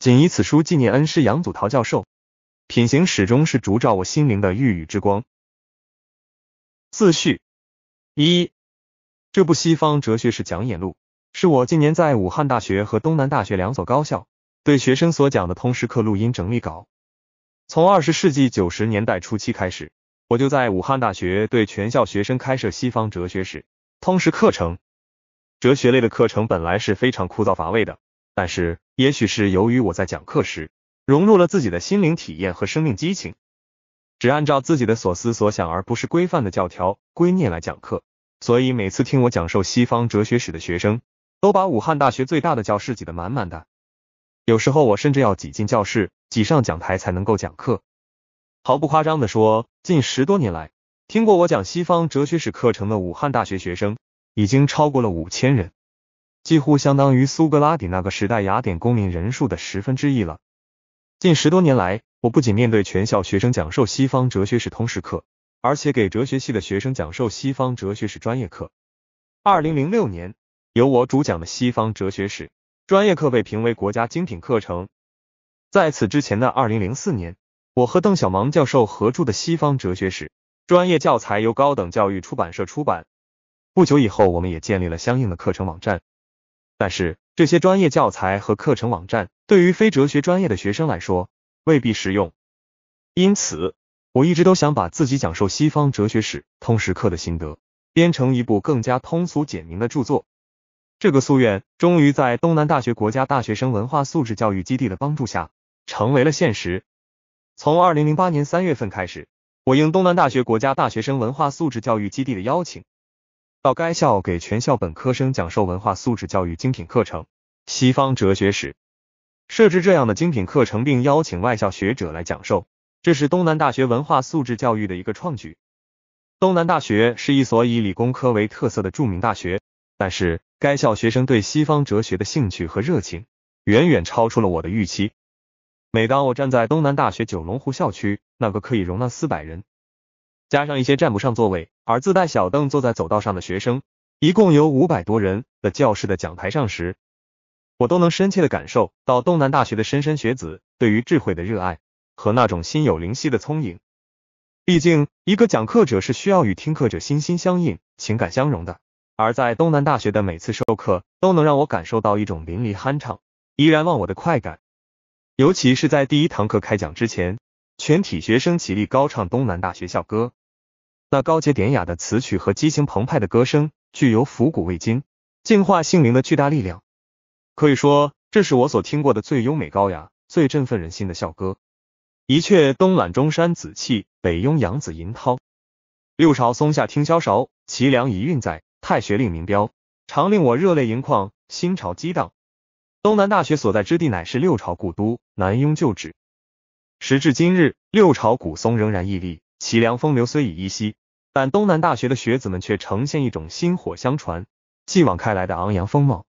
谨以此书纪念恩师杨祖陶教授，品行始终是烛照我心灵的玉宇之光。自序一，这部西方哲学史讲演录是我近年在武汉大学和东南大学两所高校对学生所讲的通识课录音整理稿。从二十世纪九十年代初期开始，我就在武汉大学对全校学生开设西方哲学史通识课程。哲学类的课程本来是非常枯燥乏味的。但是，也许是由于我在讲课时融入了自己的心灵体验和生命激情，只按照自己的所思所想，而不是规范的教条、规念来讲课，所以每次听我讲授西方哲学史的学生，都把武汉大学最大的教室挤得满满的。有时候我甚至要挤进教室、挤上讲台才能够讲课。毫不夸张的说，近十多年来，听过我讲西方哲学史课程的武汉大学学生，已经超过了五千人。几乎相当于苏格拉底那个时代雅典公民人数的十分之一了。近十多年来，我不仅面对全校学生讲授西方哲学史通识课，而且给哲学系的学生讲授西方哲学史专业课。二零零六年，由我主讲的西方哲学史专业课被评为国家精品课程。在此之前的二零零四年，我和邓小芒教授合著的《西方哲学史》专业教材由高等教育出版社出版。不久以后，我们也建立了相应的课程网站。但是这些专业教材和课程网站对于非哲学专业的学生来说未必实用，因此我一直都想把自己讲授西方哲学史通识课的心得编成一部更加通俗简明的著作。这个夙愿终于在东南大学国家大学生文化素质教育基地的帮助下成为了现实。从二零零八年三月份开始，我应东南大学国家大学生文化素质教育基地的邀请。到该校给全校本科生讲授文化素质教育精品课程《西方哲学史》，设置这样的精品课程并邀请外校学者来讲授，这是东南大学文化素质教育的一个创举。东南大学是一所以理工科为特色的著名大学，但是该校学生对西方哲学的兴趣和热情远远超出了我的预期。每当我站在东南大学九龙湖校区那个可以容纳四百人。加上一些站不上座位而自带小凳坐在走道上的学生，一共有五百多人的教室的讲台上时，我都能深切的感受到东南大学的莘莘学子对于智慧的热爱和那种心有灵犀的聪颖。毕竟，一个讲课者是需要与听课者心心相印、情感相融的。而在东南大学的每次授课，都能让我感受到一种淋漓酣畅、怡然忘我的快感。尤其是在第一堂课开讲之前，全体学生起立高唱东南大学校歌。那高洁典雅的词曲和激情澎湃的歌声，具有复古味精净化心灵的巨大力量。可以说，这是我所听过的最优美高雅、最振奋人心的校歌。一阙东揽中山紫气，北拥扬子银涛，六朝松下听箫韶，齐梁遗韵在，太学令名标，常令我热泪盈眶，心潮激荡。东南大学所在之地，乃是六朝古都南雍旧址。时至今日，六朝古松仍然屹立，齐梁风流虽已依稀。但东南大学的学子们却呈现一种薪火相传、继往开来的昂扬风貌。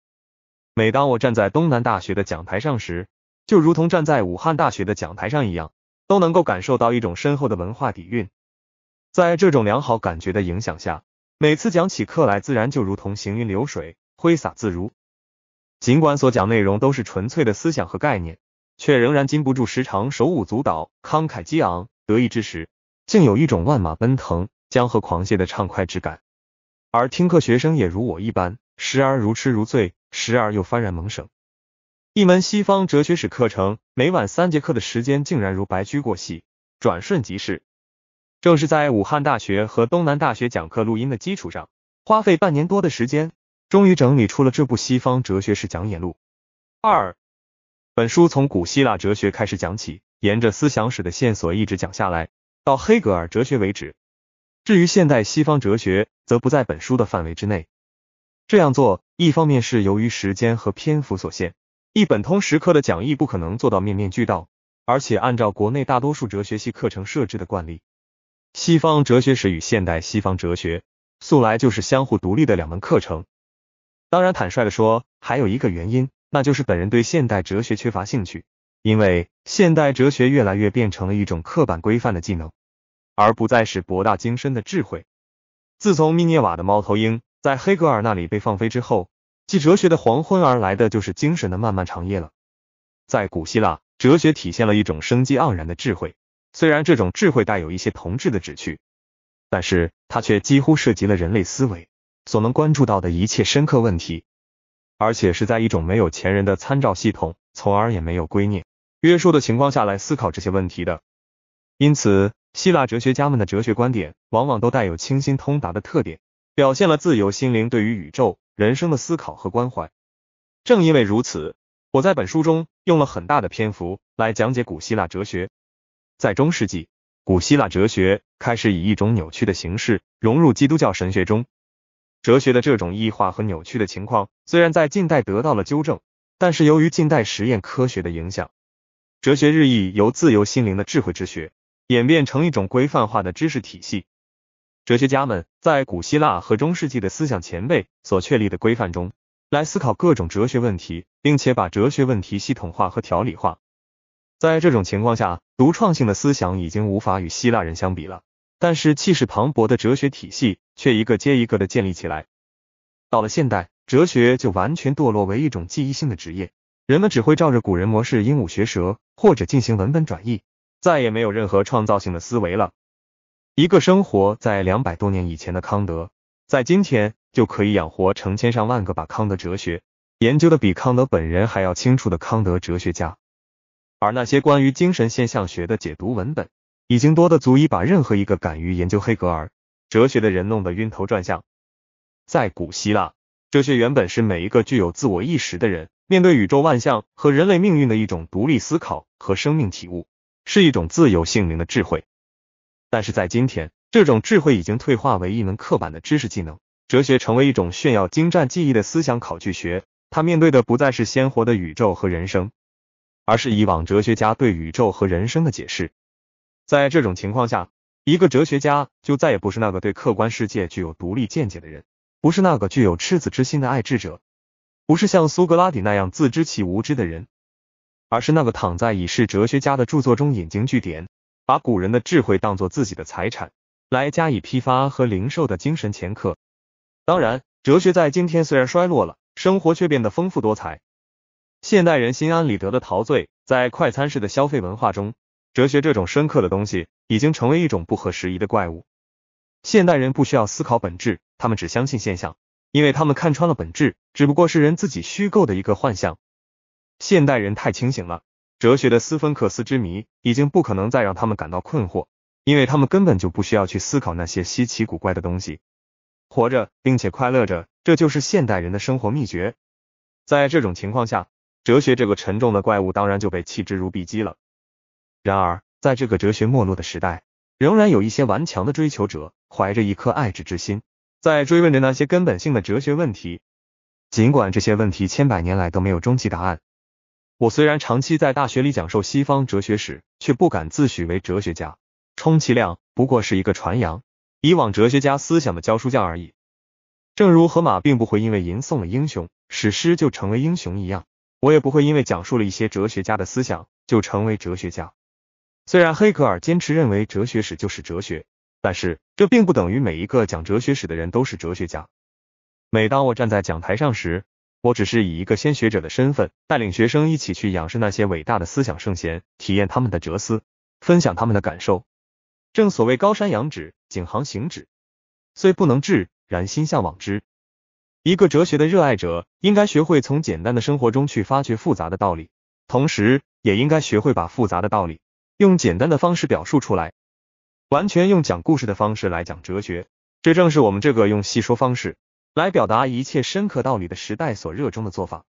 每当我站在东南大学的讲台上时，就如同站在武汉大学的讲台上一样，都能够感受到一种深厚的文化底蕴。在这种良好感觉的影响下，每次讲起课来，自然就如同行云流水，挥洒自如。尽管所讲内容都是纯粹的思想和概念，却仍然禁不住时常手舞足蹈、慷慨激昂。得意之时，竟有一种万马奔腾。江河狂泻的畅快之感，而听课学生也如我一般，时而如痴如醉，时而又幡然萌生。一门西方哲学史课程，每晚三节课的时间，竟然如白驹过隙，转瞬即逝。正是在武汉大学和东南大学讲课录音的基础上，花费半年多的时间，终于整理出了这部《西方哲学史讲演录》。二本书从古希腊哲学开始讲起，沿着思想史的线索一直讲下来，到黑格尔哲学为止。至于现代西方哲学，则不在本书的范围之内。这样做，一方面是由于时间和篇幅所限，一本通识课的讲义不可能做到面面俱到；而且，按照国内大多数哲学系课程设置的惯例，西方哲学史与现代西方哲学素来就是相互独立的两门课程。当然，坦率的说，还有一个原因，那就是本人对现代哲学缺乏兴趣，因为现代哲学越来越变成了一种刻板规范的技能。而不再是博大精深的智慧。自从密涅瓦的猫头鹰在黑格尔那里被放飞之后，继哲学的黄昏而来的就是精神的漫漫长夜了。在古希腊，哲学体现了一种生机盎然的智慧，虽然这种智慧带有一些同志的旨趣，但是它却几乎涉及了人类思维所能关注到的一切深刻问题，而且是在一种没有前人的参照系统，从而也没有归臬约束的情况下来思考这些问题的。因此。希腊哲学家们的哲学观点往往都带有清新通达的特点，表现了自由心灵对于宇宙、人生的思考和关怀。正因为如此，我在本书中用了很大的篇幅来讲解古希腊哲学。在中世纪，古希腊哲学开始以一种扭曲的形式融入基督教神学中。哲学的这种异化和扭曲的情况，虽然在近代得到了纠正，但是由于近代实验科学的影响，哲学日益由自由心灵的智慧之学。演变成一种规范化的知识体系。哲学家们在古希腊和中世纪的思想前辈所确立的规范中来思考各种哲学问题，并且把哲学问题系统化和条理化。在这种情况下，独创性的思想已经无法与希腊人相比了。但是，气势磅礴的哲学体系却一个接一个的建立起来。到了现代，哲学就完全堕落为一种记忆性的职业，人们只会照着古人模式鹦鹉学舌，或者进行文本转译。再也没有任何创造性的思维了。一个生活在两百多年以前的康德，在今天就可以养活成千上万个把康德哲学研究的比康德本人还要清楚的康德哲学家。而那些关于精神现象学的解读文本，已经多的足以把任何一个敢于研究黑格尔哲学的人弄得晕头转向。在古希腊，哲学原本是每一个具有自我意识的人面对宇宙万象和人类命运的一种独立思考和生命体悟。是一种自由心灵的智慧，但是在今天，这种智慧已经退化为一门刻板的知识技能。哲学成为一种炫耀精湛技艺的思想考据学。他面对的不再是鲜活的宇宙和人生，而是以往哲学家对宇宙和人生的解释。在这种情况下，一个哲学家就再也不是那个对客观世界具有独立见解的人，不是那个具有赤子之心的爱智者，不是像苏格拉底那样自知其无知的人。而是那个躺在已是哲学家的著作中引经据典，把古人的智慧当做自己的财产来加以批发和零售的精神掮客。当然，哲学在今天虽然衰落了，生活却变得丰富多彩。现代人心安理得的陶醉在快餐式的消费文化中，哲学这种深刻的东西已经成为一种不合时宜的怪物。现代人不需要思考本质，他们只相信现象，因为他们看穿了本质，只不过是人自己虚构的一个幻象。现代人太清醒了，哲学的斯芬克斯之谜已经不可能再让他们感到困惑，因为他们根本就不需要去思考那些稀奇古怪的东西。活着并且快乐着，这就是现代人的生活秘诀。在这种情况下，哲学这个沉重的怪物当然就被弃之如敝屣了。然而，在这个哲学没落的时代，仍然有一些顽强的追求者，怀着一颗爱之之心，在追问着那些根本性的哲学问题。尽管这些问题千百年来都没有终极答案。我虽然长期在大学里讲授西方哲学史，却不敢自诩为哲学家，充其量不过是一个传扬以往哲学家思想的教书匠而已。正如河马并不会因为吟诵了英雄史诗就成为英雄一样，我也不会因为讲述了一些哲学家的思想就成为哲学家。虽然黑格尔坚持认为哲学史就是哲学，但是这并不等于每一个讲哲学史的人都是哲学家。每当我站在讲台上时，我只是以一个先学者的身份，带领学生一起去仰视那些伟大的思想圣贤，体验他们的哲思，分享他们的感受。正所谓高山仰止，景行行止，虽不能至，然心向往之。一个哲学的热爱者，应该学会从简单的生活中去发掘复杂的道理，同时也应该学会把复杂的道理用简单的方式表述出来。完全用讲故事的方式来讲哲学，这正是我们这个用细说方式。来表达一切深刻道理的时代所热衷的做法，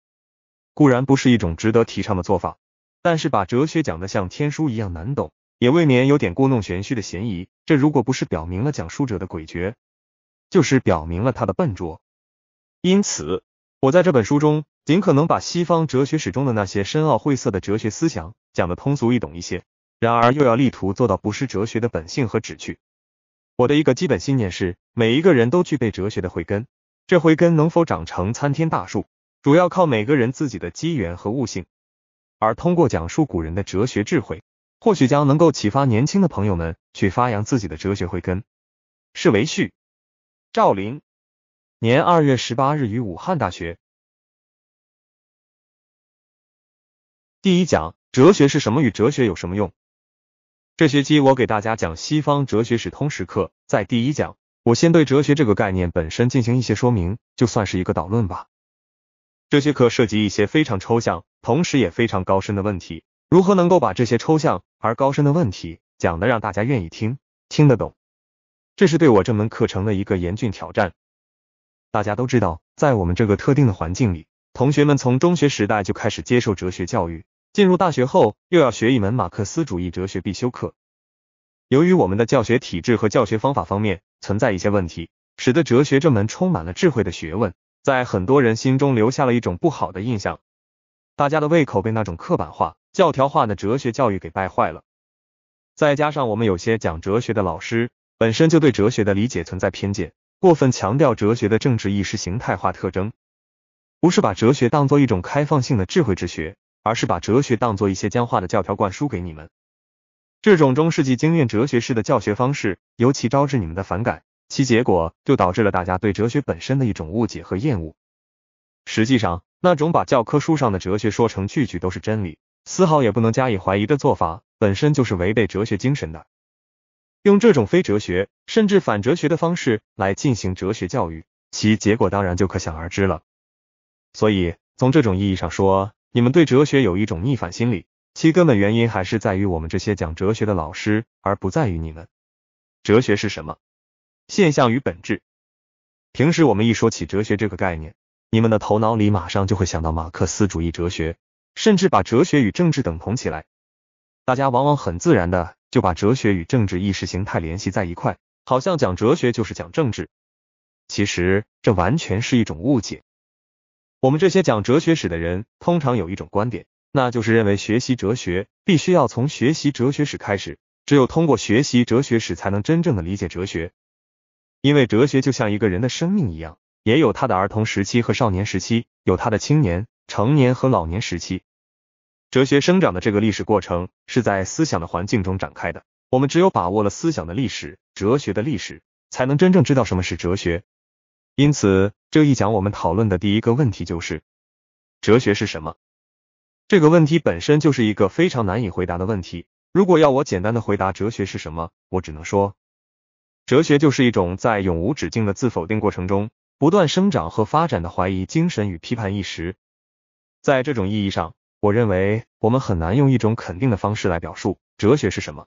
固然不是一种值得提倡的做法，但是把哲学讲得像天书一样难懂，也未免有点故弄玄虚的嫌疑。这如果不是表明了讲述者的诡谲，就是表明了他的笨拙。因此，我在这本书中尽可能把西方哲学史中的那些深奥晦涩的哲学思想讲得通俗易懂一些，然而又要力图做到不失哲学的本性和旨趣。我的一个基本信念是，每一个人都具备哲学的慧根。这回根能否长成参天大树，主要靠每个人自己的机缘和悟性。而通过讲述古人的哲学智慧，或许将能够启发年轻的朋友们去发扬自己的哲学慧根。是为序。赵林，年二月十八日于武汉大学。第一讲：哲学是什么？与哲学有什么用？这学期我给大家讲西方哲学史通识课，在第一讲。我先对哲学这个概念本身进行一些说明，就算是一个导论吧。哲学课涉及一些非常抽象，同时也非常高深的问题。如何能够把这些抽象而高深的问题讲得让大家愿意听，听得懂，这是对我这门课程的一个严峻挑战。大家都知道，在我们这个特定的环境里，同学们从中学时代就开始接受哲学教育，进入大学后又要学一门马克思主义哲学必修课。由于我们的教学体制和教学方法方面，存在一些问题，使得哲学这门充满了智慧的学问，在很多人心中留下了一种不好的印象。大家的胃口被那种刻板化、教条化的哲学教育给败坏了。再加上我们有些讲哲学的老师，本身就对哲学的理解存在偏见，过分强调哲学的政治意识形态化特征，不是把哲学当做一种开放性的智慧之学，而是把哲学当做一些僵化的教条灌输给你们。这种中世纪经验哲学式的教学方式，尤其招致你们的反感，其结果就导致了大家对哲学本身的一种误解和厌恶。实际上，那种把教科书上的哲学说成句句都是真理，丝毫也不能加以怀疑的做法，本身就是违背哲学精神的。用这种非哲学甚至反哲学的方式来进行哲学教育，其结果当然就可想而知了。所以，从这种意义上说，你们对哲学有一种逆反心理。其根本原因还是在于我们这些讲哲学的老师，而不在于你们。哲学是什么？现象与本质。平时我们一说起哲学这个概念，你们的头脑里马上就会想到马克思主义哲学，甚至把哲学与政治等同起来。大家往往很自然的就把哲学与政治意识形态联系在一块，好像讲哲学就是讲政治。其实这完全是一种误解。我们这些讲哲学史的人，通常有一种观点。那就是认为学习哲学必须要从学习哲学史开始，只有通过学习哲学史，才能真正的理解哲学。因为哲学就像一个人的生命一样，也有他的儿童时期和少年时期，有他的青年、成年和老年时期。哲学生长的这个历史过程是在思想的环境中展开的。我们只有把握了思想的历史、哲学的历史，才能真正知道什么是哲学。因此，这一讲我们讨论的第一个问题就是：哲学是什么？这个问题本身就是一个非常难以回答的问题。如果要我简单的回答哲学是什么，我只能说，哲学就是一种在永无止境的自否定过程中不断生长和发展的怀疑精神与批判意识。在这种意义上，我认为我们很难用一种肯定的方式来表述哲学是什么。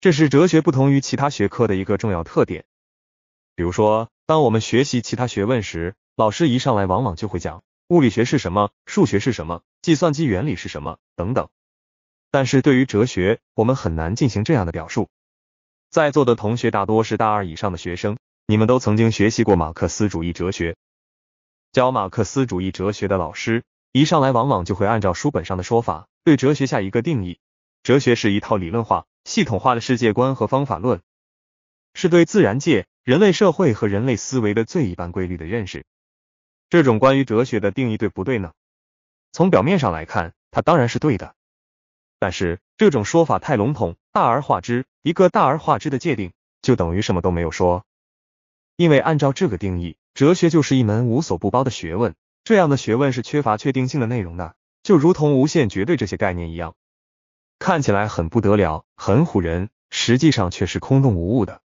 这是哲学不同于其他学科的一个重要特点。比如说，当我们学习其他学问时，老师一上来往往就会讲物理学是什么，数学是什么。计算机原理是什么？等等。但是对于哲学，我们很难进行这样的表述。在座的同学大多是大二以上的学生，你们都曾经学习过马克思主义哲学。教马克思主义哲学的老师，一上来往往就会按照书本上的说法，对哲学下一个定义：哲学是一套理论化、系统化的世界观和方法论，是对自然界、人类社会和人类思维的最一般规律的认识。这种关于哲学的定义对不对呢？从表面上来看，它当然是对的。但是这种说法太笼统，大而化之，一个大而化之的界定就等于什么都没有说。因为按照这个定义，哲学就是一门无所不包的学问，这样的学问是缺乏确定性的内容的，就如同无限、绝对这些概念一样，看起来很不得了，很唬人，实际上却是空洞无物的。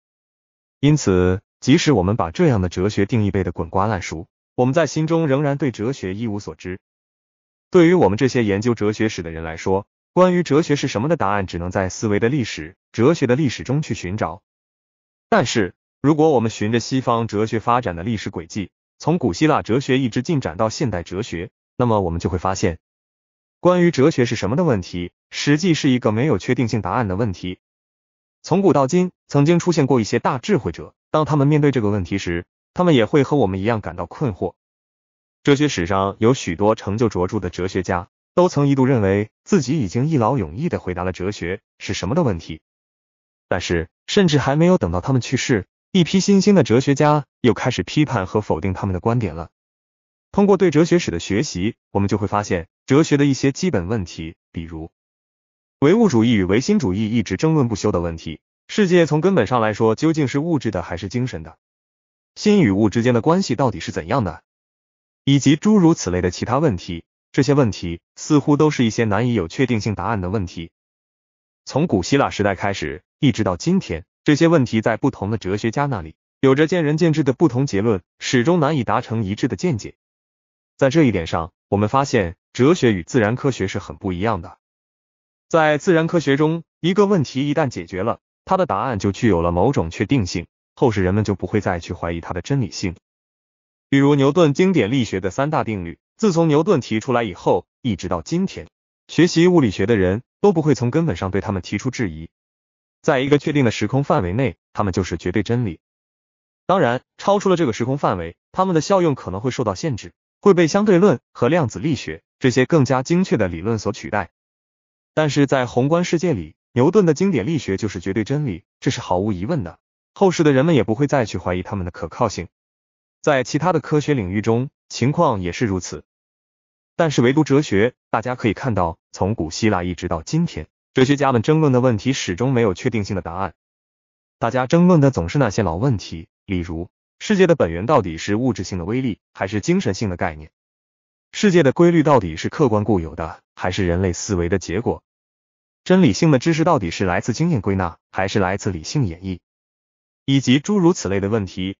因此，即使我们把这样的哲学定义背得滚瓜烂熟，我们在心中仍然对哲学一无所知。对于我们这些研究哲学史的人来说，关于哲学是什么的答案，只能在思维的历史、哲学的历史中去寻找。但是，如果我们循着西方哲学发展的历史轨迹，从古希腊哲学一直进展到现代哲学，那么我们就会发现，关于哲学是什么的问题，实际是一个没有确定性答案的问题。从古到今，曾经出现过一些大智慧者，当他们面对这个问题时，他们也会和我们一样感到困惑。哲学史上有许多成就卓著的哲学家，都曾一度认为自己已经一劳永逸的回答了哲学是什么的问题。但是，甚至还没有等到他们去世，一批新兴的哲学家又开始批判和否定他们的观点了。通过对哲学史的学习，我们就会发现哲学的一些基本问题，比如唯物主义与唯心主义一直争论不休的问题：世界从根本上来说究竟是物质的还是精神的？心与物之间的关系到底是怎样的？以及诸如此类的其他问题，这些问题似乎都是一些难以有确定性答案的问题。从古希腊时代开始，一直到今天，这些问题在不同的哲学家那里有着见仁见智的不同结论，始终难以达成一致的见解。在这一点上，我们发现哲学与自然科学是很不一样的。在自然科学中，一个问题一旦解决了，它的答案就具有了某种确定性，后世人们就不会再去怀疑它的真理性。比如牛顿经典力学的三大定律，自从牛顿提出来以后，一直到今天，学习物理学的人都不会从根本上对他们提出质疑。在一个确定的时空范围内，他们就是绝对真理。当然，超出了这个时空范围，他们的效用可能会受到限制，会被相对论和量子力学这些更加精确的理论所取代。但是在宏观世界里，牛顿的经典力学就是绝对真理，这是毫无疑问的。后世的人们也不会再去怀疑他们的可靠性。在其他的科学领域中，情况也是如此。但是唯独哲学，大家可以看到，从古希腊一直到今天，哲学家们争论的问题始终没有确定性的答案。大家争论的总是那些老问题，例如世界的本源到底是物质性的威力还是精神性的概念？世界的规律到底是客观固有的还是人类思维的结果？真理性的知识到底是来自经验归纳还是来自理性演绎？以及诸如此类的问题。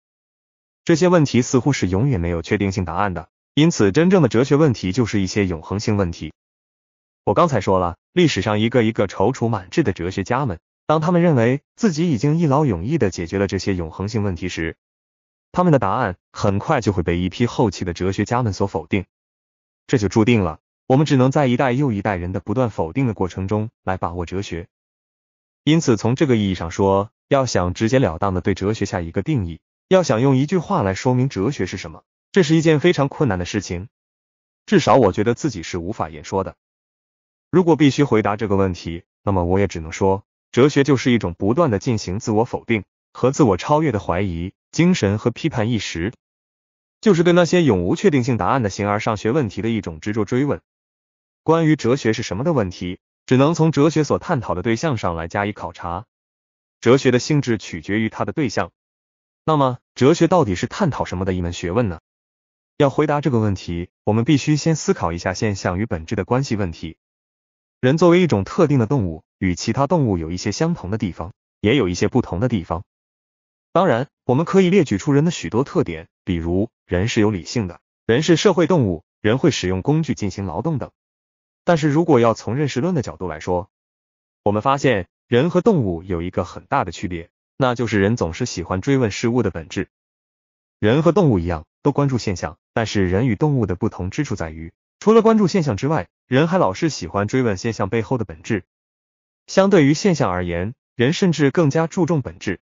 这些问题似乎是永远没有确定性答案的，因此，真正的哲学问题就是一些永恒性问题。我刚才说了，历史上一个一个踌躇满志的哲学家们，当他们认为自己已经一劳永逸地解决了这些永恒性问题时，他们的答案很快就会被一批后期的哲学家们所否定。这就注定了，我们只能在一代又一代人的不断否定的过程中来把握哲学。因此，从这个意义上说，要想直截了当地对哲学下一个定义。要想用一句话来说明哲学是什么，这是一件非常困难的事情。至少我觉得自己是无法言说的。如果必须回答这个问题，那么我也只能说，哲学就是一种不断的进行自我否定和自我超越的怀疑精神和批判意识，就是对那些永无确定性答案的形而上学问题的一种执着追问。关于哲学是什么的问题，只能从哲学所探讨的对象上来加以考察。哲学的性质取决于它的对象。那么，哲学到底是探讨什么的一门学问呢？要回答这个问题，我们必须先思考一下现象与本质的关系问题。人作为一种特定的动物，与其他动物有一些相同的地方，也有一些不同的地方。当然，我们可以列举出人的许多特点，比如人是有理性的，人是社会动物，人会使用工具进行劳动等。但是如果要从认识论的角度来说，我们发现人和动物有一个很大的区别。那就是人总是喜欢追问事物的本质。人和动物一样都关注现象，但是人与动物的不同之处在于，除了关注现象之外，人还老是喜欢追问现象背后的本质。相对于现象而言，人甚至更加注重本质。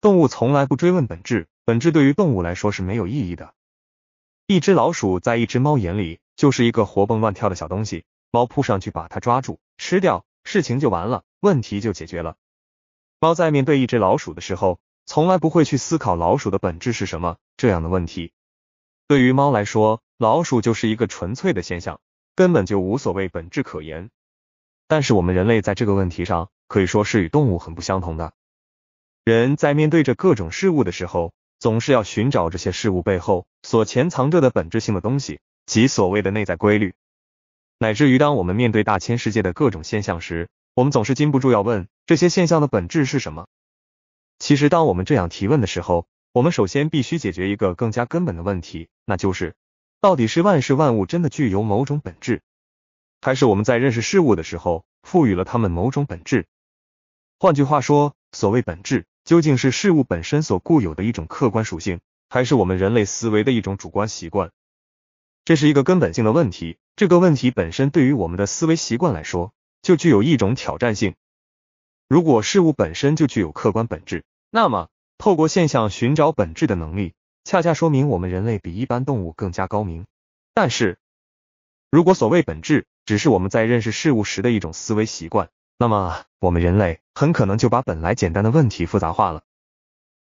动物从来不追问本质，本质对于动物来说是没有意义的。一只老鼠在一只猫眼里就是一个活蹦乱跳的小东西，猫扑上去把它抓住吃掉，事情就完了，问题就解决了。猫在面对一只老鼠的时候，从来不会去思考老鼠的本质是什么这样的问题。对于猫来说，老鼠就是一个纯粹的现象，根本就无所谓本质可言。但是我们人类在这个问题上，可以说是与动物很不相同的。人在面对着各种事物的时候，总是要寻找这些事物背后所潜藏着的本质性的东西，即所谓的内在规律。乃至于当我们面对大千世界的各种现象时，我们总是禁不住要问这些现象的本质是什么。其实，当我们这样提问的时候，我们首先必须解决一个更加根本的问题，那就是到底是万事万物真的具有某种本质，还是我们在认识事物的时候赋予了它们某种本质？换句话说，所谓本质究竟是事物本身所固有的一种客观属性，还是我们人类思维的一种主观习惯？这是一个根本性的问题。这个问题本身对于我们的思维习惯来说。就具有一种挑战性。如果事物本身就具有客观本质，那么透过现象寻找本质的能力，恰恰说明我们人类比一般动物更加高明。但是，如果所谓本质只是我们在认识事物时的一种思维习惯，那么我们人类很可能就把本来简单的问题复杂化了。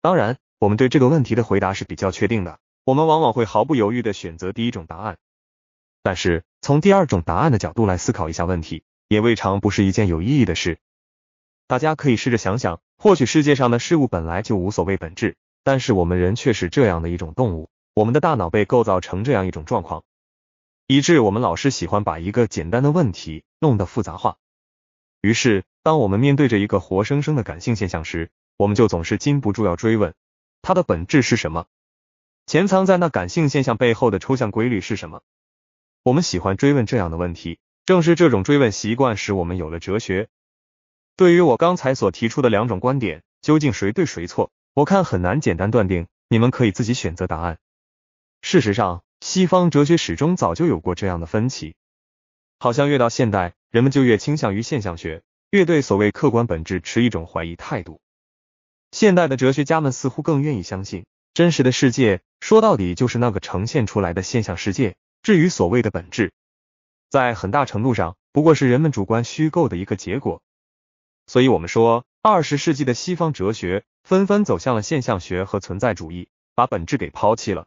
当然，我们对这个问题的回答是比较确定的，我们往往会毫不犹豫的选择第一种答案。但是，从第二种答案的角度来思考一下问题。也未尝不是一件有意义的事。大家可以试着想想，或许世界上的事物本来就无所谓本质，但是我们人却是这样的一种动物，我们的大脑被构造成这样一种状况，以致我们老是喜欢把一个简单的问题弄得复杂化。于是，当我们面对着一个活生生的感性现象时，我们就总是禁不住要追问它的本质是什么，潜藏在那感性现象背后的抽象规律是什么。我们喜欢追问这样的问题。正是这种追问习惯使我们有了哲学。对于我刚才所提出的两种观点，究竟谁对谁错，我看很难简单断定。你们可以自己选择答案。事实上，西方哲学始终早就有过这样的分歧。好像越到现代，人们就越倾向于现象学，越对所谓客观本质持一种怀疑态度。现代的哲学家们似乎更愿意相信，真实的世界说到底就是那个呈现出来的现象世界。至于所谓的本质，在很大程度上，不过是人们主观虚构的一个结果。所以，我们说，二十世纪的西方哲学纷纷走向了现象学和存在主义，把本质给抛弃了。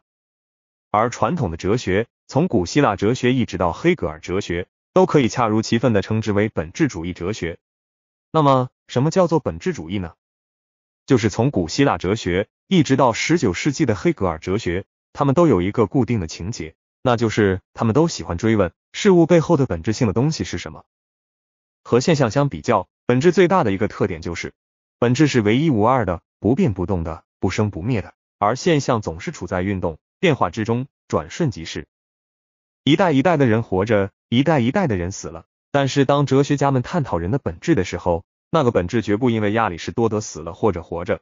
而传统的哲学，从古希腊哲学一直到黑格尔哲学，都可以恰如其分的称之为本质主义哲学。那么，什么叫做本质主义呢？就是从古希腊哲学一直到十九世纪的黑格尔哲学，他们都有一个固定的情节，那就是他们都喜欢追问。事物背后的本质性的东西是什么？和现象相比较，本质最大的一个特点就是，本质是唯一无二的、不变不动的、不生不灭的，而现象总是处在运动变化之中，转瞬即逝。一代一代的人活着，一代一代的人死了，但是当哲学家们探讨人的本质的时候，那个本质绝不因为亚里士多德死了或者活着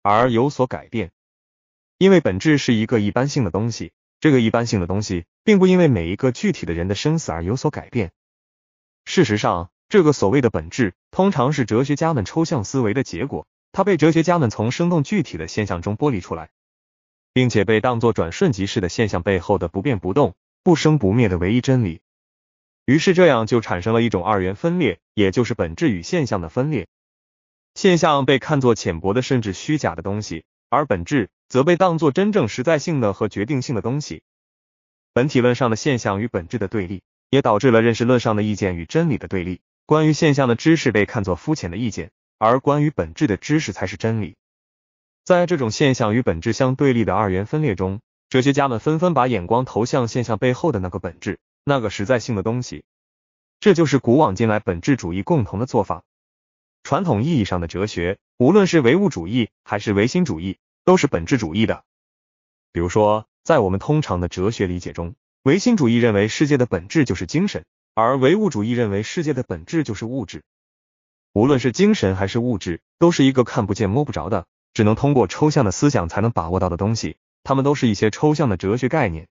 而有所改变，因为本质是一个一般性的东西。这个一般性的东西，并不因为每一个具体的人的生死而有所改变。事实上，这个所谓的本质，通常是哲学家们抽象思维的结果，它被哲学家们从生动具体的现象中剥离出来，并且被当作转瞬即逝的现象背后的不变不动、不生不灭的唯一真理。于是，这样就产生了一种二元分裂，也就是本质与现象的分裂。现象被看作浅薄的，甚至虚假的东西。而本质则被当作真正实在性的和决定性的东西。本体论上的现象与本质的对立，也导致了认识论上的意见与真理的对立。关于现象的知识被看作肤浅的意见，而关于本质的知识才是真理。在这种现象与本质相对立的二元分裂中，哲学家们纷纷把眼光投向现象背后的那个本质，那个实在性的东西。这就是古往今来本质主义共同的做法。传统意义上的哲学，无论是唯物主义还是唯心主义。都是本质主义的。比如说，在我们通常的哲学理解中，唯心主义认为世界的本质就是精神，而唯物主义认为世界的本质就是物质。无论是精神还是物质，都是一个看不见、摸不着的，只能通过抽象的思想才能把握到的东西。它们都是一些抽象的哲学概念。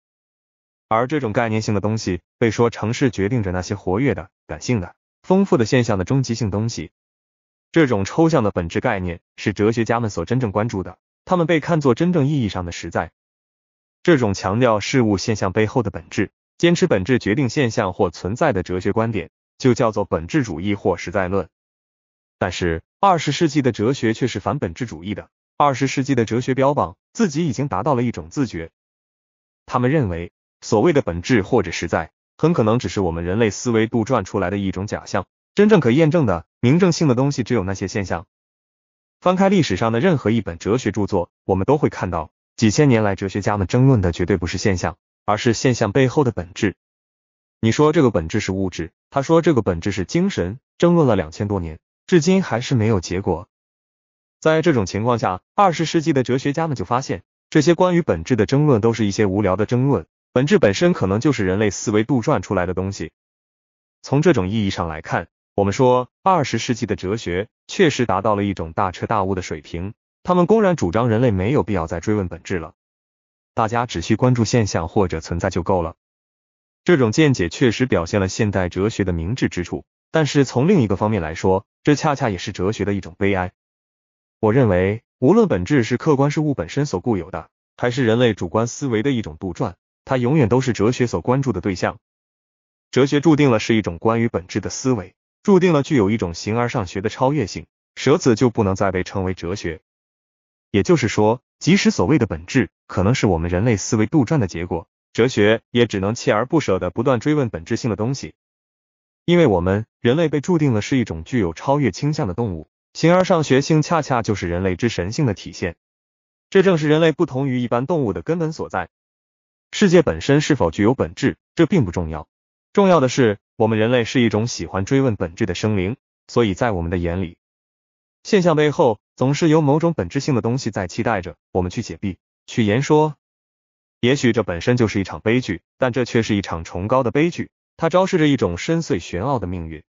而这种概念性的东西，被说成是决定着那些活跃的、感性的、丰富的现象的终极性东西。这种抽象的本质概念是哲学家们所真正关注的。他们被看作真正意义上的实在。这种强调事物现象背后的本质，坚持本质决定现象或存在的哲学观点，就叫做本质主义或实在论。但是，二十世纪的哲学却是反本质主义的。二十世纪的哲学标榜自己已经达到了一种自觉，他们认为所谓的本质或者实在，很可能只是我们人类思维杜撰出来的一种假象。真正可验证的、名正性的东西，只有那些现象。翻开历史上的任何一本哲学著作，我们都会看到，几千年来哲学家们争论的绝对不是现象，而是现象背后的本质。你说这个本质是物质，他说这个本质是精神，争论了两千多年，至今还是没有结果。在这种情况下，二十世纪的哲学家们就发现，这些关于本质的争论都是一些无聊的争论，本质本身可能就是人类思维杜撰出来的东西。从这种意义上来看。我们说，二十世纪的哲学确实达到了一种大彻大悟的水平。他们公然主张人类没有必要再追问本质了，大家只需关注现象或者存在就够了。这种见解确实表现了现代哲学的明智之处，但是从另一个方面来说，这恰恰也是哲学的一种悲哀。我认为，无论本质是客观事物本身所固有的，还是人类主观思维的一种杜撰，它永远都是哲学所关注的对象。哲学注定了是一种关于本质的思维。注定了具有一种形而上学的超越性，舍子就不能再被称为哲学。也就是说，即使所谓的本质可能是我们人类思维杜撰的结果，哲学也只能锲而不舍的不断追问本质性的东西。因为我们人类被注定了是一种具有超越倾向的动物，形而上学性恰恰就是人类之神性的体现，这正是人类不同于一般动物的根本所在。世界本身是否具有本质，这并不重要，重要的是。我们人类是一种喜欢追问本质的生灵，所以在我们的眼里，现象背后总是有某种本质性的东西在期待着我们去解蔽、去言说。也许这本身就是一场悲剧，但这却是一场崇高的悲剧，它昭示着一种深邃玄奥的命运。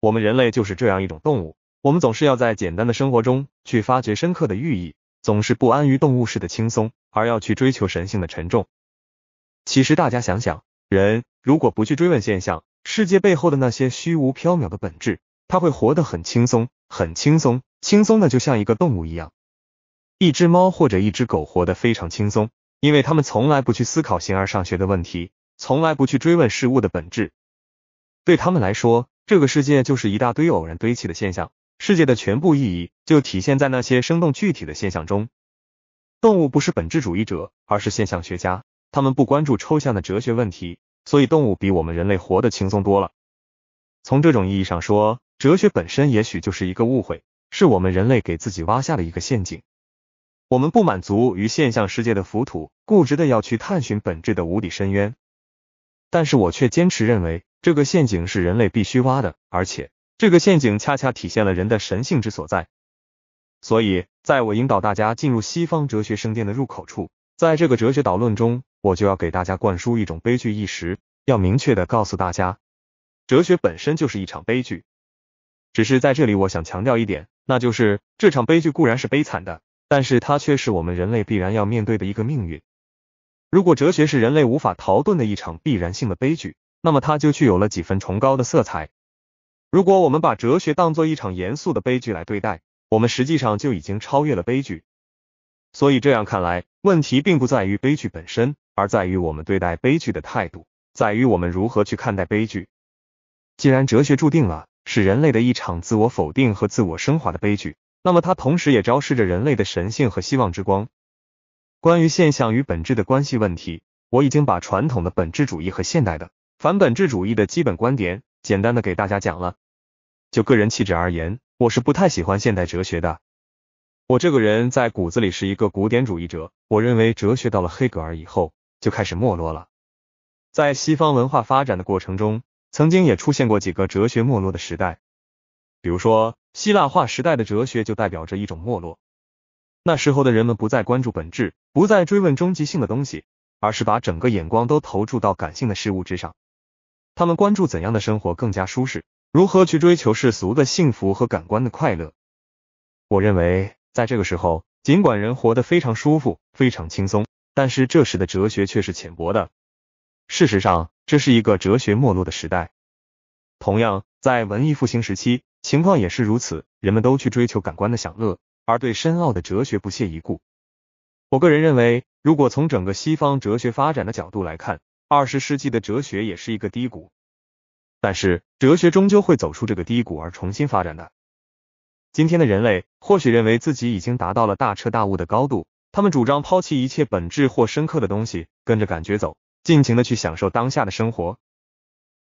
我们人类就是这样一种动物，我们总是要在简单的生活中去发掘深刻的寓意，总是不安于动物式的轻松，而要去追求神性的沉重。其实大家想想。人如果不去追问现象世界背后的那些虚无缥缈的本质，他会活得很轻松，很轻松，轻松的就像一个动物一样，一只猫或者一只狗活得非常轻松，因为他们从来不去思考形而上学的问题，从来不去追问事物的本质。对他们来说，这个世界就是一大堆偶然堆砌的现象，世界的全部意义就体现在那些生动具体的现象中。动物不是本质主义者，而是现象学家。他们不关注抽象的哲学问题，所以动物比我们人类活得轻松多了。从这种意义上说，哲学本身也许就是一个误会，是我们人类给自己挖下的一个陷阱。我们不满足于现象世界的浮土，固执的要去探寻本质的无底深渊。但是我却坚持认为，这个陷阱是人类必须挖的，而且这个陷阱恰恰体现了人的神性之所在。所以，在我引导大家进入西方哲学圣殿的入口处。在这个哲学导论中，我就要给大家灌输一种悲剧意识，要明确的告诉大家，哲学本身就是一场悲剧。只是在这里，我想强调一点，那就是这场悲剧固然是悲惨的，但是它却是我们人类必然要面对的一个命运。如果哲学是人类无法逃遁的一场必然性的悲剧，那么它就具有了几分崇高的色彩。如果我们把哲学当做一场严肃的悲剧来对待，我们实际上就已经超越了悲剧。所以这样看来。问题并不在于悲剧本身，而在于我们对待悲剧的态度，在于我们如何去看待悲剧。既然哲学注定了是人类的一场自我否定和自我升华的悲剧，那么它同时也昭示着人类的神性和希望之光。关于现象与本质的关系问题，我已经把传统的本质主义和现代的反本质主义的基本观点简单的给大家讲了。就个人气质而言，我是不太喜欢现代哲学的。我这个人在骨子里是一个古典主义者，我认为哲学到了黑格尔以后就开始没落了。在西方文化发展的过程中，曾经也出现过几个哲学没落的时代，比如说希腊化时代的哲学就代表着一种没落。那时候的人们不再关注本质，不再追问终极性的东西，而是把整个眼光都投注到感性的事物之上。他们关注怎样的生活更加舒适，如何去追求世俗的幸福和感官的快乐。我认为。在这个时候，尽管人活得非常舒服、非常轻松，但是这时的哲学却是浅薄的。事实上，这是一个哲学没落的时代。同样，在文艺复兴时期，情况也是如此，人们都去追求感官的享乐，而对深奥的哲学不屑一顾。我个人认为，如果从整个西方哲学发展的角度来看，二十世纪的哲学也是一个低谷。但是，哲学终究会走出这个低谷而重新发展的。今天的人类或许认为自己已经达到了大彻大悟的高度，他们主张抛弃一切本质或深刻的东西，跟着感觉走，尽情的去享受当下的生活。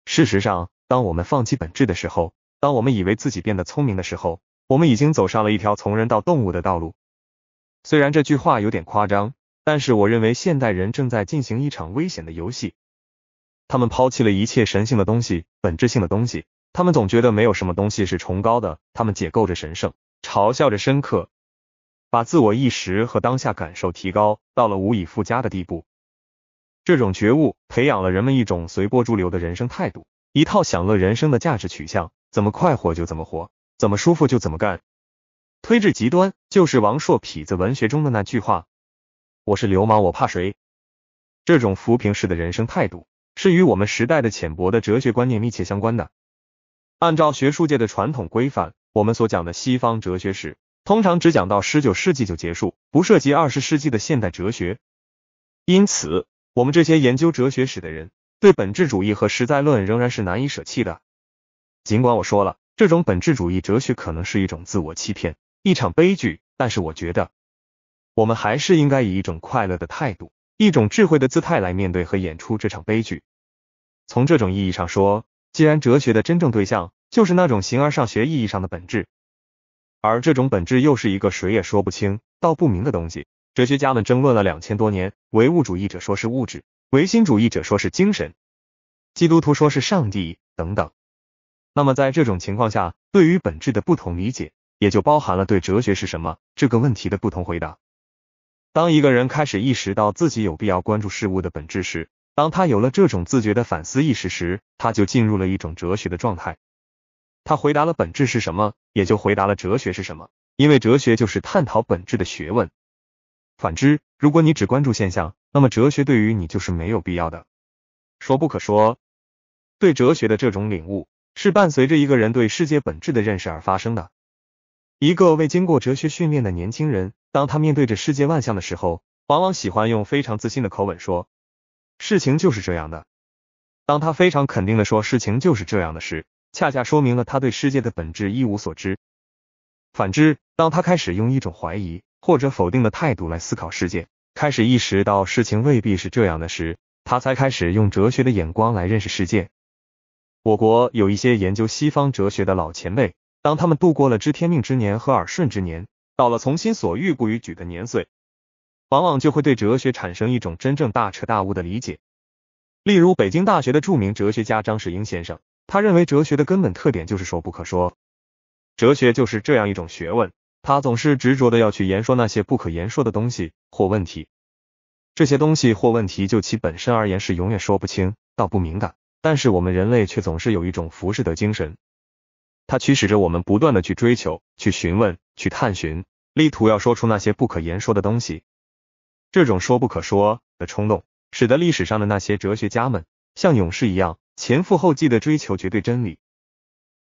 事实上，当我们放弃本质的时候，当我们以为自己变得聪明的时候，我们已经走上了一条从人到动物的道路。虽然这句话有点夸张，但是我认为现代人正在进行一场危险的游戏，他们抛弃了一切神性的东西、本质性的东西。他们总觉得没有什么东西是崇高的，他们解构着神圣，嘲笑着深刻，把自我意识和当下感受提高到了无以复加的地步。这种觉悟培养了人们一种随波逐流的人生态度，一套享乐人生的价值取向，怎么快活就怎么活，怎么舒服就怎么干。推至极端，就是王朔痞子文学中的那句话：“我是流氓，我怕谁？”这种浮萍式的人生态度，是与我们时代的浅薄的哲学观念密切相关的。按照学术界的传统规范，我们所讲的西方哲学史通常只讲到十九世纪就结束，不涉及二十世纪的现代哲学。因此，我们这些研究哲学史的人对本质主义和实在论仍然是难以舍弃的。尽管我说了，这种本质主义哲学可能是一种自我欺骗，一场悲剧，但是我觉得，我们还是应该以一种快乐的态度，一种智慧的姿态来面对和演出这场悲剧。从这种意义上说。既然哲学的真正对象就是那种形而上学意义上的本质，而这种本质又是一个谁也说不清、道不明的东西，哲学家们争论了两千多年，唯物主义者说是物质，唯心主义者说是精神，基督徒说是上帝等等。那么在这种情况下，对于本质的不同理解，也就包含了对哲学是什么这个问题的不同回答。当一个人开始意识到自己有必要关注事物的本质时，当他有了这种自觉的反思意识时，他就进入了一种哲学的状态。他回答了本质是什么，也就回答了哲学是什么，因为哲学就是探讨本质的学问。反之，如果你只关注现象，那么哲学对于你就是没有必要的。说不可说，对哲学的这种领悟是伴随着一个人对世界本质的认识而发生的。一个未经过哲学训练的年轻人，当他面对着世界万象的时候，往往喜欢用非常自信的口吻说。事情就是这样的。当他非常肯定的说“事情就是这样的”时，恰恰说明了他对世界的本质一无所知。反之，当他开始用一种怀疑或者否定的态度来思考世界，开始意识到事情未必是这样的时，他才开始用哲学的眼光来认识世界。我国有一些研究西方哲学的老前辈，当他们度过了知天命之年和耳顺之年，到了从心所欲不逾矩的年岁。往往就会对哲学产生一种真正大彻大悟的理解。例如，北京大学的著名哲学家张世英先生，他认为哲学的根本特点就是说不可说。哲学就是这样一种学问，他总是执着的要去言说那些不可言说的东西或问题。这些东西或问题就其本身而言是永远说不清、道不明的。但是我们人类却总是有一种浮士德精神，它驱使着我们不断的去追求、去询问、去探寻，力图要说出那些不可言说的东西。这种说不可说的冲动，使得历史上的那些哲学家们像勇士一样前赴后继的追求绝对真理。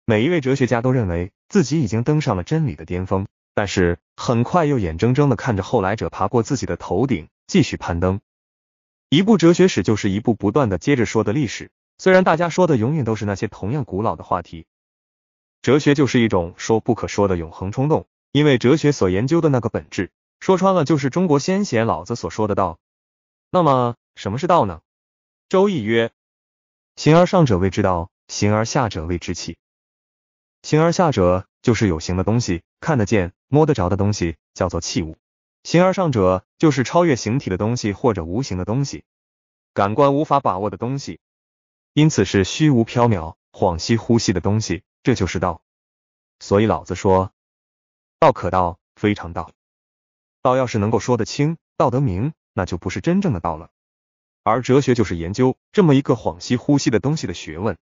每一位哲学家都认为自己已经登上了真理的巅峰，但是很快又眼睁睁的看着后来者爬过自己的头顶，继续攀登。一部哲学史就是一部不断的接着说的历史，虽然大家说的永远都是那些同样古老的话题。哲学就是一种说不可说的永恒冲动，因为哲学所研究的那个本质。说穿了，就是中国先贤老子所说的“道”。那么，什么是道呢？《周易》曰：“形而上者谓之道，形而下者谓之器。”形而下者就是有形的东西，看得见、摸得着的东西，叫做器物；形而上者就是超越形体的东西，或者无形的东西，感官无法把握的东西，因此是虚无缥缈、恍兮惚兮的东西，这就是道。所以老子说：“道可道，非常道。”道要是能够说得清、道得明，那就不是真正的道了。而哲学就是研究这么一个恍兮惚兮的东西的学问。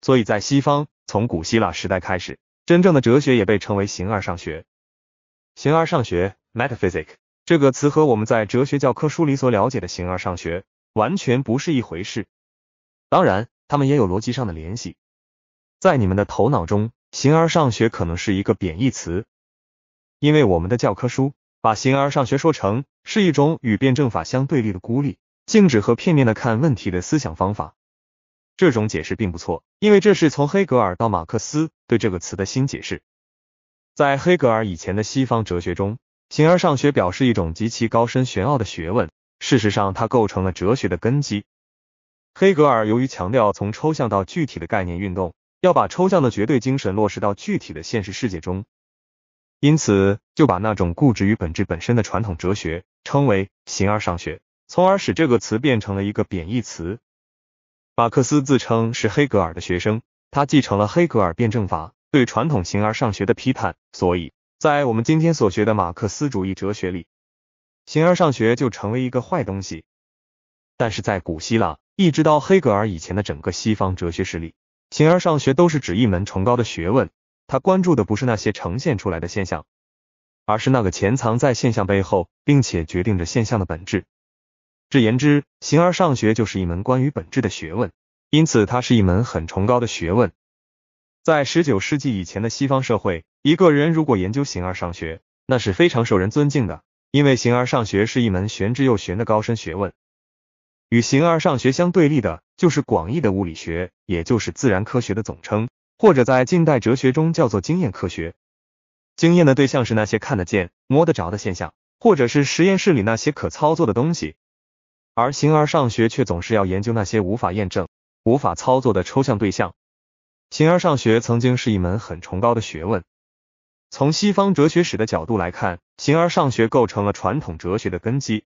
所以在西方，从古希腊时代开始，真正的哲学也被称为形而上学。形而上学 m e t a p h y s i c 这个词和我们在哲学教科书里所了解的形而上学完全不是一回事。当然，他们也有逻辑上的联系。在你们的头脑中，形而上学可能是一个贬义词，因为我们的教科书。把形而上学说成是一种与辩证法相对立的孤立、静止和片面的看问题的思想方法，这种解释并不错，因为这是从黑格尔到马克思对这个词的新解释。在黑格尔以前的西方哲学中，形而上学表示一种极其高深玄奥的学问，事实上它构成了哲学的根基。黑格尔由于强调从抽象到具体的概念运动，要把抽象的绝对精神落实到具体的现实世界中。因此，就把那种固执于本质本身的传统哲学称为形而上学，从而使这个词变成了一个贬义词。马克思自称是黑格尔的学生，他继承了黑格尔辩证法对传统形而上学的批判，所以，在我们今天所学的马克思主义哲学里，形而上学就成为一个坏东西。但是在古希腊，一直到黑格尔以前的整个西方哲学史里，形而上学都是指一门崇高的学问。他关注的不是那些呈现出来的现象，而是那个潜藏在现象背后，并且决定着现象的本质。言之，形而上学就是一门关于本质的学问，因此它是一门很崇高的学问。在十九世纪以前的西方社会，一个人如果研究形而上学，那是非常受人尊敬的，因为形而上学是一门玄之又玄的高深学问。与形而上学相对立的就是广义的物理学，也就是自然科学的总称。或者在近代哲学中叫做经验科学，经验的对象是那些看得见、摸得着的现象，或者是实验室里那些可操作的东西，而形而上学却总是要研究那些无法验证、无法操作的抽象对象。形而上学曾经是一门很崇高的学问，从西方哲学史的角度来看，形而上学构成了传统哲学的根基。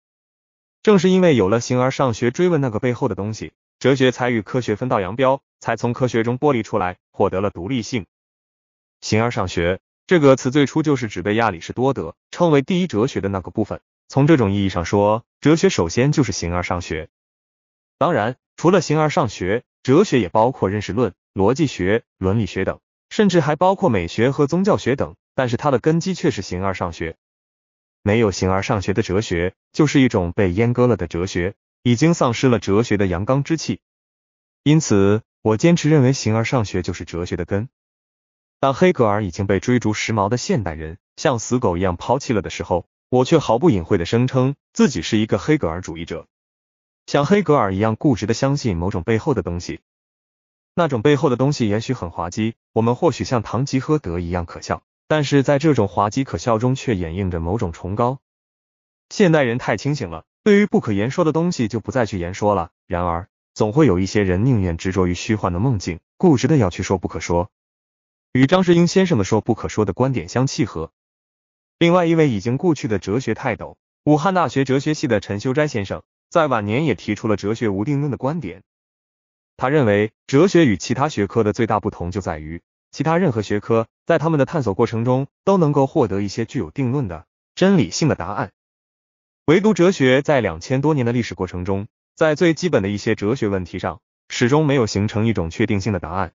正是因为有了形而上学追问那个背后的东西，哲学才与科学分道扬镳，才从科学中剥离出来。获得了独立性。形而上学这个词最初就是指被亚里士多德称为第一哲学的那个部分。从这种意义上说，哲学首先就是形而上学。当然，除了形而上学，哲学也包括认识论、逻辑学、伦理学等，甚至还包括美学和宗教学等。但是它的根基却是形而上学。没有形而上学的哲学，就是一种被阉割了的哲学，已经丧失了哲学的阳刚之气。因此，我坚持认为，形而上学就是哲学的根。当黑格尔已经被追逐时髦的现代人像死狗一样抛弃了的时候，我却毫不隐晦的声称自己是一个黑格尔主义者，像黑格尔一样固执的相信某种背后的东西。那种背后的东西也许很滑稽，我们或许像堂吉诃德一样可笑，但是在这种滑稽可笑中却掩映着某种崇高。现代人太清醒了，对于不可言说的东西就不再去言说了。然而，总会有一些人宁愿执着于虚幻的梦境，固执的要去说不可说，与张世英先生的说不可说的观点相契合。另外一位已经故去的哲学泰斗，武汉大学哲学系的陈修斋先生，在晚年也提出了哲学无定论的观点。他认为，哲学与其他学科的最大不同就在于，其他任何学科在他们的探索过程中都能够获得一些具有定论的真理性的答案，唯独哲学在两千多年的历史过程中。在最基本的一些哲学问题上，始终没有形成一种确定性的答案。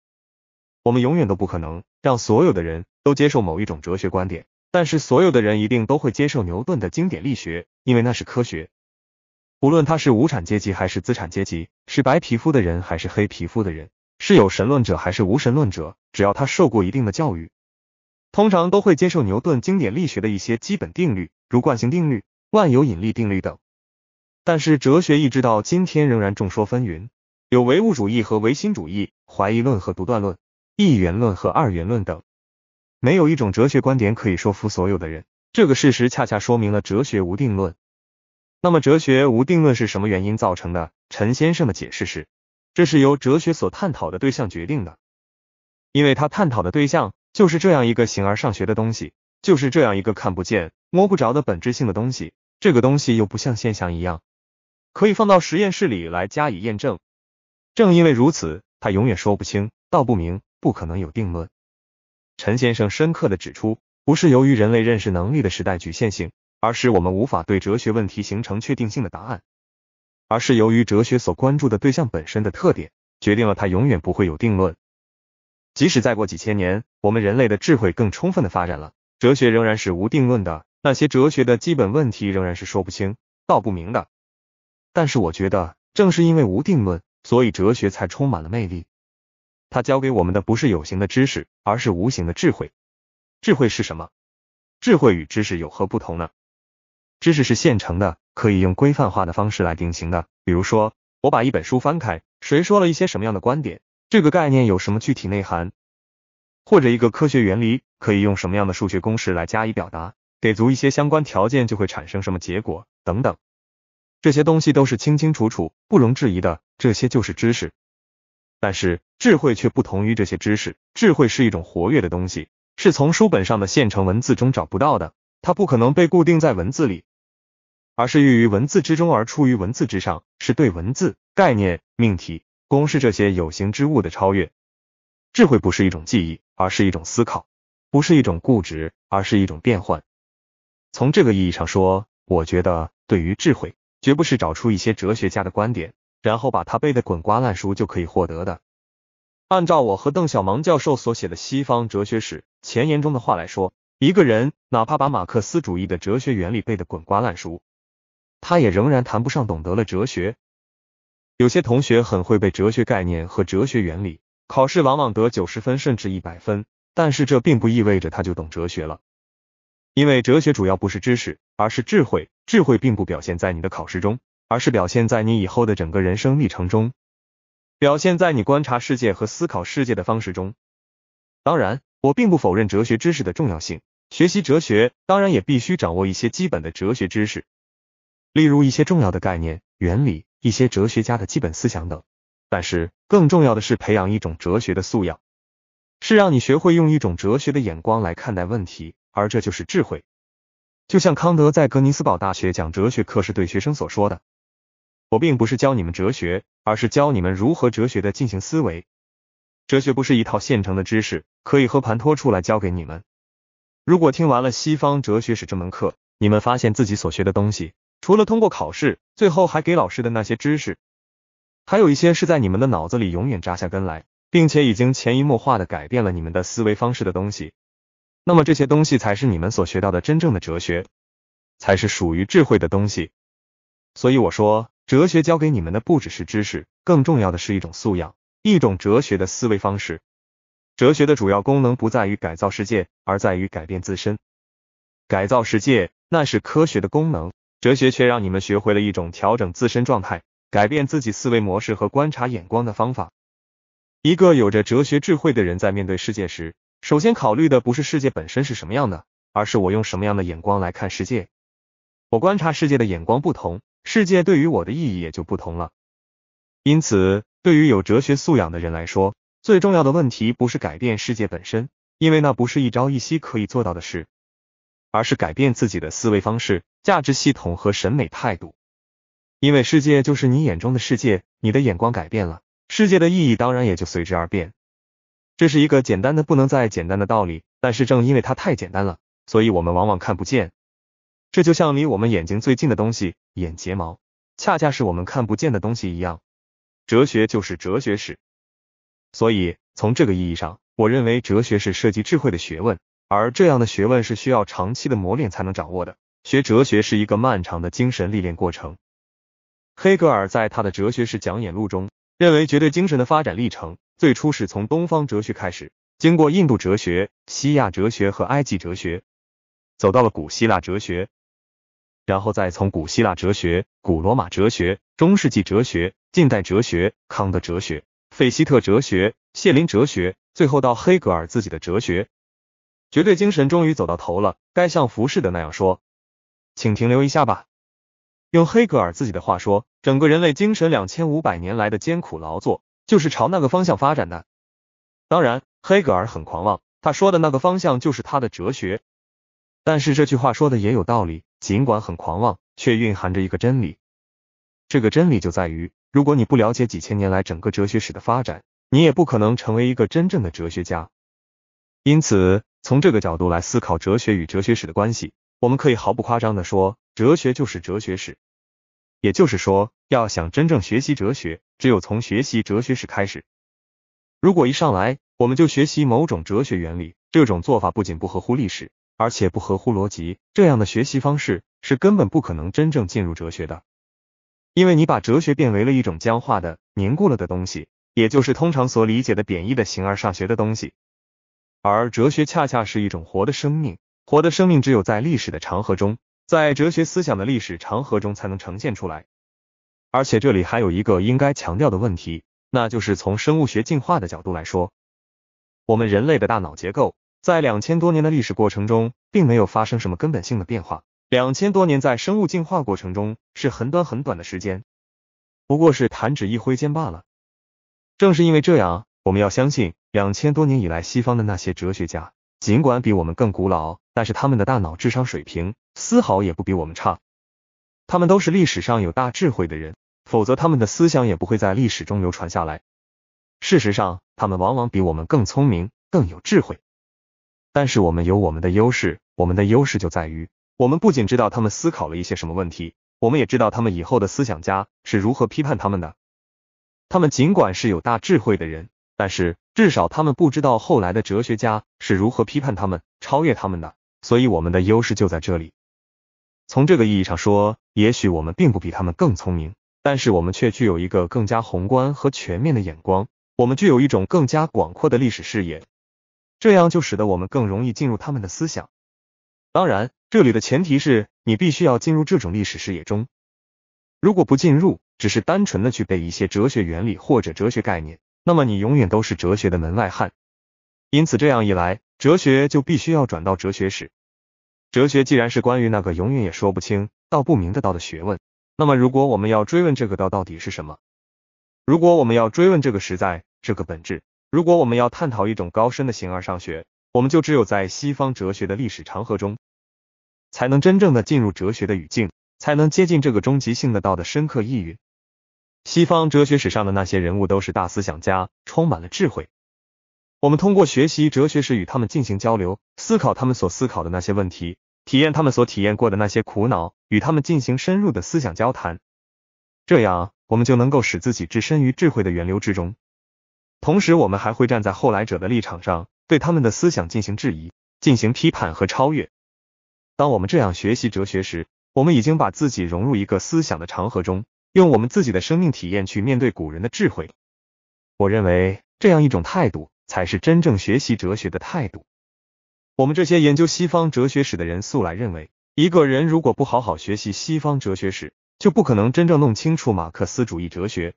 我们永远都不可能让所有的人都接受某一种哲学观点，但是所有的人一定都会接受牛顿的经典力学，因为那是科学。无论他是无产阶级还是资产阶级，是白皮肤的人还是黑皮肤的人，是有神论者还是无神论者，只要他受过一定的教育，通常都会接受牛顿经典力学的一些基本定律，如惯性定律、万有引力定律等。但是哲学一直到今天仍然众说纷纭，有唯物主义和唯心主义、怀疑论和独断论、一元论和二元论等，没有一种哲学观点可以说服所有的人。这个事实恰恰说明了哲学无定论。那么，哲学无定论是什么原因造成的？陈先生的解释是，这是由哲学所探讨的对象决定的，因为他探讨的对象就是这样一个形而上学的东西，就是这样一个看不见、摸不着的本质性的东西。这个东西又不像现象一样。可以放到实验室里来加以验证。正因为如此，它永远说不清、道不明，不可能有定论。陈先生深刻的指出，不是由于人类认识能力的时代局限性，而是我们无法对哲学问题形成确定性的答案，而是由于哲学所关注的对象本身的特点，决定了它永远不会有定论。即使再过几千年，我们人类的智慧更充分的发展了，哲学仍然是无定论的。那些哲学的基本问题仍然是说不清、道不明的。但是我觉得，正是因为无定论，所以哲学才充满了魅力。它教给我们的不是有形的知识，而是无形的智慧。智慧是什么？智慧与知识有何不同呢？知识是现成的，可以用规范化的方式来定型的。比如说，我把一本书翻开，谁说了一些什么样的观点？这个概念有什么具体内涵？或者一个科学原理可以用什么样的数学公式来加以表达？给足一些相关条件，就会产生什么结果？等等。这些东西都是清清楚楚、不容置疑的，这些就是知识。但是智慧却不同于这些知识，智慧是一种活跃的东西，是从书本上的现成文字中找不到的，它不可能被固定在文字里，而是寓于文字之中，而出于文字之上，是对文字、概念、命题、公式这些有形之物的超越。智慧不是一种记忆，而是一种思考；不是一种固执，而是一种变换。从这个意义上说，我觉得对于智慧。绝不是找出一些哲学家的观点，然后把他背得滚瓜烂熟就可以获得的。按照我和邓小芒教授所写的《西方哲学史》前言中的话来说，一个人哪怕把马克思主义的哲学原理背得滚瓜烂熟，他也仍然谈不上懂得了哲学。有些同学很会背哲学概念和哲学原理，考试往往得九十分甚至一百分，但是这并不意味着他就懂哲学了，因为哲学主要不是知识，而是智慧。智慧并不表现在你的考试中，而是表现在你以后的整个人生历程中，表现在你观察世界和思考世界的方式中。当然，我并不否认哲学知识的重要性，学习哲学当然也必须掌握一些基本的哲学知识，例如一些重要的概念、原理、一些哲学家的基本思想等。但是，更重要的是培养一种哲学的素养，是让你学会用一种哲学的眼光来看待问题，而这就是智慧。就像康德在格尼斯堡大学讲哲学课时对学生所说的：“我并不是教你们哲学，而是教你们如何哲学的进行思维。哲学不是一套现成的知识，可以和盘托出来教给你们。如果听完了西方哲学史这门课，你们发现自己所学的东西，除了通过考试最后还给老师的那些知识，还有一些是在你们的脑子里永远扎下根来，并且已经潜移默化的改变了你们的思维方式的东西。”那么这些东西才是你们所学到的真正的哲学，才是属于智慧的东西。所以我说，哲学教给你们的不只是知识，更重要的是一种素养，一种哲学的思维方式。哲学的主要功能不在于改造世界，而在于改变自身。改造世界那是科学的功能，哲学却让你们学会了一种调整自身状态、改变自己思维模式和观察眼光的方法。一个有着哲学智慧的人在面对世界时，首先考虑的不是世界本身是什么样的，而是我用什么样的眼光来看世界。我观察世界的眼光不同，世界对于我的意义也就不同了。因此，对于有哲学素养的人来说，最重要的问题不是改变世界本身，因为那不是一朝一夕可以做到的事，而是改变自己的思维方式、价值系统和审美态度。因为世界就是你眼中的世界，你的眼光改变了，世界的意义当然也就随之而变。这是一个简单的不能再简单的道理，但是正因为它太简单了，所以我们往往看不见。这就像离我们眼睛最近的东西——眼睫毛，恰恰是我们看不见的东西一样。哲学就是哲学史，所以从这个意义上，我认为哲学是涉及智慧的学问，而这样的学问是需要长期的磨练才能掌握的。学哲学是一个漫长的精神历练过程。黑格尔在他的《哲学史讲演录》中认为，绝对精神的发展历程。最初是从东方哲学开始，经过印度哲学、西亚哲学和埃及哲学，走到了古希腊哲学，然后再从古希腊哲学、古罗马哲学、中世纪哲学、近代哲学、康德哲学、费希特哲学、谢林哲学，最后到黑格尔自己的哲学，绝对精神终于走到头了。该像服士的那样说，请停留一下吧。用黑格尔自己的话说，整个人类精神两千五百年来的艰苦劳作。就是朝那个方向发展的。当然，黑格尔很狂妄，他说的那个方向就是他的哲学。但是这句话说的也有道理，尽管很狂妄，却蕴含着一个真理。这个真理就在于，如果你不了解几千年来整个哲学史的发展，你也不可能成为一个真正的哲学家。因此，从这个角度来思考哲学与哲学史的关系，我们可以毫不夸张的说，哲学就是哲学史。也就是说，要想真正学习哲学，只有从学习哲学史开始。如果一上来我们就学习某种哲学原理，这种做法不仅不合乎历史，而且不合乎逻辑。这样的学习方式是根本不可能真正进入哲学的，因为你把哲学变为了一种僵化的、凝固了的东西，也就是通常所理解的贬义的形而上学的东西。而哲学恰恰是一种活的生命，活的生命只有在历史的长河中。在哲学思想的历史长河中才能呈现出来，而且这里还有一个应该强调的问题，那就是从生物学进化的角度来说，我们人类的大脑结构在两千多年的历史过程中并没有发生什么根本性的变化。两千多年在生物进化过程中是很短很短的时间，不过是弹指一挥间罢了。正是因为这样，我们要相信两千多年以来西方的那些哲学家，尽管比我们更古老，但是他们的大脑智商水平。丝毫也不比我们差，他们都是历史上有大智慧的人，否则他们的思想也不会在历史中流传下来。事实上，他们往往比我们更聪明、更有智慧。但是我们有我们的优势，我们的优势就在于，我们不仅知道他们思考了一些什么问题，我们也知道他们以后的思想家是如何批判他们的。他们尽管是有大智慧的人，但是至少他们不知道后来的哲学家是如何批判他们、超越他们的。所以我们的优势就在这里。从这个意义上说，也许我们并不比他们更聪明，但是我们却具有一个更加宏观和全面的眼光，我们具有一种更加广阔的历史视野，这样就使得我们更容易进入他们的思想。当然，这里的前提是你必须要进入这种历史视野中，如果不进入，只是单纯的去背一些哲学原理或者哲学概念，那么你永远都是哲学的门外汉。因此，这样一来，哲学就必须要转到哲学史。哲学既然是关于那个永远也说不清、道不明的道的学问，那么如果我们要追问这个道到底是什么，如果我们要追问这个实在、这个本质，如果我们要探讨一种高深的形而上学，我们就只有在西方哲学的历史长河中，才能真正的进入哲学的语境，才能接近这个终极性的道的深刻意蕴。西方哲学史上的那些人物都是大思想家，充满了智慧。我们通过学习哲学史，与他们进行交流，思考他们所思考的那些问题。体验他们所体验过的那些苦恼，与他们进行深入的思想交谈，这样我们就能够使自己置身于智慧的源流之中。同时，我们还会站在后来者的立场上，对他们的思想进行质疑、进行批判和超越。当我们这样学习哲学时，我们已经把自己融入一个思想的长河中，用我们自己的生命体验去面对古人的智慧。我认为，这样一种态度才是真正学习哲学的态度。我们这些研究西方哲学史的人，素来认为，一个人如果不好好学习西方哲学史，就不可能真正弄清楚马克思主义哲学。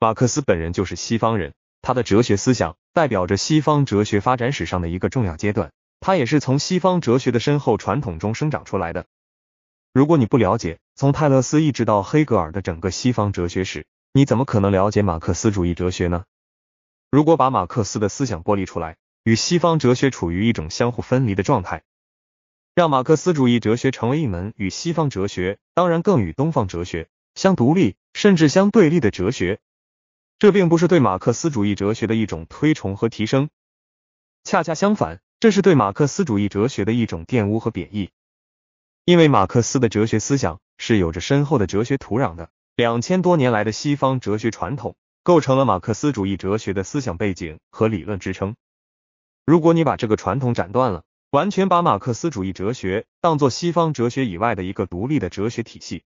马克思本人就是西方人，他的哲学思想代表着西方哲学发展史上的一个重要阶段，他也是从西方哲学的深厚传统中生长出来的。如果你不了解从泰勒斯一直到黑格尔的整个西方哲学史，你怎么可能了解马克思主义哲学呢？如果把马克思的思想剥离出来，与西方哲学处于一种相互分离的状态，让马克思主义哲学成为一门与西方哲学，当然更与东方哲学相独立，甚至相对立的哲学。这并不是对马克思主义哲学的一种推崇和提升，恰恰相反，这是对马克思主义哲学的一种玷污和贬义。因为马克思的哲学思想是有着深厚的哲学土壤的，两千多年来的西方哲学传统构成了马克思主义哲学的思想背景和理论支撑。如果你把这个传统斩断了，完全把马克思主义哲学当作西方哲学以外的一个独立的哲学体系，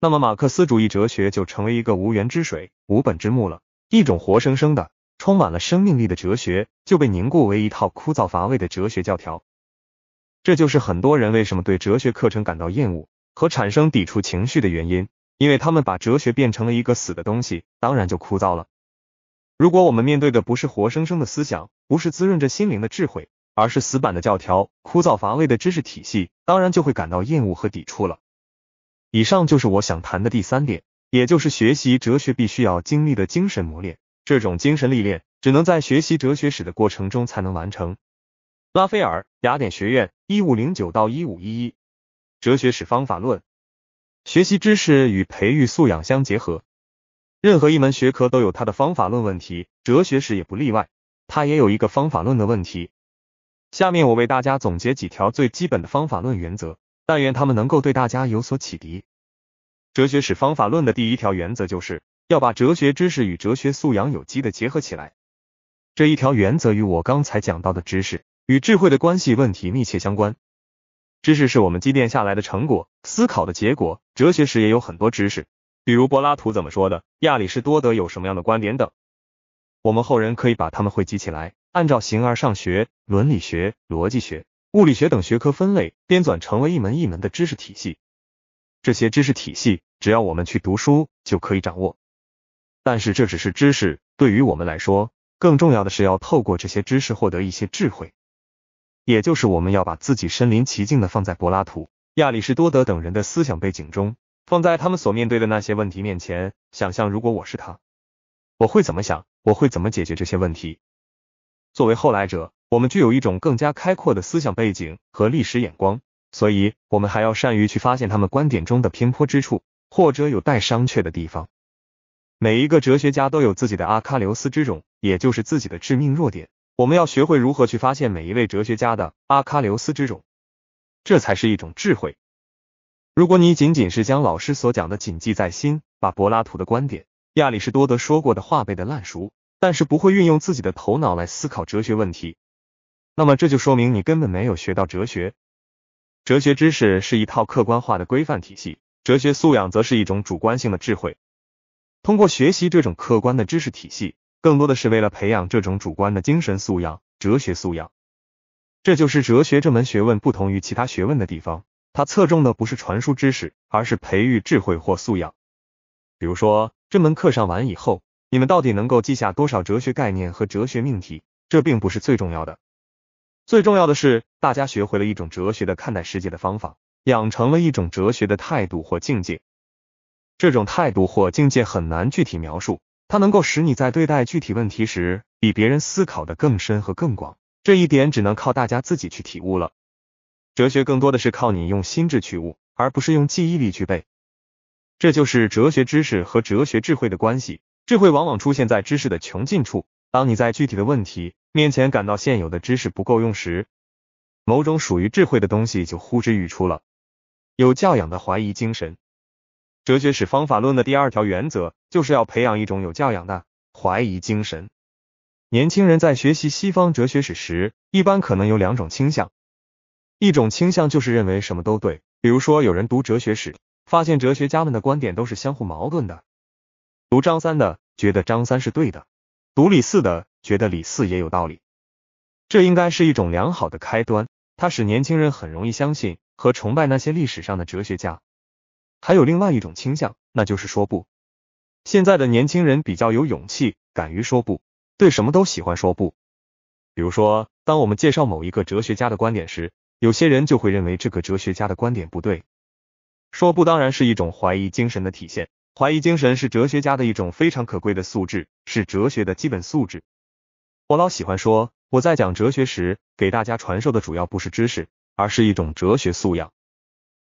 那么马克思主义哲学就成为一个无源之水、无本之木了。一种活生生的、充满了生命力的哲学就被凝固为一套枯燥乏味的哲学教条。这就是很多人为什么对哲学课程感到厌恶和产生抵触情绪的原因，因为他们把哲学变成了一个死的东西，当然就枯燥了。如果我们面对的不是活生生的思想，不是滋润着心灵的智慧，而是死板的教条、枯燥乏味的知识体系，当然就会感到厌恶和抵触了。以上就是我想谈的第三点，也就是学习哲学必须要经历的精神磨练。这种精神历练只能在学习哲学史的过程中才能完成。拉斐尔，雅典学院，一五零九到一五一一，哲学史方法论，学习知识与培育素养相结合。任何一门学科都有它的方法论问题，哲学史也不例外。它也有一个方法论的问题。下面我为大家总结几条最基本的方法论原则，但愿他们能够对大家有所启迪。哲学史方法论的第一条原则就是要把哲学知识与哲学素养有机的结合起来。这一条原则与我刚才讲到的知识与智慧的关系问题密切相关。知识是我们积淀下来的成果，思考的结果。哲学史也有很多知识，比如柏拉图怎么说的，亚里士多德有什么样的观点等。我们后人可以把它们汇集起来，按照形而上学、伦理学、逻辑学、物理学等学科分类编纂，成为一门一门的知识体系。这些知识体系，只要我们去读书，就可以掌握。但是这只是知识，对于我们来说，更重要的是要透过这些知识获得一些智慧。也就是我们要把自己身临其境的放在柏拉图、亚里士多德等人的思想背景中，放在他们所面对的那些问题面前，想象如果我是他，我会怎么想。我会怎么解决这些问题？作为后来者，我们具有一种更加开阔的思想背景和历史眼光，所以我们还要善于去发现他们观点中的偏颇之处或者有待商榷的地方。每一个哲学家都有自己的阿喀琉斯之踵，也就是自己的致命弱点。我们要学会如何去发现每一位哲学家的阿喀琉斯之踵，这才是一种智慧。如果你仅仅是将老师所讲的谨记在心，把柏拉图的观点，亚里士多德说过的话背得烂熟，但是不会运用自己的头脑来思考哲学问题，那么这就说明你根本没有学到哲学。哲学知识是一套客观化的规范体系，哲学素养则是一种主观性的智慧。通过学习这种客观的知识体系，更多的是为了培养这种主观的精神素养、哲学素养。这就是哲学这门学问不同于其他学问的地方，它侧重的不是传输知识，而是培育智慧或素养。比如说。这门课上完以后，你们到底能够记下多少哲学概念和哲学命题？这并不是最重要的，最重要的是大家学会了一种哲学的看待世界的方法，养成了一种哲学的态度或境界。这种态度或境界很难具体描述，它能够使你在对待具体问题时，比别人思考的更深和更广。这一点只能靠大家自己去体悟了。哲学更多的是靠你用心智去悟，而不是用记忆力去背。这就是哲学知识和哲学智慧的关系。智慧往往出现在知识的穷尽处。当你在具体的问题面前感到现有的知识不够用时，某种属于智慧的东西就呼之欲出了。有教养的怀疑精神，哲学史方法论的第二条原则就是要培养一种有教养的怀疑精神。年轻人在学习西方哲学史时，一般可能有两种倾向，一种倾向就是认为什么都对，比如说有人读哲学史。发现哲学家们的观点都是相互矛盾的，读张三的觉得张三是对的，读李四的觉得李四也有道理。这应该是一种良好的开端，它使年轻人很容易相信和崇拜那些历史上的哲学家。还有另外一种倾向，那就是说不。现在的年轻人比较有勇气，敢于说不，对什么都喜欢说不。比如说，当我们介绍某一个哲学家的观点时，有些人就会认为这个哲学家的观点不对。说不当然是一种怀疑精神的体现，怀疑精神是哲学家的一种非常可贵的素质，是哲学的基本素质。我老喜欢说，我在讲哲学时给大家传授的主要不是知识，而是一种哲学素养。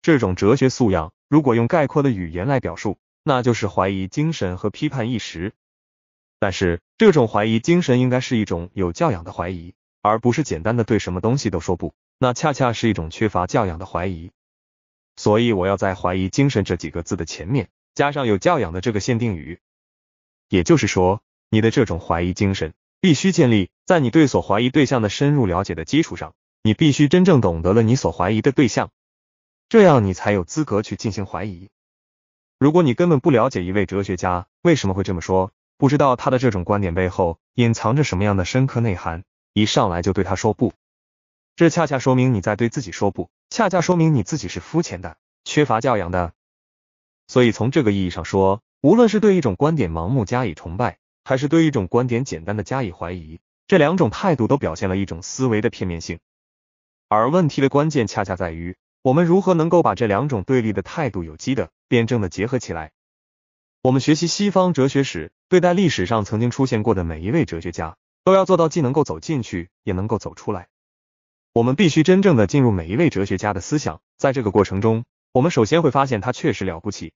这种哲学素养，如果用概括的语言来表述，那就是怀疑精神和批判意识。但是，这种怀疑精神应该是一种有教养的怀疑，而不是简单的对什么东西都说不，那恰恰是一种缺乏教养的怀疑。所以，我要在“怀疑精神”这几个字的前面加上“有教养的”这个限定语。也就是说，你的这种怀疑精神必须建立在你对所怀疑对象的深入了解的基础上。你必须真正懂得了你所怀疑的对象，这样你才有资格去进行怀疑。如果你根本不了解一位哲学家为什么会这么说，不知道他的这种观点背后隐藏着什么样的深刻内涵，一上来就对他说“不”，这恰恰说明你在对自己说“不”。恰恰说明你自己是肤浅的，缺乏教养的。所以从这个意义上说，无论是对一种观点盲目加以崇拜，还是对一种观点简单的加以怀疑，这两种态度都表现了一种思维的片面性。而问题的关键恰恰在于，我们如何能够把这两种对立的态度有机的、辩证的结合起来。我们学习西方哲学史，对待历史上曾经出现过的每一位哲学家，都要做到既能够走进去，也能够走出来。我们必须真正的进入每一位哲学家的思想，在这个过程中，我们首先会发现他确实了不起。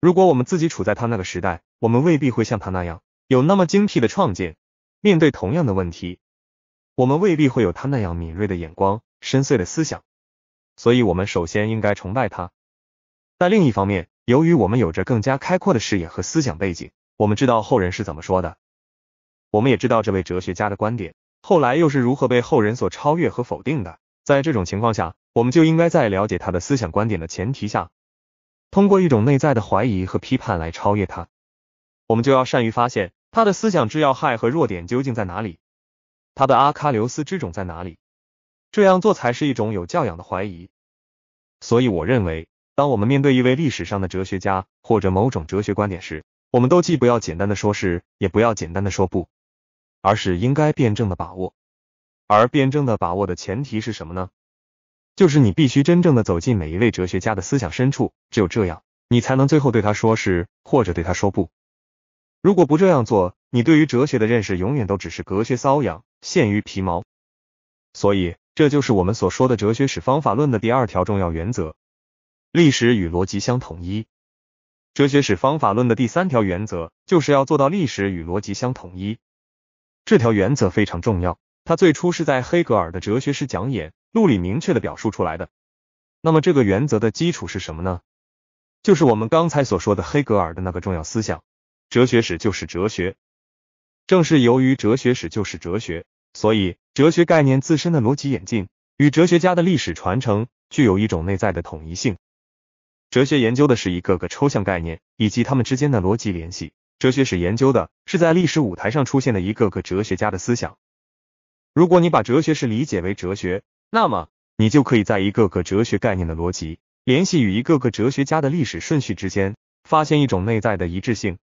如果我们自己处在他那个时代，我们未必会像他那样有那么精辟的创建。面对同样的问题，我们未必会有他那样敏锐的眼光、深邃的思想。所以，我们首先应该崇拜他。但另一方面，由于我们有着更加开阔的视野和思想背景，我们知道后人是怎么说的，我们也知道这位哲学家的观点。后来又是如何被后人所超越和否定的？在这种情况下，我们就应该在了解他的思想观点的前提下，通过一种内在的怀疑和批判来超越他。我们就要善于发现他的思想之要害和弱点究竟在哪里，他的阿喀琉斯之踵在哪里。这样做才是一种有教养的怀疑。所以，我认为，当我们面对一位历史上的哲学家或者某种哲学观点时，我们都既不要简单的说是，也不要简单的说不。而是应该辩证的把握，而辩证的把握的前提是什么呢？就是你必须真正的走进每一位哲学家的思想深处，只有这样，你才能最后对他说是，或者对他说不。如果不这样做，你对于哲学的认识永远都只是隔靴搔痒，陷于皮毛。所以，这就是我们所说的哲学史方法论的第二条重要原则：历史与逻辑相统一。哲学史方法论的第三条原则就是要做到历史与逻辑相统一。这条原则非常重要，它最初是在黑格尔的哲学史讲演录里明确的表述出来的。那么，这个原则的基础是什么呢？就是我们刚才所说的黑格尔的那个重要思想：哲学史就是哲学。正是由于哲学史就是哲学，所以哲学概念自身的逻辑演进与哲学家的历史传承具有一种内在的统一性。哲学研究的是一个个抽象概念以及它们之间的逻辑联系。哲学史研究的是在历史舞台上出现的一个个哲学家的思想。如果你把哲学史理解为哲学，那么你就可以在一个个哲学概念的逻辑联系与一个个哲学家的历史顺序之间，发现一种内在的一致性。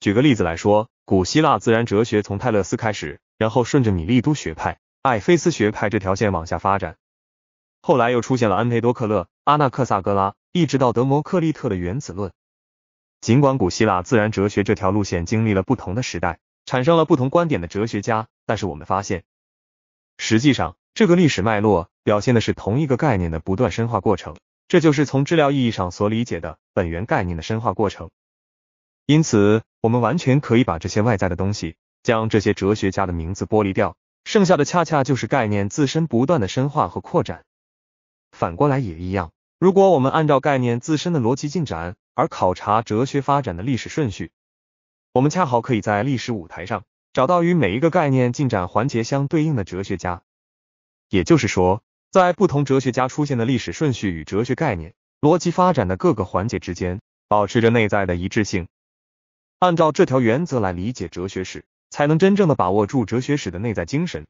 举个例子来说，古希腊自然哲学从泰勒斯开始，然后顺着米利都学派、艾菲斯学派这条线往下发展，后来又出现了安培多克勒、阿纳克萨格拉，一直到德谟克利特的原子论。尽管古希腊自然哲学这条路线经历了不同的时代，产生了不同观点的哲学家，但是我们发现，实际上这个历史脉络表现的是同一个概念的不断深化过程。这就是从治疗意义上所理解的本源概念的深化过程。因此，我们完全可以把这些外在的东西，将这些哲学家的名字剥离掉，剩下的恰恰就是概念自身不断的深化和扩展。反过来也一样，如果我们按照概念自身的逻辑进展。而考察哲学发展的历史顺序，我们恰好可以在历史舞台上找到与每一个概念进展环节相对应的哲学家。也就是说，在不同哲学家出现的历史顺序与哲学概念逻辑发展的各个环节之间，保持着内在的一致性。按照这条原则来理解哲学史，才能真正的把握住哲学史的内在精神。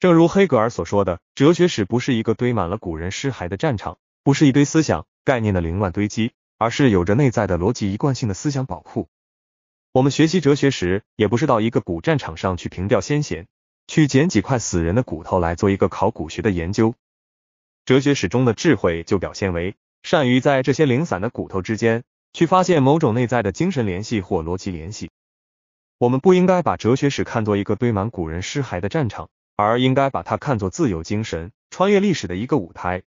正如黑格尔所说的：“哲学史不是一个堆满了古人尸骸的战场，不是一堆思想概念的凌乱堆积。”而是有着内在的逻辑一贯性的思想宝库。我们学习哲学时，也不是到一个古战场上去凭吊先贤，去捡几块死人的骨头来做一个考古学的研究。哲学史中的智慧就表现为善于在这些零散的骨头之间去发现某种内在的精神联系或逻辑联系。我们不应该把哲学史看作一个堆满古人尸骸的战场，而应该把它看作自由精神穿越历史的一个舞台。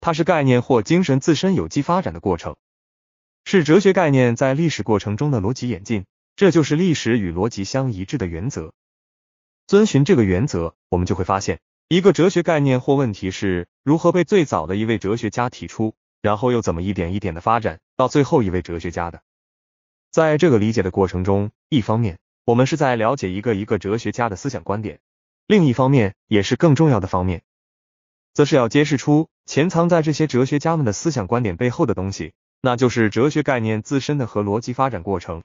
它是概念或精神自身有机发展的过程。是哲学概念在历史过程中的逻辑演进，这就是历史与逻辑相一致的原则。遵循这个原则，我们就会发现一个哲学概念或问题是如何被最早的一位哲学家提出，然后又怎么一点一点的发展到最后一位哲学家的。在这个理解的过程中，一方面我们是在了解一个一个哲学家的思想观点，另一方面也是更重要的方面，则是要揭示出潜藏在这些哲学家们的思想观点背后的东西。那就是哲学概念自身的和逻辑发展过程，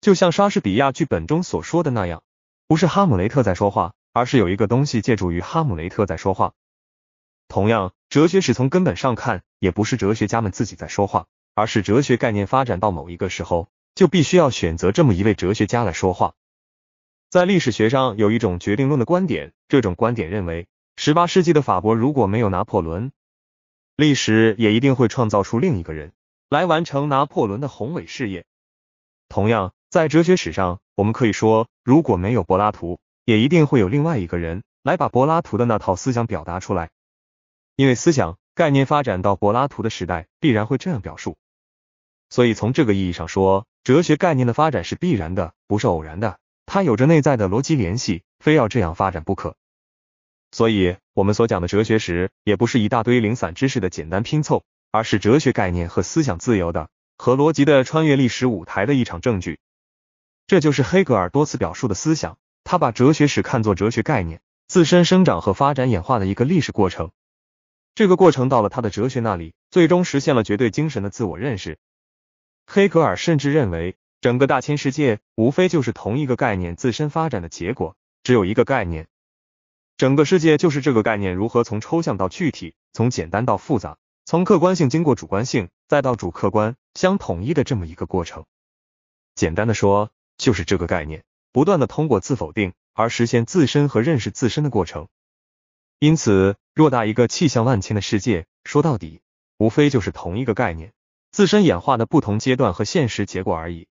就像莎士比亚剧本中所说的那样，不是哈姆雷特在说话，而是有一个东西借助于哈姆雷特在说话。同样，哲学史从根本上看，也不是哲学家们自己在说话，而是哲学概念发展到某一个时候，就必须要选择这么一位哲学家来说话。在历史学上有一种决定论的观点，这种观点认为，十八世纪的法国如果没有拿破仑，历史也一定会创造出另一个人。来完成拿破仑的宏伟事业。同样，在哲学史上，我们可以说，如果没有柏拉图，也一定会有另外一个人来把柏拉图的那套思想表达出来。因为思想概念发展到柏拉图的时代，必然会这样表述。所以，从这个意义上说，哲学概念的发展是必然的，不是偶然的，它有着内在的逻辑联系，非要这样发展不可。所以，我们所讲的哲学史，也不是一大堆零散知识的简单拼凑。而是哲学概念和思想自由的和逻辑的穿越历史舞台的一场证据，这就是黑格尔多次表述的思想。他把哲学史看作哲学概念自身生长和发展演化的一个历史过程。这个过程到了他的哲学那里，最终实现了绝对精神的自我认识。黑格尔甚至认为，整个大千世界无非就是同一个概念自身发展的结果，只有一个概念，整个世界就是这个概念如何从抽象到具体，从简单到复杂。从客观性经过主观性，再到主客观相统一的这么一个过程，简单的说就是这个概念不断的通过自否定而实现自身和认识自身的过程。因此，偌大一个气象万千的世界，说到底无非就是同一个概念自身演化的不同阶段和现实结果而已。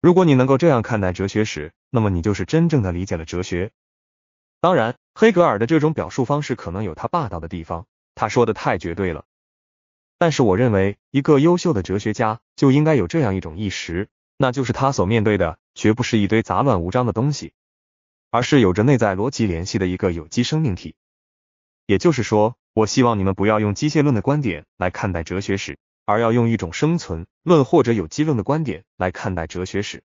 如果你能够这样看待哲学史，那么你就是真正的理解了哲学。当然，黑格尔的这种表述方式可能有他霸道的地方，他说的太绝对了。但是我认为，一个优秀的哲学家就应该有这样一种意识，那就是他所面对的绝不是一堆杂乱无章的东西，而是有着内在逻辑联系的一个有机生命体。也就是说，我希望你们不要用机械论的观点来看待哲学史，而要用一种生存论或者有机论的观点来看待哲学史。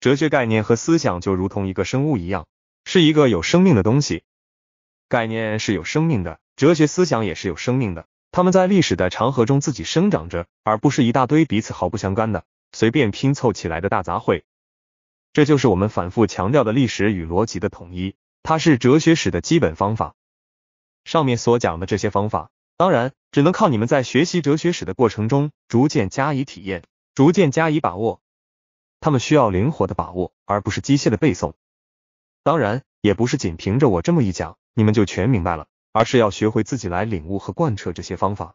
哲学概念和思想就如同一个生物一样，是一个有生命的东西。概念是有生命的，哲学思想也是有生命的。他们在历史的长河中自己生长着，而不是一大堆彼此毫不相干的、随便拼凑起来的大杂烩。这就是我们反复强调的历史与逻辑的统一，它是哲学史的基本方法。上面所讲的这些方法，当然只能靠你们在学习哲学史的过程中逐渐加以体验，逐渐加以把握。他们需要灵活的把握，而不是机械的背诵。当然，也不是仅凭着我这么一讲，你们就全明白了。而是要学会自己来领悟和贯彻这些方法，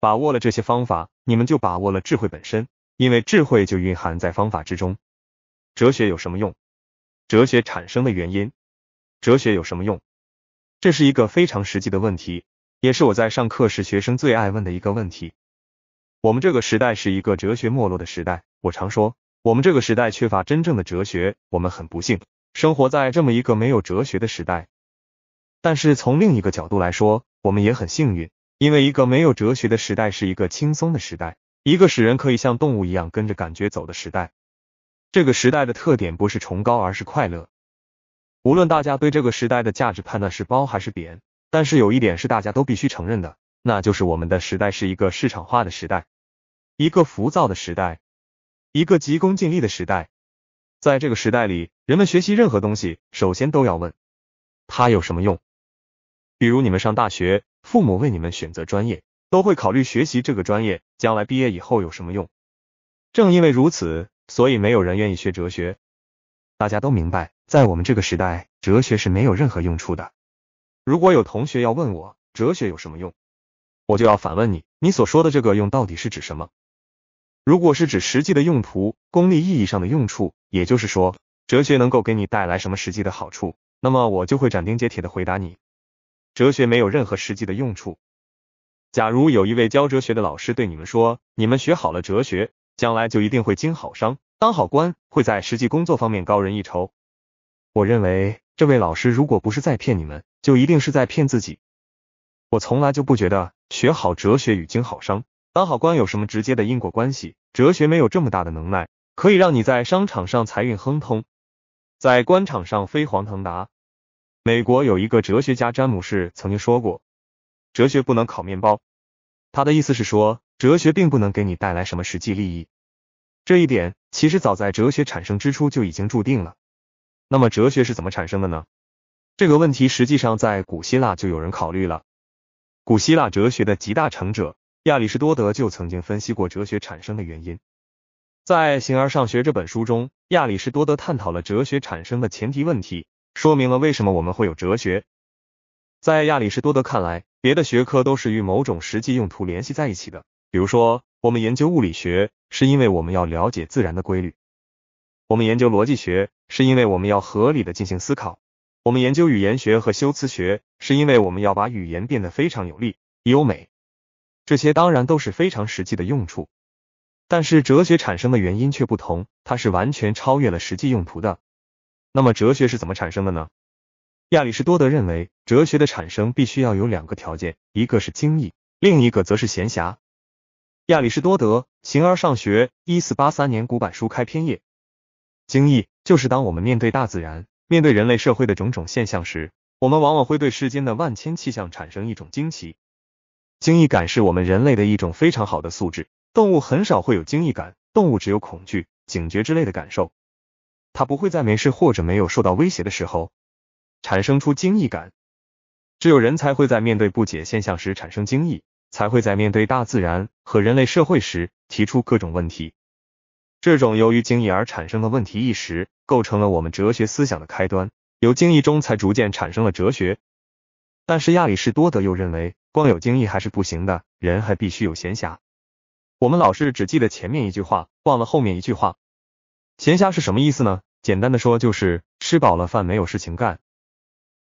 把握了这些方法，你们就把握了智慧本身，因为智慧就蕴含在方法之中。哲学有什么用？哲学产生的原因？哲学有什么用？这是一个非常实际的问题，也是我在上课时学生最爱问的一个问题。我们这个时代是一个哲学没落的时代，我常说，我们这个时代缺乏真正的哲学，我们很不幸，生活在这么一个没有哲学的时代。但是从另一个角度来说，我们也很幸运，因为一个没有哲学的时代是一个轻松的时代，一个使人可以像动物一样跟着感觉走的时代。这个时代的特点不是崇高，而是快乐。无论大家对这个时代的价值判断是褒还是贬，但是有一点是大家都必须承认的，那就是我们的时代是一个市场化的时代，一个浮躁的时代，一个急功近利的时代。在这个时代里，人们学习任何东西，首先都要问它有什么用。比如你们上大学，父母为你们选择专业，都会考虑学习这个专业将来毕业以后有什么用。正因为如此，所以没有人愿意学哲学。大家都明白，在我们这个时代，哲学是没有任何用处的。如果有同学要问我哲学有什么用，我就要反问你：你所说的这个用到底是指什么？如果是指实际的用途、功利意义上的用处，也就是说哲学能够给你带来什么实际的好处，那么我就会斩钉截铁的回答你。哲学没有任何实际的用处。假如有一位教哲学的老师对你们说，你们学好了哲学，将来就一定会经好商、当好官，会在实际工作方面高人一筹。我认为，这位老师如果不是在骗你们，就一定是在骗自己。我从来就不觉得学好哲学与经好商、当好官有什么直接的因果关系。哲学没有这么大的能耐，可以让你在商场上财运亨通，在官场上飞黄腾达。美国有一个哲学家詹姆士曾经说过，哲学不能烤面包。他的意思是说，哲学并不能给你带来什么实际利益。这一点其实早在哲学产生之初就已经注定了。那么，哲学是怎么产生的呢？这个问题实际上在古希腊就有人考虑了。古希腊哲学的集大成者亚里士多德就曾经分析过哲学产生的原因。在《形而上学》这本书中，亚里士多德探讨了哲学产生的前提问题。说明了为什么我们会有哲学。在亚里士多德看来，别的学科都是与某种实际用途联系在一起的。比如说，我们研究物理学，是因为我们要了解自然的规律；我们研究逻辑学，是因为我们要合理的进行思考；我们研究语言学和修辞学，是因为我们要把语言变得非常有力、优美。这些当然都是非常实际的用处，但是哲学产生的原因却不同，它是完全超越了实际用途的。那么哲学是怎么产生的呢？亚里士多德认为，哲学的产生必须要有两个条件，一个是经异，另一个则是闲暇。亚里士多德《形而上学》一四八三年古版书开篇页。经异就是当我们面对大自然、面对人类社会的种种现象时，我们往往会对世间的万千气象产生一种惊奇。惊异感是我们人类的一种非常好的素质，动物很少会有惊异感，动物只有恐惧、警觉之类的感受。他不会在没事或者没有受到威胁的时候产生出惊异感，只有人才会在面对不解现象时产生惊异，才会在面对大自然和人类社会时提出各种问题。这种由于惊异而产生的问题意识，构成了我们哲学思想的开端。由惊异中才逐渐产生了哲学。但是亚里士多德又认为，光有惊异还是不行的，人还必须有闲暇。我们老是只记得前面一句话，忘了后面一句话。闲暇是什么意思呢？简单的说，就是吃饱了饭没有事情干。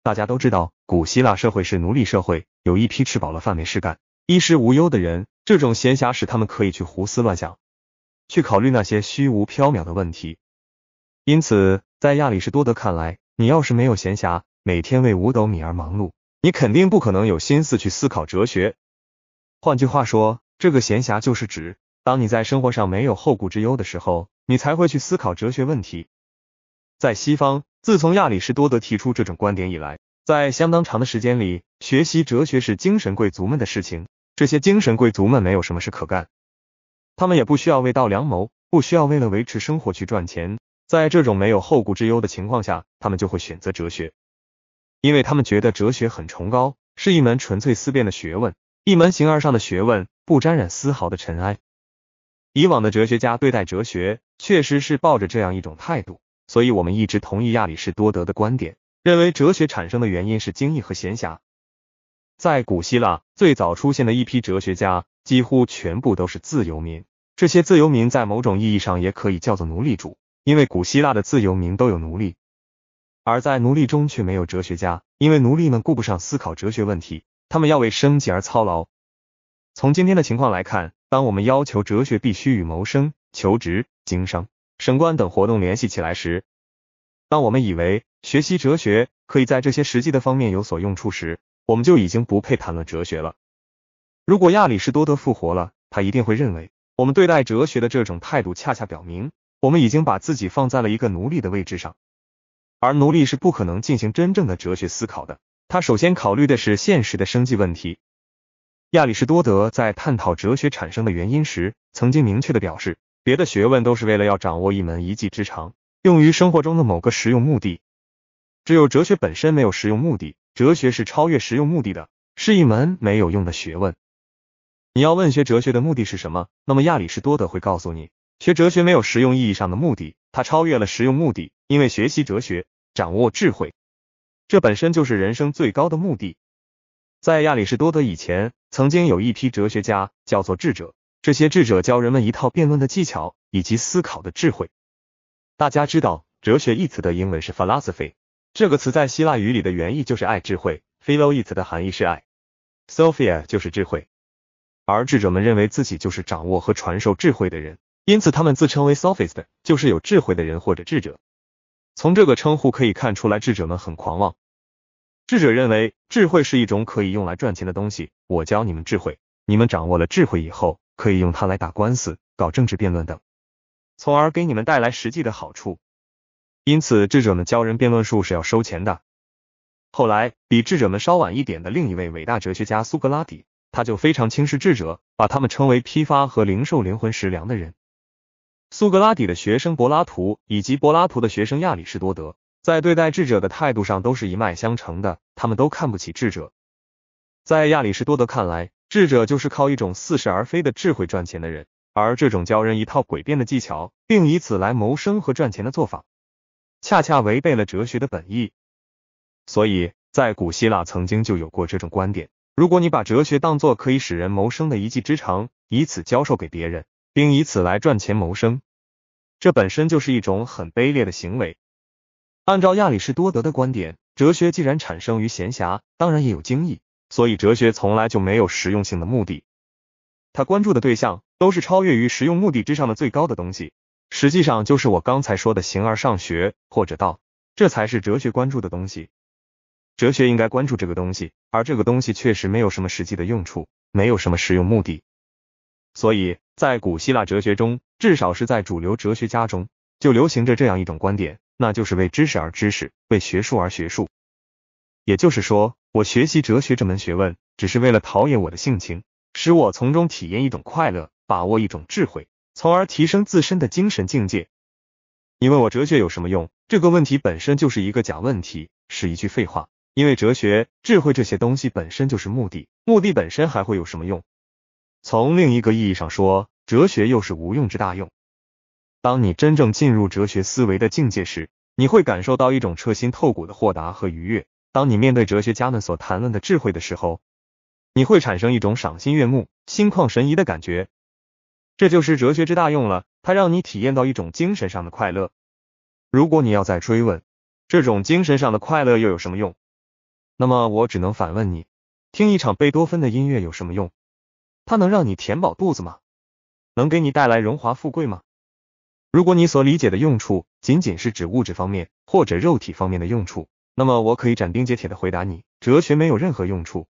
大家都知道，古希腊社会是奴隶社会，有一批吃饱了饭没事干、衣食无忧的人。这种闲暇使他们可以去胡思乱想，去考虑那些虚无缥缈的问题。因此，在亚里士多德看来，你要是没有闲暇，每天为五斗米而忙碌，你肯定不可能有心思去思考哲学。换句话说，这个闲暇就是指，当你在生活上没有后顾之忧的时候。你才会去思考哲学问题。在西方，自从亚里士多德提出这种观点以来，在相当长的时间里，学习哲学是精神贵族们的事情。这些精神贵族们没有什么事可干，他们也不需要为道良谋，不需要为了维持生活去赚钱。在这种没有后顾之忧的情况下，他们就会选择哲学，因为他们觉得哲学很崇高，是一门纯粹思辨的学问，一门形而上的学问，不沾染丝毫的尘埃。以往的哲学家对待哲学。确实是抱着这样一种态度，所以我们一直同意亚里士多德的观点，认为哲学产生的原因是精益和闲暇。在古希腊最早出现的一批哲学家，几乎全部都是自由民。这些自由民在某种意义上也可以叫做奴隶主，因为古希腊的自由民都有奴隶，而在奴隶中却没有哲学家，因为奴隶们顾不上思考哲学问题，他们要为生计而操劳。从今天的情况来看，当我们要求哲学必须与谋生，求职、经商、升官等活动联系起来时，当我们以为学习哲学可以在这些实际的方面有所用处时，我们就已经不配谈论哲学了。如果亚里士多德复活了，他一定会认为我们对待哲学的这种态度，恰恰表明我们已经把自己放在了一个奴隶的位置上，而奴隶是不可能进行真正的哲学思考的。他首先考虑的是现实的生计问题。亚里士多德在探讨哲学产生的原因时，曾经明确的表示。别的学问都是为了要掌握一门一技之长，用于生活中的某个实用目的。只有哲学本身没有实用目的，哲学是超越实用目的的，是一门没有用的学问。你要问学哲学的目的是什么，那么亚里士多德会告诉你，学哲学没有实用意义上的目的，它超越了实用目的，因为学习哲学、掌握智慧，这本身就是人生最高的目的。在亚里士多德以前，曾经有一批哲学家叫做智者。这些智者教人们一套辩论的技巧以及思考的智慧。大家知道，哲学一词的英文是 philosophy，这个词在希腊语里的原意就是爱智慧。philo 一词的含义是爱，Sophia 就是智慧。而智者们认为自己就是掌握和传授智慧的人，因此他们自称为 sophist，就是有智慧的人或者智者。从这个称呼可以看出来，智者们很狂妄。智者认为智慧是一种可以用来赚钱的东西。我教你们智慧，你们掌握了智慧以后。可以用它来打官司、搞政治辩论等，从而给你们带来实际的好处。因此，智者们教人辩论术是要收钱的。后来，比智者们稍晚一点的另一位伟大哲学家苏格拉底，他就非常轻视智者，把他们称为批发和零售灵魂食粮的人。苏格拉底的学生柏拉图以及柏拉图的学生亚里士多德，在对待智者的态度上都是一脉相承的，他们都看不起智者。在亚里士多德看来，智者就是靠一种似是而非的智慧赚钱的人，而这种教人一套诡辩的技巧，并以此来谋生和赚钱的做法，恰恰违背了哲学的本意。所以在古希腊曾经就有过这种观点：如果你把哲学当作可以使人谋生的一技之长，以此教授给别人，并以此来赚钱谋生，这本身就是一种很卑劣的行为。按照亚里士多德的观点，哲学既然产生于闲暇，当然也有精益。所以，哲学从来就没有实用性的目的，他关注的对象都是超越于实用目的之上的最高的东西，实际上就是我刚才说的形而上学或者道，这才是哲学关注的东西。哲学应该关注这个东西，而这个东西确实没有什么实际的用处，没有什么实用目的。所以在古希腊哲学中，至少是在主流哲学家中，就流行着这样一种观点，那就是为知识而知识，为学术而学术，也就是说。我学习哲学这门学问，只是为了陶冶我的性情，使我从中体验一种快乐，把握一种智慧，从而提升自身的精神境界。你问我哲学有什么用？这个问题本身就是一个假问题，是一句废话。因为哲学、智慧这些东西本身就是目的，目的本身还会有什么用？从另一个意义上说，哲学又是无用之大用。当你真正进入哲学思维的境界时，你会感受到一种彻心透骨的豁达和愉悦。当你面对哲学家们所谈论的智慧的时候，你会产生一种赏心悦目、心旷神怡的感觉，这就是哲学之大用了。它让你体验到一种精神上的快乐。如果你要再追问这种精神上的快乐又有什么用，那么我只能反问你：听一场贝多芬的音乐有什么用？它能让你填饱肚子吗？能给你带来荣华富贵吗？如果你所理解的用处仅仅是指物质方面或者肉体方面的用处，那么我可以斩钉截铁的回答你，哲学没有任何用处。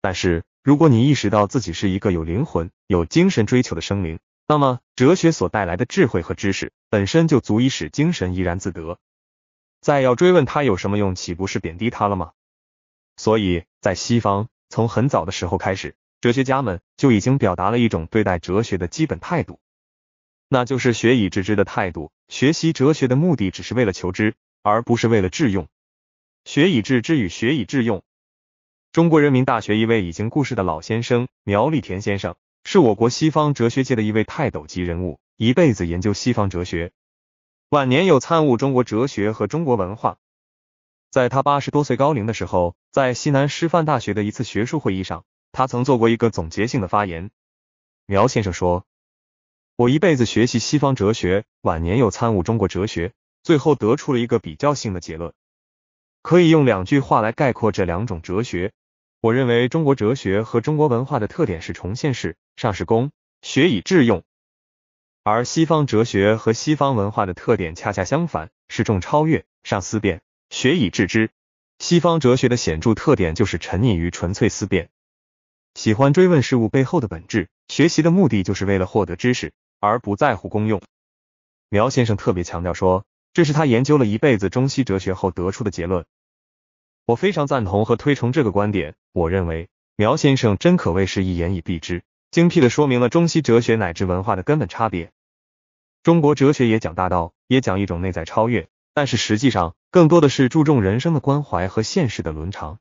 但是如果你意识到自己是一个有灵魂、有精神追求的生灵，那么哲学所带来的智慧和知识本身就足以使精神怡然自得。再要追问他有什么用，岂不是贬低他了吗？所以，在西方从很早的时候开始，哲学家们就已经表达了一种对待哲学的基本态度，那就是学以致知的态度。学习哲学的目的只是为了求知，而不是为了致用。学以致知与学以致用。中国人民大学一位已经故世的老先生苗立田先生，是我国西方哲学界的一位泰斗级人物，一辈子研究西方哲学，晚年又参悟中国哲学和中国文化。在他八十多岁高龄的时候，在西南师范大学的一次学术会议上，他曾做过一个总结性的发言。苗先生说：“我一辈子学习西方哲学，晚年又参悟中国哲学，最后得出了一个比较性的结论。”可以用两句话来概括这两种哲学。我认为中国哲学和中国文化的特点是重现式，上是功，学以致用；而西方哲学和西方文化的特点恰恰相反，是重超越、上思辨、学以致知。西方哲学的显著特点就是沉溺于纯粹思辨，喜欢追问事物背后的本质，学习的目的就是为了获得知识，而不在乎功用。苗先生特别强调说。这是他研究了一辈子中西哲学后得出的结论。我非常赞同和推崇这个观点。我认为苗先生真可谓是一言以蔽之，精辟的说明了中西哲学乃至文化的根本差别。中国哲学也讲大道，也讲一种内在超越，但是实际上更多的是注重人生的关怀和现实的伦常。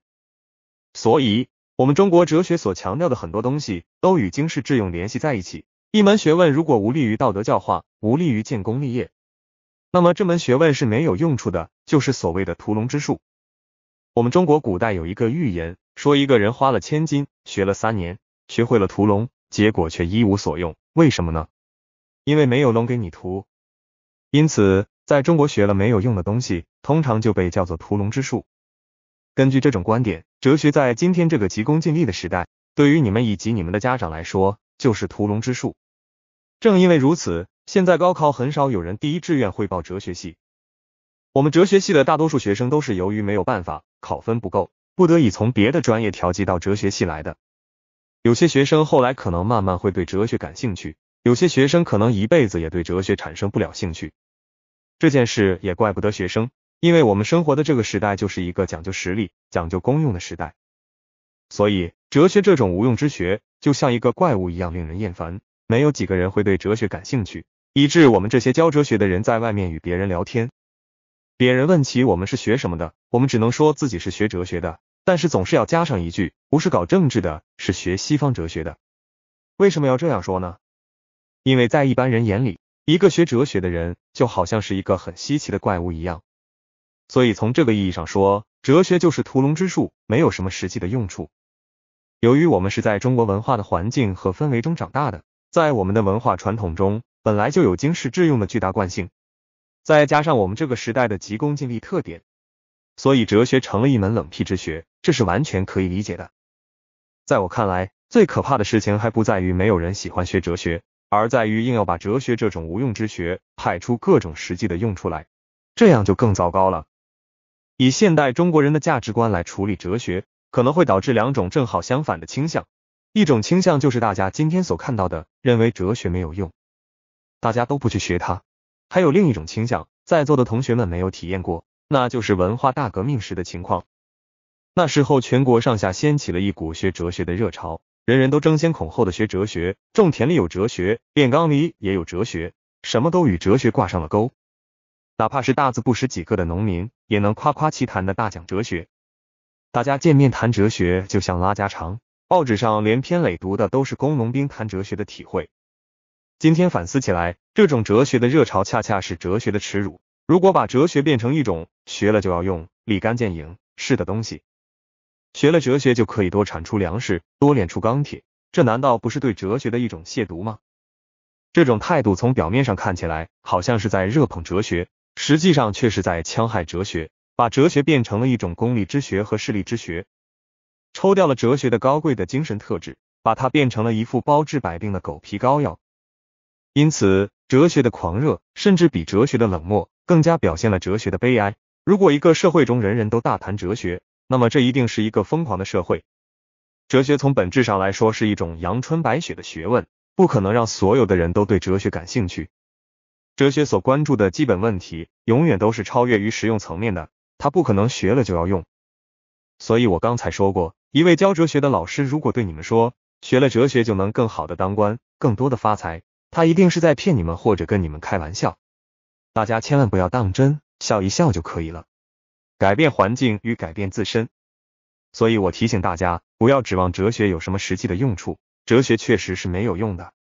所以，我们中国哲学所强调的很多东西都与经世致用联系在一起。一门学问如果无利于道德教化，无利于建功立业，那么这门学问是没有用处的，就是所谓的屠龙之术。我们中国古代有一个寓言，说一个人花了千金，学了三年，学会了屠龙，结果却一无所用，为什么呢？因为没有龙给你屠。因此，在中国学了没有用的东西，通常就被叫做屠龙之术。根据这种观点，哲学在今天这个急功近利的时代，对于你们以及你们的家长来说，就是屠龙之术。正因为如此。现在高考很少有人第一志愿会报哲学系，我们哲学系的大多数学生都是由于没有办法，考分不够，不得已从别的专业调剂到哲学系来的。有些学生后来可能慢慢会对哲学感兴趣，有些学生可能一辈子也对哲学产生不了兴趣。这件事也怪不得学生，因为我们生活的这个时代就是一个讲究实力、讲究功用的时代，所以哲学这种无用之学，就像一个怪物一样令人厌烦，没有几个人会对哲学感兴趣。以致我们这些教哲学的人在外面与别人聊天，别人问起我们是学什么的，我们只能说自己是学哲学的，但是总是要加上一句，不是搞政治的，是学西方哲学的。为什么要这样说呢？因为在一般人眼里，一个学哲学的人就好像是一个很稀奇的怪物一样，所以从这个意义上说，哲学就是屠龙之术，没有什么实际的用处。由于我们是在中国文化的环境和氛围中长大的，在我们的文化传统中。本来就有经世致用的巨大惯性，再加上我们这个时代的急功近利特点，所以哲学成了一门冷僻之学，这是完全可以理解的。在我看来，最可怕的事情还不在于没有人喜欢学哲学，而在于硬要把哲学这种无用之学派出各种实际的用处来，这样就更糟糕了。以现代中国人的价值观来处理哲学，可能会导致两种正好相反的倾向：一种倾向就是大家今天所看到的，认为哲学没有用。大家都不去学它。还有另一种倾向，在座的同学们没有体验过，那就是文化大革命时的情况。那时候全国上下掀起了一股学哲学的热潮，人人都争先恐后的学哲学，种田里有哲学，炼钢里也有哲学，什么都与哲学挂上了钩。哪怕是大字不识几个的农民，也能夸夸其谈的大讲哲学。大家见面谈哲学就像拉家常，报纸上连篇累牍的都是工农兵谈哲学的体会。今天反思起来，这种哲学的热潮恰恰是哲学的耻辱。如果把哲学变成一种学了就要用、立竿见影式的东西，学了哲学就可以多产出粮食、多炼出钢铁，这难道不是对哲学的一种亵渎吗？这种态度从表面上看起来好像是在热捧哲学，实际上却是在戕害哲学，把哲学变成了一种功利之学和势力之学，抽掉了哲学的高贵的精神特质，把它变成了一副包治百病的狗皮膏药。因此，哲学的狂热甚至比哲学的冷漠更加表现了哲学的悲哀。如果一个社会中人人都大谈哲学，那么这一定是一个疯狂的社会。哲学从本质上来说是一种阳春白雪的学问，不可能让所有的人都对哲学感兴趣。哲学所关注的基本问题永远都是超越于实用层面的，它不可能学了就要用。所以我刚才说过，一位教哲学的老师如果对你们说学了哲学就能更好的当官、更多的发财。他一定是在骗你们，或者跟你们开玩笑，大家千万不要当真，笑一笑就可以了。改变环境与改变自身，所以我提醒大家不要指望哲学有什么实际的用处，哲学确实是没有用的。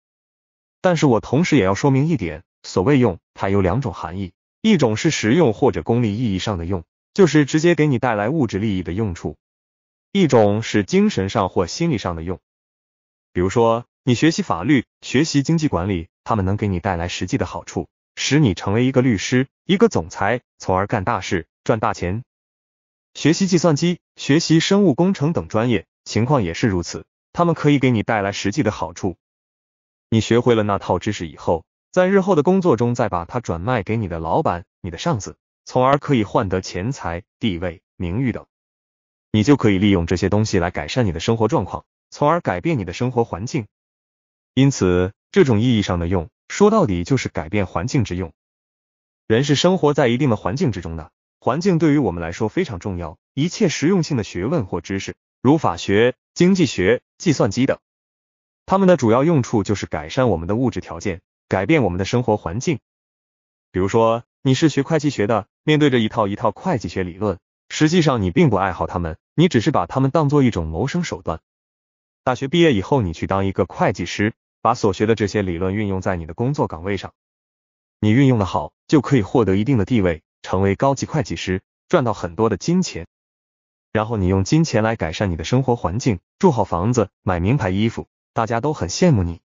但是我同时也要说明一点，所谓用，它有两种含义，一种是实用或者功利意义上的用，就是直接给你带来物质利益的用处；一种是精神上或心理上的用，比如说。你学习法律、学习经济管理，他们能给你带来实际的好处，使你成为一个律师、一个总裁，从而干大事、赚大钱。学习计算机、学习生物工程等专业，情况也是如此。他们可以给你带来实际的好处。你学会了那套知识以后，在日后的工作中再把它转卖给你的老板、你的上司，从而可以换得钱财、地位、名誉等。你就可以利用这些东西来改善你的生活状况，从而改变你的生活环境。因此，这种意义上的用，说到底就是改变环境之用。人是生活在一定的环境之中的，环境对于我们来说非常重要。一切实用性的学问或知识，如法学、经济学、计算机等，它们的主要用处就是改善我们的物质条件，改变我们的生活环境。比如说，你是学会计学的，面对着一套一套会计学理论，实际上你并不爱好他们，你只是把他们当做一种谋生手段。大学毕业以后，你去当一个会计师。把所学的这些理论运用在你的工作岗位上，你运用的好，就可以获得一定的地位，成为高级会计师，赚到很多的金钱。然后你用金钱来改善你的生活环境，住好房子，买名牌衣服，大家都很羡慕你。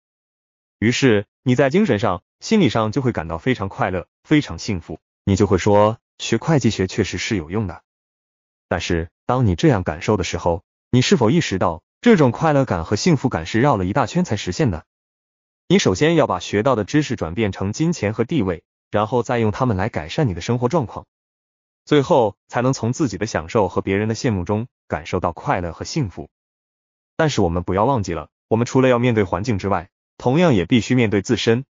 于是你在精神上、心理上就会感到非常快乐、非常幸福。你就会说学会计学确实是有用的。但是当你这样感受的时候，你是否意识到这种快乐感和幸福感是绕了一大圈才实现的？你首先要把学到的知识转变成金钱和地位，然后再用它们来改善你的生活状况，最后才能从自己的享受和别人的羡慕中感受到快乐和幸福。但是我们不要忘记了，我们除了要面对环境之外，同样也必须面对自身。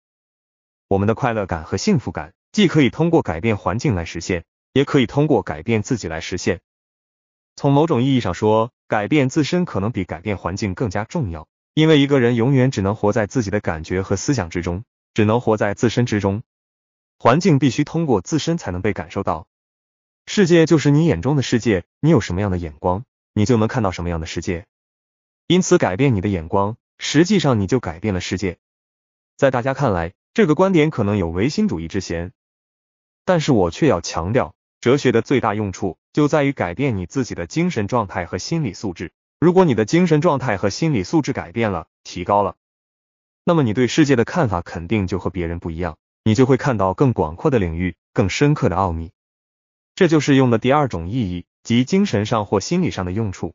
我们的快乐感和幸福感既可以通过改变环境来实现，也可以通过改变自己来实现。从某种意义上说，改变自身可能比改变环境更加重要。因为一个人永远只能活在自己的感觉和思想之中，只能活在自身之中，环境必须通过自身才能被感受到。世界就是你眼中的世界，你有什么样的眼光，你就能看到什么样的世界。因此，改变你的眼光，实际上你就改变了世界。在大家看来，这个观点可能有唯心主义之嫌，但是我却要强调，哲学的最大用处就在于改变你自己的精神状态和心理素质。如果你的精神状态和心理素质改变了、提高了，那么你对世界的看法肯定就和别人不一样，你就会看到更广阔的领域、更深刻的奥秘。这就是用的第二种意义，即精神上或心理上的用处。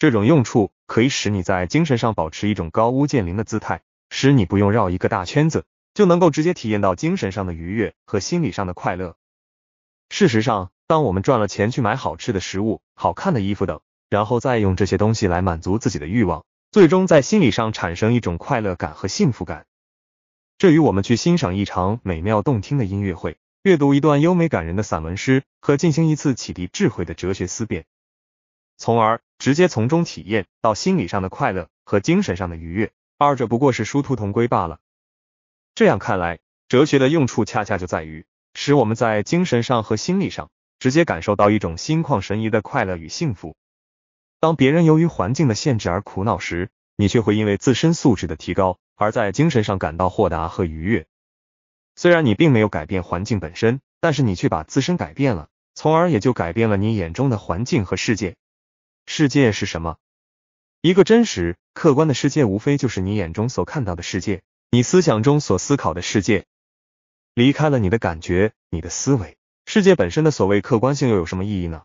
这种用处可以使你在精神上保持一种高屋建瓴的姿态，使你不用绕一个大圈子，就能够直接体验到精神上的愉悦和心理上的快乐。事实上，当我们赚了钱去买好吃的食物、好看的衣服等，然后再用这些东西来满足自己的欲望，最终在心理上产生一种快乐感和幸福感。这与我们去欣赏一场美妙动听的音乐会、阅读一段优美感人的散文诗和进行一次启迪智慧的哲学思辨，从而直接从中体验到心理上的快乐和精神上的愉悦，二者不过是殊途同归罢了。这样看来，哲学的用处恰恰就在于使我们在精神上和心理上直接感受到一种心旷神怡的快乐与幸福。当别人由于环境的限制而苦恼时，你却会因为自身素质的提高而在精神上感到豁达和愉悦。虽然你并没有改变环境本身，但是你却把自身改变了，从而也就改变了你眼中的环境和世界。世界是什么？一个真实、客观的世界，无非就是你眼中所看到的世界，你思想中所思考的世界。离开了你的感觉、你的思维，世界本身的所谓客观性又有什么意义呢？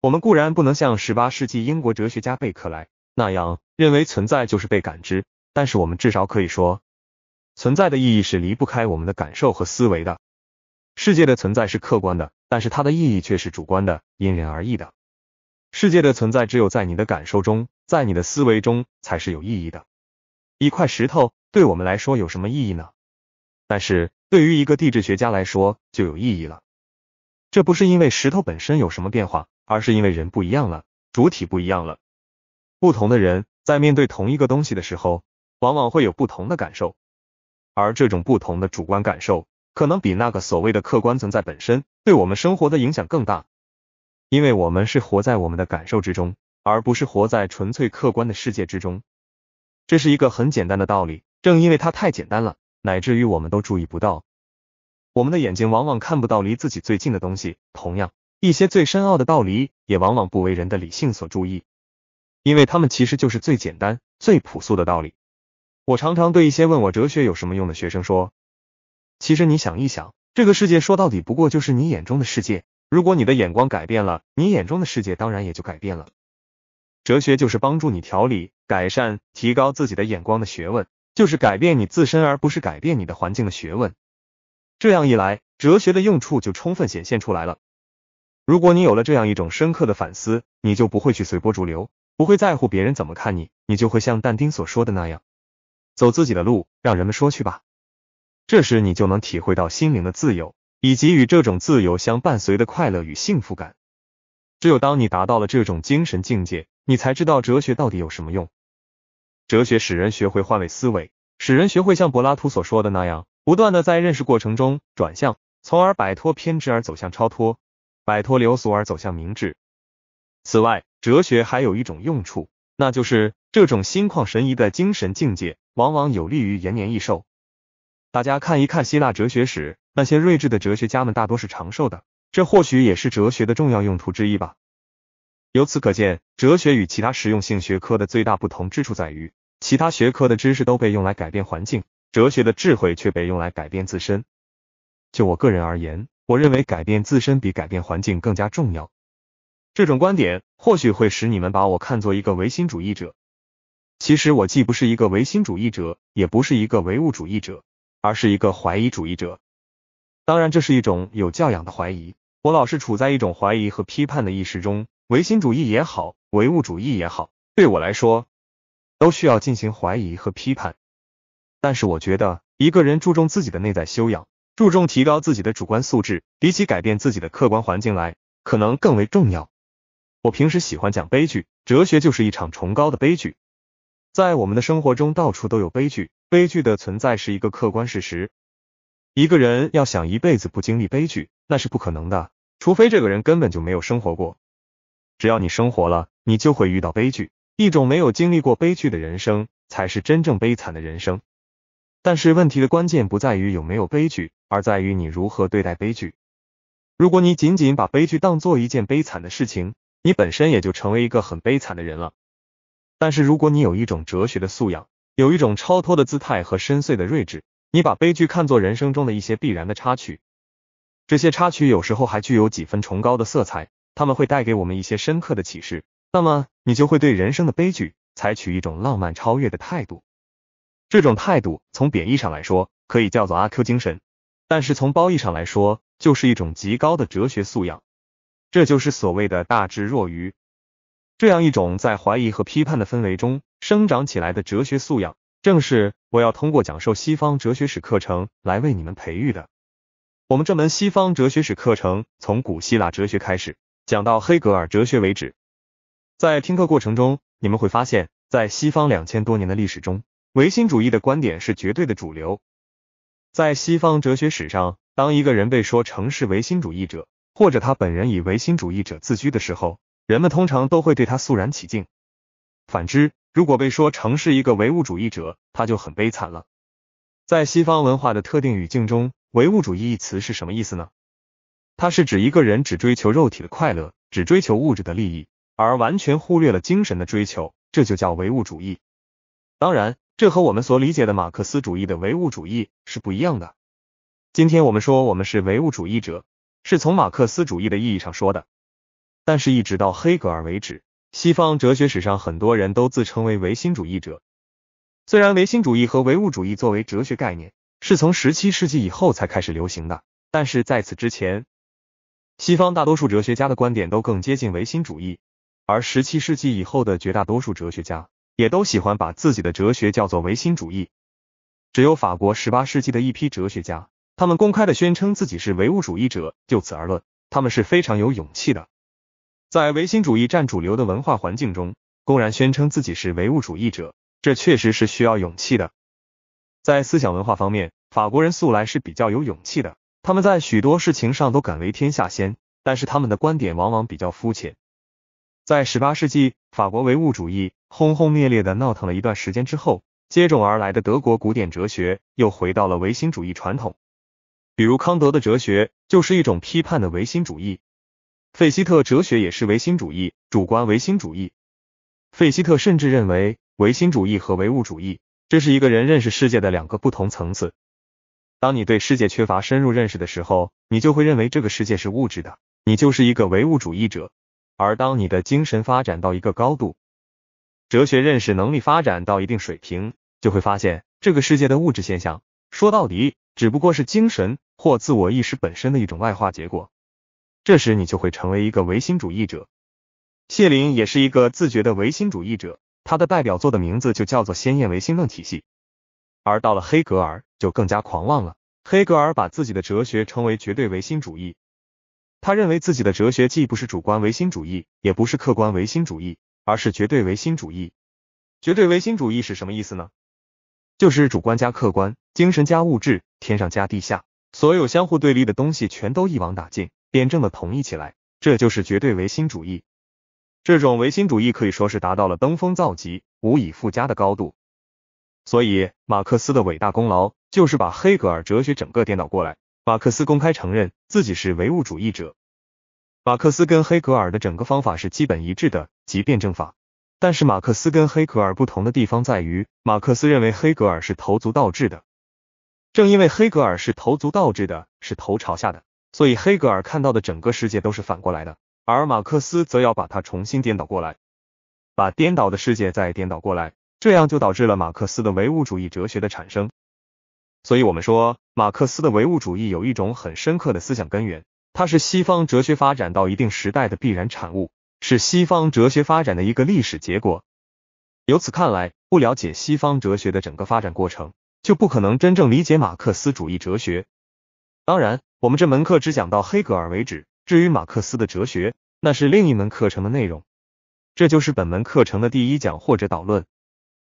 我们固然不能像十八世纪英国哲学家贝克莱那样认为存在就是被感知，但是我们至少可以说，存在的意义是离不开我们的感受和思维的。世界的存在是客观的，但是它的意义却是主观的，因人而异的。世界的存在只有在你的感受中，在你的思维中才是有意义的。一块石头对我们来说有什么意义呢？但是对于一个地质学家来说就有意义了。这不是因为石头本身有什么变化。而是因为人不一样了，主体不一样了。不同的人在面对同一个东西的时候，往往会有不同的感受，而这种不同的主观感受，可能比那个所谓的客观存在本身对我们生活的影响更大。因为我们是活在我们的感受之中，而不是活在纯粹客观的世界之中。这是一个很简单的道理，正因为它太简单了，乃至于我们都注意不到。我们的眼睛往往看不到离自己最近的东西，同样。一些最深奥的道理，也往往不为人的理性所注意，因为他们其实就是最简单、最朴素的道理。我常常对一些问我哲学有什么用的学生说，其实你想一想，这个世界说到底不过就是你眼中的世界，如果你的眼光改变了，你眼中的世界当然也就改变了。哲学就是帮助你调理、改善、提高自己的眼光的学问，就是改变你自身而不是改变你的环境的学问。这样一来，哲学的用处就充分显现出来了。如果你有了这样一种深刻的反思，你就不会去随波逐流，不会在乎别人怎么看你，你就会像但丁所说的那样，走自己的路，让人们说去吧。这时你就能体会到心灵的自由，以及与这种自由相伴随的快乐与幸福感。只有当你达到了这种精神境界，你才知道哲学到底有什么用。哲学使人学会换位思维，使人学会像柏拉图所说的那样，不断的在认识过程中转向，从而摆脱偏执而走向超脱。摆脱流俗而走向明智。此外，哲学还有一种用处，那就是这种心旷神怡的精神境界，往往有利于延年益寿。大家看一看希腊哲学史，那些睿智的哲学家们大多是长寿的，这或许也是哲学的重要用途之一吧。由此可见，哲学与其他实用性学科的最大不同之处在于，其他学科的知识都被用来改变环境，哲学的智慧却被用来改变自身。就我个人而言，我认为改变自身比改变环境更加重要。这种观点或许会使你们把我看作一个唯心主义者。其实我既不是一个唯心主义者，也不是一个唯物主义者，而是一个怀疑主义者。当然，这是一种有教养的怀疑。我老是处在一种怀疑和批判的意识中。唯心主义也好，唯物主义也好，对我来说都需要进行怀疑和批判。但是，我觉得一个人注重自己的内在修养。注重提高自己的主观素质，比起改变自己的客观环境来，可能更为重要。我平时喜欢讲悲剧，哲学就是一场崇高的悲剧。在我们的生活中，到处都有悲剧，悲剧的存在是一个客观事实。一个人要想一辈子不经历悲剧，那是不可能的，除非这个人根本就没有生活过。只要你生活了，你就会遇到悲剧。一种没有经历过悲剧的人生，才是真正悲惨的人生。但是问题的关键不在于有没有悲剧，而在于你如何对待悲剧。如果你仅仅把悲剧当做一件悲惨的事情，你本身也就成为一个很悲惨的人了。但是如果你有一种哲学的素养，有一种超脱的姿态和深邃的睿智，你把悲剧看作人生中的一些必然的插曲，这些插曲有时候还具有几分崇高的色彩，他们会带给我们一些深刻的启示。那么，你就会对人生的悲剧采取一种浪漫超越的态度。这种态度，从贬义上来说，可以叫做阿 Q 精神；但是从褒义上来说，就是一种极高的哲学素养。这就是所谓的大智若愚。这样一种在怀疑和批判的氛围中生长起来的哲学素养，正是我要通过讲授西方哲学史课程来为你们培育的。我们这门西方哲学史课程从古希腊哲学开始，讲到黑格尔哲学为止。在听课过程中，你们会发现，在西方两千多年的历史中，唯心主义的观点是绝对的主流，在西方哲学史上，当一个人被说成是唯心主义者，或者他本人以唯心主义者自居的时候，人们通常都会对他肃然起敬。反之，如果被说成是一个唯物主义者，他就很悲惨了。在西方文化的特定语境中，“唯物主义”一词是什么意思呢？它是指一个人只追求肉体的快乐，只追求物质的利益，而完全忽略了精神的追求，这就叫唯物主义。当然。这和我们所理解的马克思主义的唯物主义是不一样的。今天我们说我们是唯物主义者，是从马克思主义的意义上说的。但是，一直到黑格尔为止，西方哲学史上很多人都自称为唯心主义者。虽然唯心主义和唯物主义作为哲学概念是从十七世纪以后才开始流行的，但是在此之前，西方大多数哲学家的观点都更接近唯心主义，而十七世纪以后的绝大多数哲学家。也都喜欢把自己的哲学叫做唯心主义。只有法国十八世纪的一批哲学家，他们公开的宣称自己是唯物主义者。就此而论，他们是非常有勇气的。在唯心主义占主流的文化环境中，公然宣称自己是唯物主义者，这确实是需要勇气的。在思想文化方面，法国人素来是比较有勇气的，他们在许多事情上都敢为天下先，但是他们的观点往往比较肤浅。在十八世纪，法国唯物主义。轰轰烈烈的闹腾了一段时间之后，接踵而来的德国古典哲学又回到了唯心主义传统。比如康德的哲学就是一种批判的唯心主义，费希特哲学也是唯心主义，主观唯心主义。费希特甚至认为，唯心主义和唯物主义这是一个人认识世界的两个不同层次。当你对世界缺乏深入认识的时候，你就会认为这个世界是物质的，你就是一个唯物主义者；而当你的精神发展到一个高度，哲学认识能力发展到一定水平，就会发现这个世界的物质现象，说到底只不过是精神或自我意识本身的一种外化结果。这时你就会成为一个唯心主义者。谢林也是一个自觉的唯心主义者，他的代表作的名字就叫做《先验唯心论体系》。而到了黑格尔，就更加狂妄了。黑格尔把自己的哲学称为绝对唯心主义，他认为自己的哲学既不是主观唯心主义，也不是客观唯心主义。而是绝对唯心主义。绝对唯心主义是什么意思呢？就是主观加客观，精神加物质，天上加地下，所有相互对立的东西全都一网打尽，辩证的统一起来。这就是绝对唯心主义。这种唯心主义可以说是达到了登峰造极、无以复加的高度。所以，马克思的伟大功劳就是把黑格尔哲学整个颠倒过来。马克思公开承认自己是唯物主义者。马克思跟黑格尔的整个方法是基本一致的。及辩证法，但是马克思跟黑格尔不同的地方在于，马克思认为黑格尔是头足倒置的。正因为黑格尔是头足倒置的，是头朝下的，所以黑格尔看到的整个世界都是反过来的，而马克思则要把它重新颠倒过来，把颠倒的世界再颠倒过来，这样就导致了马克思的唯物主义哲学的产生。所以，我们说马克思的唯物主义有一种很深刻的思想根源，它是西方哲学发展到一定时代的必然产物。是西方哲学发展的一个历史结果。由此看来，不了解西方哲学的整个发展过程，就不可能真正理解马克思主义哲学。当然，我们这门课只讲到黑格尔为止。至于马克思的哲学，那是另一门课程的内容。这就是本门课程的第一讲或者导论。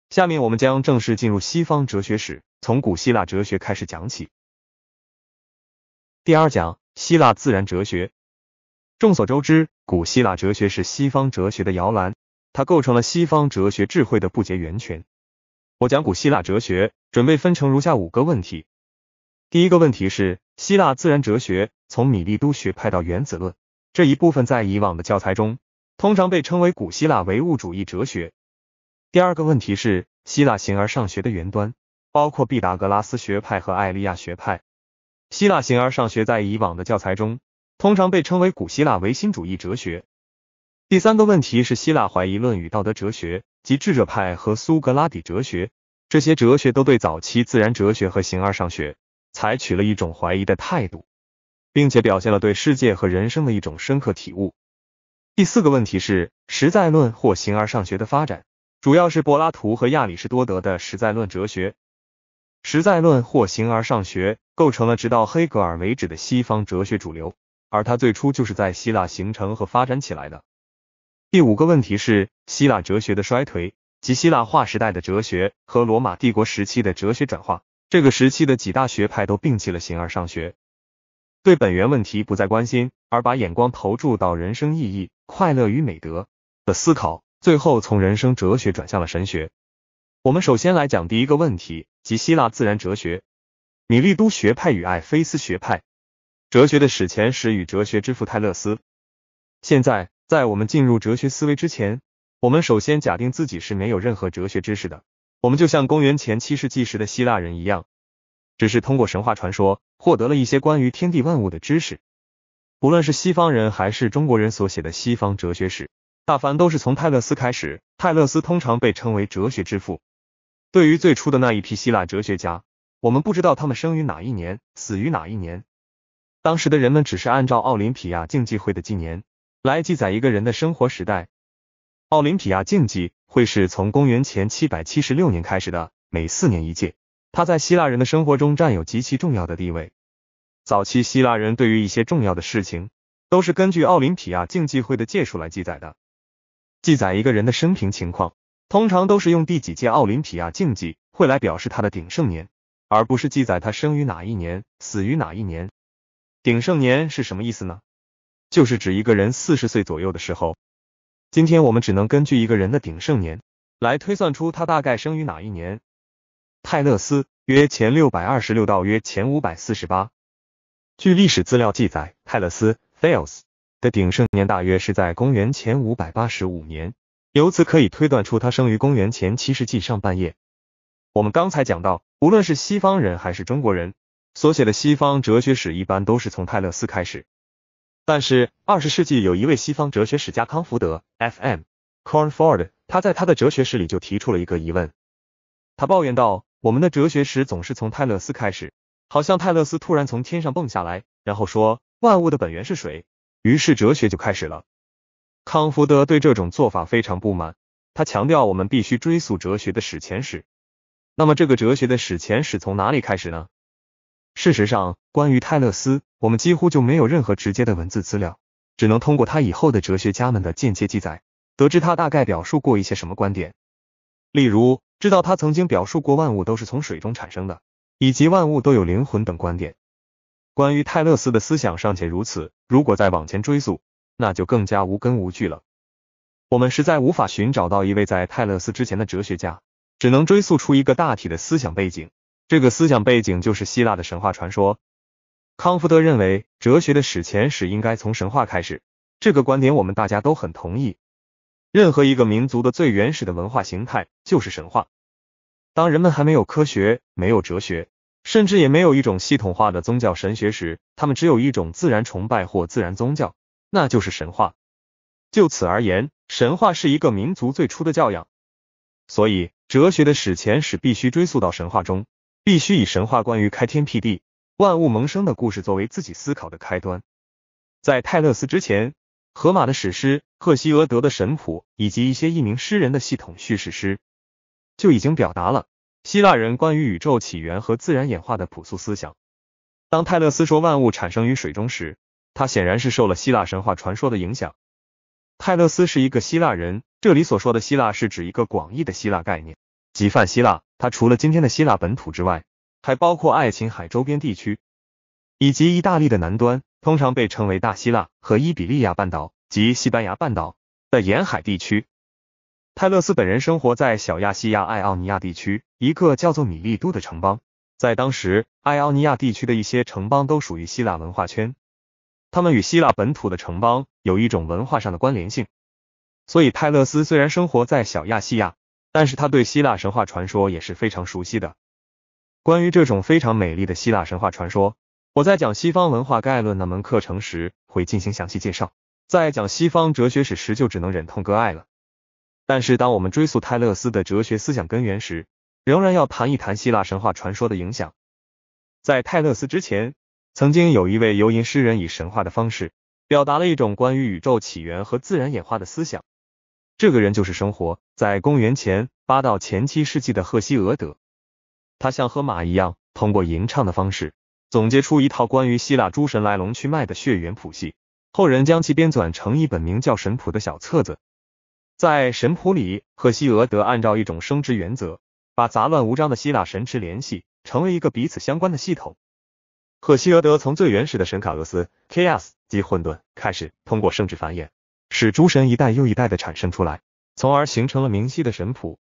下面我们将正式进入西方哲学史，从古希腊哲学开始讲起。第二讲：希腊自然哲学。众所周知，古希腊哲学是西方哲学的摇篮，它构成了西方哲学智慧的不竭源泉。我讲古希腊哲学，准备分成如下五个问题。第一个问题是希腊自然哲学，从米利都学派到原子论这一部分，在以往的教材中通常被称为古希腊唯物主义哲学。第二个问题是希腊形而上学的源端，包括毕达哥拉斯学派和爱利亚学派。希腊形而上学在以往的教材中。通常被称为古希腊唯心主义哲学。第三个问题是希腊怀疑论与道德哲学及智者派和苏格拉底哲学，这些哲学都对早期自然哲学和形而上学采取了一种怀疑的态度，并且表现了对世界和人生的一种深刻体悟。第四个问题是实在论或形而上学的发展，主要是柏拉图和亚里士多德的实在论哲学。实在论或形而上学构成了直到黑格尔为止的西方哲学主流。而它最初就是在希腊形成和发展起来的。第五个问题是希腊哲学的衰颓及希腊化时代的哲学和罗马帝国时期的哲学转化。这个时期的几大学派都摒弃了形而上学，对本源问题不再关心，而把眼光投注到人生意义、快乐与美德的思考，最后从人生哲学转向了神学。我们首先来讲第一个问题，即希腊自然哲学——米利都学派与艾菲斯学派。哲学的史前史与哲学之父泰勒斯。现在，在我们进入哲学思维之前，我们首先假定自己是没有任何哲学知识的。我们就像公元前七世纪时的希腊人一样，只是通过神话传说获得了一些关于天地万物的知识。不论是西方人还是中国人所写的西方哲学史，大凡都是从泰勒斯开始。泰勒斯通常被称为哲学之父。对于最初的那一批希腊哲学家，我们不知道他们生于哪一年，死于哪一年。当时的人们只是按照奥林匹亚竞技会的纪年来记载一个人的生活时代。奥林匹亚竞技会是从公元前七百七十六年开始的，每四年一届。他在希腊人的生活中占有极其重要的地位。早期希腊人对于一些重要的事情都是根据奥林匹亚竞技会的届数来记载的。记载一个人的生平情况，通常都是用第几届奥林匹亚竞技会来表示他的鼎盛年，而不是记载他生于哪一年，死于哪一年。鼎盛年是什么意思呢？就是指一个人四十岁左右的时候。今天我们只能根据一个人的鼎盛年来推算出他大概生于哪一年。泰勒斯约前六百二十六到约前五百四十八。据历史资料记载，泰勒斯 （Thales） 的鼎盛年大约是在公元前五百八十五年，由此可以推断出他生于公元前七世纪上半叶。我们刚才讲到，无论是西方人还是中国人。所写的西方哲学史一般都是从泰勒斯开始，但是二十世纪有一位西方哲学史家康福德 （F. M. Cornford），他在他的哲学史里就提出了一个疑问。他抱怨道：“我们的哲学史总是从泰勒斯开始，好像泰勒斯突然从天上蹦下来，然后说万物的本源是水，于是哲学就开始了。”康福德对这种做法非常不满，他强调我们必须追溯哲学的史前史。那么，这个哲学的史前史从哪里开始呢？事实上，关于泰勒斯，我们几乎就没有任何直接的文字资料，只能通过他以后的哲学家们的间接记载，得知他大概表述过一些什么观点。例如，知道他曾经表述过万物都是从水中产生的，以及万物都有灵魂等观点。关于泰勒斯的思想尚且如此，如果再往前追溯，那就更加无根无据了。我们实在无法寻找到一位在泰勒斯之前的哲学家，只能追溯出一个大体的思想背景。这个思想背景就是希腊的神话传说。康福德认为，哲学的史前史应该从神话开始。这个观点我们大家都很同意。任何一个民族的最原始的文化形态就是神话。当人们还没有科学、没有哲学，甚至也没有一种系统化的宗教神学时，他们只有一种自然崇拜或自然宗教，那就是神话。就此而言，神话是一个民族最初的教养。所以，哲学的史前史必须追溯到神话中。必须以神话关于开天辟地、万物萌生的故事作为自己思考的开端。在泰勒斯之前，荷马的史诗、赫西俄德的神谱以及一些佚名诗人的系统叙事诗，就已经表达了希腊人关于宇宙起源和自然演化的朴素思想。当泰勒斯说万物产生于水中时，他显然是受了希腊神话传说的影响。泰勒斯是一个希腊人，这里所说的希腊是指一个广义的希腊概念。即泛希腊，它除了今天的希腊本土之外，还包括爱琴海周边地区，以及意大利的南端，通常被称为大希腊和伊比利亚半岛及西班牙半岛的沿海地区。泰勒斯本人生活在小亚细亚爱奥尼亚地区一个叫做米利都的城邦，在当时，爱奥尼亚地区的一些城邦都属于希腊文化圈，他们与希腊本土的城邦有一种文化上的关联性。所以，泰勒斯虽然生活在小亚细亚。但是他对希腊神话传说也是非常熟悉的。关于这种非常美丽的希腊神话传说，我在讲西方文化概论那门课程时会进行详细介绍。在讲西方哲学史时就只能忍痛割爱了。但是当我们追溯泰勒斯的哲学思想根源时，仍然要谈一谈希腊神话传说的影响。在泰勒斯之前，曾经有一位游吟诗人以神话的方式表达了一种关于宇宙起源和自然演化的思想。这个人就是生活在公元前八到前七世纪的赫西俄德，他像河马一样，通过吟唱的方式总结出一套关于希腊诸神来龙去脉的血缘谱系，后人将其编纂成一本名叫《神谱》的小册子。在《神谱》里，赫西俄德按照一种生殖原则，把杂乱无章的希腊神池联系成为一个彼此相关的系统。赫西俄德从最原始的神卡俄斯 （Kas） 及混沌开始，通过生殖繁衍。使诸神一代又一代的产生出来，从而形成了明晰的神谱。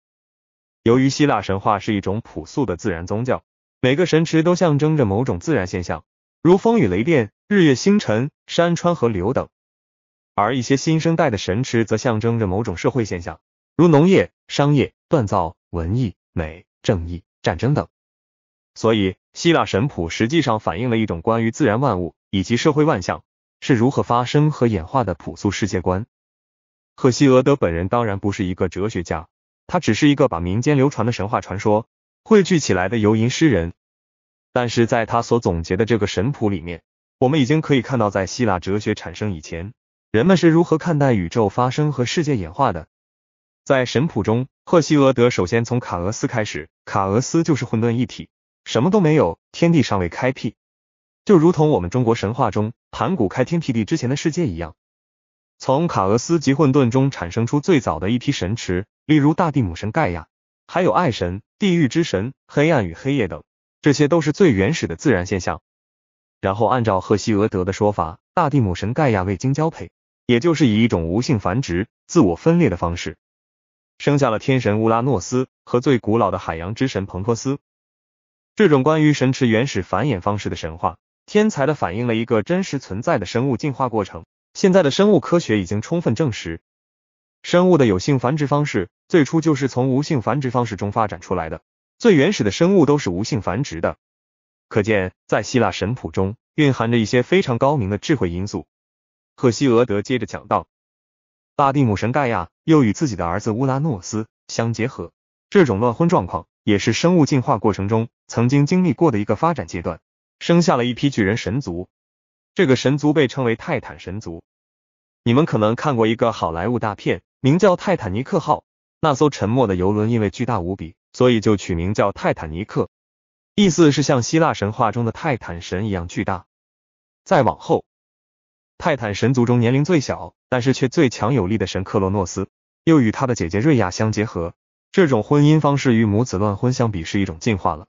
由于希腊神话是一种朴素的自然宗教，每个神池都象征着某种自然现象，如风雨雷电、日月星辰、山川河流等；而一些新生代的神池则象征着某种社会现象，如农业、商业、锻造、文艺、美、正义、战争等。所以，希腊神谱实际上反映了一种关于自然万物以及社会万象。是如何发生和演化的朴素世界观。赫西俄德本人当然不是一个哲学家，他只是一个把民间流传的神话传说汇聚起来的游吟诗人。但是在他所总结的这个神谱里面，我们已经可以看到，在希腊哲学产生以前，人们是如何看待宇宙发生和世界演化的。在神谱中，赫西俄德首先从卡俄斯开始，卡俄斯就是混沌一体，什么都没有，天地尚未开辟。就如同我们中国神话中盘古开天辟地之前的世界一样，从卡俄斯及混沌中产生出最早的一批神池，例如大地母神盖亚，还有爱神、地狱之神、黑暗与黑夜等，这些都是最原始的自然现象。然后按照赫西俄德的说法，大地母神盖亚未经交配，也就是以一种无性繁殖、自我分裂的方式，生下了天神乌拉诺斯和最古老的海洋之神彭托斯。这种关于神池原始繁衍方式的神话。天才的反映了一个真实存在的生物进化过程。现在的生物科学已经充分证实，生物的有性繁殖方式最初就是从无性繁殖方式中发展出来的。最原始的生物都是无性繁殖的。可见，在希腊神谱中蕴含着一些非常高明的智慧因素。赫西俄德接着讲道，大地母神盖亚又与自己的儿子乌拉诺斯相结合，这种乱婚状况也是生物进化过程中曾经经历过的一个发展阶段。生下了一批巨人神族，这个神族被称为泰坦神族。你们可能看过一个好莱坞大片，名叫《泰坦尼克号》，那艘沉没的游轮因为巨大无比，所以就取名叫泰坦尼克，意思是像希腊神话中的泰坦神一样巨大。再往后，泰坦神族中年龄最小，但是却最强有力的神克洛诺斯，又与他的姐姐瑞亚相结合。这种婚姻方式与母子乱婚相比，是一种进化了。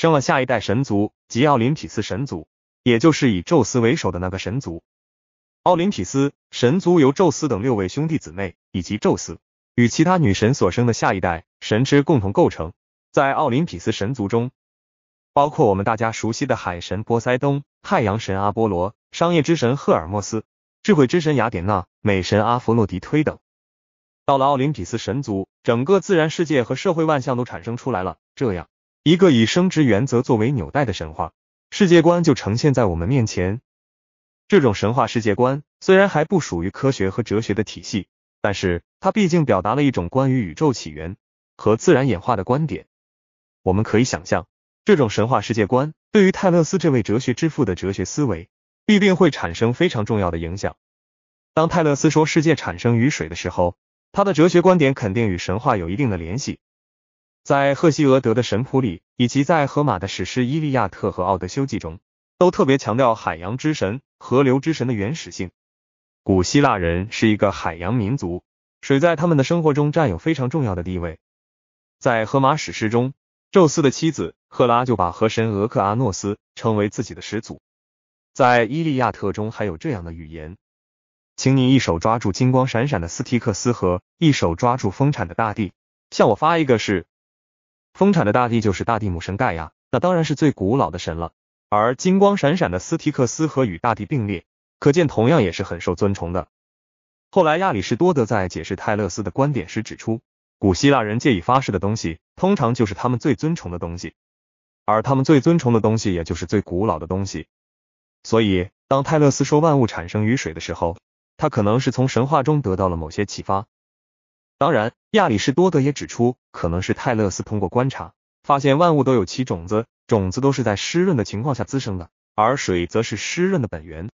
生了下一代神族即奥林匹斯神族，也就是以宙斯为首的那个神族。奥林匹斯神族由宙斯等六位兄弟姊妹以及宙斯与其他女神所生的下一代神之共同构成。在奥林匹斯神族中，包括我们大家熟悉的海神波塞冬、太阳神阿波罗、商业之神赫尔墨斯、智慧之神雅典娜、美神阿佛洛狄忒等。到了奥林匹斯神族，整个自然世界和社会万象都产生出来了。这样。一个以生殖原则作为纽带的神话世界观就呈现在我们面前。这种神话世界观虽然还不属于科学和哲学的体系，但是它毕竟表达了一种关于宇宙起源和自然演化的观点。我们可以想象，这种神话世界观对于泰勒斯这位哲学之父的哲学思维必定会产生非常重要的影响。当泰勒斯说世界产生于水的时候，他的哲学观点肯定与神话有一定的联系。在赫西俄德的《神谱》里，以及在荷马的史诗《伊利亚特》和《奥德修记》中，都特别强调海洋之神、河流之神的原始性。古希腊人是一个海洋民族，水在他们的生活中占有非常重要的地位。在荷马史诗中，宙斯的妻子赫拉就把河神俄克阿诺斯称为自己的始祖。在《伊利亚特》中还有这样的语言：“请你一手抓住金光闪闪的斯提克斯河，一手抓住丰产的大地，向我发一个誓。”丰产的大地就是大地母神盖亚，那当然是最古老的神了。而金光闪闪的斯提克斯和与大地并列，可见同样也是很受尊崇的。后来亚里士多德在解释泰勒斯的观点时指出，古希腊人借以发誓的东西，通常就是他们最尊崇的东西，而他们最尊崇的东西，也就是最古老的东西。所以当泰勒斯说万物产生于水的时候，他可能是从神话中得到了某些启发。当然，亚里士多德也指出，可能是泰勒斯通过观察发现万物都有其种子，种子都是在湿润的情况下滋生的，而水则是湿润的本源，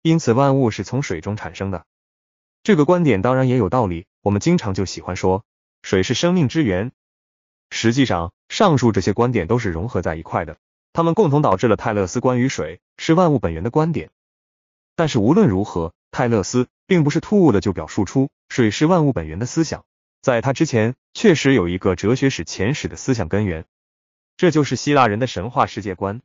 因此万物是从水中产生的。这个观点当然也有道理，我们经常就喜欢说水是生命之源。实际上，上述这些观点都是融合在一块的，它们共同导致了泰勒斯关于水是万物本源的观点。但是无论如何，泰勒斯并不是突兀的就表述出。水是万物本源的思想，在他之前确实有一个哲学史前史的思想根源，这就是希腊人的神话世界观。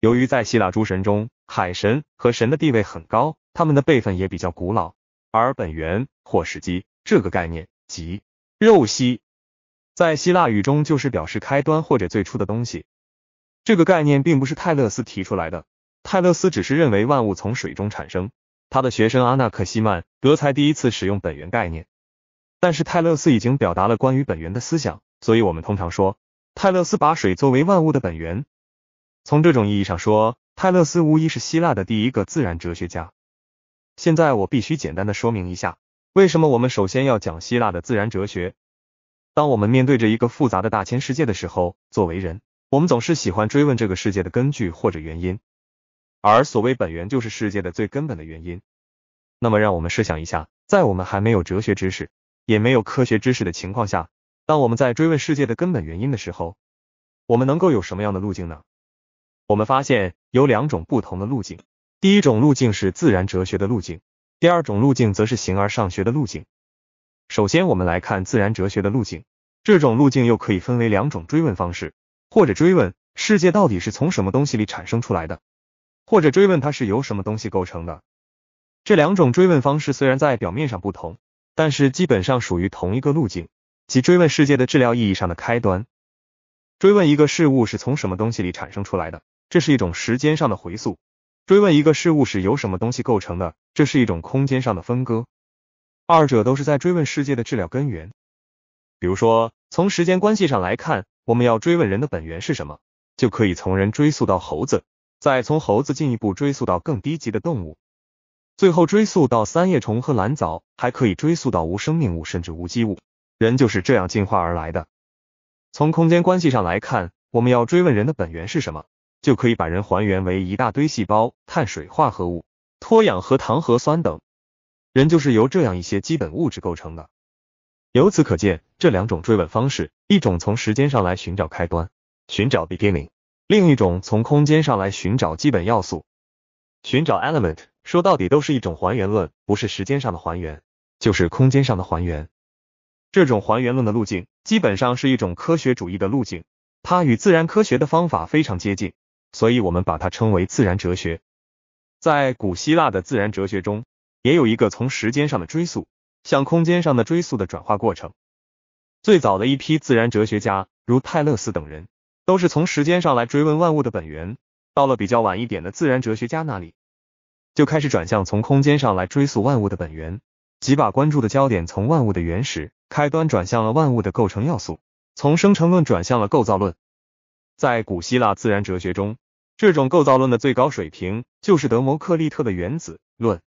由于在希腊诸神中，海神和神的地位很高，他们的辈分也比较古老。而本源或时机这个概念，即“肉息”在希腊语中就是表示开端或者最初的东西。这个概念并不是泰勒斯提出来的，泰勒斯只是认为万物从水中产生。他的学生阿纳克西曼德才第一次使用本源概念，但是泰勒斯已经表达了关于本源的思想，所以我们通常说泰勒斯把水作为万物的本源。从这种意义上说，泰勒斯无疑是希腊的第一个自然哲学家。现在我必须简单的说明一下，为什么我们首先要讲希腊的自然哲学。当我们面对着一个复杂的大千世界的时候，作为人，我们总是喜欢追问这个世界的根据或者原因。而所谓本源就是世界的最根本的原因。那么，让我们设想一下，在我们还没有哲学知识，也没有科学知识的情况下，当我们在追问世界的根本原因的时候，我们能够有什么样的路径呢？我们发现有两种不同的路径。第一种路径是自然哲学的路径，第二种路径则是形而上学的路径。首先，我们来看自然哲学的路径，这种路径又可以分为两种追问方式，或者追问世界到底是从什么东西里产生出来的。或者追问它是由什么东西构成的，这两种追问方式虽然在表面上不同，但是基本上属于同一个路径，即追问世界的治疗意义上的开端。追问一个事物是从什么东西里产生出来的，这是一种时间上的回溯；追问一个事物是由什么东西构成的，这是一种空间上的分割。二者都是在追问世界的治疗根源。比如说，从时间关系上来看，我们要追问人的本源是什么，就可以从人追溯到猴子。再从猴子进一步追溯到更低级的动物，最后追溯到三叶虫和蓝藻，还可以追溯到无生命物甚至无机物。人就是这样进化而来的。从空间关系上来看，我们要追问人的本源是什么，就可以把人还原为一大堆细胞、碳水化合物、脱氧核糖核酸等。人就是由这样一些基本物质构成的。由此可见，这两种追问方式，一种从时间上来寻找开端，寻找 beginning。另一种从空间上来寻找基本要素，寻找 element，说到底都是一种还原论，不是时间上的还原，就是空间上的还原。这种还原论的路径，基本上是一种科学主义的路径，它与自然科学的方法非常接近，所以我们把它称为自然哲学。在古希腊的自然哲学中，也有一个从时间上的追溯向空间上的追溯的转化过程。最早的一批自然哲学家，如泰勒斯等人。都是从时间上来追问万物的本源，到了比较晚一点的自然哲学家那里，就开始转向从空间上来追溯万物的本源，即把关注的焦点从万物的原始开端转向了万物的构成要素，从生成论转向了构造论。在古希腊自然哲学中，这种构造论的最高水平就是德谟克利特的原子论，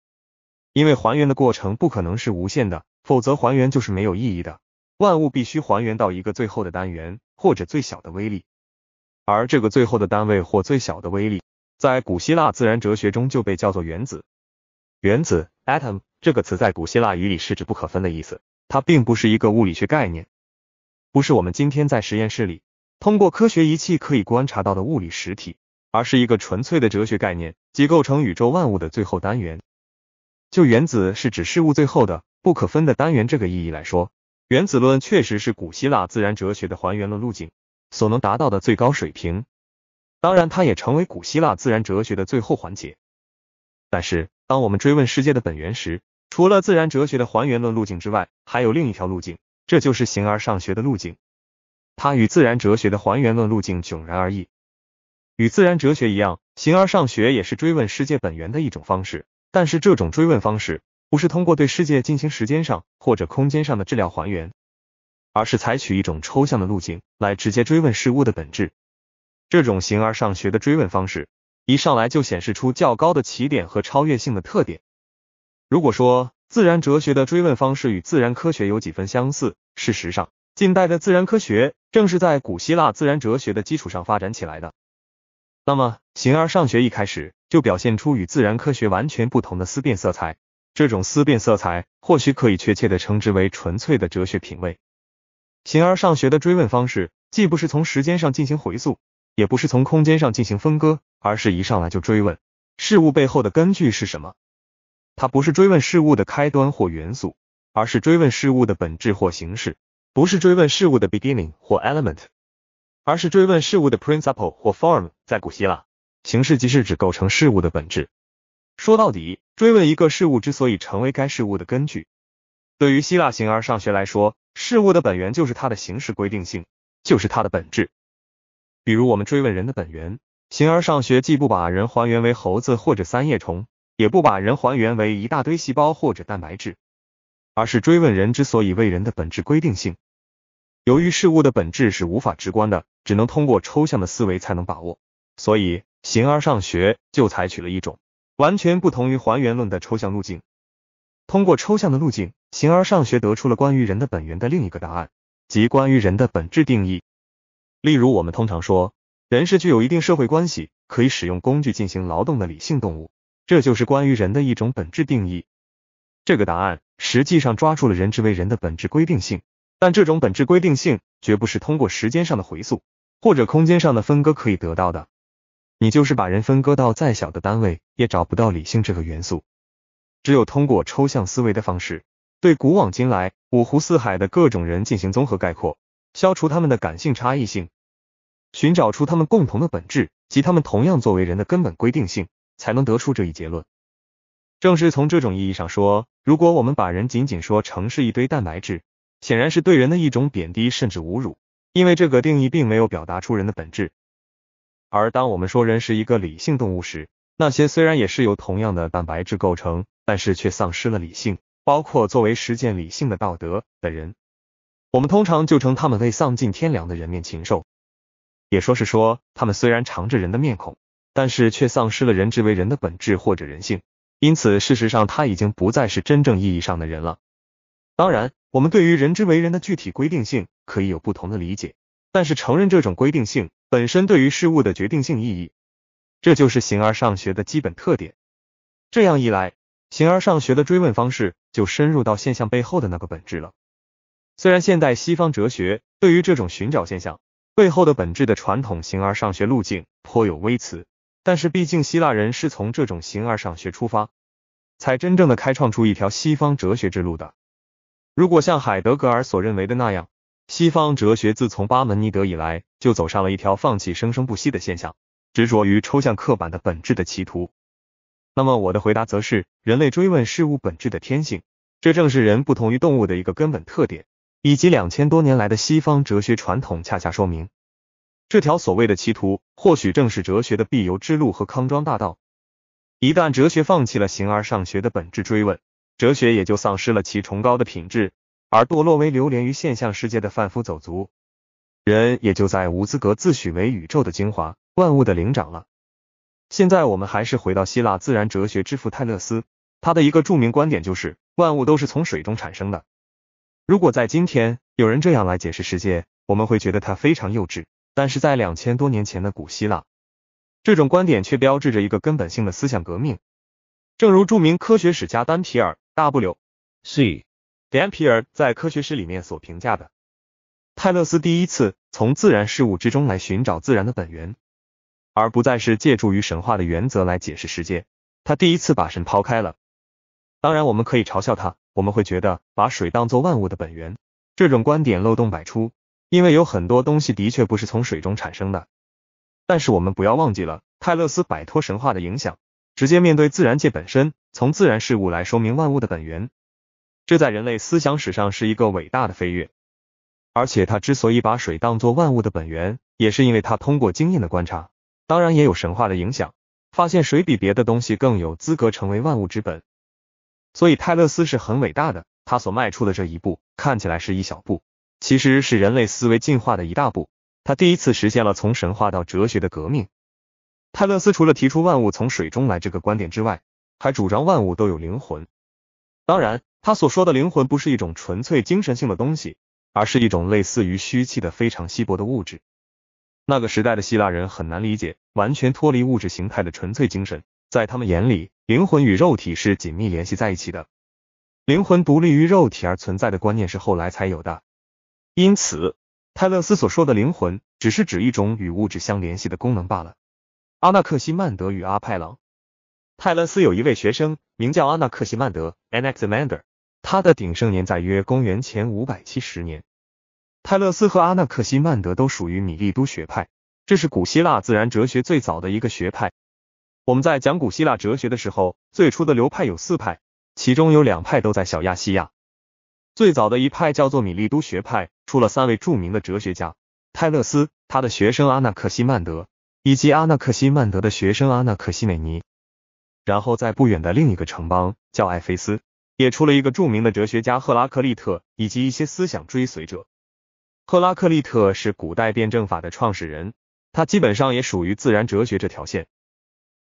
因为还原的过程不可能是无限的，否则还原就是没有意义的，万物必须还原到一个最后的单元或者最小的微粒。而这个最后的单位或最小的微粒，在古希腊自然哲学中就被叫做原子。原子 （atom） 这个词在古希腊语里是指不可分的意思。它并不是一个物理学概念，不是我们今天在实验室里通过科学仪器可以观察到的物理实体，而是一个纯粹的哲学概念，即构成宇宙万物的最后单元。就原子是指事物最后的不可分的单元这个意义来说，原子论确实是古希腊自然哲学的还原论路径。所能达到的最高水平，当然，它也成为古希腊自然哲学的最后环节。但是，当我们追问世界的本源时，除了自然哲学的还原论路径之外，还有另一条路径，这就是形而上学的路径。它与自然哲学的还原论路径迥然而异。与自然哲学一样，形而上学也是追问世界本源的一种方式。但是，这种追问方式不是通过对世界进行时间上或者空间上的质量还原。而是采取一种抽象的路径来直接追问事物的本质。这种形而上学的追问方式，一上来就显示出较高的起点和超越性的特点。如果说自然哲学的追问方式与自然科学有几分相似，事实上，近代的自然科学正是在古希腊自然哲学的基础上发展起来的。那么，形而上学一开始就表现出与自然科学完全不同的思辨色彩。这种思辨色彩，或许可以确切的称之为纯粹的哲学品味。形而上学的追问方式，既不是从时间上进行回溯，也不是从空间上进行分割，而是一上来就追问事物背后的根据是什么。它不是追问事物的开端或元素，而是追问事物的本质或形式；不是追问事物的 beginning 或 element，而是追问事物的 principle 或 form。在古希腊，形式即是指构成事物的本质。说到底，追问一个事物之所以成为该事物的根据，对于希腊形而上学来说。事物的本源就是它的形式规定性，就是它的本质。比如，我们追问人的本源，形而上学既不把人还原为猴子或者三叶虫，也不把人还原为一大堆细胞或者蛋白质，而是追问人之所以为人的本质规定性。由于事物的本质是无法直观的，只能通过抽象的思维才能把握，所以形而上学就采取了一种完全不同于还原论的抽象路径，通过抽象的路径。形而上学得出了关于人的本源的另一个答案，即关于人的本质定义。例如，我们通常说，人是具有一定社会关系、可以使用工具进行劳动的理性动物，这就是关于人的一种本质定义。这个答案实际上抓住了人之为人的本质规定性，但这种本质规定性绝不是通过时间上的回溯或者空间上的分割可以得到的。你就是把人分割到再小的单位，也找不到理性这个元素。只有通过抽象思维的方式。对古往今来、五湖四海的各种人进行综合概括，消除他们的感性差异性，寻找出他们共同的本质及他们同样作为人的根本规定性，才能得出这一结论。正是从这种意义上说，如果我们把人仅仅说成是一堆蛋白质，显然是对人的一种贬低甚至侮辱，因为这个定义并没有表达出人的本质。而当我们说人是一个理性动物时，那些虽然也是由同样的蛋白质构成，但是却丧失了理性。包括作为实践理性的道德的人，我们通常就称他们为丧尽天良的人面禽兽。也说是说，他们虽然长着人的面孔，但是却丧失了人之为人的本质或者人性，因此事实上他已经不再是真正意义上的人了。当然，我们对于人之为人的具体规定性可以有不同的理解，但是承认这种规定性本身对于事物的决定性意义，这就是形而上学的基本特点。这样一来，形而上学的追问方式。就深入到现象背后的那个本质了。虽然现代西方哲学对于这种寻找现象背后的本质的传统形而上学路径颇有微词，但是毕竟希腊人是从这种形而上学出发，才真正的开创出一条西方哲学之路的。如果像海德格尔所认为的那样，西方哲学自从巴门尼德以来就走上了一条放弃生生不息的现象，执着于抽象刻板的本质的歧途。那么我的回答则是：人类追问事物本质的天性，这正是人不同于动物的一个根本特点，以及两千多年来的西方哲学传统恰恰说明，这条所谓的歧途，或许正是哲学的必由之路和康庄大道。一旦哲学放弃了形而上学的本质追问，哲学也就丧失了其崇高的品质，而堕落为流连于现象世界的贩夫走卒，人也就在无资格自诩为宇宙的精华、万物的灵长了。现在我们还是回到希腊自然哲学之父泰勒斯，他的一个著名观点就是万物都是从水中产生的。如果在今天有人这样来解释世界，我们会觉得他非常幼稚。但是在两千多年前的古希腊，这种观点却标志着一个根本性的思想革命。正如著名科学史家丹皮尔 W. C. 丹皮尔在科学史里面所评价的，泰勒斯第一次从自然事物之中来寻找自然的本源。而不再是借助于神话的原则来解释世界，他第一次把神抛开了。当然，我们可以嘲笑他，我们会觉得把水当作万物的本源这种观点漏洞百出，因为有很多东西的确不是从水中产生的。但是我们不要忘记了，泰勒斯摆脱神话的影响，直接面对自然界本身，从自然事物来说明万物的本源，这在人类思想史上是一个伟大的飞跃。而且他之所以把水当作万物的本源，也是因为他通过经验的观察。当然也有神话的影响，发现水比别的东西更有资格成为万物之本，所以泰勒斯是很伟大的。他所迈出的这一步看起来是一小步，其实是人类思维进化的一大步。他第一次实现了从神话到哲学的革命。泰勒斯除了提出万物从水中来这个观点之外，还主张万物都有灵魂。当然，他所说的灵魂不是一种纯粹精神性的东西，而是一种类似于虚气的非常稀薄的物质。那个时代的希腊人很难理解完全脱离物质形态的纯粹精神，在他们眼里，灵魂与肉体是紧密联系在一起的。灵魂独立于肉体而存在的观念是后来才有的。因此，泰勒斯所说的灵魂，只是指一种与物质相联系的功能罢了。阿纳克西曼德与阿派朗，泰勒斯有一位学生名叫阿纳克西曼德 （Anaximander），他的鼎盛年在约公元前五百七十年。泰勒斯和阿纳克西曼德都属于米利都学派，这是古希腊自然哲学最早的一个学派。我们在讲古希腊哲学的时候，最初的流派有四派，其中有两派都在小亚细亚。最早的一派叫做米利都学派，出了三位著名的哲学家：泰勒斯，他的学生阿纳克西曼德，以及阿纳克西曼德的学生阿纳克西美尼。然后在不远的另一个城邦叫埃菲斯，也出了一个著名的哲学家赫拉克利特以及一些思想追随者。赫拉克利特是古代辩证法的创始人，他基本上也属于自然哲学这条线。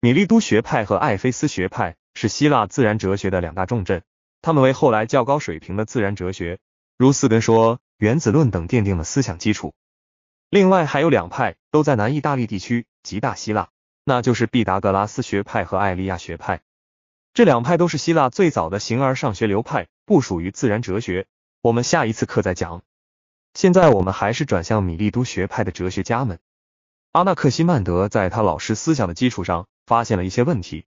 米利都学派和艾菲斯学派是希腊自然哲学的两大重镇，他们为后来较高水平的自然哲学，如四根说、原子论等奠定了思想基础。另外还有两派，都在南意大利地区及大希腊，那就是毕达哥拉斯学派和爱利亚学派。这两派都是希腊最早的形而上学流派，不属于自然哲学。我们下一次课再讲。现在我们还是转向米利都学派的哲学家们。阿纳克西曼德在他老师思想的基础上，发现了一些问题。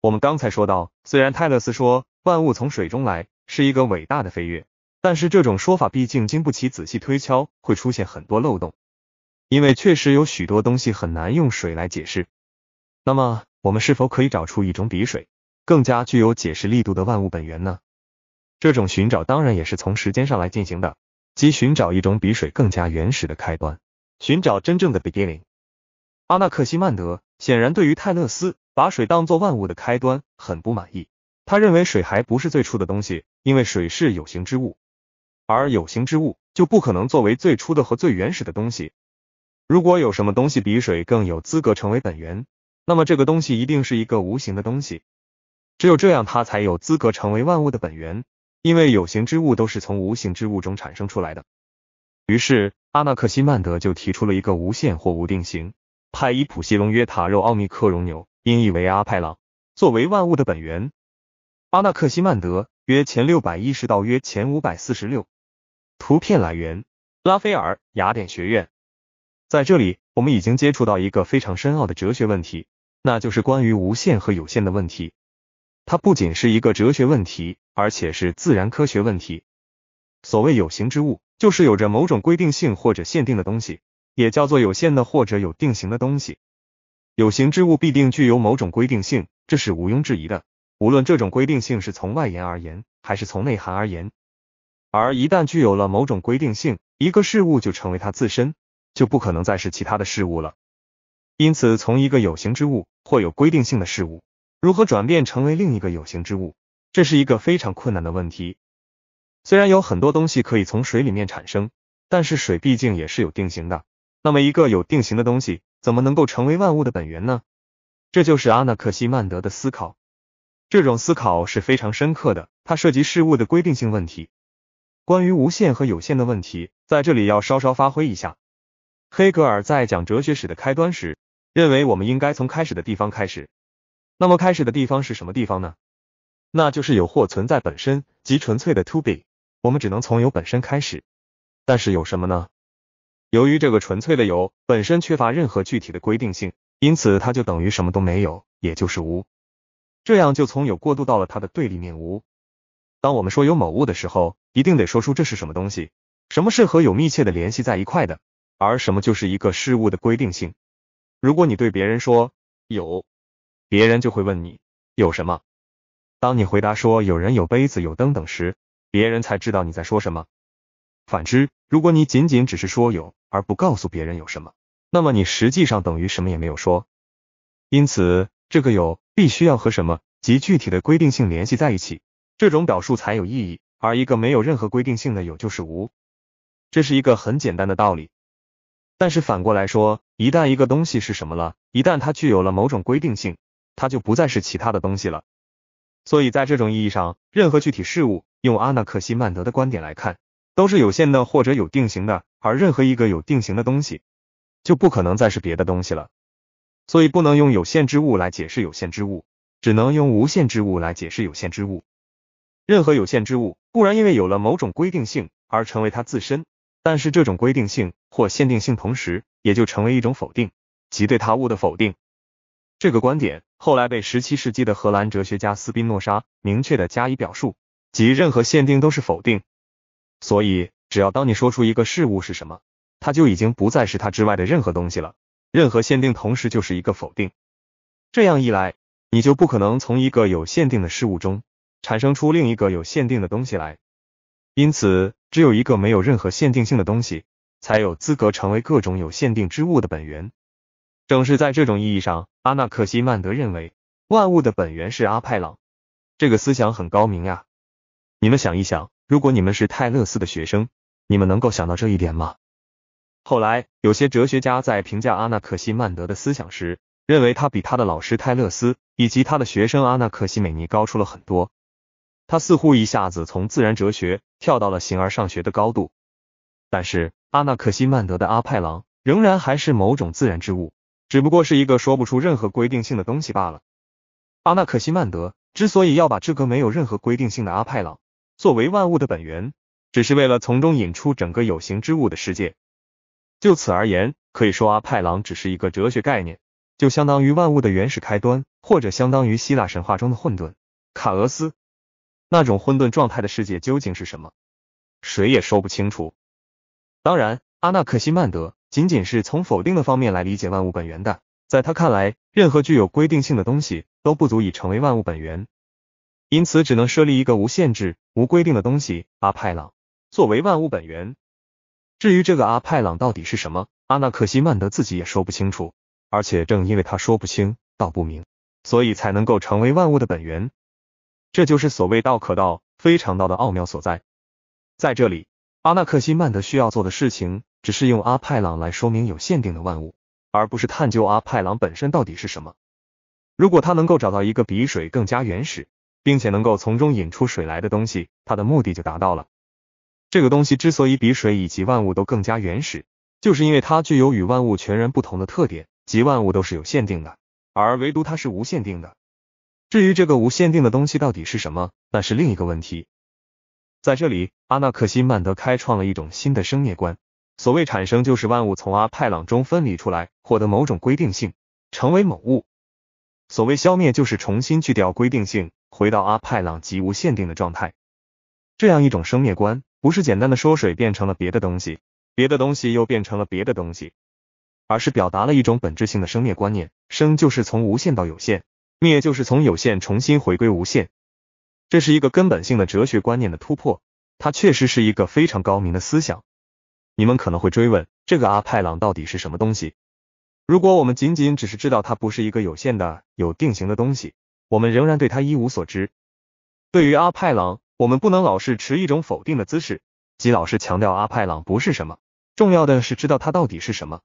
我们刚才说到，虽然泰勒斯说万物从水中来是一个伟大的飞跃，但是这种说法毕竟经不起仔细推敲，会出现很多漏洞。因为确实有许多东西很难用水来解释。那么，我们是否可以找出一种比水更加具有解释力度的万物本源呢？这种寻找当然也是从时间上来进行的。即寻找一种比水更加原始的开端，寻找真正的 beginning。阿纳克西曼德显然对于泰勒斯把水当作万物的开端很不满意，他认为水还不是最初的东，西因为水是有形之物，而有形之物就不可能作为最初的和最原始的东西。如果有什么东西比水更有资格成为本源，那么这个东西一定是一个无形的东西，只有这样，它才有资格成为万物的本源。因为有形之物都是从无形之物中产生出来的，于是阿纳克西曼德就提出了一个无限或无定型派伊普西龙约塔肉奥密克戎牛，音译为阿派朗，作为万物的本源。阿纳克西曼德约前六百一十到约前五百四十六。图片来源拉斐尔雅典学院。在这里，我们已经接触到一个非常深奥的哲学问题，那就是关于无限和有限的问题。它不仅是一个哲学问题，而且是自然科学问题。所谓有形之物，就是有着某种规定性或者限定的东西，也叫做有限的或者有定型的东西。有形之物必定具有某种规定性，这是毋庸置疑的。无论这种规定性是从外延而言，还是从内涵而言。而一旦具有了某种规定性，一个事物就成为它自身，就不可能再是其他的事物了。因此，从一个有形之物或有规定性的事物。如何转变成为另一个有形之物，这是一个非常困难的问题。虽然有很多东西可以从水里面产生，但是水毕竟也是有定型的。那么一个有定型的东西，怎么能够成为万物的本源呢？这就是阿纳克西曼德的思考。这种思考是非常深刻的，它涉及事物的规定性问题，关于无限和有限的问题。在这里要稍稍发挥一下。黑格尔在讲哲学史的开端时，认为我们应该从开始的地方开始。那么开始的地方是什么地方呢？那就是有或存在本身，即纯粹的 to be。我们只能从有本身开始。但是有什么呢？由于这个纯粹的有本身缺乏任何具体的规定性，因此它就等于什么都没有，也就是无。这样就从有过渡到了它的对立面无。当我们说有某物的时候，一定得说出这是什么东西，什么是和有密切的联系在一块的，而什么就是一个事物的规定性。如果你对别人说有，别人就会问你有什么。当你回答说有人有杯子、有灯等时，别人才知道你在说什么。反之，如果你仅仅只是说有而不告诉别人有什么，那么你实际上等于什么也没有说。因此，这个有必须要和什么及具体的规定性联系在一起，这种表述才有意义。而一个没有任何规定性的有就是无，这是一个很简单的道理。但是反过来说，一旦一个东西是什么了，一旦它具有了某种规定性，它就不再是其他的东西了，所以在这种意义上，任何具体事物用阿纳克西曼德的观点来看，都是有限的或者有定型的，而任何一个有定型的东西，就不可能再是别的东西了。所以，不能用有限之物来解释有限之物，只能用无限之物来解释有限之物。任何有限之物固然因为有了某种规定性而成为它自身，但是这种规定性或限定性同时也就成为一种否定，即对它物的否定。这个观点后来被十七世纪的荷兰哲学家斯宾诺莎明确的加以表述，即任何限定都是否定。所以，只要当你说出一个事物是什么，它就已经不再是它之外的任何东西了。任何限定同时就是一个否定。这样一来，你就不可能从一个有限定的事物中产生出另一个有限定的东西来。因此，只有一个没有任何限定性的东西，才有资格成为各种有限定之物的本源。正是在这种意义上。阿纳克西曼德认为，万物的本源是阿派朗，这个思想很高明呀。你们想一想，如果你们是泰勒斯的学生，你们能够想到这一点吗？后来，有些哲学家在评价阿纳克西曼德的思想时，认为他比他的老师泰勒斯以及他的学生阿纳克西美尼高出了很多。他似乎一下子从自然哲学跳到了形而上学的高度。但是，阿纳克西曼德的阿派朗仍然还是某种自然之物。只不过是一个说不出任何规定性的东西罢了。阿纳克西曼德之所以要把这个没有任何规定性的阿派朗作为万物的本源，只是为了从中引出整个有形之物的世界。就此而言，可以说阿派朗只是一个哲学概念，就相当于万物的原始开端，或者相当于希腊神话中的混沌卡俄斯。那种混沌状态的世界究竟是什么，谁也说不清楚。当然，阿纳克西曼德。仅仅是从否定的方面来理解万物本源的，在他看来，任何具有规定性的东西都不足以成为万物本源，因此只能设立一个无限制、无规定的东西阿派朗作为万物本源。至于这个阿派朗到底是什么，阿纳克西曼德自己也说不清楚，而且正因为他说不清、道不明，所以才能够成为万物的本源。这就是所谓“道可道，非常道”的奥妙所在。在这里，阿纳克西曼德需要做的事情。只是用阿派朗来说明有限定的万物，而不是探究阿派朗本身到底是什么。如果他能够找到一个比水更加原始，并且能够从中引出水来的东西，他的目的就达到了。这个东西之所以比水以及万物都更加原始，就是因为它具有与万物全然不同的特点，即万物都是有限定的，而唯独它是无限定的。至于这个无限定的东西到底是什么，那是另一个问题。在这里，阿纳克西曼德开创了一种新的生灭观。所谓产生，就是万物从阿派朗中分离出来，获得某种规定性，成为某物；所谓消灭，就是重新去掉规定性，回到阿派朗极无限定的状态。这样一种生灭观，不是简单的说水变成了别的东西，别的东西又变成了别的东西，而是表达了一种本质性的生灭观念：生就是从无限到有限，灭就是从有限重新回归无限。这是一个根本性的哲学观念的突破，它确实是一个非常高明的思想。你们可能会追问，这个阿派朗到底是什么东西？如果我们仅仅只是知道它不是一个有限的、有定型的东西，我们仍然对它一无所知。对于阿派朗，我们不能老是持一种否定的姿势，即老是强调阿派朗不是什么。重要的是知道它到底是什么。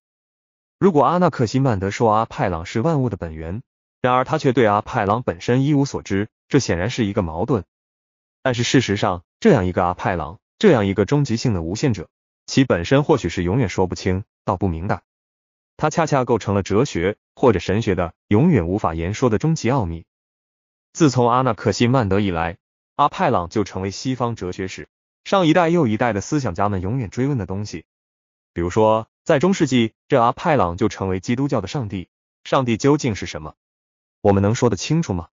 如果阿纳克西曼德说阿派朗是万物的本源，然而他却对阿派朗本身一无所知，这显然是一个矛盾。但是事实上，这样一个阿派朗，这样一个终极性的无限者。其本身或许是永远说不清、道不明的，它恰恰构成了哲学或者神学的永远无法言说的终极奥秘。自从阿纳克西曼德以来，阿派朗就成为西方哲学史上一代又一代的思想家们永远追问的东西。比如说，在中世纪，这阿派朗就成为基督教的上帝。上帝究竟是什么？我们能说得清楚吗？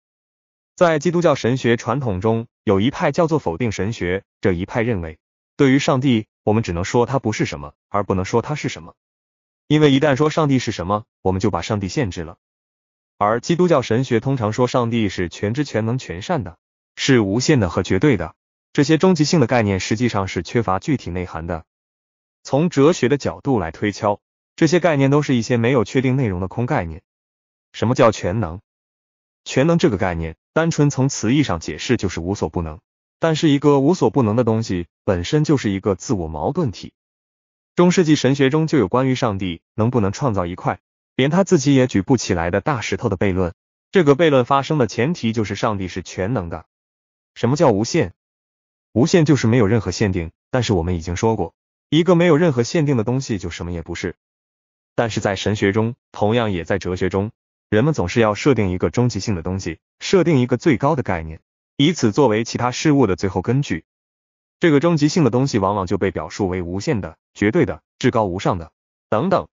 在基督教神学传统中，有一派叫做否定神学，这一派认为，对于上帝。我们只能说它不是什么，而不能说它是什么，因为一旦说上帝是什么，我们就把上帝限制了。而基督教神学通常说上帝是全知、全能、全善的，是无限的和绝对的。这些终极性的概念实际上是缺乏具体内涵的。从哲学的角度来推敲，这些概念都是一些没有确定内容的空概念。什么叫全能？全能这个概念，单纯从词义上解释就是无所不能。但是一个无所不能的东西本身就是一个自我矛盾体。中世纪神学中就有关于上帝能不能创造一块连他自己也举不起来的大石头的悖论。这个悖论发生的前提就是上帝是全能的。什么叫无限？无限就是没有任何限定。但是我们已经说过，一个没有任何限定的东西就什么也不是。但是在神学中，同样也在哲学中，人们总是要设定一个终极性的东西，设定一个最高的概念。以此作为其他事物的最后根据，这个终极性的东西往往就被表述为无限的、绝对的、至高无上的等等。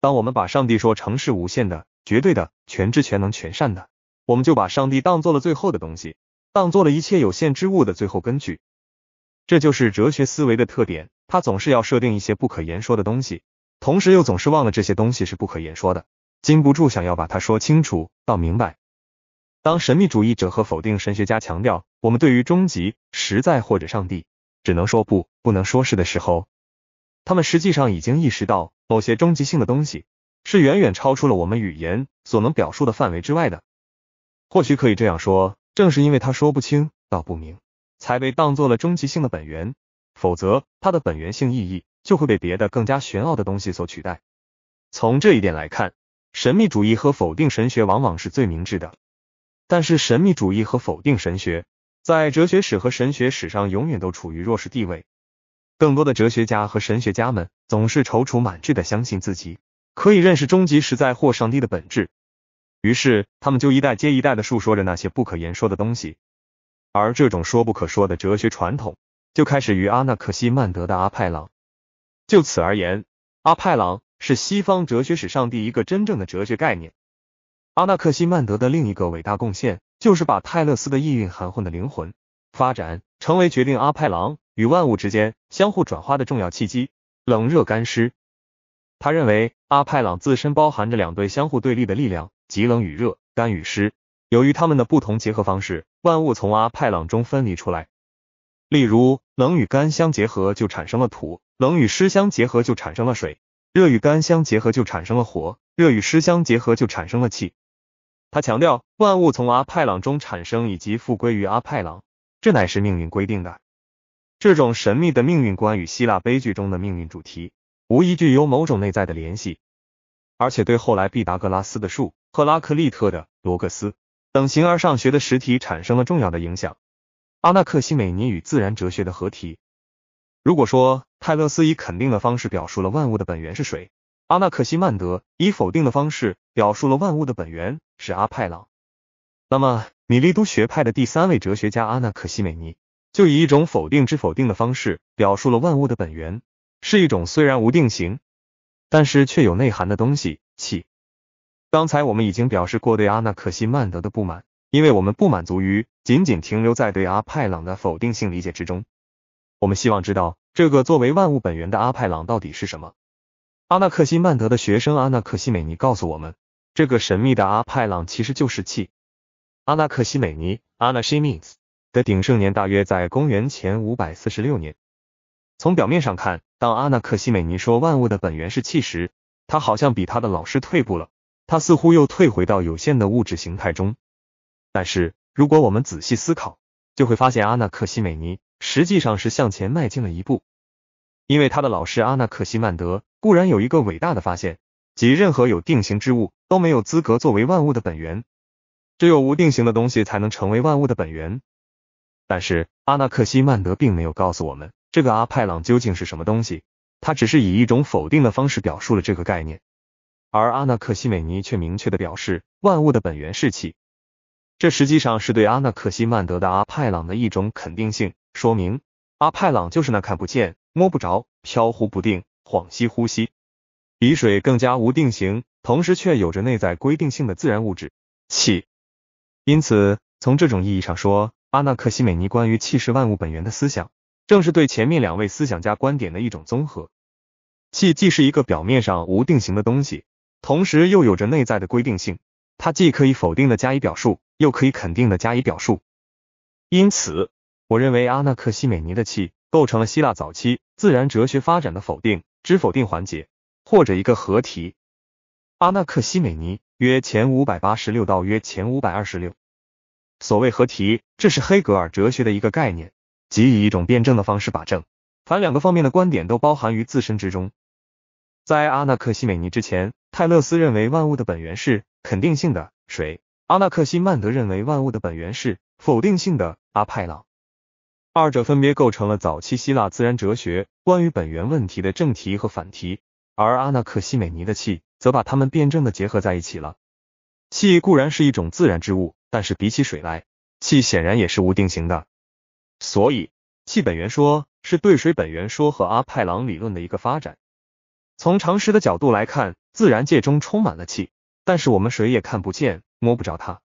当我们把上帝说成是无限的、绝对的、全知全能全善的，我们就把上帝当做了最后的东西，当做了一切有限之物的最后根据。这就是哲学思维的特点，它总是要设定一些不可言说的东西，同时又总是忘了这些东西是不可言说的，禁不住想要把它说清楚、道明白。当神秘主义者和否定神学家强调我们对于终极实在或者上帝只能说不，不能说是的时候，他们实际上已经意识到某些终极性的东西是远远超出了我们语言所能表述的范围之外的。或许可以这样说，正是因为他说不清道不明，才被当做了终极性的本源，否则它的本源性意义就会被别的更加玄奥的东西所取代。从这一点来看，神秘主义和否定神学往往是最明智的。但是神秘主义和否定神学在哲学史和神学史上永远都处于弱势地位。更多的哲学家和神学家们总是踌躇满志的相信自己可以认识终极实在或上帝的本质，于是他们就一代接一代的述说着那些不可言说的东西。而这种说不可说的哲学传统就开始于阿纳克西曼德的阿派朗。就此而言，阿派朗是西方哲学史上第一个真正的哲学概念。阿纳克西曼德的另一个伟大贡献，就是把泰勒斯的意蕴含混的灵魂发展成为决定阿派朗与万物之间相互转化的重要契机。冷热干湿，他认为阿派朗自身包含着两对相互对立的力量，即冷与热，干与湿。由于它们的不同结合方式，万物从阿派朗中分离出来。例如，冷与干相结合就产生了土，冷与湿相结合就产生了水，热与干相结合就产生了火，热与湿相结合就产生了气。他强调，万物从阿派朗中产生以及复归于阿派朗，这乃是命运规定的。这种神秘的命运观与希腊悲剧中的命运主题，无疑具有某种内在的联系，而且对后来毕达哥拉斯的树、赫拉克利特的罗格斯等形而上学的实体产生了重要的影响。阿纳克西美尼与自然哲学的合体。如果说泰勒斯以肯定的方式表述了万物的本源是水，阿纳克西曼德以否定的方式表述了万物的本源。是阿派朗。那么，米利都学派的第三位哲学家阿纳克西美尼就以一种否定之否定的方式表述了万物的本源，是一种虽然无定型，但是却有内涵的东西——气。刚才我们已经表示过对阿纳克西曼德的不满，因为我们不满足于仅仅停留在对阿派朗的否定性理解之中。我们希望知道这个作为万物本源的阿派朗到底是什么。阿纳克西曼德的学生阿纳克西美尼告诉我们。这个神秘的阿派朗其实就是气。阿纳克西美尼 a n a x i m e n s 的鼎盛年大约在公元前546年。从表面上看，当阿纳克西美尼说万物的本源是气时，他好像比他的老师退步了，他似乎又退回到有限的物质形态中。但是，如果我们仔细思考，就会发现阿纳克西美尼实际上是向前迈进了一步，因为他的老师阿纳克西曼德固然有一个伟大的发现，即任何有定型之物。都没有资格作为万物的本源，只有无定型的东西才能成为万物的本源。但是阿纳克西曼德并没有告诉我们这个阿派朗究竟是什么东西，他只是以一种否定的方式表述了这个概念。而阿纳克西美尼却明确的表示万物的本源是气，这实际上是对阿纳克西曼德的阿派朗的一种肯定性说明。阿派朗就是那看不见、摸不着、飘忽不定、恍兮惚兮，比水更加无定型。同时却有着内在规定性的自然物质气，因此从这种意义上说，阿纳克西美尼关于气是万物本源的思想，正是对前面两位思想家观点的一种综合。气既是一个表面上无定型的东西，同时又有着内在的规定性，它既可以否定的加以表述，又可以肯定的加以表述。因此，我认为阿纳克西美尼的气构成了希腊早期自然哲学发展的否定之否定环节，或者一个合题。阿纳克西美尼约前五百八十六到约前五百二十六。所谓合题，这是黑格尔哲学的一个概念，即以一种辩证的方式把正、反两个方面的观点都包含于自身之中。在阿纳克西美尼之前，泰勒斯认为万物的本源是肯定性的水；阿纳克西曼德认为万物的本源是否定性的阿派朗。二者分别构成了早期希腊自然哲学关于本源问题的正题和反题，而阿纳克西美尼的气。则把它们辩证的结合在一起了。气固然是一种自然之物，但是比起水来，气显然也是无定型的。所以气本源说是对水本源说和阿派朗理论的一个发展。从常识的角度来看，自然界中充满了气，但是我们谁也看不见、摸不着它。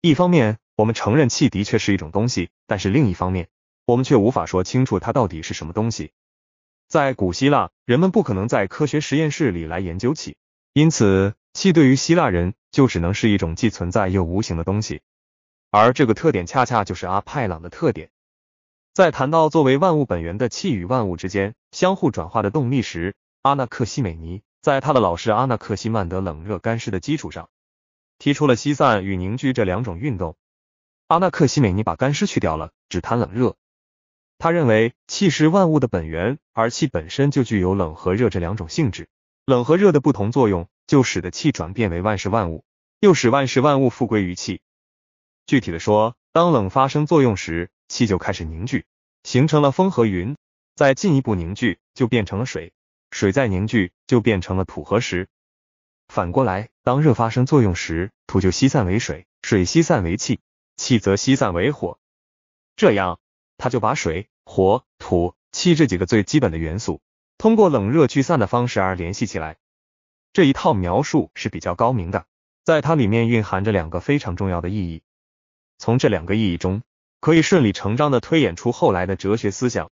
一方面，我们承认气的确是一种东西，但是另一方面，我们却无法说清楚它到底是什么东西。在古希腊，人们不可能在科学实验室里来研究气。因此，气对于希腊人就只能是一种既存在又无形的东西，而这个特点恰恰就是阿派朗的特点。在谈到作为万物本源的气与万物之间相互转化的动力时，阿纳克西美尼在他的老师阿纳克西曼德冷热干湿的基础上，提出了吸散与凝聚这两种运动。阿纳克西美尼把干湿去掉了，只谈冷热。他认为气是万物的本源，而气本身就具有冷和热这两种性质。冷和热的不同作用，就使得气转变为万事万物，又使万事万物复归于气。具体的说，当冷发生作用时，气就开始凝聚，形成了风和云；再进一步凝聚，就变成了水；水再凝聚，就变成了土和石。反过来，当热发生作用时，土就吸散为水，水吸散为气，气则吸散为火。这样，它就把水、火、土、气这几个最基本的元素。通过冷热聚散的方式而联系起来，这一套描述是比较高明的，在它里面蕴含着两个非常重要的意义。从这两个意义中，可以顺理成章的推演出后来的哲学思想。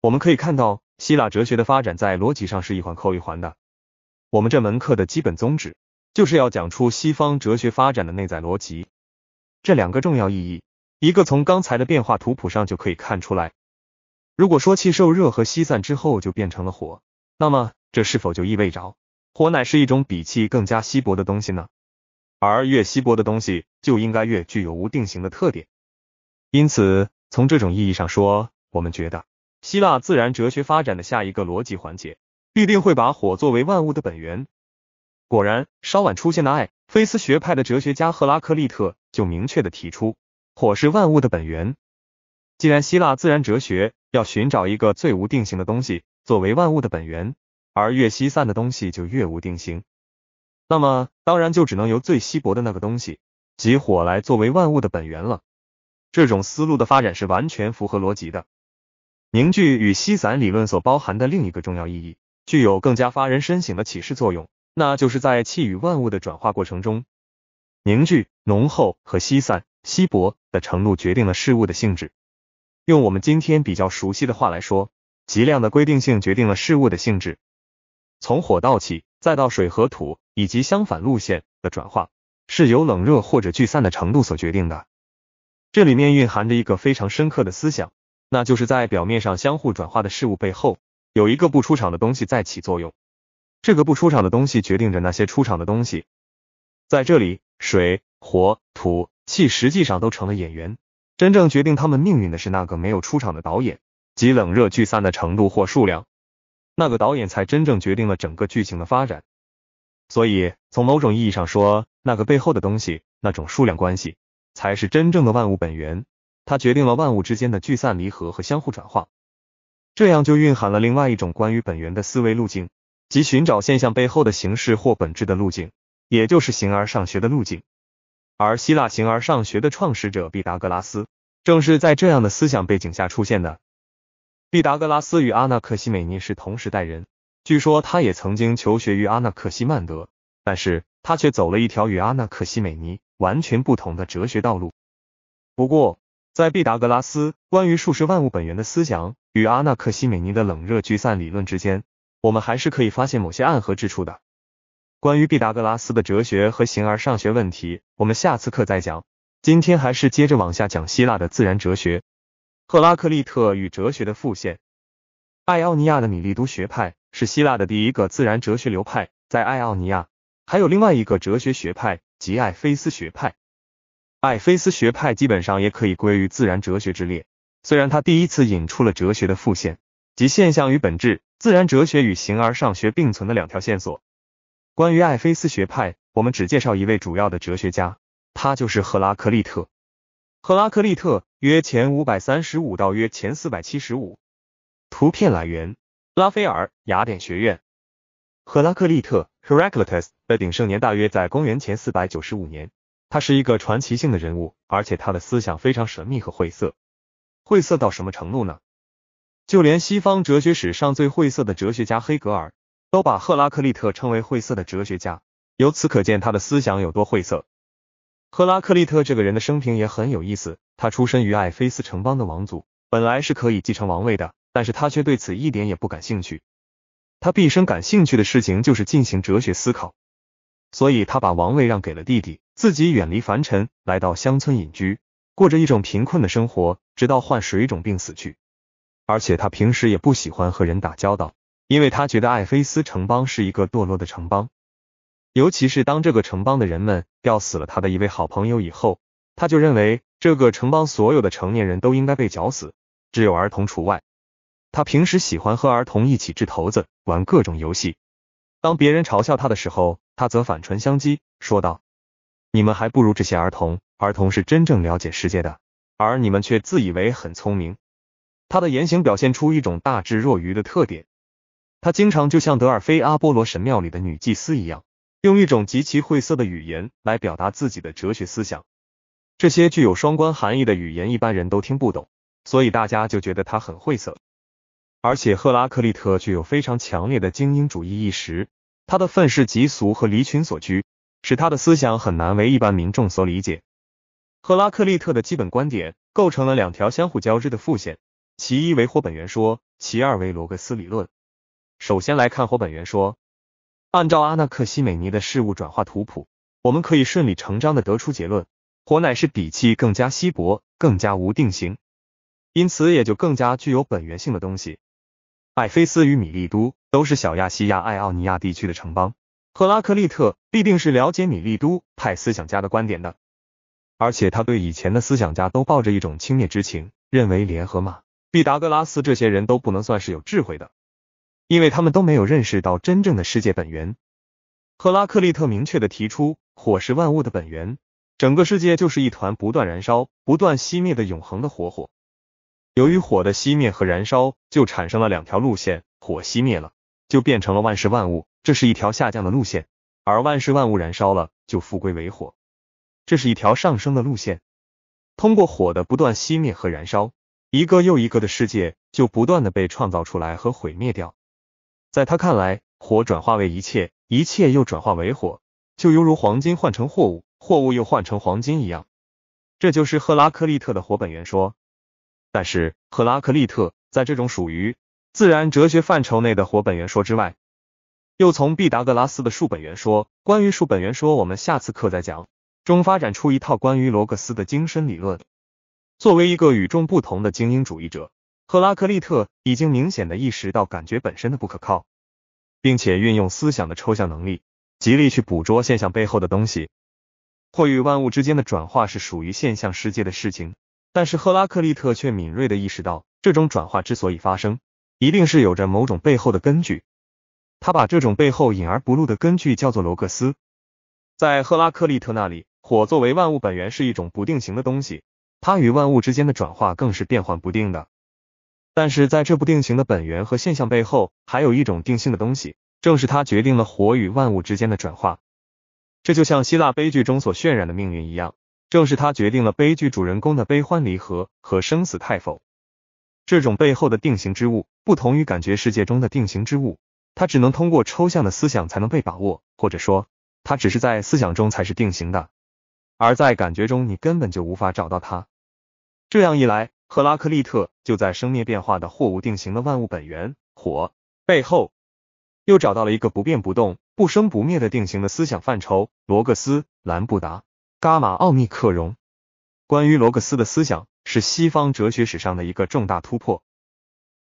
我们可以看到，希腊哲学的发展在逻辑上是一环扣一环的。我们这门课的基本宗旨就是要讲出西方哲学发展的内在逻辑。这两个重要意义，一个从刚才的变化图谱上就可以看出来。如果说气受热和吸散之后就变成了火，那么这是否就意味着火乃是一种比气更加稀薄的东西呢？而越稀薄的东西就应该越具有无定型的特点。因此，从这种意义上说，我们觉得希腊自然哲学发展的下一个逻辑环节必定会把火作为万物的本源。果然，稍晚出现的爱菲斯学派的哲学家赫拉克利特就明确地提出，火是万物的本源。既然希腊自然哲学要寻找一个最无定型的东西作为万物的本源，而越稀散的东西就越无定型，那么当然就只能由最稀薄的那个东西即火来作为万物的本源了。这种思路的发展是完全符合逻辑的。凝聚与稀散理论所包含的另一个重要意义，具有更加发人深省的启示作用，那就是在气与万物的转化过程中，凝聚浓厚和稀散稀薄的程度决定了事物的性质。用我们今天比较熟悉的话来说，吉量的规定性决定了事物的性质。从火到气，再到水和土，以及相反路线的转化，是由冷热或者聚散的程度所决定的。这里面蕴含着一个非常深刻的思想，那就是在表面上相互转化的事物背后，有一个不出场的东西在起作用。这个不出场的东西决定着那些出场的东西。在这里，水、火、土、气实际上都成了演员。真正决定他们命运的是那个没有出场的导演，及冷热聚散的程度或数量。那个导演才真正决定了整个剧情的发展。所以，从某种意义上说，那个背后的东西，那种数量关系，才是真正的万物本源。它决定了万物之间的聚散离合和相互转化。这样就蕴含了另外一种关于本源的思维路径，即寻找现象背后的形式或本质的路径，也就是形而上学的路径。而希腊形而上学的创始者毕达哥拉斯，正是在这样的思想背景下出现的。毕达哥拉斯与阿纳克西美尼是同时代人，据说他也曾经求学于阿纳克西曼德，但是他却走了一条与阿纳克西美尼完全不同的哲学道路。不过，在毕达哥拉斯关于数十万物本源的思想与阿纳克西美尼的冷热聚散理论之间，我们还是可以发现某些暗合之处的。关于毕达哥拉斯的哲学和形而上学问题，我们下次课再讲。今天还是接着往下讲希腊的自然哲学。赫拉克利特与哲学的复线。爱奥尼亚的米利都学派是希腊的第一个自然哲学流派。在爱奥尼亚，还有另外一个哲学学派，即爱菲斯学派。爱菲斯学派基本上也可以归于自然哲学之列。虽然他第一次引出了哲学的复线，即现象与本质、自然哲学与形而上学并存的两条线索。关于爱菲斯学派，我们只介绍一位主要的哲学家，他就是赫拉克利特。赫拉克利特约前五百三十五到约前四百七十五。图片来源：拉斐尔，雅典学院。赫拉克利特 （Heraclitus） 的鼎盛年大约在公元前四百九十五年。他是一个传奇性的人物，而且他的思想非常神秘和晦涩。晦涩到什么程度呢？就连西方哲学史上最晦涩的哲学家黑格尔。都把赫拉克利特称为晦涩的哲学家，由此可见他的思想有多晦涩。赫拉克利特这个人的生平也很有意思，他出身于爱菲斯城邦的王族，本来是可以继承王位的，但是他却对此一点也不感兴趣。他毕生感兴趣的事情就是进行哲学思考，所以他把王位让给了弟弟，自己远离凡尘，来到乡村隐居，过着一种贫困的生活，直到患水肿病死去。而且他平时也不喜欢和人打交道。因为他觉得艾菲斯城邦是一个堕落的城邦，尤其是当这个城邦的人们吊死了他的一位好朋友以后，他就认为这个城邦所有的成年人都应该被绞死，只有儿童除外。他平时喜欢和儿童一起掷骰子、玩各种游戏。当别人嘲笑他的时候，他则反唇相讥，说道：“你们还不如这些儿童，儿童是真正了解世界的，而你们却自以为很聪明。”他的言行表现出一种大智若愚的特点。他经常就像德尔菲阿波罗神庙里的女祭司一样，用一种极其晦涩的语言来表达自己的哲学思想。这些具有双关含义的语言，一般人都听不懂，所以大家就觉得他很晦涩。而且，赫拉克利特具有非常强烈的精英主义意识，他的愤世嫉俗和离群所居，使他的思想很难为一般民众所理解。赫拉克利特的基本观点构成了两条相互交织的复线：其一为霍本源说，其二为罗格斯理论。首先来看火本源说。按照阿纳克西美尼的事物转化图谱，我们可以顺理成章地得出结论：火乃是比气更加稀薄、更加无定型，因此也就更加具有本源性的东西。艾菲斯与米利都都是小亚细亚爱奥尼亚地区的城邦，赫拉克利特必定是了解米利都派思想家的观点的，而且他对以前的思想家都抱着一种轻蔑之情，认为联合马、毕达哥拉斯这些人都不能算是有智慧的。因为他们都没有认识到真正的世界本源。赫拉克利特明确的提出，火是万物的本源，整个世界就是一团不断燃烧、不断熄灭的永恒的火火。由于火的熄灭和燃烧，就产生了两条路线：火熄灭了，就变成了万事万物，这是一条下降的路线；而万事万物燃烧了，就复归为火，这是一条上升的路线。通过火的不断熄灭和燃烧，一个又一个的世界就不断的被创造出来和毁灭掉。在他看来，火转化为一切，一切又转化为火，就犹如黄金换成货物，货物又换成黄金一样。这就是赫拉克利特的火本源说。但是，赫拉克利特在这种属于自然哲学范畴内的火本源说之外，又从毕达哥拉斯的树本源说，关于树本源说，我们下次课再讲，中发展出一套关于罗格斯的精神理论。作为一个与众不同的精英主义者。赫拉克利特已经明显的意识到感觉本身的不可靠，并且运用思想的抽象能力，极力去捕捉现象背后的东西。或与万物之间的转化是属于现象世界的事情，但是赫拉克利特却敏锐的意识到，这种转化之所以发生，一定是有着某种背后的根据。他把这种背后隐而不露的根据叫做罗格斯。在赫拉克利特那里，火作为万物本源是一种不定型的东西，它与万物之间的转化更是变幻不定的。但是在这部定型的本源和现象背后，还有一种定性的东西，正是它决定了火与万物之间的转化。这就像希腊悲剧中所渲染的命运一样，正是它决定了悲剧主人公的悲欢离合和生死泰否。这种背后的定型之物，不同于感觉世界中的定型之物，它只能通过抽象的思想才能被把握，或者说，它只是在思想中才是定型的，而在感觉中你根本就无法找到它。这样一来，赫拉克利特就在生灭变化的货物定型的万物本源火背后，又找到了一个不变不动、不生不灭的定型的思想范畴：罗格斯、兰布达、伽马、奥密克戎。关于罗格斯的思想，是西方哲学史上的一个重大突破。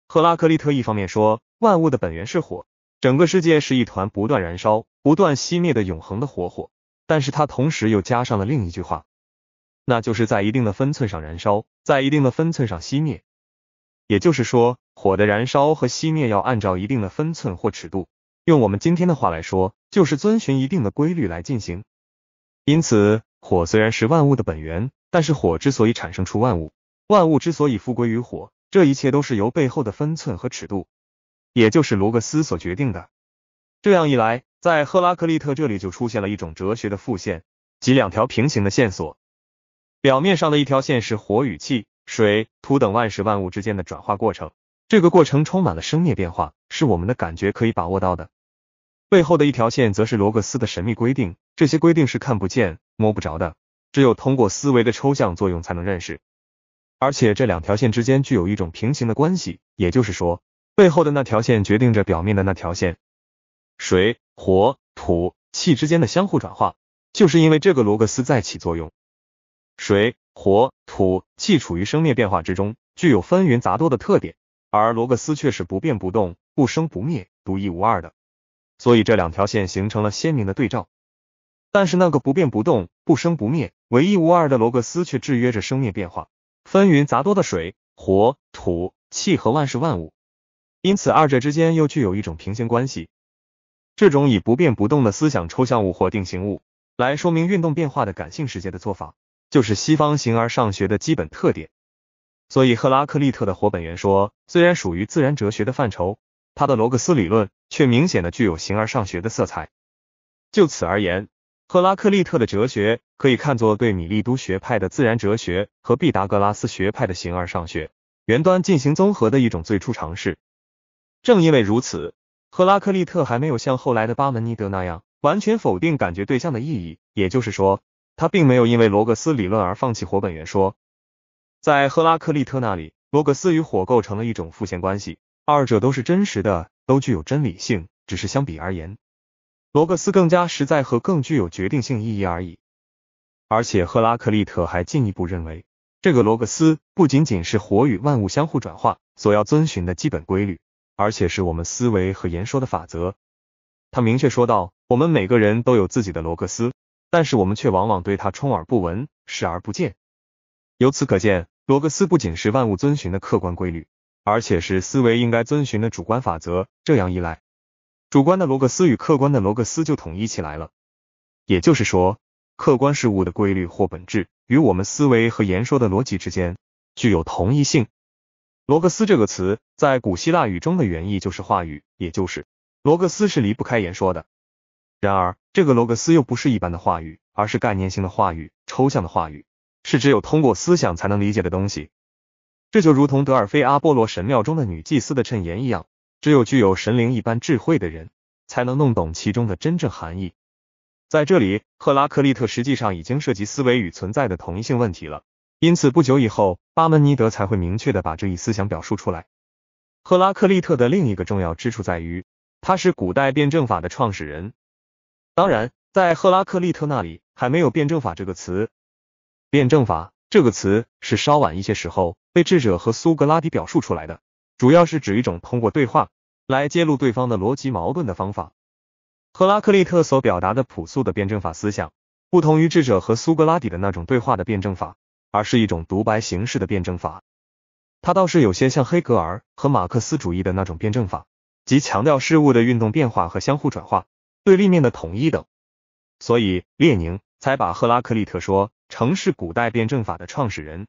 赫拉克利特一方面说万物的本源是火，整个世界是一团不断燃烧、不断熄灭的永恒的火火，但是他同时又加上了另一句话，那就是在一定的分寸上燃烧。在一定的分寸上熄灭，也就是说，火的燃烧和熄灭要按照一定的分寸或尺度。用我们今天的话来说，就是遵循一定的规律来进行。因此，火虽然是万物的本源，但是火之所以产生出万物，万物之所以复归于火，这一切都是由背后的分寸和尺度，也就是罗格斯所决定的。这样一来，在赫拉克利特这里就出现了一种哲学的复线及两条平行的线索。表面上的一条线是火与气、水、土等万事万物之间的转化过程，这个过程充满了生灭变化，是我们的感觉可以把握到的。背后的一条线则是罗格斯的神秘规定，这些规定是看不见、摸不着的，只有通过思维的抽象作用才能认识。而且这两条线之间具有一种平行的关系，也就是说，背后的那条线决定着表面的那条线，水、火、土、气之间的相互转化，就是因为这个罗格斯在起作用。水、火、土、气处于生灭变化之中，具有纷纭杂多的特点，而罗格斯却是不变不动、不生不灭、独一无二的，所以这两条线形成了鲜明的对照。但是那个不变不动、不生不灭、唯一无二的罗格斯却制约着生灭变化、纷纭杂多的水、火、土、气和万事万物，因此二者之间又具有一种平行关系。这种以不变不动的思想抽象物或定型物来说明运动变化的感性世界的做法。就是西方形而上学的基本特点，所以赫拉克利特的活本源说虽然属于自然哲学的范畴，他的罗格斯理论却明显的具有形而上学的色彩。就此而言，赫拉克利特的哲学可以看作对米利都学派的自然哲学和毕达哥拉斯学派的形而上学原端进行综合的一种最初尝试。正因为如此，赫拉克利特还没有像后来的巴门尼德那样完全否定感觉对象的意义，也就是说。他并没有因为罗格斯理论而放弃火本源说。在赫拉克利特那里，罗格斯与火构成了一种复现关系，二者都是真实的，都具有真理性，只是相比而言，罗格斯更加实在和更具有决定性意义而已。而且，赫拉克利特还进一步认为，这个罗格斯不仅仅是火与万物相互转化所要遵循的基本规律，而且是我们思维和言说的法则。他明确说道：“我们每个人都有自己的罗格斯。”但是我们却往往对它充耳不闻，视而不见。由此可见，罗格斯不仅是万物遵循的客观规律，而且是思维应该遵循的主观法则。这样一来，主观的罗格斯与客观的罗格斯就统一起来了。也就是说，客观事物的规律或本质与我们思维和言说的逻辑之间具有同一性。罗格斯这个词在古希腊语中的原意就是话语，也就是罗格斯是离不开言说的。然而，这个罗格斯又不是一般的话语，而是概念性的话语，抽象的话语，是只有通过思想才能理解的东西。这就如同德尔菲阿波罗神庙中的女祭司的衬言一样，只有具有神灵一般智慧的人才能弄懂其中的真正含义。在这里，赫拉克利特实际上已经涉及思维与存在的同一性问题了。因此，不久以后，巴门尼德才会明确地把这一思想表述出来。赫拉克利特的另一个重要之处在于，他是古代辩证法的创始人。当然，在赫拉克利特那里还没有“辩证法”这个词，“辩证法”这个词是稍晚一些时候被智者和苏格拉底表述出来的，主要是指一种通过对话来揭露对方的逻辑矛盾的方法。赫拉克利特所表达的朴素的辩证法思想，不同于智者和苏格拉底的那种对话的辩证法，而是一种独白形式的辩证法。它倒是有些像黑格尔和马克思主义的那种辩证法，即强调事物的运动变化和相互转化。对立面的统一等，所以列宁才把赫拉克利特说成是古代辩证法的创始人。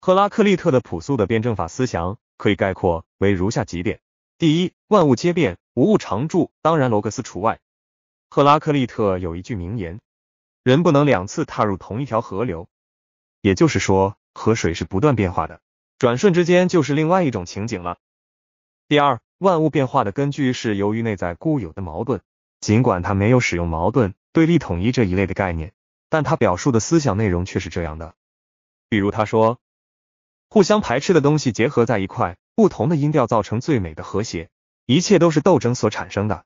赫拉克利特的朴素的辩证法思想可以概括为如下几点：第一，万物皆变，无物常驻，当然罗格斯除外。赫拉克利特有一句名言：“人不能两次踏入同一条河流。”也就是说，河水是不断变化的，转瞬之间就是另外一种情景了。第二，万物变化的根据是由于内在固有的矛盾。尽管他没有使用矛盾、对立、统一这一类的概念，但他表述的思想内容却是这样的。比如他说：“互相排斥的东西结合在一块，不同的音调造成最美的和谐。一切都是斗争所产生的。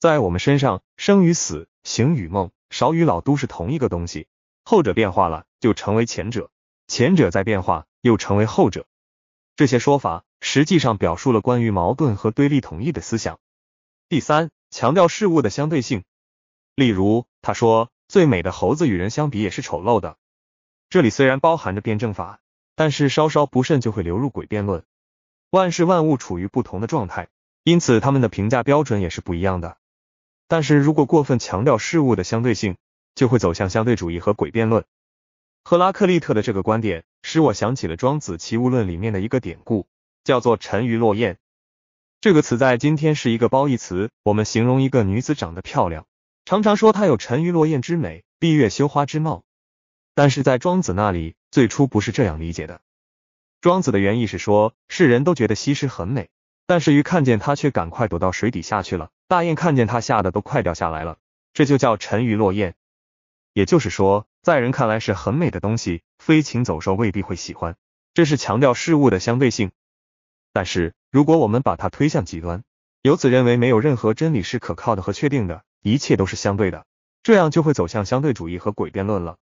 在我们身上，生与死、醒与梦、少与老都是同一个东西。后者变化了，就成为前者；前者在变化，又成为后者。”这些说法实际上表述了关于矛盾和对立统一的思想。第三。强调事物的相对性，例如他说最美的猴子与人相比也是丑陋的，这里虽然包含着辩证法，但是稍稍不慎就会流入诡辩论。万事万物处于不同的状态，因此他们的评价标准也是不一样的。但是如果过分强调事物的相对性，就会走向相对主义和诡辩论。赫拉克利特的这个观点使我想起了庄子《齐物论》里面的一个典故，叫做沉鱼落雁。这个词在今天是一个褒义词，我们形容一个女子长得漂亮，常常说她有沉鱼落雁之美、闭月羞花之貌。但是在庄子那里，最初不是这样理解的。庄子的原意是说，世人都觉得西施很美，但是鱼看见她却赶快躲到水底下去了，大雁看见她吓得都快掉下来了，这就叫沉鱼落雁。也就是说，在人看来是很美的东西，飞禽走兽未必会喜欢，这是强调事物的相对性。但是，如果我们把它推向极端，由此认为没有任何真理是可靠的和确定的，一切都是相对的，这样就会走向相对主义和诡辩论了。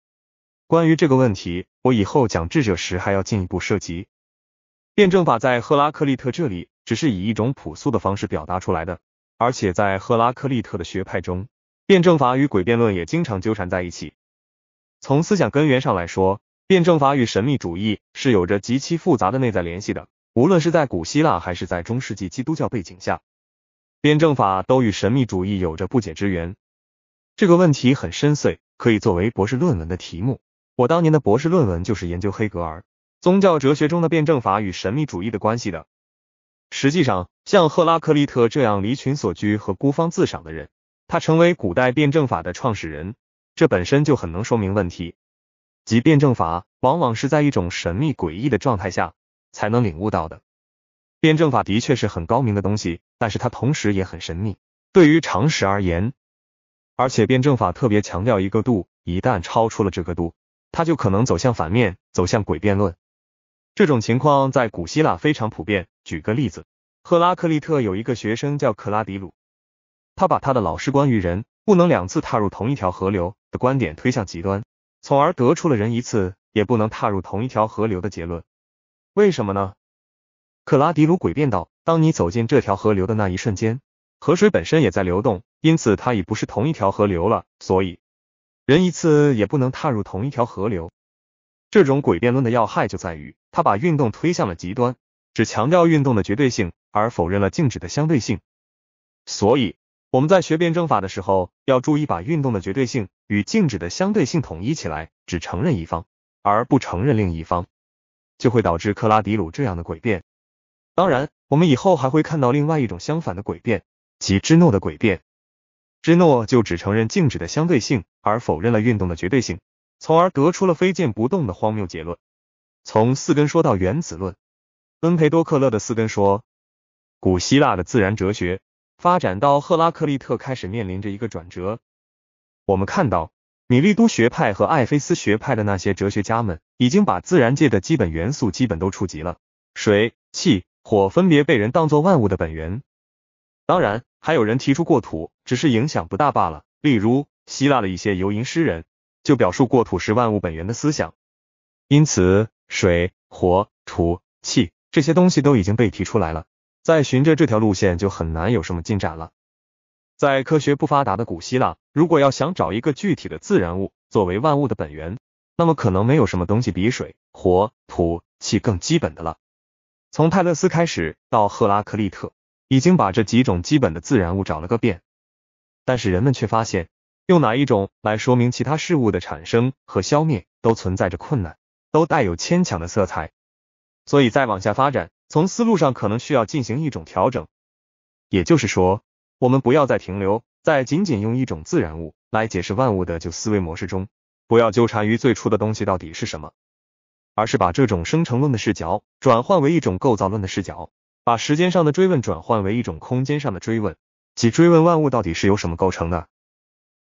关于这个问题，我以后讲智者时还要进一步涉及。辩证法在赫拉克利特这里只是以一种朴素的方式表达出来的，而且在赫拉克利特的学派中，辩证法与诡辩论也经常纠缠在一起。从思想根源上来说，辩证法与神秘主义是有着极其复杂的内在联系的。无论是在古希腊还是在中世纪基督教背景下，辩证法都与神秘主义有着不解之缘。这个问题很深邃，可以作为博士论文的题目。我当年的博士论文就是研究黑格尔宗教哲学中的辩证法与神秘主义的关系的。实际上，像赫拉克利特这样离群所居和孤芳自赏的人，他成为古代辩证法的创始人，这本身就很能说明问题。即辩证法往往是在一种神秘诡异的状态下。才能领悟到的，辩证法的确是很高明的东西，但是它同时也很神秘。对于常识而言，而且辩证法特别强调一个度，一旦超出了这个度，它就可能走向反面，走向诡辩论。这种情况在古希腊非常普遍。举个例子，赫拉克利特有一个学生叫克拉底鲁，他把他的老师关于人不能两次踏入同一条河流的观点推向极端，从而得出了人一次也不能踏入同一条河流的结论。为什么呢？克拉迪鲁诡辩道：“当你走进这条河流的那一瞬间，河水本身也在流动，因此它已不是同一条河流了。所以，人一次也不能踏入同一条河流。”这种诡辩论的要害就在于，他把运动推向了极端，只强调运动的绝对性，而否认了静止的相对性。所以，我们在学辩证法的时候，要注意把运动的绝对性与静止的相对性统一起来，只承认一方，而不承认另一方。就会导致克拉迪鲁这样的诡辩。当然，我们以后还会看到另外一种相反的诡辩，即芝诺的诡辩。芝诺就只承认静止的相对性，而否认了运动的绝对性，从而得出了飞箭不动的荒谬结论。从四根说到原子论，恩培多克勒的四根说，古希腊的自然哲学发展到赫拉克利特开始面临着一个转折。我们看到。米利都学派和艾菲斯学派的那些哲学家们，已经把自然界的基本元素基本都触及了，水、气、火分别被人当做万物的本源。当然，还有人提出过土，只是影响不大罢了。例如，希腊的一些游吟诗人就表述过土是万物本源的思想。因此，水、火、土、气这些东西都已经被提出来了，再循着这条路线就很难有什么进展了。在科学不发达的古希腊，如果要想找一个具体的自然物作为万物的本源，那么可能没有什么东西比水、火、土、气更基本的了。从泰勒斯开始到赫拉克利特，已经把这几种基本的自然物找了个遍，但是人们却发现，用哪一种来说明其他事物的产生和消灭，都存在着困难，都带有牵强的色彩。所以再往下发展，从思路上可能需要进行一种调整，也就是说。我们不要再停留在仅仅用一种自然物来解释万物的旧思维模式中，不要纠缠于最初的东西到底是什么，而是把这种生成论的视角转换为一种构造论的视角，把时间上的追问转换为一种空间上的追问，即追问万物到底是由什么构成的。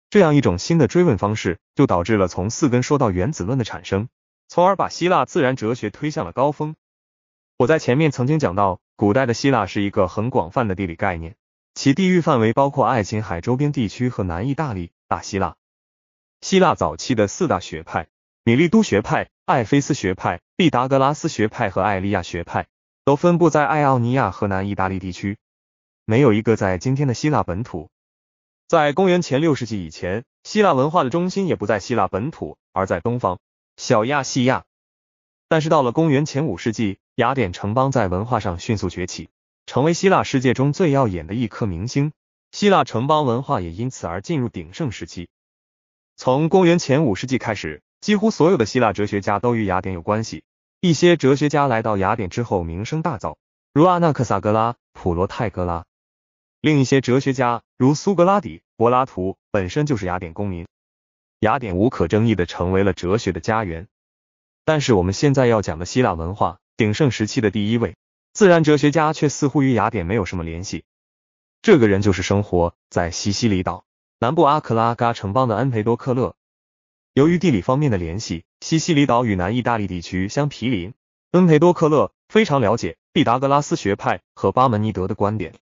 这样一种新的追问方式，就导致了从四根说到原子论的产生，从而把希腊自然哲学推向了高峰。我在前面曾经讲到，古代的希腊是一个很广泛的地理概念。其地域范围包括爱琴海周边地区和南意大利、大希腊。希腊早期的四大学派——米利都学派、艾菲斯学派、毕达哥拉斯学派和艾利亚学派——都分布在爱奥尼亚和南意大利地区，没有一个在今天的希腊本土。在公元前六世纪以前，希腊文化的中心也不在希腊本土，而在东方小亚细亚。但是到了公元前五世纪，雅典城邦在文化上迅速崛起。成为希腊世界中最耀眼的一颗明星，希腊城邦文化也因此而进入鼎盛时期。从公元前五世纪开始，几乎所有的希腊哲学家都与雅典有关系。一些哲学家来到雅典之后名声大噪，如阿纳克萨格拉、普罗泰戈拉。另一些哲学家，如苏格拉底、柏拉图，本身就是雅典公民。雅典无可争议的成为了哲学的家园。但是我们现在要讲的希腊文化鼎盛时期的第一位。自然哲学家却似乎与雅典没有什么联系。这个人就是生活在西西里岛南部阿克拉嘎城邦的恩培多克勒。由于地理方面的联系，西西里岛与南意大利地区相毗邻。恩培多克勒非常了解毕达哥拉斯学派和巴门尼德的观点。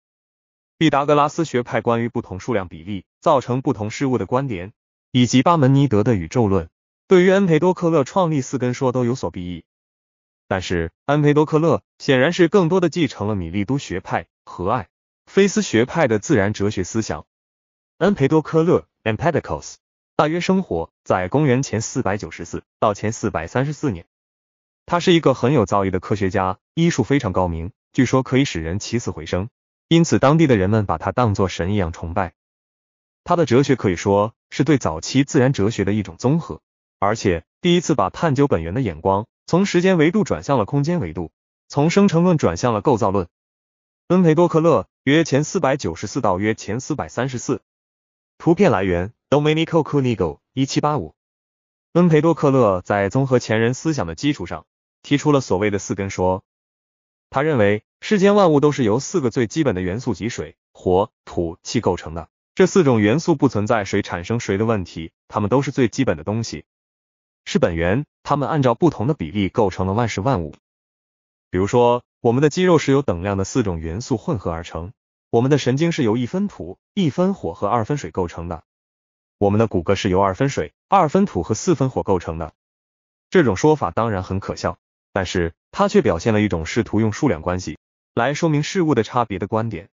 毕达哥拉斯学派关于不同数量比例造成不同事物的观点，以及巴门尼德的宇宙论，对于恩培多克勒创立四根说都有所裨益。但是，安培多克勒显然是更多的继承了米利都学派和爱菲斯学派的自然哲学思想。安培多克勒 （Empedocles） 大约生活在公元前494到前434年，他是一个很有造诣的科学家，医术非常高明，据说可以使人起死回生，因此当地的人们把他当作神一样崇拜。他的哲学可以说是对早期自然哲学的一种综合，而且第一次把探究本源的眼光。从时间维度转向了空间维度，从生成论转向了构造论。恩培多克勒约前四百九十四到约前四百三十四。图片来源：Domenico Cunego，一七八五。恩培多克勒在综合前人思想的基础上，提出了所谓的四根说。他认为世间万物都是由四个最基本的元素即水、火、土、气构成的。这四种元素不存在谁产生谁的问题，它们都是最基本的东西。是本源，它们按照不同的比例构成了万事万物。比如说，我们的肌肉是由等量的四种元素混合而成；我们的神经是由一分土、一分火和二分水构成的；我们的骨骼是由二分水、二分土和四分火构成的。这种说法当然很可笑，但是它却表现了一种试图用数量关系来说明事物的差别的观点。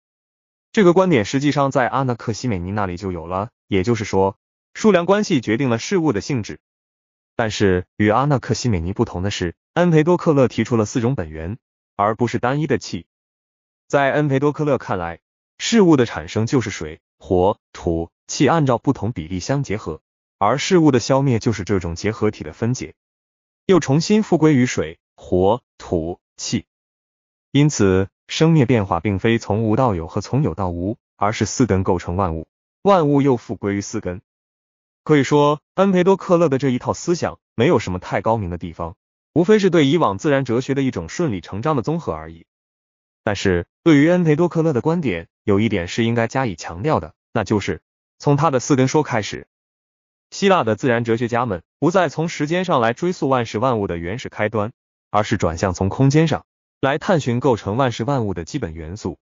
这个观点实际上在阿纳克西美尼那里就有了，也就是说，数量关系决定了事物的性质。但是与阿纳克西美尼不同的是，恩培多克勒提出了四种本源，而不是单一的气。在恩培多克勒看来，事物的产生就是水、火、土、气按照不同比例相结合，而事物的消灭就是这种结合体的分解，又重新复归于水、火、土、气。因此，生灭变化并非从无到有和从有到无，而是四根构成万物，万物又复归于四根。可以说，恩培多克勒的这一套思想没有什么太高明的地方，无非是对以往自然哲学的一种顺理成章的综合而已。但是，对于恩培多克勒的观点，有一点是应该加以强调的，那就是从他的四根说开始，希腊的自然哲学家们不再从时间上来追溯万事万物的原始开端，而是转向从空间上来探寻构成万事万物的基本元素。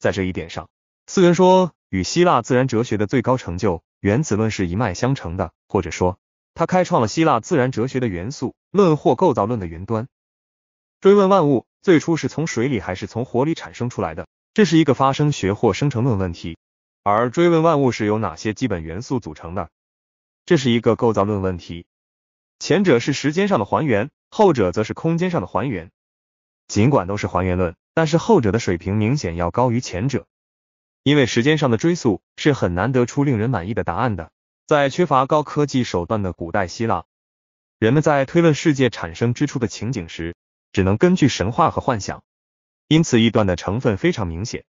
在这一点上，四根说与希腊自然哲学的最高成就。原子论是一脉相承的，或者说，他开创了希腊自然哲学的元素论或构造论的云端。追问万物最初是从水里还是从火里产生出来的，这是一个发生学或生成论问题；而追问万物是由哪些基本元素组成的，这是一个构造论问题。前者是时间上的还原，后者则是空间上的还原。尽管都是还原论，但是后者的水平明显要高于前者。因为时间上的追溯是很难得出令人满意的答案的。在缺乏高科技手段的古代希腊，人们在推论世界产生之初的情景时，只能根据神话和幻想，因此臆断的成分非常明显。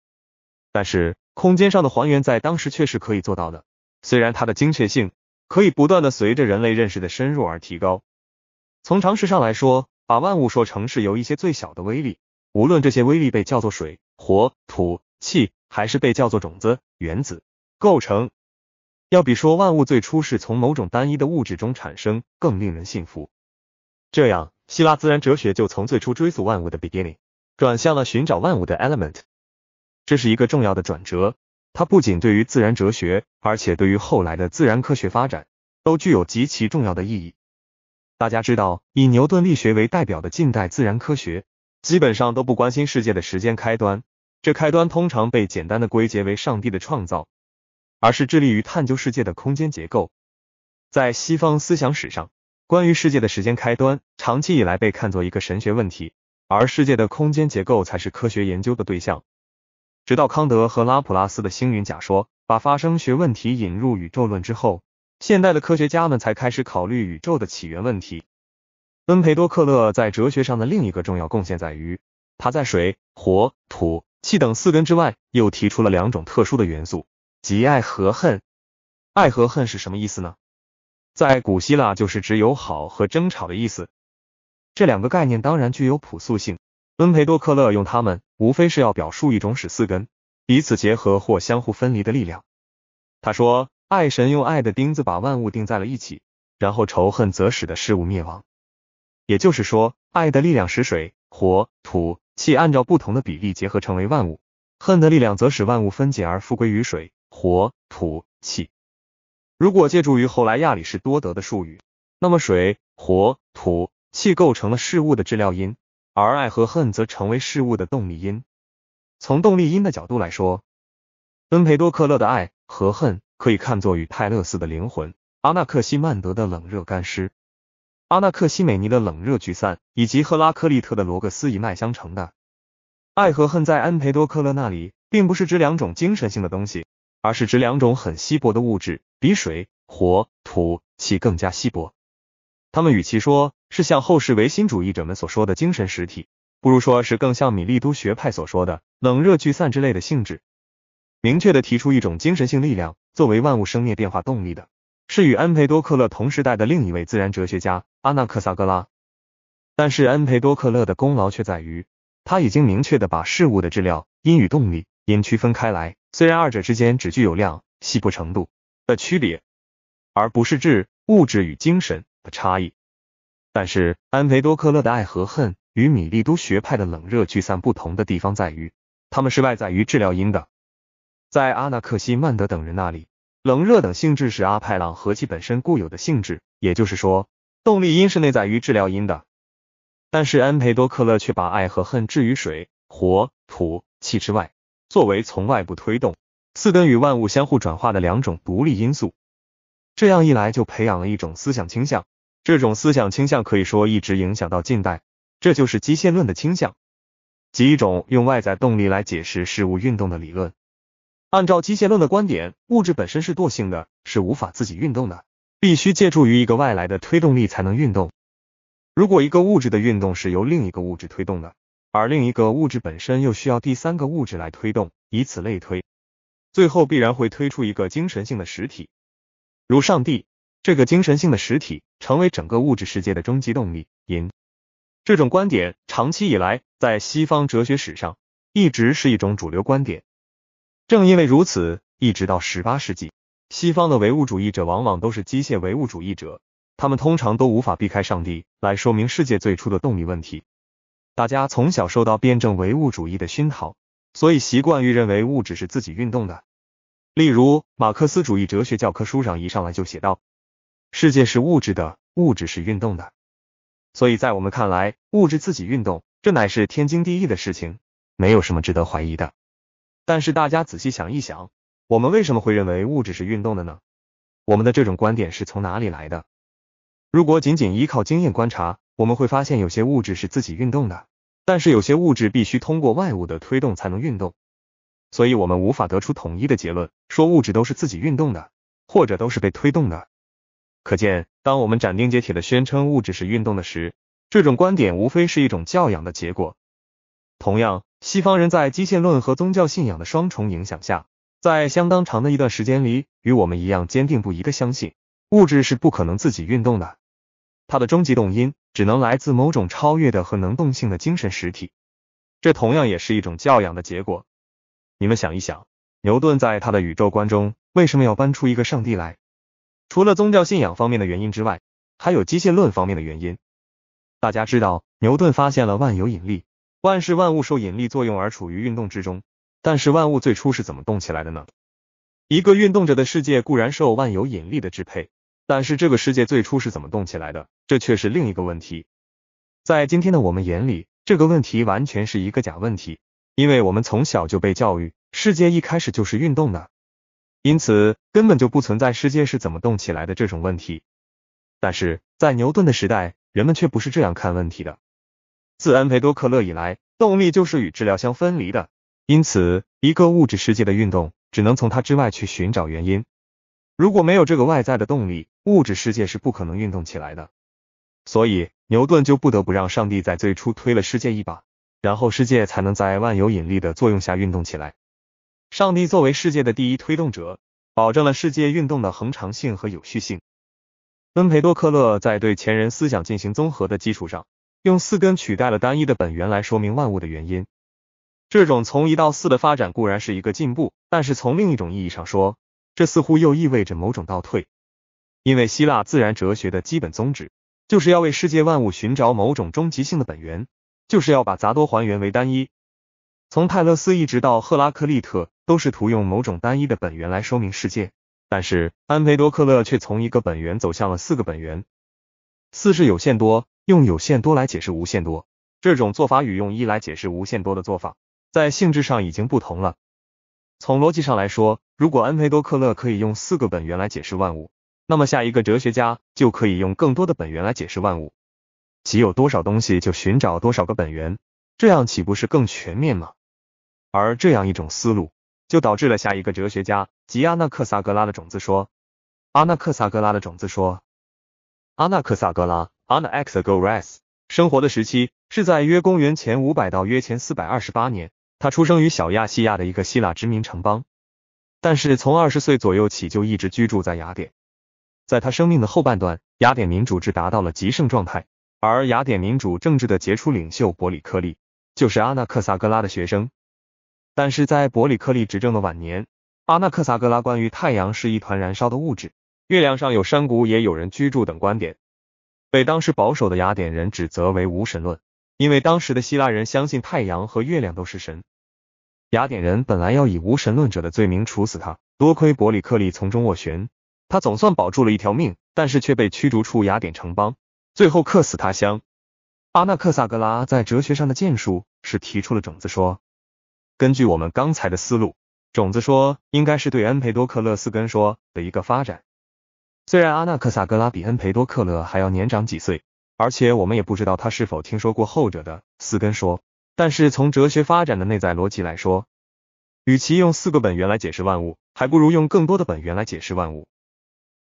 但是，空间上的还原在当时却是可以做到的，虽然它的精确性可以不断的随着人类认识的深入而提高。从常识上来说，把万物说成是由一些最小的微粒，无论这些微粒被叫做水、火、土。气还是被叫做种子、原子构成，要比说万物最初是从某种单一的物质中产生更令人信服。这样，希腊自然哲学就从最初追溯万物的 beginning 转向了寻找万物的 element，这是一个重要的转折。它不仅对于自然哲学，而且对于后来的自然科学发展都具有极其重要的意义。大家知道，以牛顿力学为代表的近代自然科学基本上都不关心世界的时间开端。这开端通常被简单的归结为上帝的创造，而是致力于探究世界的空间结构。在西方思想史上，关于世界的时间开端，长期以来被看作一个神学问题，而世界的空间结构才是科学研究的对象。直到康德和拉普拉斯的星云假说把发生学问题引入宇宙论之后，现代的科学家们才开始考虑宇宙的起源问题。恩培多克勒在哲学上的另一个重要贡献在于，他在水、火、土。气等四根之外，又提出了两种特殊的元素，即爱和恨。爱和恨是什么意思呢？在古希腊，就是指友好和争吵的意思。这两个概念当然具有朴素性。恩培多克勒用它们，无非是要表述一种使四根彼此结合或相互分离的力量。他说，爱神用爱的钉子把万物钉在了一起，然后仇恨则使得事物灭亡。也就是说，爱的力量使水。火、土、气按照不同的比例结合成为万物，恨的力量则使万物分解而复归于水、火、土、气。如果借助于后来亚里士多德的术语，那么水、火、土、气构成了事物的质料因，而爱和恨则成为事物的动力因。从动力因的角度来说，恩培多克勒的爱和恨可以看作与泰勒斯的灵魂、阿纳克西曼德的冷热干湿。阿纳克西美尼的冷热聚散，以及赫拉克利特的罗格斯一脉相承的爱和恨，在安培多克勒那里，并不是指两种精神性的东西，而是指两种很稀薄的物质，比水、火、土、气更加稀薄。他们与其说是像后世唯心主义者们所说的精神实体，不如说是更像米利都学派所说的冷热聚散之类的性质。明确的提出一种精神性力量作为万物生灭变化动力的。是与安培多克勒同时代的另一位自然哲学家阿纳克萨格拉，但是安培多克勒的功劳却在于他已经明确的把事物的质料因与动力因区分开来，虽然二者之间只具有量、细部程度的区别，而不是质、物质与精神的差异。但是安培多克勒的爱和恨与米利都学派的冷热聚散不同的地方在于，他们是外在于质料因的，在阿纳克西曼德等人那里。冷热等性质是阿派朗和气本身固有的性质，也就是说，动力因是内在于治疗因的。但是，安培多克勒却把爱和恨置于水、火、土、气之外，作为从外部推动四根与万物相互转化的两种独立因素。这样一来，就培养了一种思想倾向，这种思想倾向可以说一直影响到近代，这就是机械论的倾向，即一种用外在动力来解释事物运动的理论。按照机械论的观点，物质本身是惰性的，是无法自己运动的，必须借助于一个外来的推动力才能运动。如果一个物质的运动是由另一个物质推动的，而另一个物质本身又需要第三个物质来推动，以此类推，最后必然会推出一个精神性的实体，如上帝。这个精神性的实体成为整个物质世界的终极动力。因。这种观点，长期以来在西方哲学史上一直是一种主流观点。正因为如此，一直到十八世纪，西方的唯物主义者往往都是机械唯物主义者，他们通常都无法避开上帝来说明世界最初的动力问题。大家从小受到辩证唯物主义的熏陶，所以习惯于认为物质是自己运动的。例如，马克思主义哲学教科书上一上来就写道：“世界是物质的，物质是运动的。”所以在我们看来，物质自己运动，这乃是天经地义的事情，没有什么值得怀疑的。但是大家仔细想一想，我们为什么会认为物质是运动的呢？我们的这种观点是从哪里来的？如果仅仅依靠经验观察，我们会发现有些物质是自己运动的，但是有些物质必须通过外物的推动才能运动。所以，我们无法得出统一的结论，说物质都是自己运动的，或者都是被推动的。可见，当我们斩钉截铁的宣称物质是运动的时，这种观点无非是一种教养的结果。同样，西方人在机械论和宗教信仰的双重影响下，在相当长的一段时间里，与我们一样坚定不移的相信物质是不可能自己运动的，它的终极动因只能来自某种超越的和能动性的精神实体。这同样也是一种教养的结果。你们想一想，牛顿在他的宇宙观中为什么要搬出一个上帝来？除了宗教信仰方面的原因之外，还有机械论方面的原因。大家知道，牛顿发现了万有引力。万事万物受引力作用而处于运动之中，但是万物最初是怎么动起来的呢？一个运动着的世界固然受万有引力的支配，但是这个世界最初是怎么动起来的，这却是另一个问题。在今天的我们眼里，这个问题完全是一个假问题，因为我们从小就被教育，世界一开始就是运动的，因此根本就不存在世界是怎么动起来的这种问题。但是在牛顿的时代，人们却不是这样看问题的。自安培多克勒以来，动力就是与治疗相分离的，因此，一个物质世界的运动只能从它之外去寻找原因。如果没有这个外在的动力，物质世界是不可能运动起来的。所以，牛顿就不得不让上帝在最初推了世界一把，然后世界才能在万有引力的作用下运动起来。上帝作为世界的第一推动者，保证了世界运动的恒常性和有序性。恩培多克勒在对前人思想进行综合的基础上。用四根取代了单一的本源来说明万物的原因，这种从一到四的发展固然是一个进步，但是从另一种意义上说，这似乎又意味着某种倒退。因为希腊自然哲学的基本宗旨就是要为世界万物寻找某种终极性的本源，就是要把杂多还原为单一。从泰勒斯一直到赫拉克利特，都试图用某种单一的本源来说明世界，但是安培多克勒却从一个本源走向了四个本源，四是有限多。用有限多来解释无限多，这种做法与用一来解释无限多的做法，在性质上已经不同了。从逻辑上来说，如果恩培多克勒可以用四个本源来解释万物，那么下一个哲学家就可以用更多的本源来解释万物，即有多少东西就寻找多少个本源，这样岂不是更全面吗？而这样一种思路，就导致了下一个哲学家吉亚纳克萨格拉的种子说，阿纳克萨格拉的种子说，阿纳克萨格拉。on x a g o r a s 生活的时期是在约公元前五百到约前四百二十八年。他出生于小亚细亚的一个希腊殖民城邦，但是从二十岁左右起就一直居住在雅典。在他生命的后半段，雅典民主制达到了极盛状态，而雅典民主政治的杰出领袖伯里克利就是阿纳克萨格拉的学生。但是在伯里克利执政的晚年，阿纳克萨格拉关于太阳是一团燃烧的物质、月亮上有山谷也有人居住等观点。被当时保守的雅典人指责为无神论，因为当时的希腊人相信太阳和月亮都是神。雅典人本来要以无神论者的罪名处死他，多亏伯里克利从中斡旋，他总算保住了一条命，但是却被驱逐出雅典城邦，最后客死他乡。阿纳克萨格拉在哲学上的建树是提出了种子说。根据我们刚才的思路，种子说应该是对恩培多克勒斯根说的一个发展。虽然阿纳克萨格拉比恩培多克勒还要年长几岁，而且我们也不知道他是否听说过后者的四根说，但是从哲学发展的内在逻辑来说，与其用四个本源来解释万物，还不如用更多的本源来解释万物。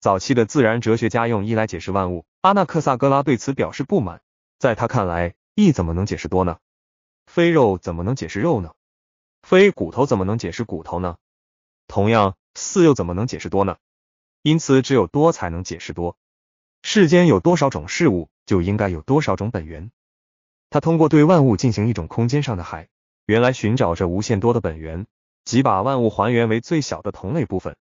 早期的自然哲学家用一来解释万物，阿纳克萨格拉对此表示不满。在他看来，一怎么能解释多呢？非肉怎么能解释肉呢？非骨头怎么能解释骨头呢？同样，四又怎么能解释多呢？因此，只有多才能解释多。世间有多少种事物，就应该有多少种本源。他通过对万物进行一种空间上的海原来寻找着无限多的本源，即把万物还原为最小的同类部分。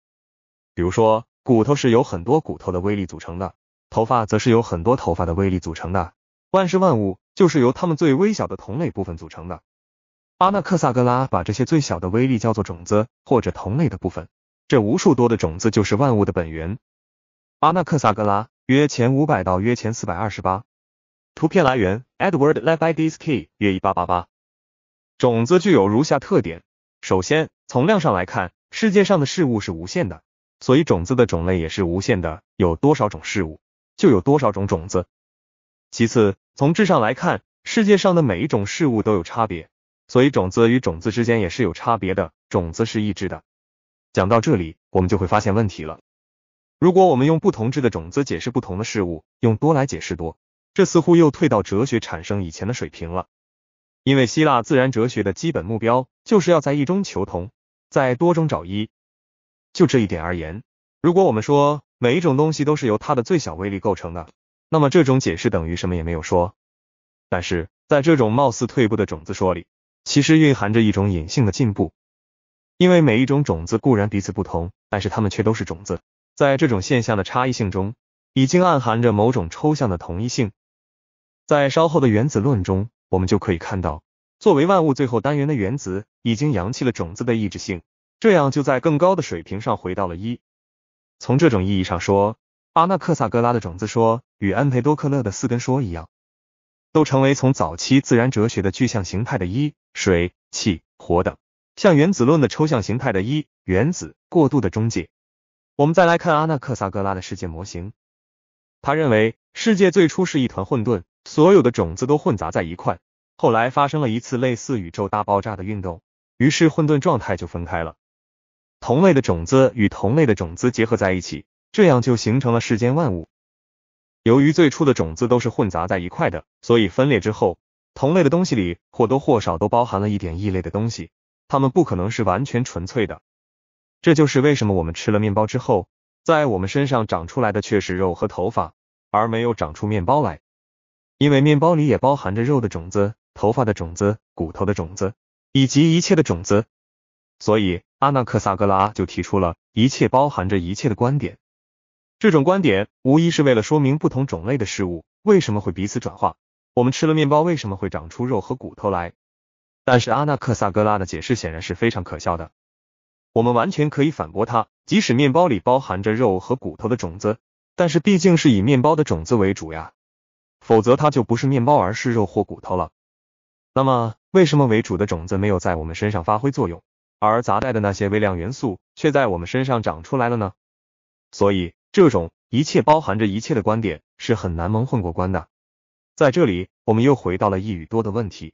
比如说，骨头是由很多骨头的微粒组成的，头发则是由很多头发的微粒组成的。万事万物就是由它们最微小的同类部分组成的。阿纳克萨格拉把这些最小的微粒叫做种子或者同类的部分。这无数多的种子就是万物的本源。阿纳克萨格拉，约前五百到约前四百二十八。图片来源 Edward Leiby Disky，约一八八八。种子具有如下特点：首先，从量上来看，世界上的事物是无限的，所以种子的种类也是无限的，有多少种事物，就有多少种种子。其次，从质上来看，世界上的每一种事物都有差别，所以种子与种子之间也是有差别的，种子是一致的。讲到这里，我们就会发现问题了。如果我们用不同质的种子解释不同的事物，用多来解释多，这似乎又退到哲学产生以前的水平了。因为希腊自然哲学的基本目标就是要在一中求同，在多中找一。就这一点而言，如果我们说每一种东西都是由它的最小微粒构成的，那么这种解释等于什么也没有说。但是在这种貌似退步的种子说里，其实蕴含着一种隐性的进步。因为每一种种子固然彼此不同，但是它们却都是种子。在这种现象的差异性中，已经暗含着某种抽象的同一性。在稍后的原子论中，我们就可以看到，作为万物最后单元的原子，已经扬弃了种子的抑制性，这样就在更高的水平上回到了一。从这种意义上说，阿纳克萨格拉的种子说与安培多克勒的四根说一样，都成为从早期自然哲学的具象形态的一、水、气、火等。像原子论的抽象形态的一原子，过渡的中介。我们再来看阿那克萨格拉的世界模型，他认为世界最初是一团混沌，所有的种子都混杂在一块。后来发生了一次类似宇宙大爆炸的运动，于是混沌状态就分开了。同类的种子与同类的种子结合在一起，这样就形成了世间万物。由于最初的种子都是混杂在一块的，所以分裂之后，同类的东西里或多或少都包含了一点异类的东西。他们不可能是完全纯粹的，这就是为什么我们吃了面包之后，在我们身上长出来的却是肉和头发，而没有长出面包来。因为面包里也包含着肉的种子、头发的种子、骨头的种子以及一切的种子。所以，阿纳克萨格拉就提出了一切包含着一切的观点。这种观点无疑是为了说明不同种类的事物为什么会彼此转化。我们吃了面包，为什么会长出肉和骨头来？但是阿纳克萨格拉的解释显然是非常可笑的，我们完全可以反驳他。即使面包里包含着肉和骨头的种子，但是毕竟是以面包的种子为主呀，否则它就不是面包而是肉或骨头了。那么，为什么为主的种子没有在我们身上发挥作用，而杂带的那些微量元素却在我们身上长出来了呢？所以，这种一切包含着一切的观点是很难蒙混过关的。在这里，我们又回到了一语多的问题。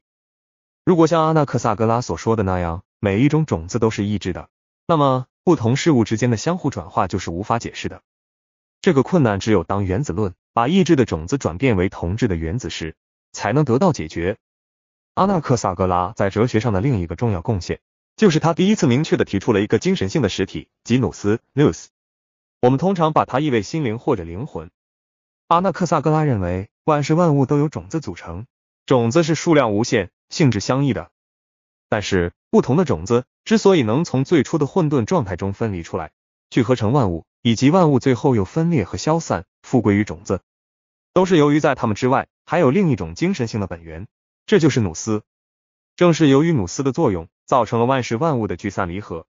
如果像阿那克萨格拉所说的那样，每一种种子都是意志的，那么不同事物之间的相互转化就是无法解释的。这个困难只有当原子论把意志的种子转变为同质的原子时，才能得到解决。阿那克萨格拉在哲学上的另一个重要贡献，就是他第一次明确的提出了一个精神性的实体——吉努斯 （Nous）。我们通常把它译为心灵或者灵魂。阿那克萨格拉认为，万事万物都有种子组成。种子是数量无限、性质相异的，但是不同的种子之所以能从最初的混沌状态中分离出来，聚合成万物，以及万物最后又分裂和消散，复归于种子，都是由于在它们之外还有另一种精神性的本源，这就是努斯。正是由于努斯的作用，造成了万事万物的聚散离合。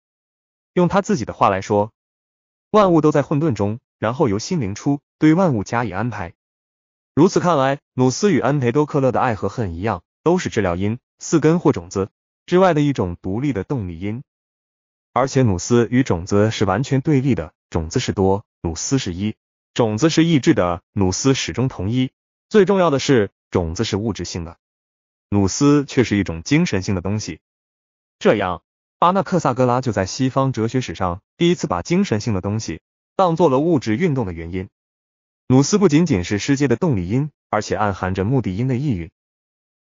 用他自己的话来说，万物都在混沌中，然后由心灵出，对万物加以安排。如此看来，努斯与安培多克勒的爱和恨一样，都是治疗因四根或种子之外的一种独立的动力因。而且努斯与种子是完全对立的，种子是多，努斯是一；种子是意志的，努斯始终同一。最重要的是，种子是物质性的，努斯却是一种精神性的东西。这样，巴纳克萨格拉就在西方哲学史上第一次把精神性的东西当做了物质运动的原因。努斯不仅仅是世界的动力因，而且暗含着目的因的意蕴。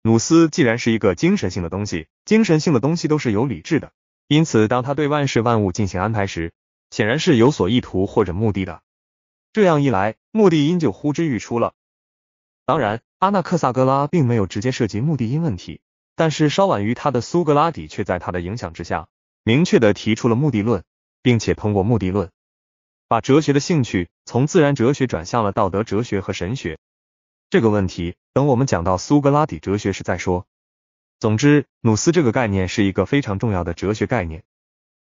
努斯既然是一个精神性的东西，精神性的东西都是有理智的，因此，当他对万事万物进行安排时，显然是有所意图或者目的的。这样一来，目的因就呼之欲出了。当然，阿纳克萨格拉并没有直接涉及目的因问题，但是稍晚于他的苏格拉底却在他的影响之下，明确的提出了目的论，并且通过目的论。把哲学的兴趣从自然哲学转向了道德哲学和神学。这个问题等我们讲到苏格拉底哲学时再说。总之，努斯这个概念是一个非常重要的哲学概念。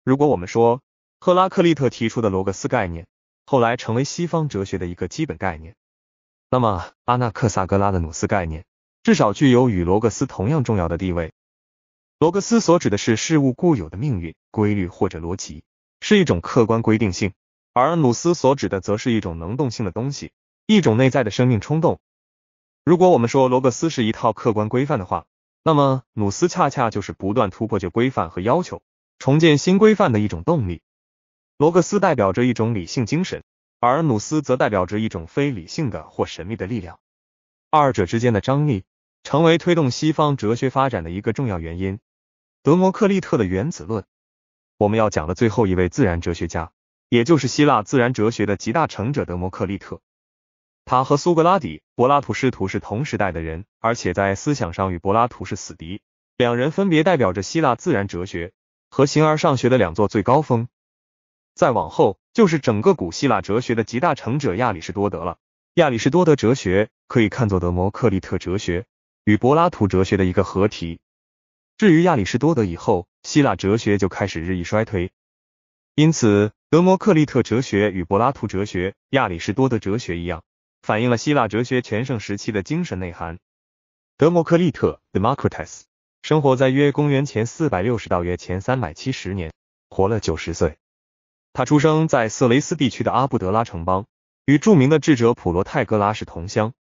如果我们说赫拉克利特提出的罗格斯概念后来成为西方哲学的一个基本概念，那么阿纳克萨格拉的努斯概念至少具有与罗格斯同样重要的地位。罗格斯所指的是事物固有的命运、规律或者逻辑，是一种客观规定性。而努斯所指的则是一种能动性的东西，一种内在的生命冲动。如果我们说罗格斯是一套客观规范的话，那么努斯恰恰就是不断突破这规范和要求，重建新规范的一种动力。罗格斯代表着一种理性精神，而努斯则代表着一种非理性的或神秘的力量。二者之间的张力成为推动西方哲学发展的一个重要原因。德摩克利特的原子论，我们要讲的最后一位自然哲学家。也就是希腊自然哲学的集大成者德摩克利特，他和苏格拉底、柏拉图师徒是同时代的人，而且在思想上与柏拉图是死敌。两人分别代表着希腊自然哲学和形而上学的两座最高峰。再往后就是整个古希腊哲学的集大成者亚里士多德了。亚里士多德哲学可以看作德摩克利特哲学与柏拉图哲学的一个合体。至于亚里士多德以后，希腊哲学就开始日益衰退，因此。德谟克利特哲学与柏拉图哲学、亚里士多德哲学一样，反映了希腊哲学全盛时期的精神内涵。德谟克利特 （Democritus） 生活在约公元前四百六十到约前三百七十年，活了九十岁。他出生在色雷斯地区的阿布德拉城邦，与著名的智者普罗泰戈拉是同乡。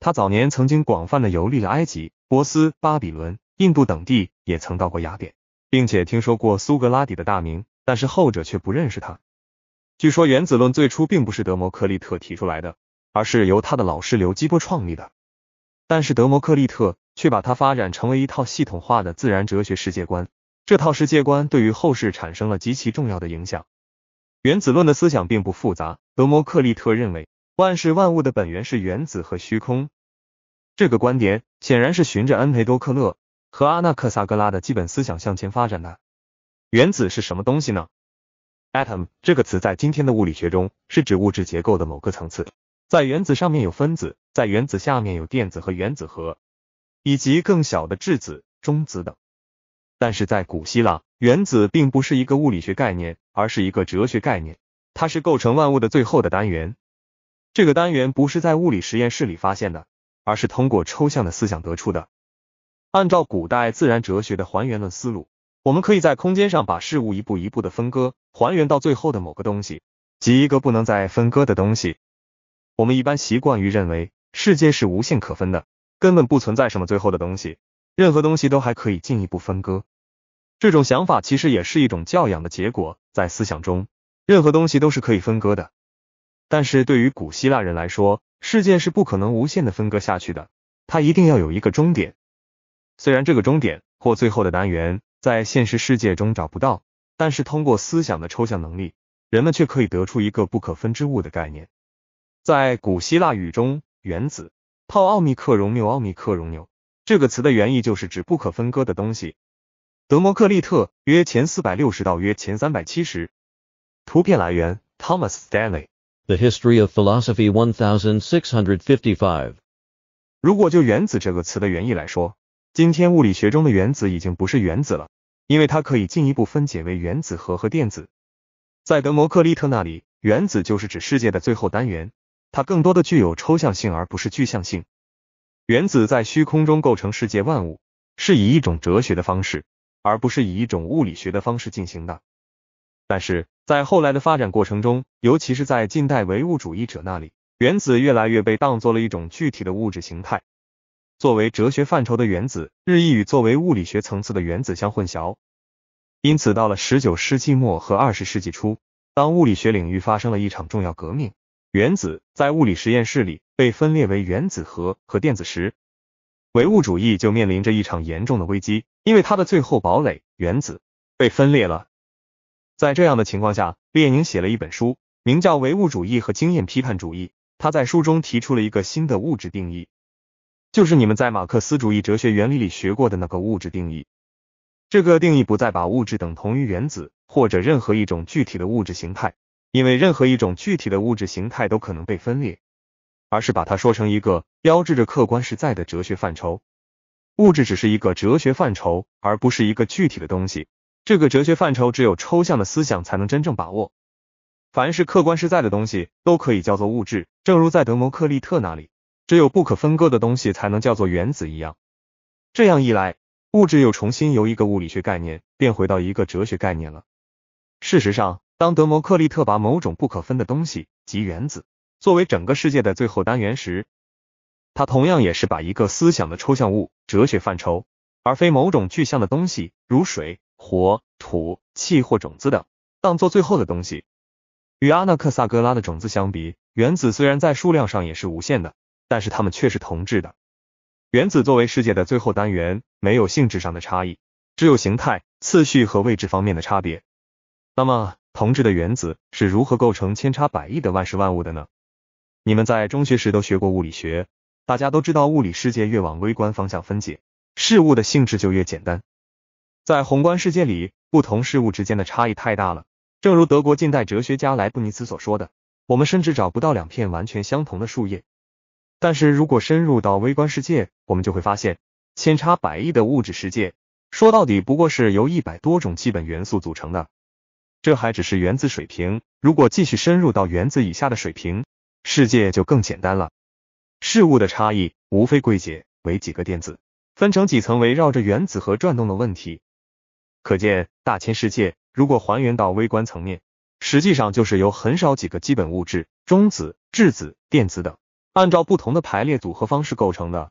他早年曾经广泛的游历了埃及、波斯、巴比伦、印度等地，也曾到过雅典，并且听说过苏格拉底的大名。但是后者却不认识他。据说原子论最初并不是德谟克利特提出来的，而是由他的老师刘基波创立的。但是德谟克利特却把它发展成为一套系统化的自然哲学世界观。这套世界观对于后世产生了极其重要的影响。原子论的思想并不复杂。德谟克利特认为，万事万物的本源是原子和虚空。这个观点显然是循着恩培多克勒和阿纳克萨格拉的基本思想向前发展的。原子是什么东西呢？atom 这个词在今天的物理学中是指物质结构的某个层次，在原子上面有分子，在原子下面有电子和原子核，以及更小的质子、中子等。但是在古希腊，原子并不是一个物理学概念，而是一个哲学概念，它是构成万物的最后的单元。这个单元不是在物理实验室里发现的，而是通过抽象的思想得出的。按照古代自然哲学的还原论思路。我们可以在空间上把事物一步一步的分割，还原到最后的某个东西，即一个不能再分割的东西。我们一般习惯于认为世界是无限可分的，根本不存在什么最后的东西，任何东西都还可以进一步分割。这种想法其实也是一种教养的结果，在思想中，任何东西都是可以分割的。但是对于古希腊人来说，世界是不可能无限的分割下去的，它一定要有一个终点。虽然这个终点或最后的单元。在现实世界中找不到，但是通过思想的抽象能力，人们却可以得出一个不可分之物的概念。在古希腊语中，原子泡奥密克戎 ρ 奥密克戎 ο 这个词的原意就是指不可分割的东西。德摩克利特（约前460到约前 370）。图片来源：Thomas Stanley，《The History of Philosophy》，1655。如果就原子这个词的原意来说，今天物理学中的原子已经不是原子了。因为它可以进一步分解为原子核和电子。在德谟克利特那里，原子就是指世界的最后单元，它更多的具有抽象性而不是具象性。原子在虚空中构成世界万物，是以一种哲学的方式，而不是以一种物理学的方式进行的。但是在后来的发展过程中，尤其是在近代唯物主义者那里，原子越来越被当做了一种具体的物质形态。作为哲学范畴的原子，日益与作为物理学层次的原子相混淆。因此，到了十九世纪末和二十世纪初，当物理学领域发生了一场重要革命，原子在物理实验室里被分裂为原子核和电子时，唯物主义就面临着一场严重的危机，因为它的最后堡垒——原子，被分裂了。在这样的情况下，列宁写了一本书，名叫《唯物主义和经验批判主义》。他在书中提出了一个新的物质定义。就是你们在《马克思主义哲学原理》里学过的那个物质定义，这个定义不再把物质等同于原子或者任何一种具体的物质形态，因为任何一种具体的物质形态都可能被分裂，而是把它说成一个标志着客观实在的哲学范畴。物质只是一个哲学范畴，而不是一个具体的东西。这个哲学范畴只有抽象的思想才能真正把握。凡是客观实在的东西都可以叫做物质，正如在德谟克利特那里。只有不可分割的东西才能叫做原子一样。这样一来，物质又重新由一个物理学概念变回到一个哲学概念了。事实上，当德谟克利特把某种不可分的东西及原子作为整个世界的最后单元时，他同样也是把一个思想的抽象物、哲学范畴，而非某种具象的东西，如水、火、土、气或种子等，当做最后的东西。与阿那克萨格拉的种子相比，原子虽然在数量上也是无限的。但是它们却是同质的原子作为世界的最后单元，没有性质上的差异，只有形态、次序和位置方面的差别。那么，同质的原子是如何构成千差百亿的万事万物的呢？你们在中学时都学过物理学，大家都知道物理世界越往微观方向分解，事物的性质就越简单。在宏观世界里，不同事物之间的差异太大了。正如德国近代哲学家莱布尼茨所说的：“我们甚至找不到两片完全相同的树叶。”但是如果深入到微观世界，我们就会发现，千差百亿的物质世界，说到底不过是由一百多种基本元素组成的。这还只是原子水平。如果继续深入到原子以下的水平，世界就更简单了。事物的差异，无非归结为几个电子分成几层围绕着原子核转动的问题。可见，大千世界如果还原到微观层面，实际上就是由很少几个基本物质——中子、质子、电子等。按照不同的排列组合方式构成的，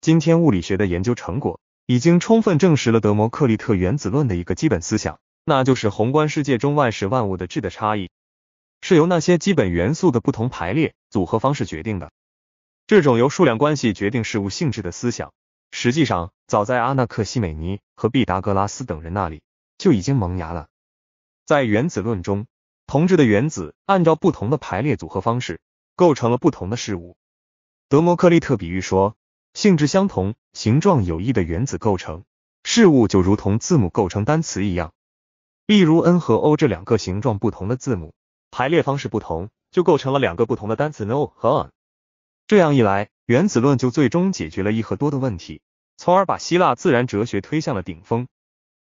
今天物理学的研究成果已经充分证实了德谟克利特原子论的一个基本思想，那就是宏观世界中万事万物的质的差异，是由那些基本元素的不同排列组合方式决定的。这种由数量关系决定事物性质的思想，实际上早在阿纳克西美尼和毕达哥拉斯等人那里就已经萌芽了。在原子论中，同质的原子按照不同的排列组合方式。构成了不同的事物。德谟克利特比喻说，性质相同、形状有异的原子构成事物，就如同字母构成单词一样。例如，n 和 o 这两个形状不同的字母，排列方式不同，就构成了两个不同的单词 no 和 on。这样一来，原子论就最终解决了“一”和“多”的问题，从而把希腊自然哲学推向了顶峰。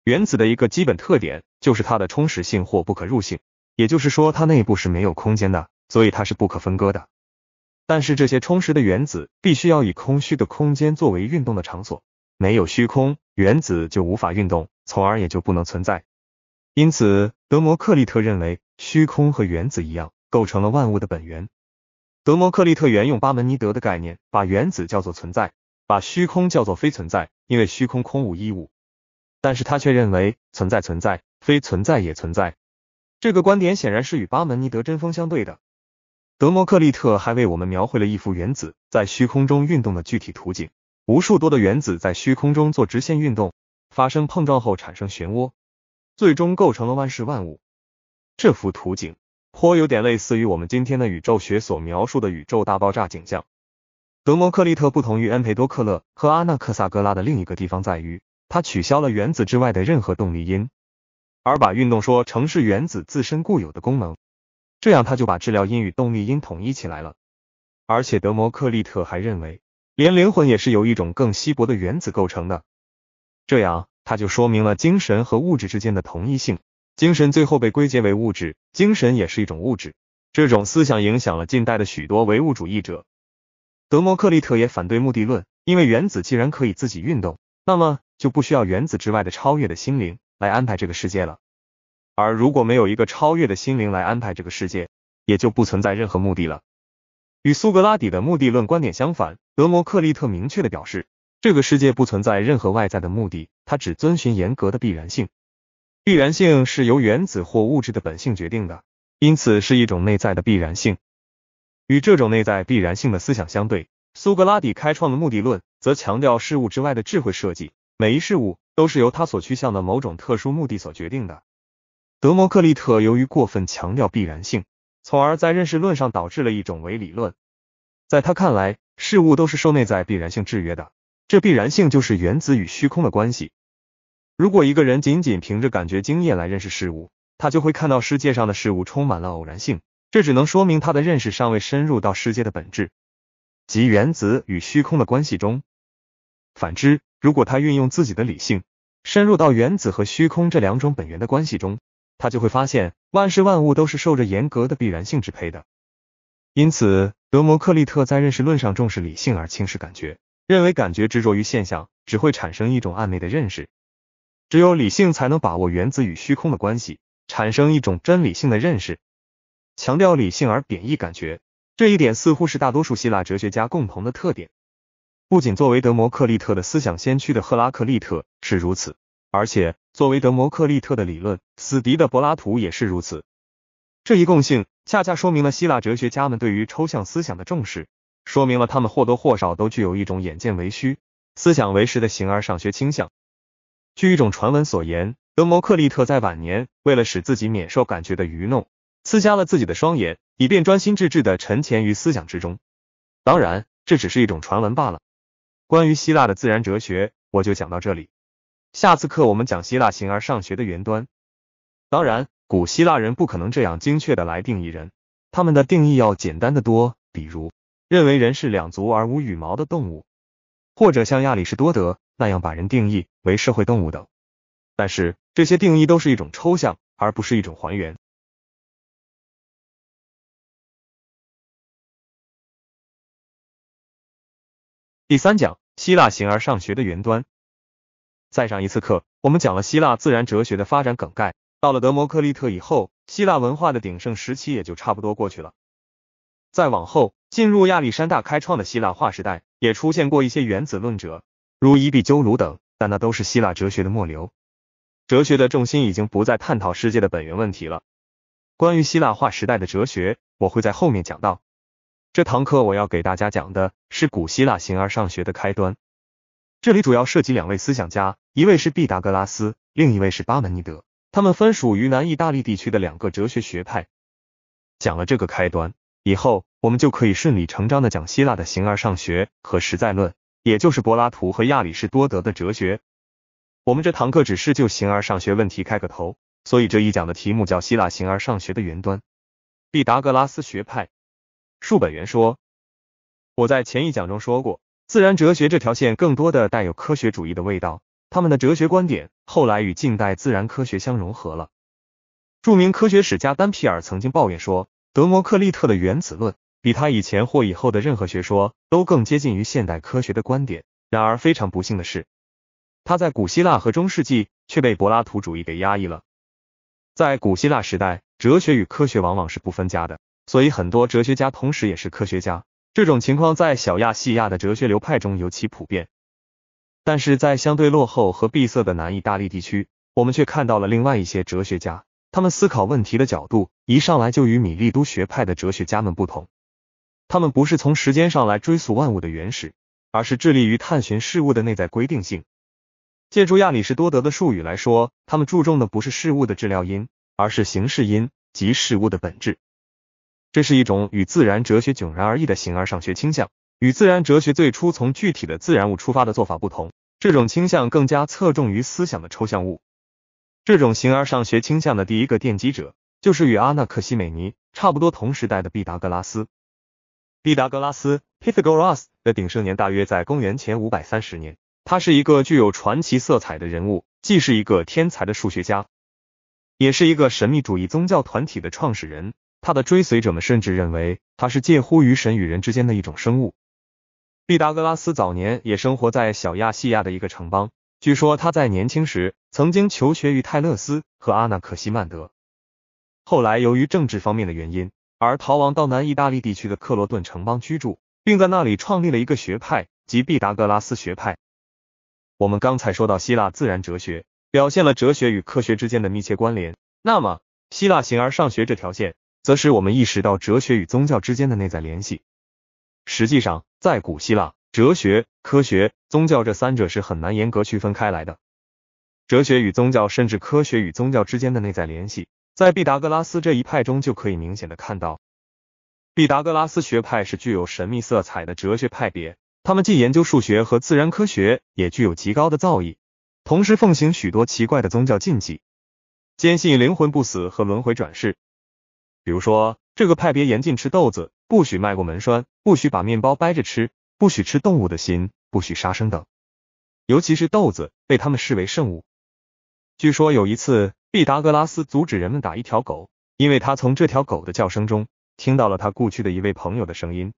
原子的一个基本特点就是它的充实性或不可入性，也就是说，它内部是没有空间的。所以它是不可分割的，但是这些充实的原子必须要以空虚的空间作为运动的场所，没有虚空，原子就无法运动，从而也就不能存在。因此，德摩克利特认为虚空和原子一样，构成了万物的本源。德摩克利特原用巴门尼德的概念，把原子叫做存在，把虚空叫做非存在，因为虚空空无一物。但是他却认为存在存在，非存在也存在。这个观点显然是与巴门尼德针锋相对的。德谟克利特还为我们描绘了一幅原子在虚空中运动的具体图景：无数多的原子在虚空中做直线运动，发生碰撞后产生漩涡，最终构成了万事万物。这幅图景颇有点类似于我们今天的宇宙学所描述的宇宙大爆炸景象。德谟克利特不同于恩培多克勒和阿纳克萨格拉的另一个地方在于，他取消了原子之外的任何动力因，而把运动说成是原子自身固有的功能。这样他就把治疗因与动力因统一起来了，而且德摩克利特还认为，连灵魂也是由一种更稀薄的原子构成的，这样他就说明了精神和物质之间的同一性，精神最后被归结为物质，精神也是一种物质。这种思想影响了近代的许多唯物主义者。德摩克利特也反对目的论，因为原子既然可以自己运动，那么就不需要原子之外的超越的心灵来安排这个世界了。而如果没有一个超越的心灵来安排这个世界，也就不存在任何目的了。与苏格拉底的目的论观点相反，德摩克利特明确的表示，这个世界不存在任何外在的目的，它只遵循严格的必然性。必然性是由原子或物质的本性决定的，因此是一种内在的必然性。与这种内在必然性的思想相对，苏格拉底开创的目的论则强调事物之外的智慧设计，每一事物都是由它所趋向的某种特殊目的所决定的。德谟克利特由于过分强调必然性，从而在认识论上导致了一种伪理论。在他看来，事物都是受内在必然性制约的，这必然性就是原子与虚空的关系。如果一个人仅仅凭着感觉经验来认识事物，他就会看到世界上的事物充满了偶然性，这只能说明他的认识尚未深入到世界的本质，即原子与虚空的关系中。反之，如果他运用自己的理性，深入到原子和虚空这两种本源的关系中。他就会发现，万事万物都是受着严格的必然性支配的。因此，德摩克利特在认识论上重视理性而轻视感觉，认为感觉执着于现象，只会产生一种暧昧的认识。只有理性才能把握原子与虚空的关系，产生一种真理性的认识。强调理性而贬义感觉，这一点似乎是大多数希腊哲学家共同的特点。不仅作为德摩克利特的思想先驱的赫拉克利特是如此，而且。作为德摩克利特的理论死敌的柏拉图也是如此，这一共性恰恰说明了希腊哲学家们对于抽象思想的重视，说明了他们或多或少都具有一种“眼见为虚，思想为实”的形而上学倾向。据一种传闻所言，德摩克利特在晚年为了使自己免受感觉的愚弄，刺瞎了自己的双眼，以便专心致志地沉潜于思想之中。当然，这只是一种传闻罢了。关于希腊的自然哲学，我就讲到这里。下次课我们讲希腊形而上学的源端。当然，古希腊人不可能这样精确的来定义人，他们的定义要简单的多，比如认为人是两足而无羽毛的动物，或者像亚里士多德那样把人定义为社会动物等。但是这些定义都是一种抽象，而不是一种还原。第三讲希腊形而上学的源端。再上一次课，我们讲了希腊自然哲学的发展梗概。到了德摩克利特以后，希腊文化的鼎盛时期也就差不多过去了。再往后，进入亚历山大开创的希腊化时代，也出现过一些原子论者，如伊壁鸠鲁等，但那都是希腊哲学的末流。哲学的重心已经不再探讨世界的本源问题了。关于希腊化时代的哲学，我会在后面讲到。这堂课我要给大家讲的是古希腊形而上学的开端。这里主要涉及两位思想家，一位是毕达哥拉斯，另一位是巴门尼德，他们分属于南意大利地区的两个哲学学派。讲了这个开端以后，我们就可以顺理成章的讲希腊的形而上学和实在论，也就是柏拉图和亚里士多德的哲学。我们这堂课只是就形而上学问题开个头，所以这一讲的题目叫希腊形而上学的源端。毕达哥拉斯学派，树本源说。我在前一讲中说过。自然哲学这条线更多的带有科学主义的味道，他们的哲学观点后来与近代自然科学相融合了。著名科学史家丹皮尔曾经抱怨说，德摩克利特的原子论比他以前或以后的任何学说都更接近于现代科学的观点。然而非常不幸的是，他在古希腊和中世纪却被柏拉图主义给压抑了。在古希腊时代，哲学与科学往往是不分家的，所以很多哲学家同时也是科学家。这种情况在小亚细亚的哲学流派中尤其普遍，但是在相对落后和闭塞的南意大利地区，我们却看到了另外一些哲学家，他们思考问题的角度一上来就与米利都学派的哲学家们不同。他们不是从时间上来追溯万物的原始，而是致力于探寻事物的内在规定性。借助亚里士多德的术语来说，他们注重的不是事物的质料因，而是形式因及事物的本质。这是一种与自然哲学迥然而异的形而上学倾向，与自然哲学最初从具体的自然物出发的做法不同，这种倾向更加侧重于思想的抽象物。这种形而上学倾向的第一个奠基者就是与阿纳克西美尼差不多同时代的毕达哥拉斯。毕达哥拉斯 （Pythagoras） 的鼎盛年大约在公元前530年，他是一个具有传奇色彩的人物，既是一个天才的数学家，也是一个神秘主义宗教团体的创始人。他的追随者们甚至认为他是介乎于神与人之间的一种生物。毕达哥拉斯早年也生活在小亚细亚的一个城邦，据说他在年轻时曾经求学于泰勒斯和阿纳克西曼德，后来由于政治方面的原因而逃亡到南意大利地区的克罗顿城邦居住，并在那里创立了一个学派，即毕达哥拉斯学派。我们刚才说到希腊自然哲学表现了哲学与科学之间的密切关联，那么希腊形而上学这条线。则使我们意识到哲学与宗教之间的内在联系。实际上，在古希腊，哲学、科学、宗教这三者是很难严格区分开来的。哲学与宗教，甚至科学与宗教之间的内在联系，在毕达哥拉斯这一派中就可以明显的看到。毕达哥拉斯学派是具有神秘色彩的哲学派别，他们既研究数学和自然科学，也具有极高的造诣，同时奉行许多奇怪的宗教禁忌，坚信灵魂不死和轮回转世。比如说，这个派别严禁吃豆子，不许迈过门栓，不许把面包掰着吃，不许吃动物的心，不许杀生等。尤其是豆子被他们视为圣物。据说有一次，毕达哥拉斯阻止人们打一条狗，因为他从这条狗的叫声中听到了他故去的一位朋友的声音。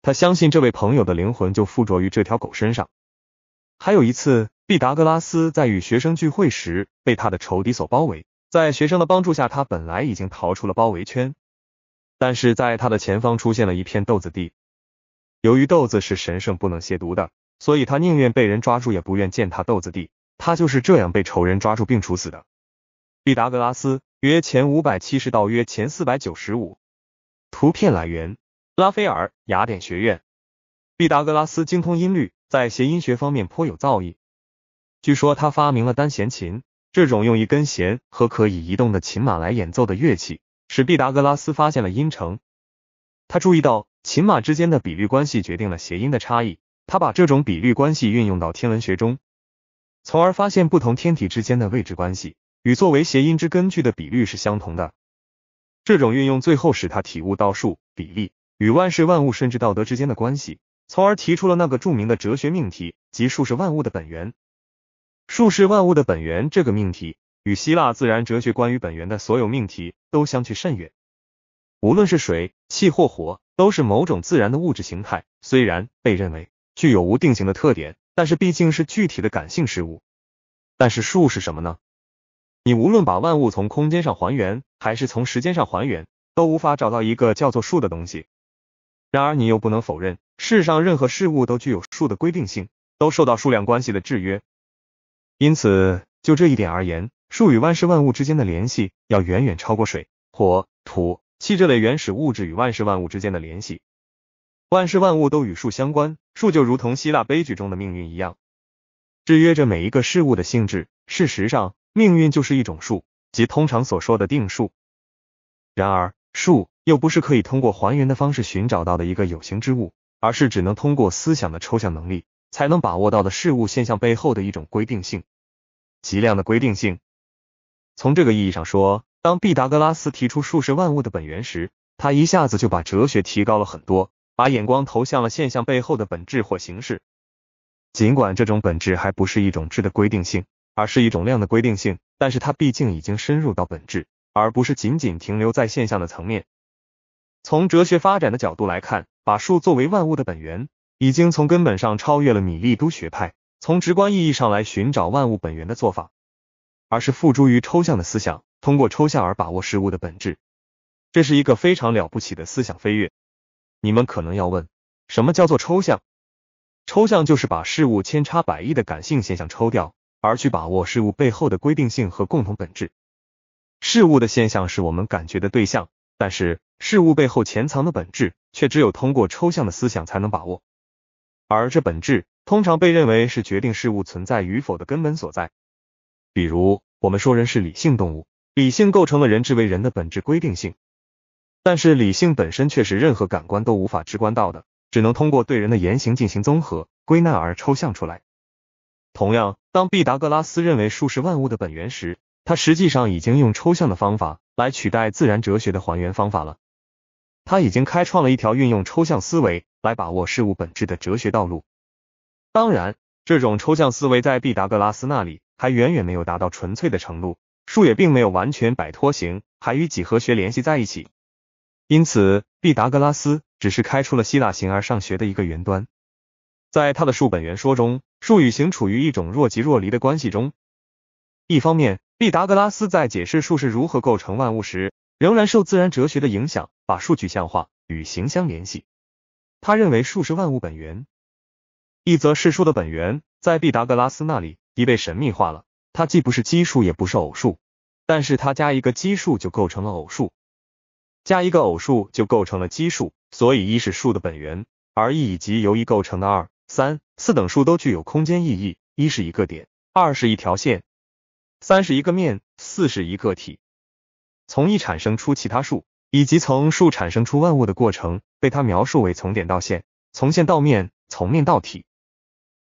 他相信这位朋友的灵魂就附着于这条狗身上。还有一次，毕达哥拉斯在与学生聚会时被他的仇敌所包围。在学生的帮助下，他本来已经逃出了包围圈，但是在他的前方出现了一片豆子地。由于豆子是神圣不能亵渎的，所以他宁愿被人抓住，也不愿践踏豆子地。他就是这样被仇人抓住并处死的。毕达哥拉斯，约前五百七十到约前四百九十五。图片来源：拉斐尔，雅典学院。毕达哥拉斯精通音律，在谐音学方面颇有造诣。据说他发明了单弦琴。这种用一根弦和可以移动的琴马来演奏的乐器，使毕达哥拉斯发现了音程。他注意到琴码之间的比率关系决定了谐音的差异。他把这种比率关系运用到天文学中，从而发现不同天体之间的位置关系与作为谐音之根据的比率是相同的。这种运用最后使他体悟到数比例与万事万物甚至道德之间的关系，从而提出了那个著名的哲学命题：即数是万物的本源。数是万物的本源，这个命题与希腊自然哲学关于本源的所有命题都相去甚远。无论是水、气或火，都是某种自然的物质形态，虽然被认为具有无定型的特点，但是毕竟是具体的感性事物。但是数是什么呢？你无论把万物从空间上还原，还是从时间上还原，都无法找到一个叫做数的东西。然而你又不能否认，世上任何事物都具有数的规定性，都受到数量关系的制约。因此，就这一点而言，树与万事万物之间的联系要远远超过水、火、土、气这类原始物质与万事万物之间的联系。万事万物都与树相关，树就如同希腊悲剧中的命运一样，制约着每一个事物的性质。事实上，命运就是一种树，即通常所说的定数。然而，树又不是可以通过还原的方式寻找到的一个有形之物，而是只能通过思想的抽象能力才能把握到的事物现象背后的一种规定性。极量的规定性。从这个意义上说，当毕达哥拉斯提出数是万物的本源时，他一下子就把哲学提高了很多，把眼光投向了现象背后的本质或形式。尽管这种本质还不是一种质的规定性，而是一种量的规定性，但是它毕竟已经深入到本质，而不是仅仅停留在现象的层面。从哲学发展的角度来看，把数作为万物的本源，已经从根本上超越了米利都学派。从直观意义上来寻找万物本源的做法，而是付诸于抽象的思想，通过抽象而把握事物的本质，这是一个非常了不起的思想飞跃。你们可能要问，什么叫做抽象？抽象就是把事物千差百异的感性现象抽掉，而去把握事物背后的规定性和共同本质。事物的现象是我们感觉的对象，但是事物背后潜藏的本质，却只有通过抽象的思想才能把握。而这本质通常被认为是决定事物存在与否的根本所在。比如，我们说人是理性动物，理性构成了人之为人的本质规定性。但是，理性本身却是任何感官都无法直观到的，只能通过对人的言行进行综合归纳而抽象出来。同样，当毕达哥拉斯认为数是万物的本源时，他实际上已经用抽象的方法来取代自然哲学的还原方法了。他已经开创了一条运用抽象思维。来把握事物本质的哲学道路。当然，这种抽象思维在毕达哥拉斯那里还远远没有达到纯粹的程度，数也并没有完全摆脱形，还与几何学联系在一起。因此，毕达哥拉斯只是开出了希腊形而上学的一个端。在他的数本原说中，数与形处于一种若即若离的关系中。一方面，毕达哥拉斯在解释数是如何构成万物时，仍然受自然哲学的影响，把数具象化与形相联系。他认为数是万物本源，一则是数的本源，在毕达哥拉斯那里已被神秘化了。它既不是奇数，也不是偶数，但是它加一个奇数就构成了偶数，加一个偶数就构成了奇数。所以一是数的本源，而一以及由一构成的二、三、四等数都具有空间意义。一是一个点，二是一条线，三是一个面，四是一个体。从一产生出其他数。以及从树产生出万物的过程，被他描述为从点到线，从线到面，从面到体，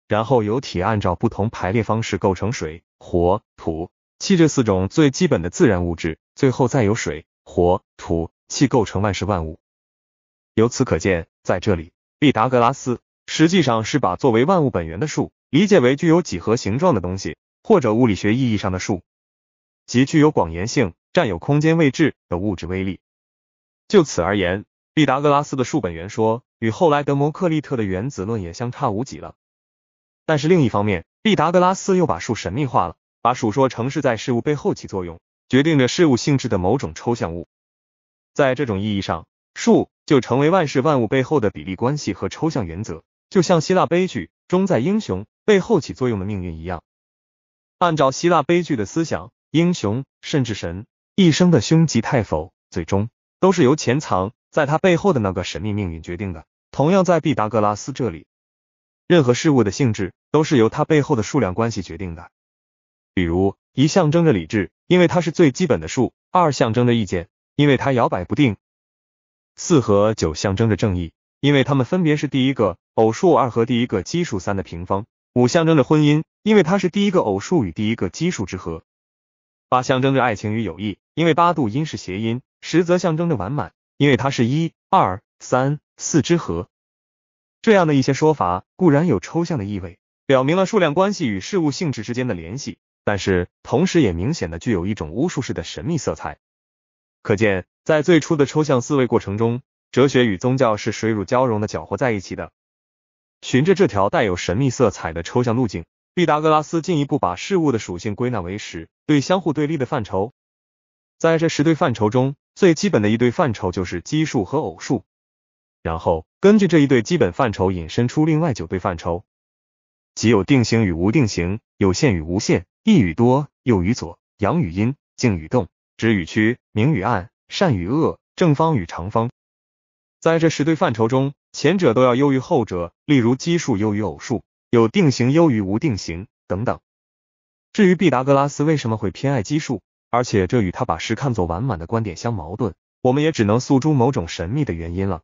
然后由体按照不同排列方式构成水、火、土、气这四种最基本的自然物质，最后再由水、火、土、气构成万事万物。由此可见，在这里，毕达哥拉斯实际上是把作为万物本源的树理解为具有几何形状的东西，或者物理学意义上的树，即具有广延性、占有空间位置的物质威力。就此而言，毕达哥拉斯的数本原说与后来德谟克利特的原子论也相差无几了。但是另一方面，毕达哥拉斯又把数神秘化了，把数说成是在事物背后起作用、决定着事物性质的某种抽象物。在这种意义上，数就成为万事万物背后的比例关系和抽象原则，就像希腊悲剧中在英雄背后起作用的命运一样。按照希腊悲剧的思想，英雄甚至神一生的凶吉泰否，最终。都是由潜藏在他背后的那个神秘命运决定的。同样，在毕达哥拉斯这里，任何事物的性质都是由它背后的数量关系决定的。比如，一象征着理智，因为它是最基本的数；二象征着意见，因为它摇摆不定；四和九象征着正义，因为它们分别是第一个偶数二和第一个奇数三的平方；五象征着婚姻，因为它是第一个偶数与第一个奇数之和；八象征着爱情与友谊，因为八度音是谐音。实则象征着完满，因为它是一二三四之和。这样的一些说法固然有抽象的意味，表明了数量关系与事物性质之间的联系，但是同时也明显的具有一种巫术式的神秘色彩。可见，在最初的抽象思维过程中，哲学与宗教是水乳交融的搅和在一起的。循着这条带有神秘色彩的抽象路径，毕达哥拉斯进一步把事物的属性归纳为十对相互对立的范畴，在这十对范畴中。最基本的一对范畴就是奇数和偶数，然后根据这一对基本范畴引申出另外九对范畴，即有定形与无定形，有限与无限，一与多，右与左，阳与阴，静与动，直与曲，明与暗，善与恶，正方与长方。在这十对范畴中，前者都要优于后者，例如奇数优于偶数，有定形优于无定形等等。至于毕达哥拉斯为什么会偏爱奇数？而且这与他把诗看作完满的观点相矛盾，我们也只能诉诸某种神秘的原因了。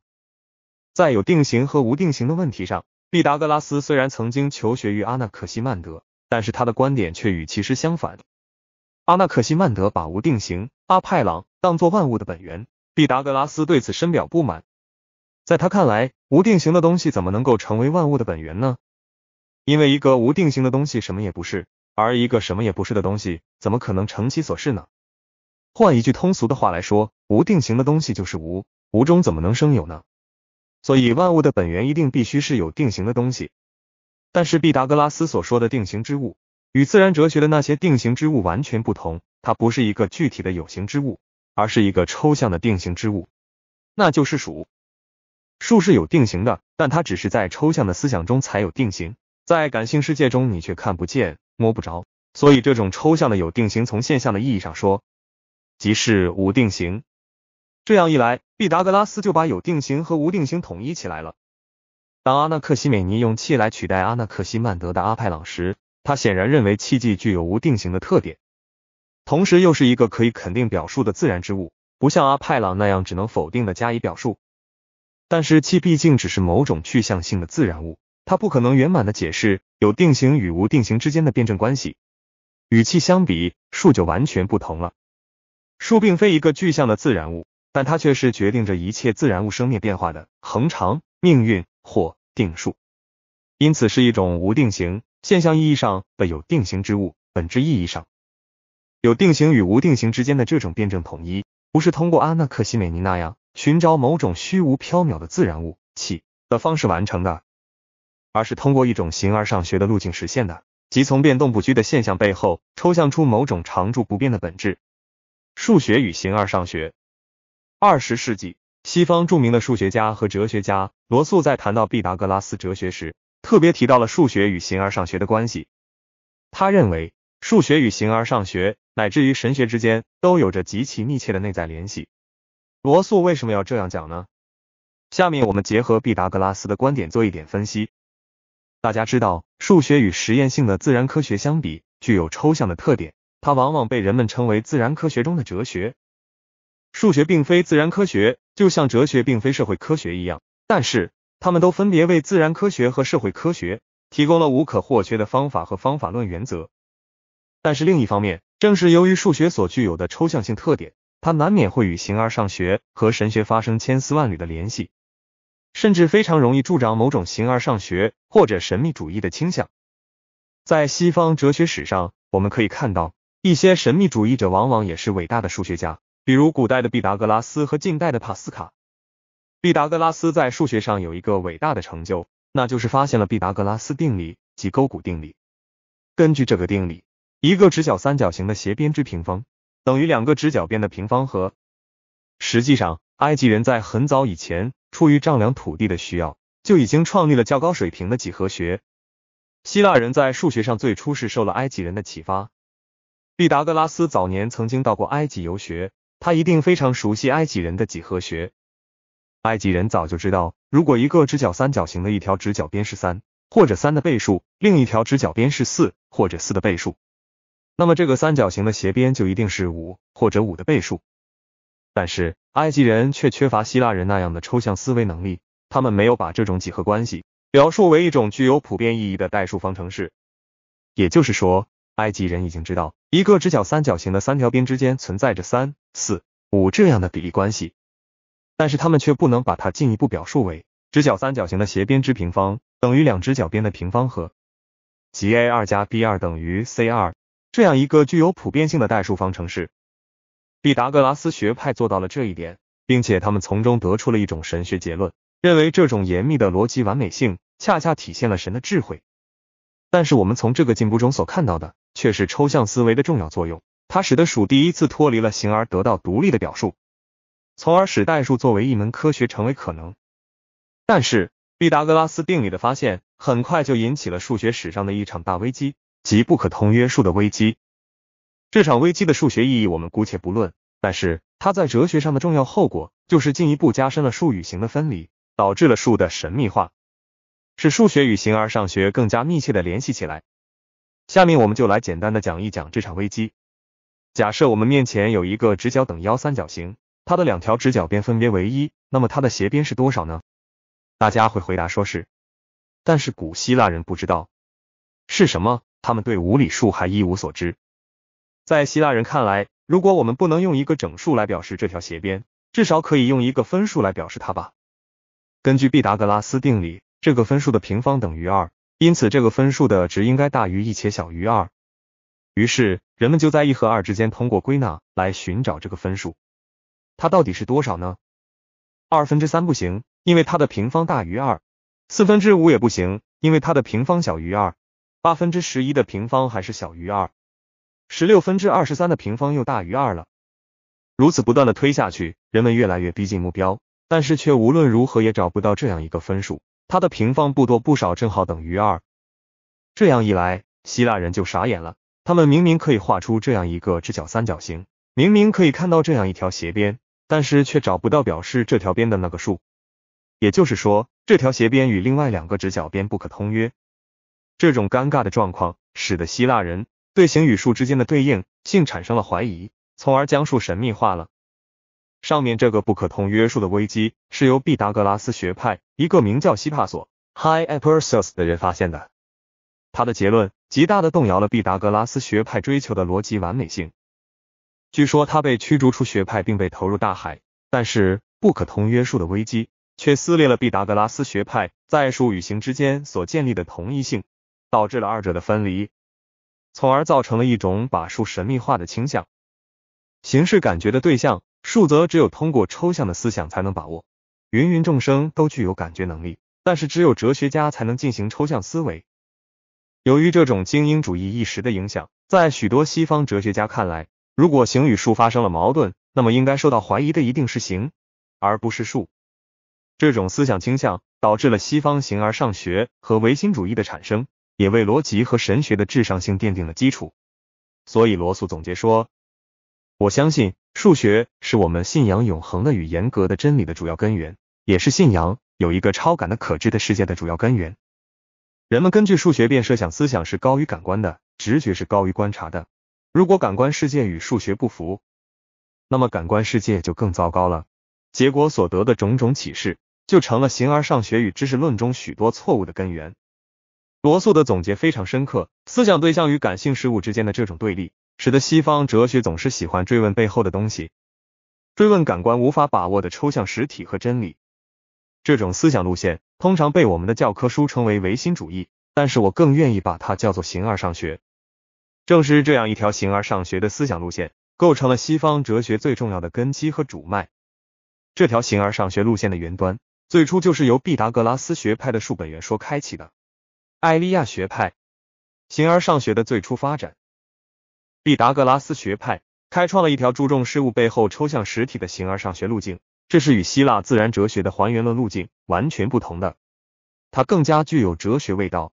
在有定型和无定型的问题上，毕达哥拉斯虽然曾经求学于阿纳克西曼德，但是他的观点却与其实相反。阿纳克西曼德把无定型阿派朗当做万物的本源，毕达哥拉斯对此深表不满。在他看来，无定型的东西怎么能够成为万物的本源呢？因为一个无定型的东西什么也不是。而一个什么也不是的东西，怎么可能成其所是呢？换一句通俗的话来说，无定形的东西就是无，无中怎么能生有呢？所以万物的本源一定必须是有定形的东西。但是毕达哥拉斯所说的定形之物，与自然哲学的那些定形之物完全不同。它不是一个具体的有形之物，而是一个抽象的定形之物，那就是数。数是有定形的，但它只是在抽象的思想中才有定形。在感性世界中，你却看不见、摸不着，所以这种抽象的有定型，从现象的意义上说，即是无定型。这样一来，毕达哥拉斯就把有定型和无定型统一起来了。当阿纳克西美尼用气来取代阿纳克西曼德的阿派朗时，他显然认为气既具有无定型的特点，同时又是一个可以肯定表述的自然之物，不像阿派朗那样只能否定的加以表述。但是气毕竟只是某种去向性的自然物。它不可能圆满的解释有定型与无定型之间的辩证关系。与气相比，树就完全不同了。树并非一个具象的自然物，但它却是决定着一切自然物生命变化的恒常命运或定数，因此是一种无定型现象意义上的有定型之物。本质意义上，有定型与无定型之间的这种辩证统一，不是通过阿纳克西美尼那样寻找某种虚无缥缈的自然物气的方式完成的。而是通过一种形而上学的路径实现的，即从变动不居的现象背后抽象出某种常驻不变的本质。数学与形而上学，二十世纪西方著名的数学家和哲学家罗素在谈到毕达哥拉斯哲学时，特别提到了数学与形而上学的关系。他认为数学与形而上学乃至于神学之间都有着极其密切的内在联系。罗素为什么要这样讲呢？下面我们结合毕达哥拉斯的观点做一点分析。大家知道，数学与实验性的自然科学相比，具有抽象的特点，它往往被人们称为自然科学中的哲学。数学并非自然科学，就像哲学并非社会科学一样，但是它们都分别为自然科学和社会科学提供了无可或缺的方法和方法论原则。但是另一方面，正是由于数学所具有的抽象性特点，它难免会与形而上学和神学发生千丝万缕的联系。甚至非常容易助长某种形而上学或者神秘主义的倾向。在西方哲学史上，我们可以看到一些神秘主义者往往也是伟大的数学家，比如古代的毕达哥拉斯和近代的帕斯卡。毕达哥拉斯在数学上有一个伟大的成就，那就是发现了毕达哥拉斯定理及勾股定理。根据这个定理，一个直角三角形的斜边之平方等于两个直角边的平方和。实际上，埃及人在很早以前。出于丈量土地的需要，就已经创立了较高水平的几何学。希腊人在数学上最初是受了埃及人的启发。毕达哥拉斯早年曾经到过埃及游学，他一定非常熟悉埃及人的几何学。埃及人早就知道，如果一个直角三角形的一条直角边是三或者三的倍数，另一条直角边是四或者四的倍数，那么这个三角形的斜边就一定是五或者五的倍数。但是，埃及人却缺乏希腊人那样的抽象思维能力，他们没有把这种几何关系表述为一种具有普遍意义的代数方程式。也就是说，埃及人已经知道一个直角三角形的三条边之间存在着三、四、五这样的比例关系，但是他们却不能把它进一步表述为直角三角形的斜边之平方等于两直角边的平方和，即 a 二加 b 二等于 c 二这样一个具有普遍性的代数方程式。毕达哥拉斯学派做到了这一点，并且他们从中得出了一种神学结论，认为这种严密的逻辑完美性恰恰体现了神的智慧。但是我们从这个进步中所看到的却是抽象思维的重要作用，它使得数第一次脱离了形而得到独立的表述，从而使代数作为一门科学成为可能。但是毕达哥拉斯定理的发现很快就引起了数学史上的一场大危机，即不可通约数的危机。这场危机的数学意义我们姑且不论，但是它在哲学上的重要后果就是进一步加深了数与形的分离，导致了数的神秘化，使数学与形而上学更加密切的联系起来。下面我们就来简单的讲一讲这场危机。假设我们面前有一个直角等腰三角形，它的两条直角边分别为一，那么它的斜边是多少呢？大家会回答说是，但是古希腊人不知道是什么，他们对无理数还一无所知。在希腊人看来，如果我们不能用一个整数来表示这条斜边，至少可以用一个分数来表示它吧。根据毕达哥拉斯定理，这个分数的平方等于二，因此这个分数的值应该大于一且小于二。于是，人们就在一和二之间通过归纳来寻找这个分数，它到底是多少呢？二分之三不行，因为它的平方大于二；四分之五也不行，因为它的平方小于二；八分之十一的平方还是小于二。十六分之二十三的平方又大于二了，如此不断的推下去，人们越来越逼近目标，但是却无论如何也找不到这样一个分数，它的平方不多不少正好等于二。这样一来，希腊人就傻眼了，他们明明可以画出这样一个直角三角形，明明可以看到这样一条斜边，但是却找不到表示这条边的那个数，也就是说，这条斜边与另外两个直角边不可通约。这种尴尬的状况使得希腊人。对形与数之间的对应性产生了怀疑，从而将数神秘化了。上面这个不可通约数的危机是由毕达哥拉斯学派一个名叫希帕索 （Hi a p r s u s 的人发现的。他的结论极大的动摇了毕达哥拉斯学派追求的逻辑完美性。据说他被驱逐出学派并被投入大海，但是不可通约数的危机却撕裂了毕达哥拉斯学派在数与形之间所建立的同一性，导致了二者的分离。从而造成了一种把数神秘化的倾向。形式感觉的对象数，则只有通过抽象的思想才能把握。芸芸众生都具有感觉能力，但是只有哲学家才能进行抽象思维。由于这种精英主义意识的影响，在许多西方哲学家看来，如果形与术发生了矛盾，那么应该受到怀疑的一定是形，而不是数。这种思想倾向导致了西方形而上学和唯心主义的产生。也为逻辑和神学的至上性奠定了基础。所以，罗素总结说：“我相信数学是我们信仰永恒的与严格的真理的主要根源，也是信仰有一个超感的可知的世界的主要根源。人们根据数学便设想思想是高于感官的，直觉是高于观察的。如果感官世界与数学不符，那么感官世界就更糟糕了。结果所得的种种启示就成了形而上学与知识论中许多错误的根源。”罗素的总结非常深刻，思想对象与感性事物之间的这种对立，使得西方哲学总是喜欢追问背后的东西，追问感官无法把握的抽象实体和真理。这种思想路线通常被我们的教科书称为唯心主义，但是我更愿意把它叫做形而上学。正是这样一条形而上学的思想路线，构成了西方哲学最重要的根基和主脉。这条形而上学路线的源端，最初就是由毕达哥拉斯学派的数本源说开启的。艾利亚学派形而上学的最初发展，毕达哥拉斯学派开创了一条注重事物背后抽象实体的形而上学路径，这是与希腊自然哲学的还原论路径完全不同的。它更加具有哲学味道。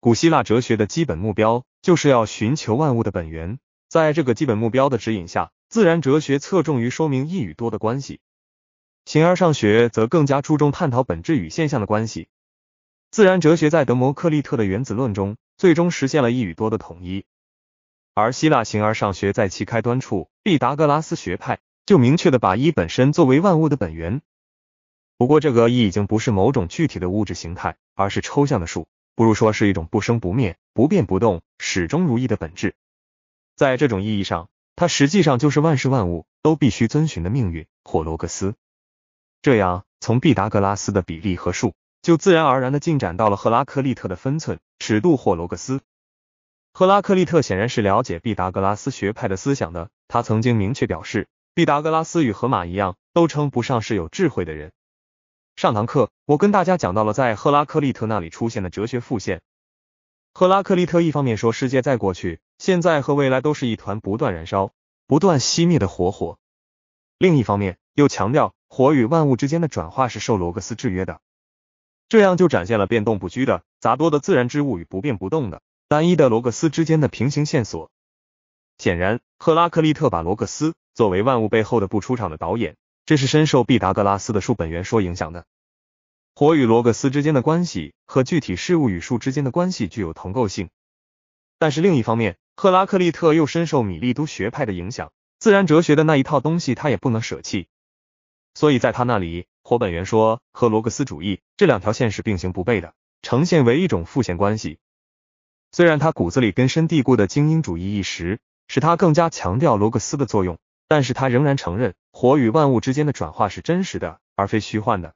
古希腊哲学的基本目标就是要寻求万物的本源，在这个基本目标的指引下，自然哲学侧重于说明一与多的关系，形而上学则更加注重探讨本质与现象的关系。自然哲学在德摩克利特的原子论中最终实现了一与多的统一，而希腊形而上学在其开端处，毕达哥拉斯学派就明确的把一本身作为万物的本源。不过，这个一已经不是某种具体的物质形态，而是抽象的数，不如说是一种不生不灭、不变不动、始终如一的本质。在这种意义上，它实际上就是万事万物都必须遵循的命运。霍罗格斯，这样从毕达哥拉斯的比例和数。就自然而然的进展到了赫拉克利特的分寸、尺度或罗格斯。赫拉克利特显然是了解毕达哥拉斯学派的思想的，他曾经明确表示，毕达哥拉斯与荷马一样，都称不上是有智慧的人。上堂课我跟大家讲到了在赫拉克利特那里出现的哲学复现。赫拉克利特一方面说世界在过去、现在和未来都是一团不断燃烧、不断熄灭的火火，另一方面又强调火与万物之间的转化是受罗格斯制约的。这样就展现了变动不居的杂多的自然之物与不变不动的单一的罗格斯之间的平行线索。显然，赫拉克利特把罗格斯作为万物背后的不出场的导演，这是深受毕达哥拉斯的树本源说影响的。火与罗格斯之间的关系和具体事物与树之间的关系具有同构性。但是另一方面，赫拉克利特又深受米利都学派的影响，自然哲学的那一套东西他也不能舍弃。所以，在他那里，火本源说和罗格斯主义这两条线是并行不悖的，呈现为一种复线关系。虽然他骨子里根深蒂固的精英主义意识使他更加强调罗格斯的作用，但是他仍然承认火与万物之间的转化是真实的，而非虚幻的。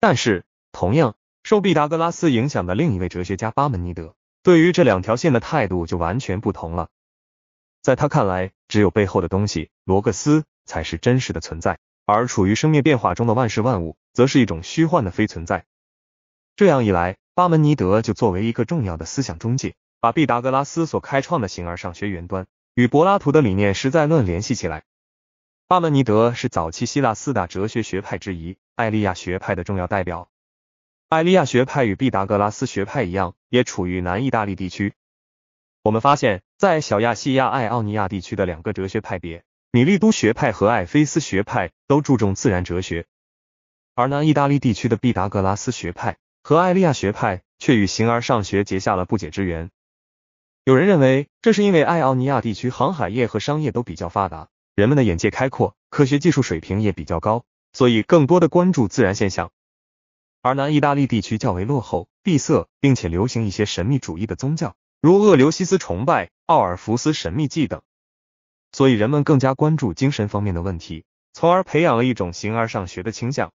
但是，同样受毕达哥拉斯影响的另一位哲学家巴门尼德对于这两条线的态度就完全不同了。在他看来，只有背后的东西，罗格斯才是真实的存在。而处于生命变化中的万事万物，则是一种虚幻的非存在。这样一来，巴门尼德就作为一个重要的思想中介，把毕达哥拉斯所开创的形而上学源端与柏拉图的理念实在论联系起来。巴门尼德是早期希腊四大哲学学派之一——爱利亚学派的重要代表。爱利亚学派与毕达哥拉斯学派一样，也处于南意大利地区。我们发现，在小亚细亚爱奥尼亚地区的两个哲学派别。米利都学派和艾菲斯学派都注重自然哲学，而南意大利地区的毕达哥拉斯学派和艾利亚学派却与形而上学结下了不解之缘。有人认为，这是因为爱奥尼亚地区航海业和商业都比较发达，人们的眼界开阔，科学技术水平也比较高，所以更多的关注自然现象；而南意大利地区较为落后、闭塞，并且流行一些神秘主义的宗教，如厄留西斯崇拜、奥尔弗斯神秘祭等。所以人们更加关注精神方面的问题，从而培养了一种形而上学的倾向。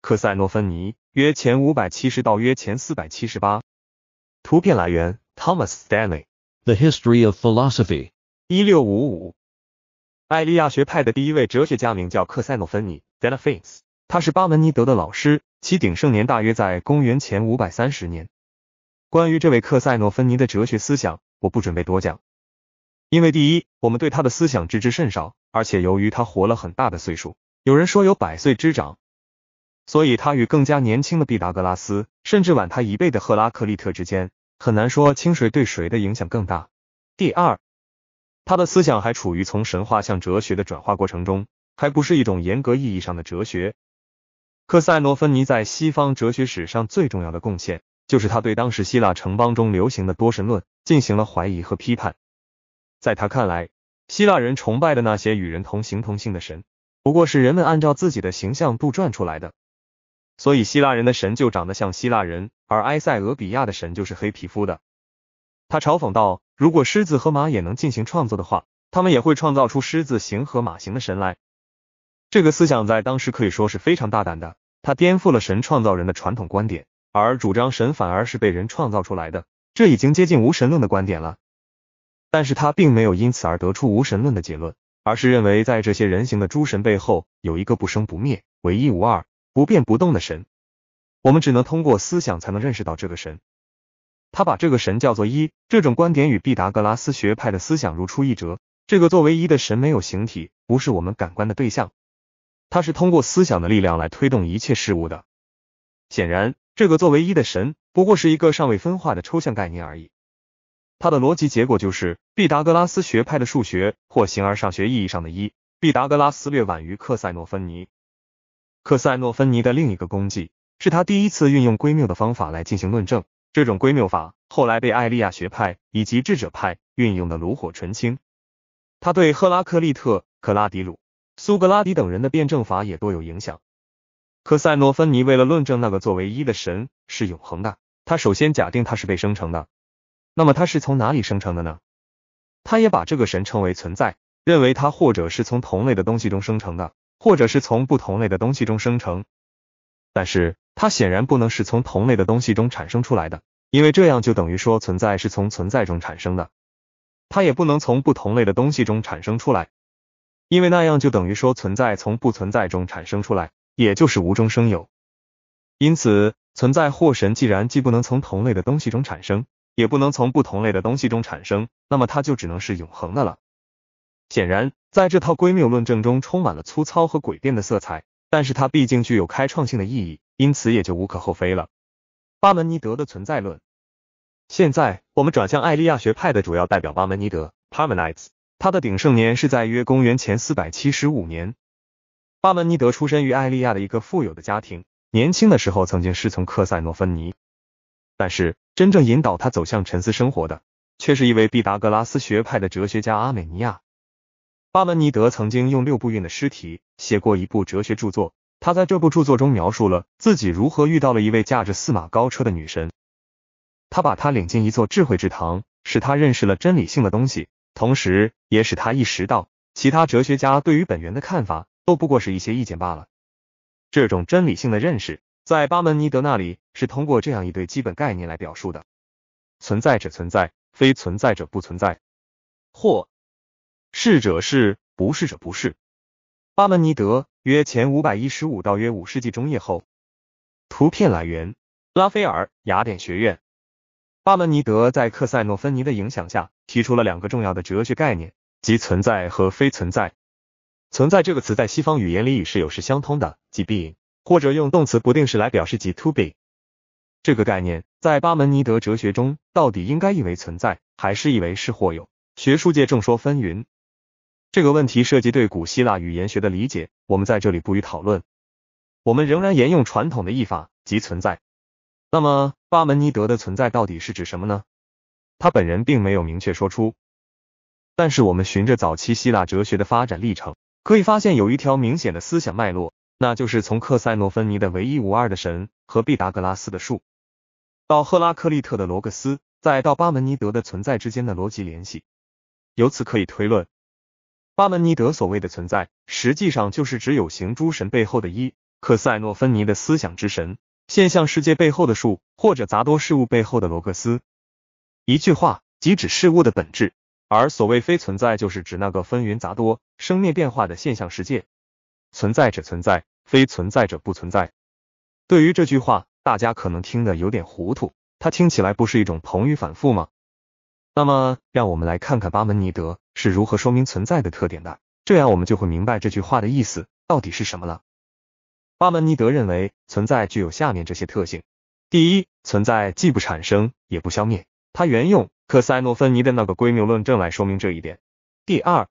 克塞诺芬尼（约前570到约前 478），图片来源 Thomas Stanley，《The History of Philosophy》（一六五五）。爱利亚学派的第一位哲学家名叫克塞诺芬尼 d e f e n u s 他是巴门尼德的老师，其鼎盛年大约在公元前五百三十年。关于这位克塞诺芬尼的哲学思想，我不准备多讲。因为第一，我们对他的思想知之甚少，而且由于他活了很大的岁数，有人说有百岁之长，所以他与更加年轻的毕达哥拉斯，甚至晚他一辈的赫拉克利特之间，很难说清谁对谁的影响更大。第二，他的思想还处于从神话向哲学的转化过程中，还不是一种严格意义上的哲学。克塞诺芬尼在西方哲学史上最重要的贡献，就是他对当时希腊城邦中流行的多神论进行了怀疑和批判。在他看来，希腊人崇拜的那些与人同形同性的神，不过是人们按照自己的形象杜撰出来的。所以，希腊人的神就长得像希腊人，而埃塞俄比亚的神就是黑皮肤的。他嘲讽道：“如果狮子和马也能进行创作的话，他们也会创造出狮子形和马形的神来。”这个思想在当时可以说是非常大胆的，他颠覆了神创造人的传统观点，而主张神反而是被人创造出来的，这已经接近无神论的观点了。但是他并没有因此而得出无神论的结论，而是认为在这些人形的诸神背后有一个不生不灭、唯一无二、不变不动的神。我们只能通过思想才能认识到这个神。他把这个神叫做一，这种观点与毕达哥拉斯学派的思想如出一辙。这个作为一的神没有形体，不是我们感官的对象，它是通过思想的力量来推动一切事物的。显然，这个作为一的神不过是一个尚未分化的抽象概念而已。他的逻辑结果就是毕达哥拉斯学派的数学或形而上学意义上的“一”。毕达哥拉斯略晚于克塞诺芬尼。克塞诺芬尼的另一个功绩是他第一次运用归谬的方法来进行论证，这种归谬法后来被艾利亚学派以及智者派运用的炉火纯青。他对赫拉克利特、克拉迪鲁、苏格拉底等人的辩证法也多有影响。克塞诺芬尼为了论证那个作为一的神是永恒的，他首先假定它是被生成的。那么它是从哪里生成的呢？他也把这个神称为存在，认为它或者是从同类的东西中生成的，或者是从不同类的东西中生成。但是它显然不能是从同类的东西中产生出来的，因为这样就等于说存在是从存在中产生的。它也不能从不同类的东西中产生出来，因为那样就等于说存在从不存在中产生出来，也就是无中生有。因此，存在或神既然既不能从同类的东西中产生，也不能从不同类的东西中产生，那么它就只能是永恒的了。显然，在这套归谬论证中充满了粗糙和诡辩的色彩，但是它毕竟具有开创性的意义，因此也就无可厚非了。巴门尼德的存在论。现在我们转向艾利亚学派的主要代表巴门尼德 （Parmenides），他的鼎盛年是在约公元前475年。巴门尼德出身于艾利亚的一个富有的家庭，年轻的时候曾经师从克塞诺芬尼。但是，真正引导他走向沉思生活的，却是一位毕达哥拉斯学派的哲学家阿美尼亚。巴门尼德曾经用六步韵的诗体写过一部哲学著作，他在这部著作中描述了自己如何遇到了一位驾着四马高车的女神，他把她领进一座智慧之堂，使她认识了真理性的东西，同时也使她意识到其他哲学家对于本源的看法都不过是一些意见罢了。这种真理性的认识。在巴门尼德那里，是通过这样一对基本概念来表述的：存在者存在，非存在者不存在；或，是者是，不是者不是。巴门尼德约前五百一十五到约五世纪中叶后。图片来源：拉斐尔，雅典学院。巴门尼德在克塞诺芬尼的影响下，提出了两个重要的哲学概念，即存在和非存在。存在这个词在西方语言里与是有是相通的，即 being。或者用动词不定式来表示及 to be 这个概念，在巴门尼德哲学中到底应该译为存在，还是译为是或有？学术界众说纷纭。这个问题涉及对古希腊语言学的理解，我们在这里不予讨论。我们仍然沿用传统的译法，即存在。那么，巴门尼德的存在到底是指什么呢？他本人并没有明确说出。但是，我们循着早期希腊哲学的发展历程，可以发现有一条明显的思想脉络。那就是从克塞诺芬尼的唯一无二的神和毕达哥拉斯的数，到赫拉克利特的罗格斯，再到巴门尼德的存在之间的逻辑联系。由此可以推论，巴门尼德所谓的存在，实际上就是指有形诸神背后的一克塞诺芬尼的思想之神，现象世界背后的数，或者杂多事物背后的罗格斯。一句话，即指事物的本质。而所谓非存在，就是指那个纷纭杂多、生灭变化的现象世界。存在者存在。非存在者不存在。对于这句话，大家可能听得有点糊涂，它听起来不是一种彭于反复吗？那么，让我们来看看巴门尼德是如何说明存在的特点的，这样我们就会明白这句话的意思到底是什么了。巴门尼德认为，存在具有下面这些特性：第一，存在既不产生，也不消灭，他原用克塞诺芬尼的那个归谬论证来说明这一点；第二，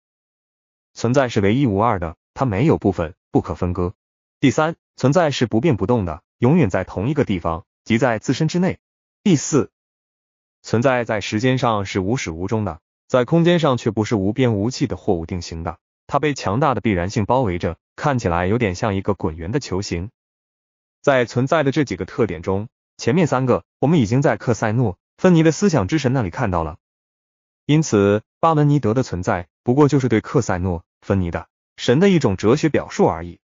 存在是唯一无二的，它没有部分，不可分割。第三，存在是不变不动的，永远在同一个地方，即在自身之内。第四，存在在时间上是无始无终的，在空间上却不是无边无际的，货物定型的，它被强大的必然性包围着，看起来有点像一个滚圆的球形。在存在的这几个特点中，前面三个我们已经在克塞诺芬尼的思想之神那里看到了，因此巴门尼德的存在不过就是对克塞诺芬尼的神的一种哲学表述而已。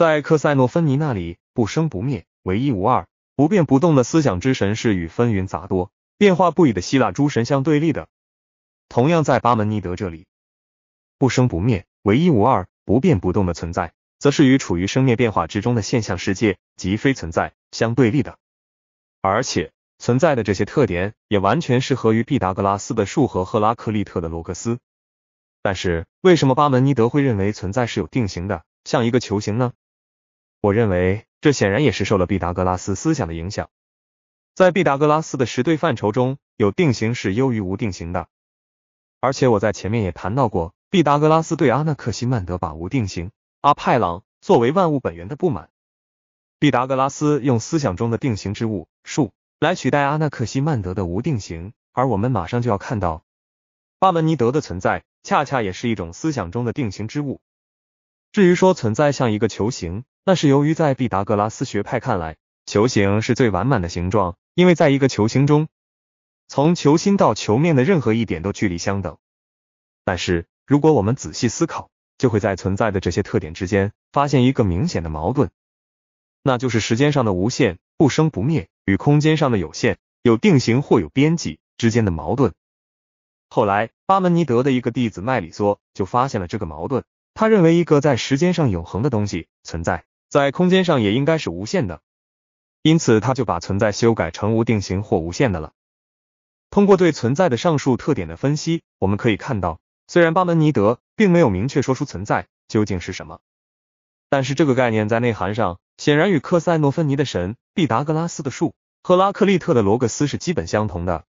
在克塞诺芬尼那里，不生不灭、唯一无二、不变不动的思想之神是与纷纭杂多、变化不已的希腊诸神相对立的。同样，在巴门尼德这里，不生不灭、唯一无二、不变不动的存在，则是与处于生灭变化之中的现象世界及非存在相对立的。而且，存在的这些特点也完全适合于毕达哥拉斯的数和赫拉克利特的罗格斯。但是，为什么巴门尼德会认为存在是有定型的，像一个球形呢？我认为这显然也是受了毕达哥拉斯思想的影响。在毕达哥拉斯的十对范畴中，有定型是优于无定型的。而且我在前面也谈到过，毕达哥拉斯对阿纳克西曼德把无定型阿派朗作为万物本源的不满。毕达哥拉斯用思想中的定型之物数来取代阿纳克西曼德的无定型，而我们马上就要看到巴门尼德的存在，恰恰也是一种思想中的定型之物。至于说存在像一个球形，那是由于在毕达哥拉斯学派看来，球形是最完满的形状，因为在一个球形中，从球心到球面的任何一点都距离相等。但是如果我们仔细思考，就会在存在的这些特点之间发现一个明显的矛盾，那就是时间上的无限不生不灭与空间上的有限有定型或有边际之间的矛盾。后来，巴门尼德的一个弟子麦里梭就发现了这个矛盾，他认为一个在时间上永恒的东西存在。在空间上也应该是无限的，因此他就把存在修改成无定形或无限的了。通过对存在的上述特点的分析，我们可以看到，虽然巴门尼德并没有明确说出存在究竟是什么，但是这个概念在内涵上显然与克塞诺芬尼的神、毕达哥拉斯的树、赫拉克利特的罗格斯是基本相同的，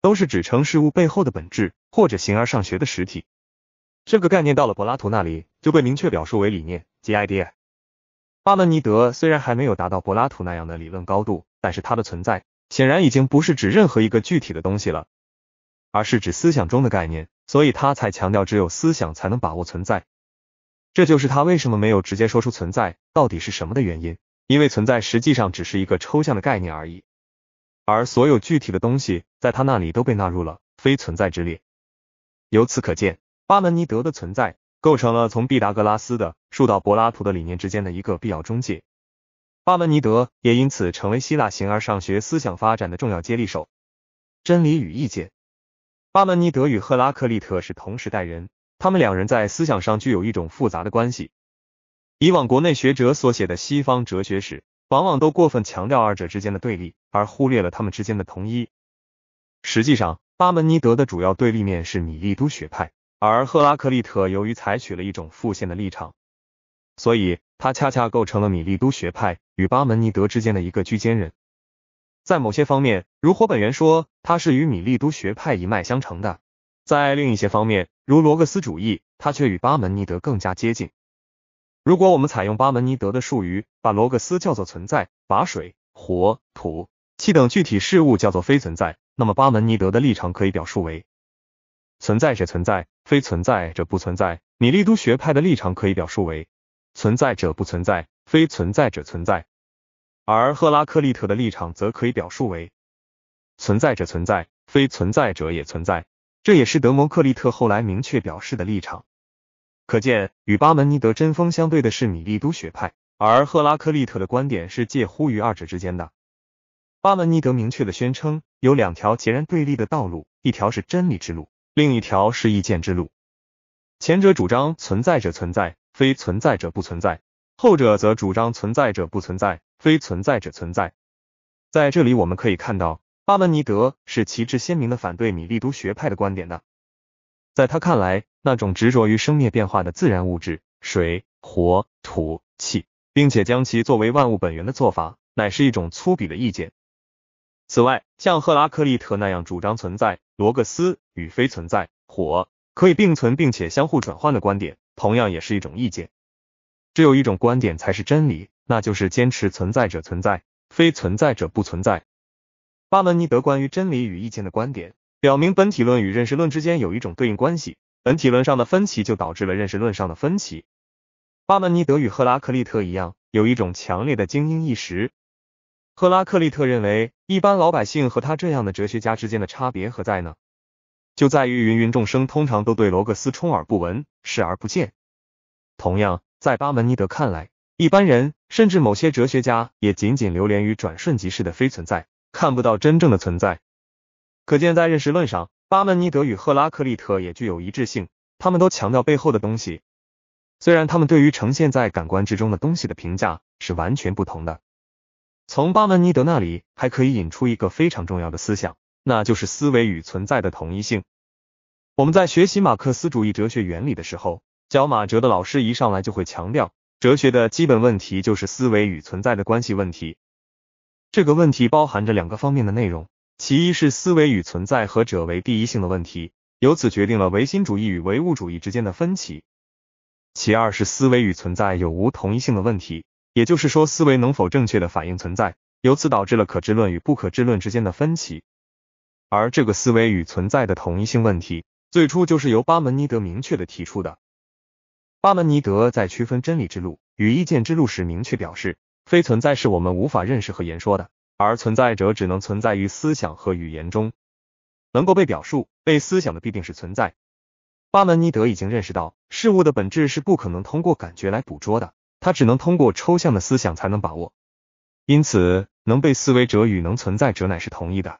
都是指称事物背后的本质或者形而上学的实体。这个概念到了柏拉图那里就被明确表述为理念及 idea。巴门尼德虽然还没有达到柏拉图那样的理论高度，但是他的存在显然已经不是指任何一个具体的东西了，而是指思想中的概念，所以他才强调只有思想才能把握存在。这就是他为什么没有直接说出存在到底是什么的原因，因为存在实际上只是一个抽象的概念而已，而所有具体的东西在他那里都被纳入了非存在之列。由此可见，巴门尼德的存在。构成了从毕达哥拉斯的数到柏拉图的理念之间的一个必要中介，巴门尼德也因此成为希腊形而上学思想发展的重要接力手。真理与意见，巴门尼德与赫拉克利特是同时代人，他们两人在思想上具有一种复杂的关系。以往国内学者所写的西方哲学史，往往都过分强调二者之间的对立，而忽略了他们之间的同一。实际上，巴门尼德的主要对立面是米利都学派。而赫拉克利特由于采取了一种复现的立场，所以他恰恰构成了米利都学派与巴门尼德之间的一个居间人。在某些方面，如火本源说，他是与米利都学派一脉相承的；在另一些方面，如罗格斯主义，他却与巴门尼德更加接近。如果我们采用巴门尼德的术语，把罗格斯叫做存在，把水、火、土、气等具体事物叫做非存在，那么巴门尼德的立场可以表述为：存在是存在。非存在者不存在，米利都学派的立场可以表述为存在者不存在，非存在者存在；而赫拉克利特的立场则可以表述为存在者存在，非存在者也存在。这也是德谟克利特后来明确表示的立场。可见，与巴门尼德针锋相对的是米利都学派，而赫拉克利特的观点是介乎于二者之间的。巴门尼德明确的宣称，有两条截然对立的道路，一条是真理之路。另一条是意见之路，前者主张存在者存在，非存在者不存在；后者则主张存在者不存在，非存在者存在。在这里，我们可以看到，巴门尼德是旗帜鲜明的反对米利都学派的观点的。在他看来，那种执着于生灭变化的自然物质水、火、土、气，并且将其作为万物本源的做法，乃是一种粗鄙的意见。此外，像赫拉克利特那样主张存在。罗格斯与非存在、火可以并存并且相互转换的观点，同样也是一种意见。只有一种观点才是真理，那就是坚持存在者存在，非存在者不存在。巴门尼德关于真理与意见的观点，表明本体论与认识论之间有一种对应关系。本体论上的分歧就导致了认识论上的分歧。巴门尼德与赫拉克利特一样，有一种强烈的精英意识。赫拉克利特认为，一般老百姓和他这样的哲学家之间的差别何在呢？就在于芸芸众生通常都对罗格斯充耳不闻，视而不见。同样，在巴门尼德看来，一般人甚至某些哲学家也仅仅流连于转瞬即逝的非存在，看不到真正的存在。可见，在认识论上，巴门尼德与赫拉克利特也具有一致性，他们都强调背后的东西，虽然他们对于呈现在感官之中的东西的评价是完全不同的。从巴门尼德那里还可以引出一个非常重要的思想，那就是思维与存在的同一性。我们在学习马克思主义哲学原理的时候，教马哲的老师一上来就会强调，哲学的基本问题就是思维与存在的关系问题。这个问题包含着两个方面的内容，其一是思维与存在何者为第一性的问题，由此决定了唯心主义与唯物主义之间的分歧；其二是思维与存在有无同一性的问题。也就是说，思维能否正确的反映存在，由此导致了可知论与不可知论之间的分歧。而这个思维与存在的统一性问题，最初就是由巴门尼德明确的提出的。巴门尼德在区分真理之路与意见之路时，明确表示，非存在是我们无法认识和言说的，而存在者只能存在于思想和语言中，能够被表述、被思想的必定是存在。巴门尼德已经认识到，事物的本质是不可能通过感觉来捕捉的。它只能通过抽象的思想才能把握，因此能被思维者与能存在者乃是同一的。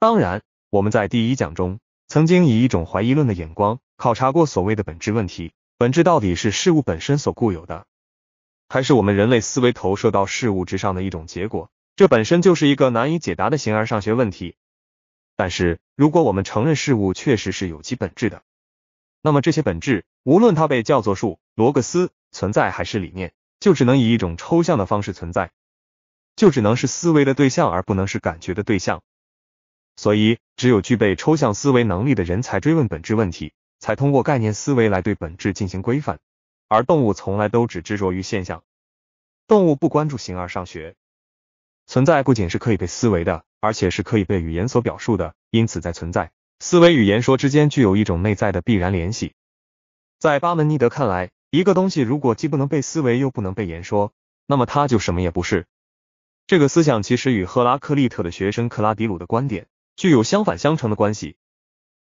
当然，我们在第一讲中曾经以一种怀疑论的眼光考察过所谓的本质问题：本质到底是事物本身所固有的，还是我们人类思维投射到事物之上的一种结果？这本身就是一个难以解答的形而上学问题。但是，如果我们承认事物确实是有其本质的，那么这些本质，无论它被叫做数、罗格斯，存在还是理念，就只能以一种抽象的方式存在，就只能是思维的对象，而不能是感觉的对象。所以，只有具备抽象思维能力的人才追问本质问题，才通过概念思维来对本质进行规范。而动物从来都只执着于现象，动物不关注形而上学。存在不仅是可以被思维的，而且是可以被语言所表述的。因此，在存在、思维与言说之间具有一种内在的必然联系。在巴门尼德看来。一个东西如果既不能被思维，又不能被言说，那么它就什么也不是。这个思想其实与赫拉克利特的学生克拉迪鲁的观点具有相反相成的关系。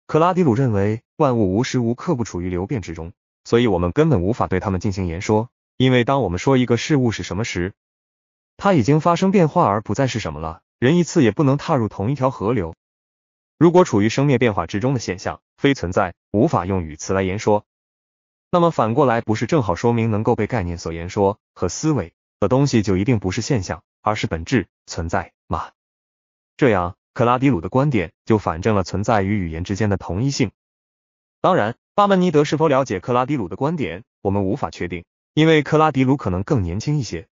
克拉迪鲁认为，万物无时无刻不处于流变之中，所以我们根本无法对他们进行言说，因为当我们说一个事物是什么时，它已经发生变化而不再是什么了。人一次也不能踏入同一条河流。如果处于生灭变化之中的现象非存在，无法用语词来言说。那么反过来不是正好说明能够被概念所言说和思维的东西就一定不是现象，而是本质存在吗？这样，克拉迪鲁的观点就反证了存在与语言之间的同一性。当然，巴门尼德是否了解克拉迪鲁的观点，我们无法确定，因为克拉迪鲁可能更年轻一些。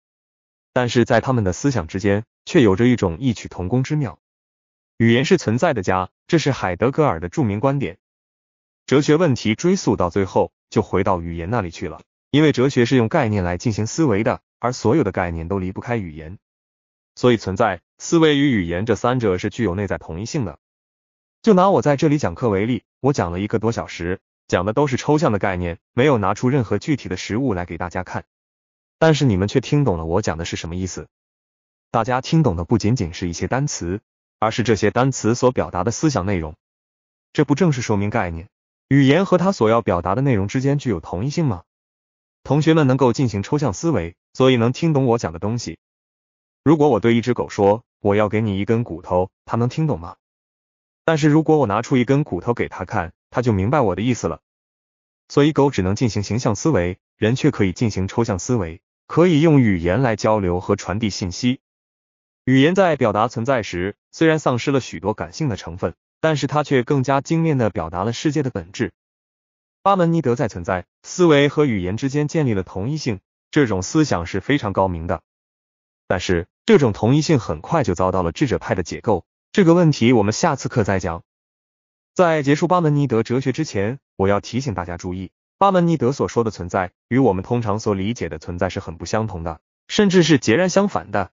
但是在他们的思想之间却有着一种异曲同工之妙。语言是存在的家，这是海德格尔的著名观点。哲学问题追溯到最后。就回到语言那里去了，因为哲学是用概念来进行思维的，而所有的概念都离不开语言，所以存在、思维与语言这三者是具有内在同一性的。就拿我在这里讲课为例，我讲了一个多小时，讲的都是抽象的概念，没有拿出任何具体的实物来给大家看，但是你们却听懂了我讲的是什么意思。大家听懂的不仅仅是一些单词，而是这些单词所表达的思想内容，这不正是说明概念？语言和他所要表达的内容之间具有同一性吗？同学们能够进行抽象思维，所以能听懂我讲的东西。如果我对一只狗说我要给你一根骨头，它能听懂吗？但是如果我拿出一根骨头给它看，它就明白我的意思了。所以狗只能进行形象思维，人却可以进行抽象思维，可以用语言来交流和传递信息。语言在表达存在时，虽然丧失了许多感性的成分。但是他却更加精炼的表达了世界的本质。巴门尼德在存在、思维和语言之间建立了同一性，这种思想是非常高明的。但是这种同一性很快就遭到了智者派的解构。这个问题我们下次课再讲。在结束巴门尼德哲学之前，我要提醒大家注意，巴门尼德所说的存在与我们通常所理解的存在是很不相同的，甚至是截然相反的。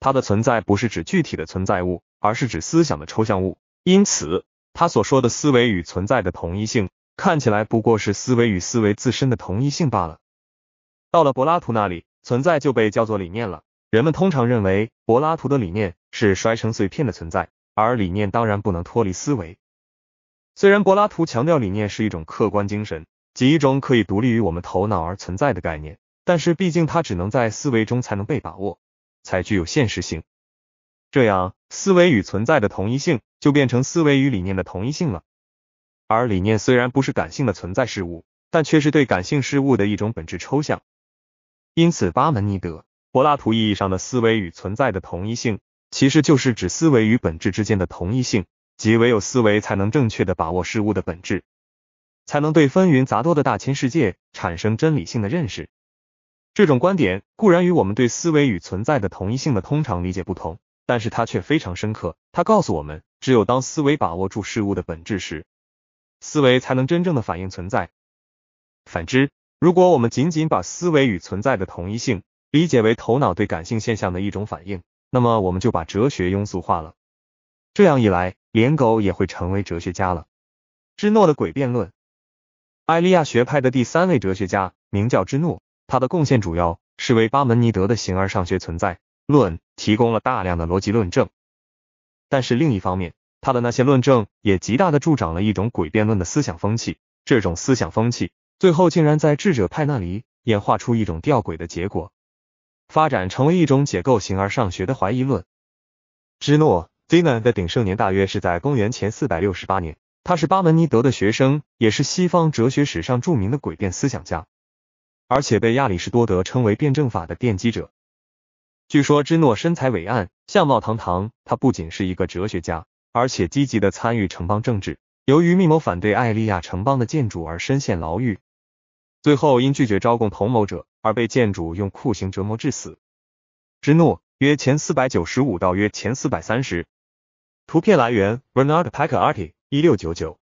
它的存在不是指具体的存在物，而是指思想的抽象物。因此，他所说的思维与存在的同一性，看起来不过是思维与思维自身的同一性罢了。到了柏拉图那里，存在就被叫做理念了。人们通常认为，柏拉图的理念是摔成碎片的存在，而理念当然不能脱离思维。虽然柏拉图强调理念是一种客观精神，及一种可以独立于我们头脑而存在的概念，但是毕竟它只能在思维中才能被把握，才具有现实性。这样，思维与存在的同一性就变成思维与理念的同一性了。而理念虽然不是感性的存在事物，但却是对感性事物的一种本质抽象。因此，巴门尼德、柏拉图意义上的思维与存在的同一性，其实就是指思维与本质之间的同一性，即唯有思维才能正确的把握事物的本质，才能对纷纭杂多的大千世界产生真理性的认识。这种观点固然与我们对思维与存在的同一性的通常理解不同。但是他却非常深刻，他告诉我们，只有当思维把握住事物的本质时，思维才能真正的反映存在。反之，如果我们仅仅把思维与存在的同一性理解为头脑对感性现象的一种反应，那么我们就把哲学庸俗化了。这样一来，连狗也会成为哲学家了。芝诺的诡辩论，爱利亚学派的第三位哲学家名叫芝诺，他的贡献主要是为巴门尼德的形而上学存在。论提供了大量的逻辑论证，但是另一方面，他的那些论证也极大的助长了一种诡辩论的思想风气。这种思想风气最后竟然在智者派那里演化出一种吊诡的结果，发展成为一种解构形而上学的怀疑论。芝诺 z i n n 的鼎盛年大约是在公元前468年，他是巴门尼德的学生，也是西方哲学史上著名的诡辩思想家，而且被亚里士多德称为辩证法的奠基者。据说芝诺身材伟岸，相貌堂堂。他不仅是一个哲学家，而且积极的参与城邦政治。由于密谋反对艾利亚城邦的建筑而深陷牢狱，最后因拒绝招供同谋者而被建筑用酷刑折磨致死。芝诺约前四百九十五到约前四百三十。图片来源：Bernard p a c k Arti 一六九九。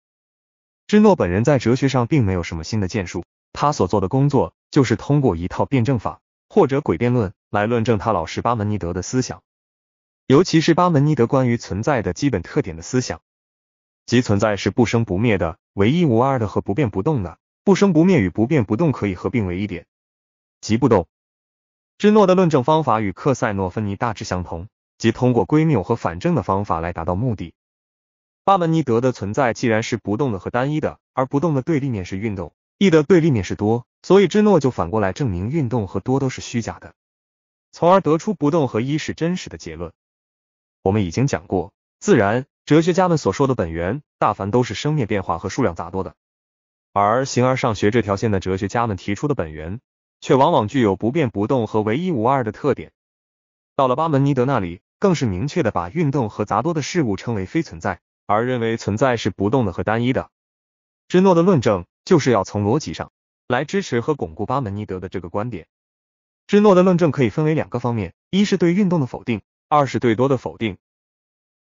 芝诺本人在哲学上并没有什么新的建树，他所做的工作就是通过一套辩证法或者诡辩论。来论证他老师巴门尼德的思想，尤其是巴门尼德关于存在的基本特点的思想，即存在是不生不灭的、唯一无二的和不变不动的。不生不灭与不变不动可以合并为一点，即不动。芝诺的论证方法与克塞诺芬尼大致相同，即通过归谬和反证的方法来达到目的。巴门尼德的存在既然是不动的和单一的，而不动的对立面是运动，一的对立面是多，所以芝诺就反过来证明运动和多都是虚假的。从而得出不动和一是真实的结论。我们已经讲过，自然哲学家们所说的本源大凡都是生灭变化和数量杂多的，而形而上学这条线的哲学家们提出的本源，却往往具有不变不动和唯一无二的特点。到了巴门尼德那里，更是明确的把运动和杂多的事物称为非存在，而认为存在是不动的和单一的。芝诺的论证就是要从逻辑上来支持和巩固巴门尼德的这个观点。芝诺的论证可以分为两个方面，一是对运动的否定，二是对多的否定。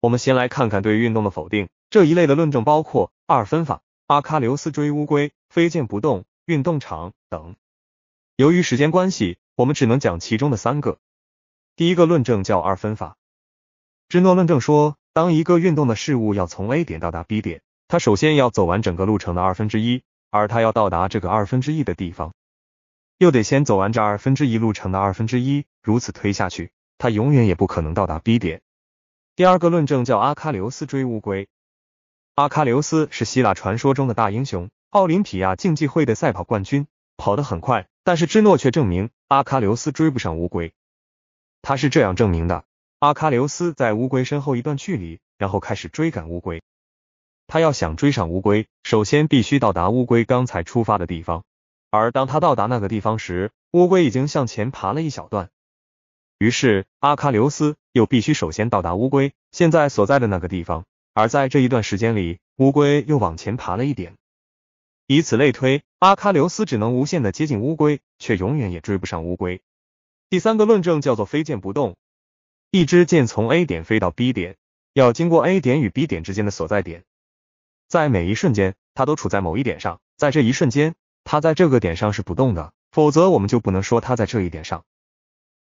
我们先来看看对运动的否定这一类的论证，包括二分法、阿喀琉斯追乌龟、飞剑不动、运动场等。由于时间关系，我们只能讲其中的三个。第一个论证叫二分法，芝诺论证说，当一个运动的事物要从 A 点到达 B 点，它首先要走完整个路程的二分之一，而它要到达这个二分之一的地方。又得先走完这二分之一路程的二分之一，如此推下去，他永远也不可能到达 B 点。第二个论证叫阿喀琉斯追乌龟。阿喀琉斯是希腊传说中的大英雄，奥林匹亚竞技会的赛跑冠军，跑得很快。但是芝诺却证明阿喀琉斯追不上乌龟。他是这样证明的：阿喀琉斯在乌龟身后一段距离，然后开始追赶乌龟。他要想追上乌龟，首先必须到达乌龟刚才出发的地方。而当他到达那个地方时，乌龟已经向前爬了一小段，于是阿喀琉斯又必须首先到达乌龟现在所在的那个地方。而在这一段时间里，乌龟又往前爬了一点，以此类推，阿喀琉斯只能无限的接近乌龟，却永远也追不上乌龟。第三个论证叫做飞箭不动，一支箭从 A 点飞到 B 点，要经过 A 点与 B 点之间的所在点，在每一瞬间，它都处在某一点上，在这一瞬间。它在这个点上是不动的，否则我们就不能说它在这一点上。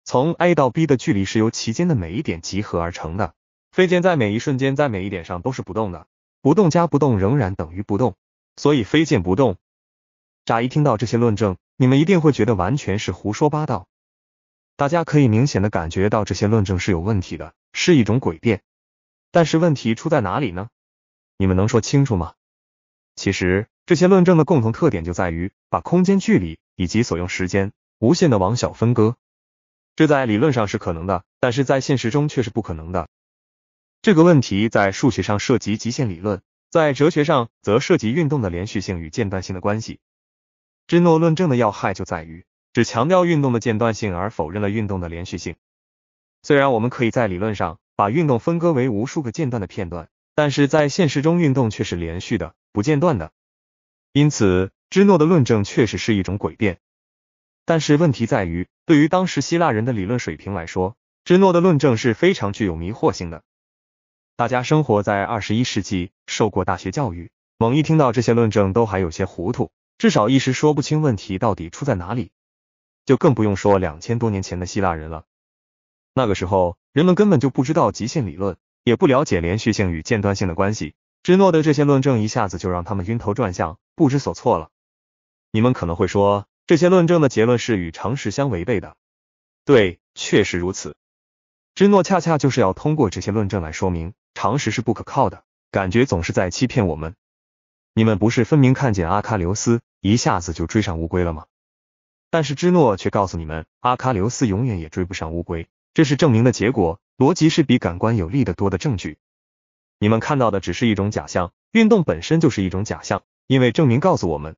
从 A 到 B 的距离是由其间的每一点集合而成的。飞剑在每一瞬间在每一点上都是不动的，不动加不动仍然等于不动，所以飞剑不动。乍一听到这些论证，你们一定会觉得完全是胡说八道。大家可以明显的感觉到这些论证是有问题的，是一种诡辩。但是问题出在哪里呢？你们能说清楚吗？其实。这些论证的共同特点就在于把空间距离以及所用时间无限的往小分割，这在理论上是可能的，但是在现实中却是不可能的。这个问题在数学上涉及极限理论，在哲学上则涉及运动的连续性与间断性的关系。芝诺论证的要害就在于只强调运动的间断性，而否认了运动的连续性。虽然我们可以在理论上把运动分割为无数个间断的片段，但是在现实中运动却是连续的、不间断的。因此，芝诺的论证确实是一种诡辩。但是问题在于，对于当时希腊人的理论水平来说，芝诺的论证是非常具有迷惑性的。大家生活在二十一世纪，受过大学教育，猛一听到这些论证，都还有些糊涂，至少一时说不清问题到底出在哪里。就更不用说两千多年前的希腊人了。那个时候，人们根本就不知道极限理论，也不了解连续性与间断性的关系。芝诺的这些论证一下子就让他们晕头转向。不知所措了。你们可能会说，这些论证的结论是与常识相违背的。对，确实如此。芝诺恰恰就是要通过这些论证来说明，常识是不可靠的，感觉总是在欺骗我们。你们不是分明看见阿喀琉斯一下子就追上乌龟了吗？但是芝诺却告诉你们，阿喀琉斯永远也追不上乌龟，这是证明的结果。逻辑是比感官有力的多的证据。你们看到的只是一种假象，运动本身就是一种假象。因为证明告诉我们，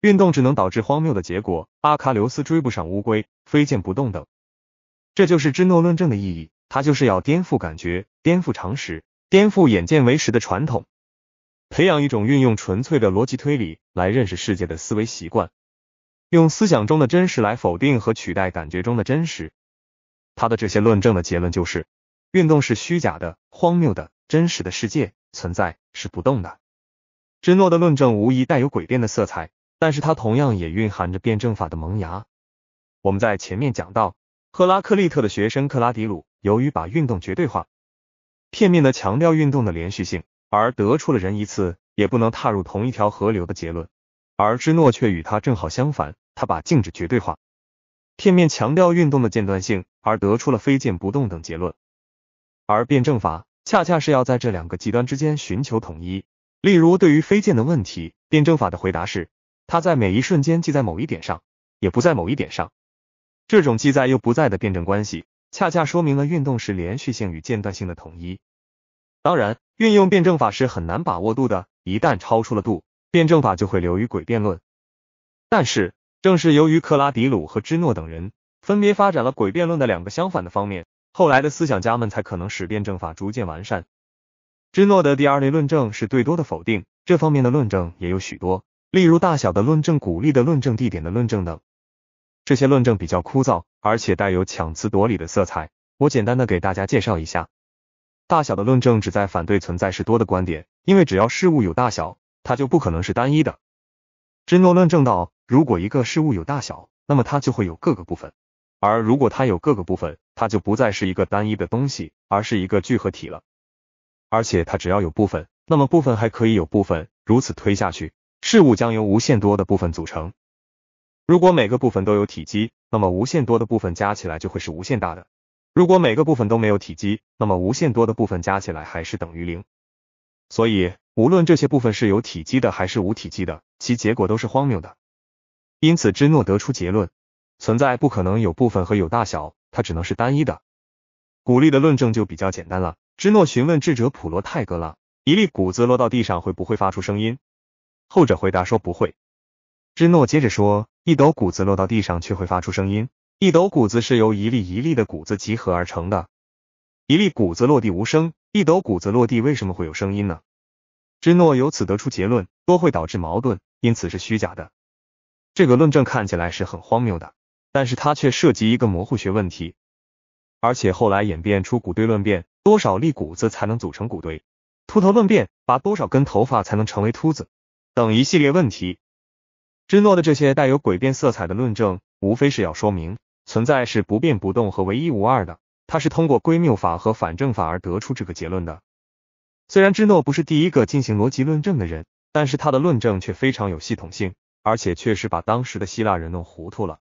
运动只能导致荒谬的结果，阿喀琉斯追不上乌龟，飞箭不动等。这就是芝诺论证的意义，它就是要颠覆感觉，颠覆常识，颠覆眼见为实的传统，培养一种运用纯粹的逻辑推理来认识世界的思维习惯，用思想中的真实来否定和取代感觉中的真实。他的这些论证的结论就是，运动是虚假的、荒谬的，真实的世界存在是不动的。芝诺的论证无疑带有诡辩的色彩，但是它同样也蕴含着辩证法的萌芽。我们在前面讲到，赫拉克利特的学生克拉迪鲁，由于把运动绝对化，片面地强调运动的连续性，而得出了人一次也不能踏入同一条河流的结论。而芝诺却与他正好相反，他把静止绝对化，片面强调运动的间断性，而得出了非静不动等结论。而辩证法恰恰是要在这两个极端之间寻求统一。例如，对于飞剑的问题，辩证法的回答是，它在每一瞬间既在某一点上，也不在某一点上。这种既在又不在的辩证关系，恰恰说明了运动是连续性与间断性的统一。当然，运用辩证法是很难把握度的，一旦超出了度，辩证法就会流于诡辩论。但是，正是由于克拉迪鲁和芝诺等人分别发展了诡辩论的两个相反的方面，后来的思想家们才可能使辩证法逐渐完善。芝诺的第二类论证是对多的否定，这方面的论证也有许多，例如大小的论证、鼓励的论证、地点的论证等。这些论证比较枯燥，而且带有强词夺理的色彩。我简单的给大家介绍一下：大小的论证旨在反对存在是多的观点，因为只要事物有大小，它就不可能是单一的。芝诺论证道，如果一个事物有大小，那么它就会有各个部分；而如果它有各个部分，它就不再是一个单一的东西，而是一个聚合体了。而且它只要有部分，那么部分还可以有部分，如此推下去，事物将由无限多的部分组成。如果每个部分都有体积，那么无限多的部分加起来就会是无限大的；如果每个部分都没有体积，那么无限多的部分加起来还是等于零。所以，无论这些部分是有体积的还是无体积的，其结果都是荒谬的。因此，芝诺得出结论：存在不可能有部分和有大小，它只能是单一的。古力的论证就比较简单了。芝诺询问智者普罗泰戈拉，一粒谷子落到地上会不会发出声音？后者回答说不会。芝诺接着说，一斗谷子落到地上却会发出声音。一斗谷子是由一粒一粒的谷子集合而成的，一粒谷子落地无声，一斗谷子落地为什么会有声音呢？芝诺由此得出结论，多会导致矛盾，因此是虚假的。这个论证看起来是很荒谬的，但是它却涉及一个模糊学问题，而且后来演变出谷堆论辩。多少粒谷子才能组成谷堆？秃头论辩，拔多少根头发才能成为秃子？等一系列问题，芝诺的这些带有诡辩色彩的论证，无非是要说明存在是不变不动和唯一无二的。他是通过归谬法和反证法而得出这个结论的。虽然芝诺不是第一个进行逻辑论证的人，但是他的论证却非常有系统性，而且确实把当时的希腊人弄糊涂了，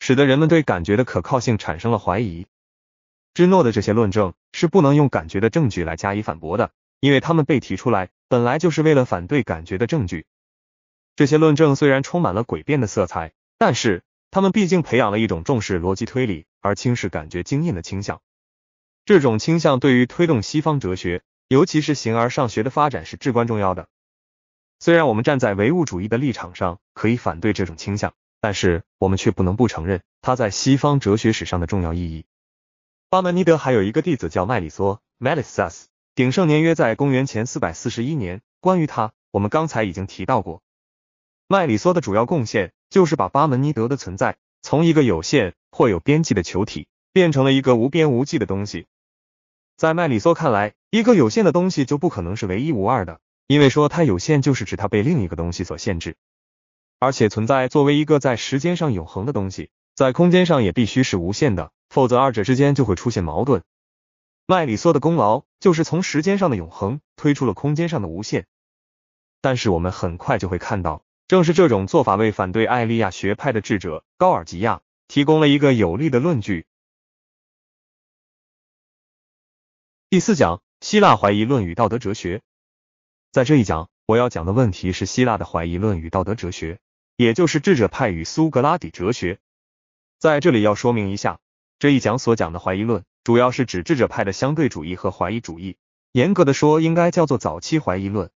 使得人们对感觉的可靠性产生了怀疑。芝诺的这些论证是不能用感觉的证据来加以反驳的，因为他们被提出来本来就是为了反对感觉的证据。这些论证虽然充满了诡辩的色彩，但是他们毕竟培养了一种重视逻辑推理而轻视感觉经验的倾向。这种倾向对于推动西方哲学，尤其是形而上学的发展是至关重要的。虽然我们站在唯物主义的立场上可以反对这种倾向，但是我们却不能不承认它在西方哲学史上的重要意义。巴门尼德还有一个弟子叫麦里梭 m e l i s u s 鼎盛年约在公元前四百四十一年。关于他，我们刚才已经提到过。麦里梭的主要贡献就是把巴门尼德的存在从一个有限或有边际的球体变成了一个无边无际的东西。在麦里梭看来，一个有限的东西就不可能是唯一无二的，因为说它有限，就是指它被另一个东西所限制。而且，存在作为一个在时间上永恒的东西，在空间上也必须是无限的。否则，二者之间就会出现矛盾。麦里梭的功劳就是从时间上的永恒推出了空间上的无限，但是我们很快就会看到，正是这种做法为反对爱利亚学派的智者高尔吉亚提供了一个有力的论据。第四讲：希腊怀疑论与道德哲学。在这一讲，我要讲的问题是希腊的怀疑论与道德哲学，也就是智者派与苏格拉底哲学。在这里要说明一下。这一讲所讲的怀疑论，主要是指智者派的相对主义和怀疑主义。严格的说，应该叫做早期怀疑论，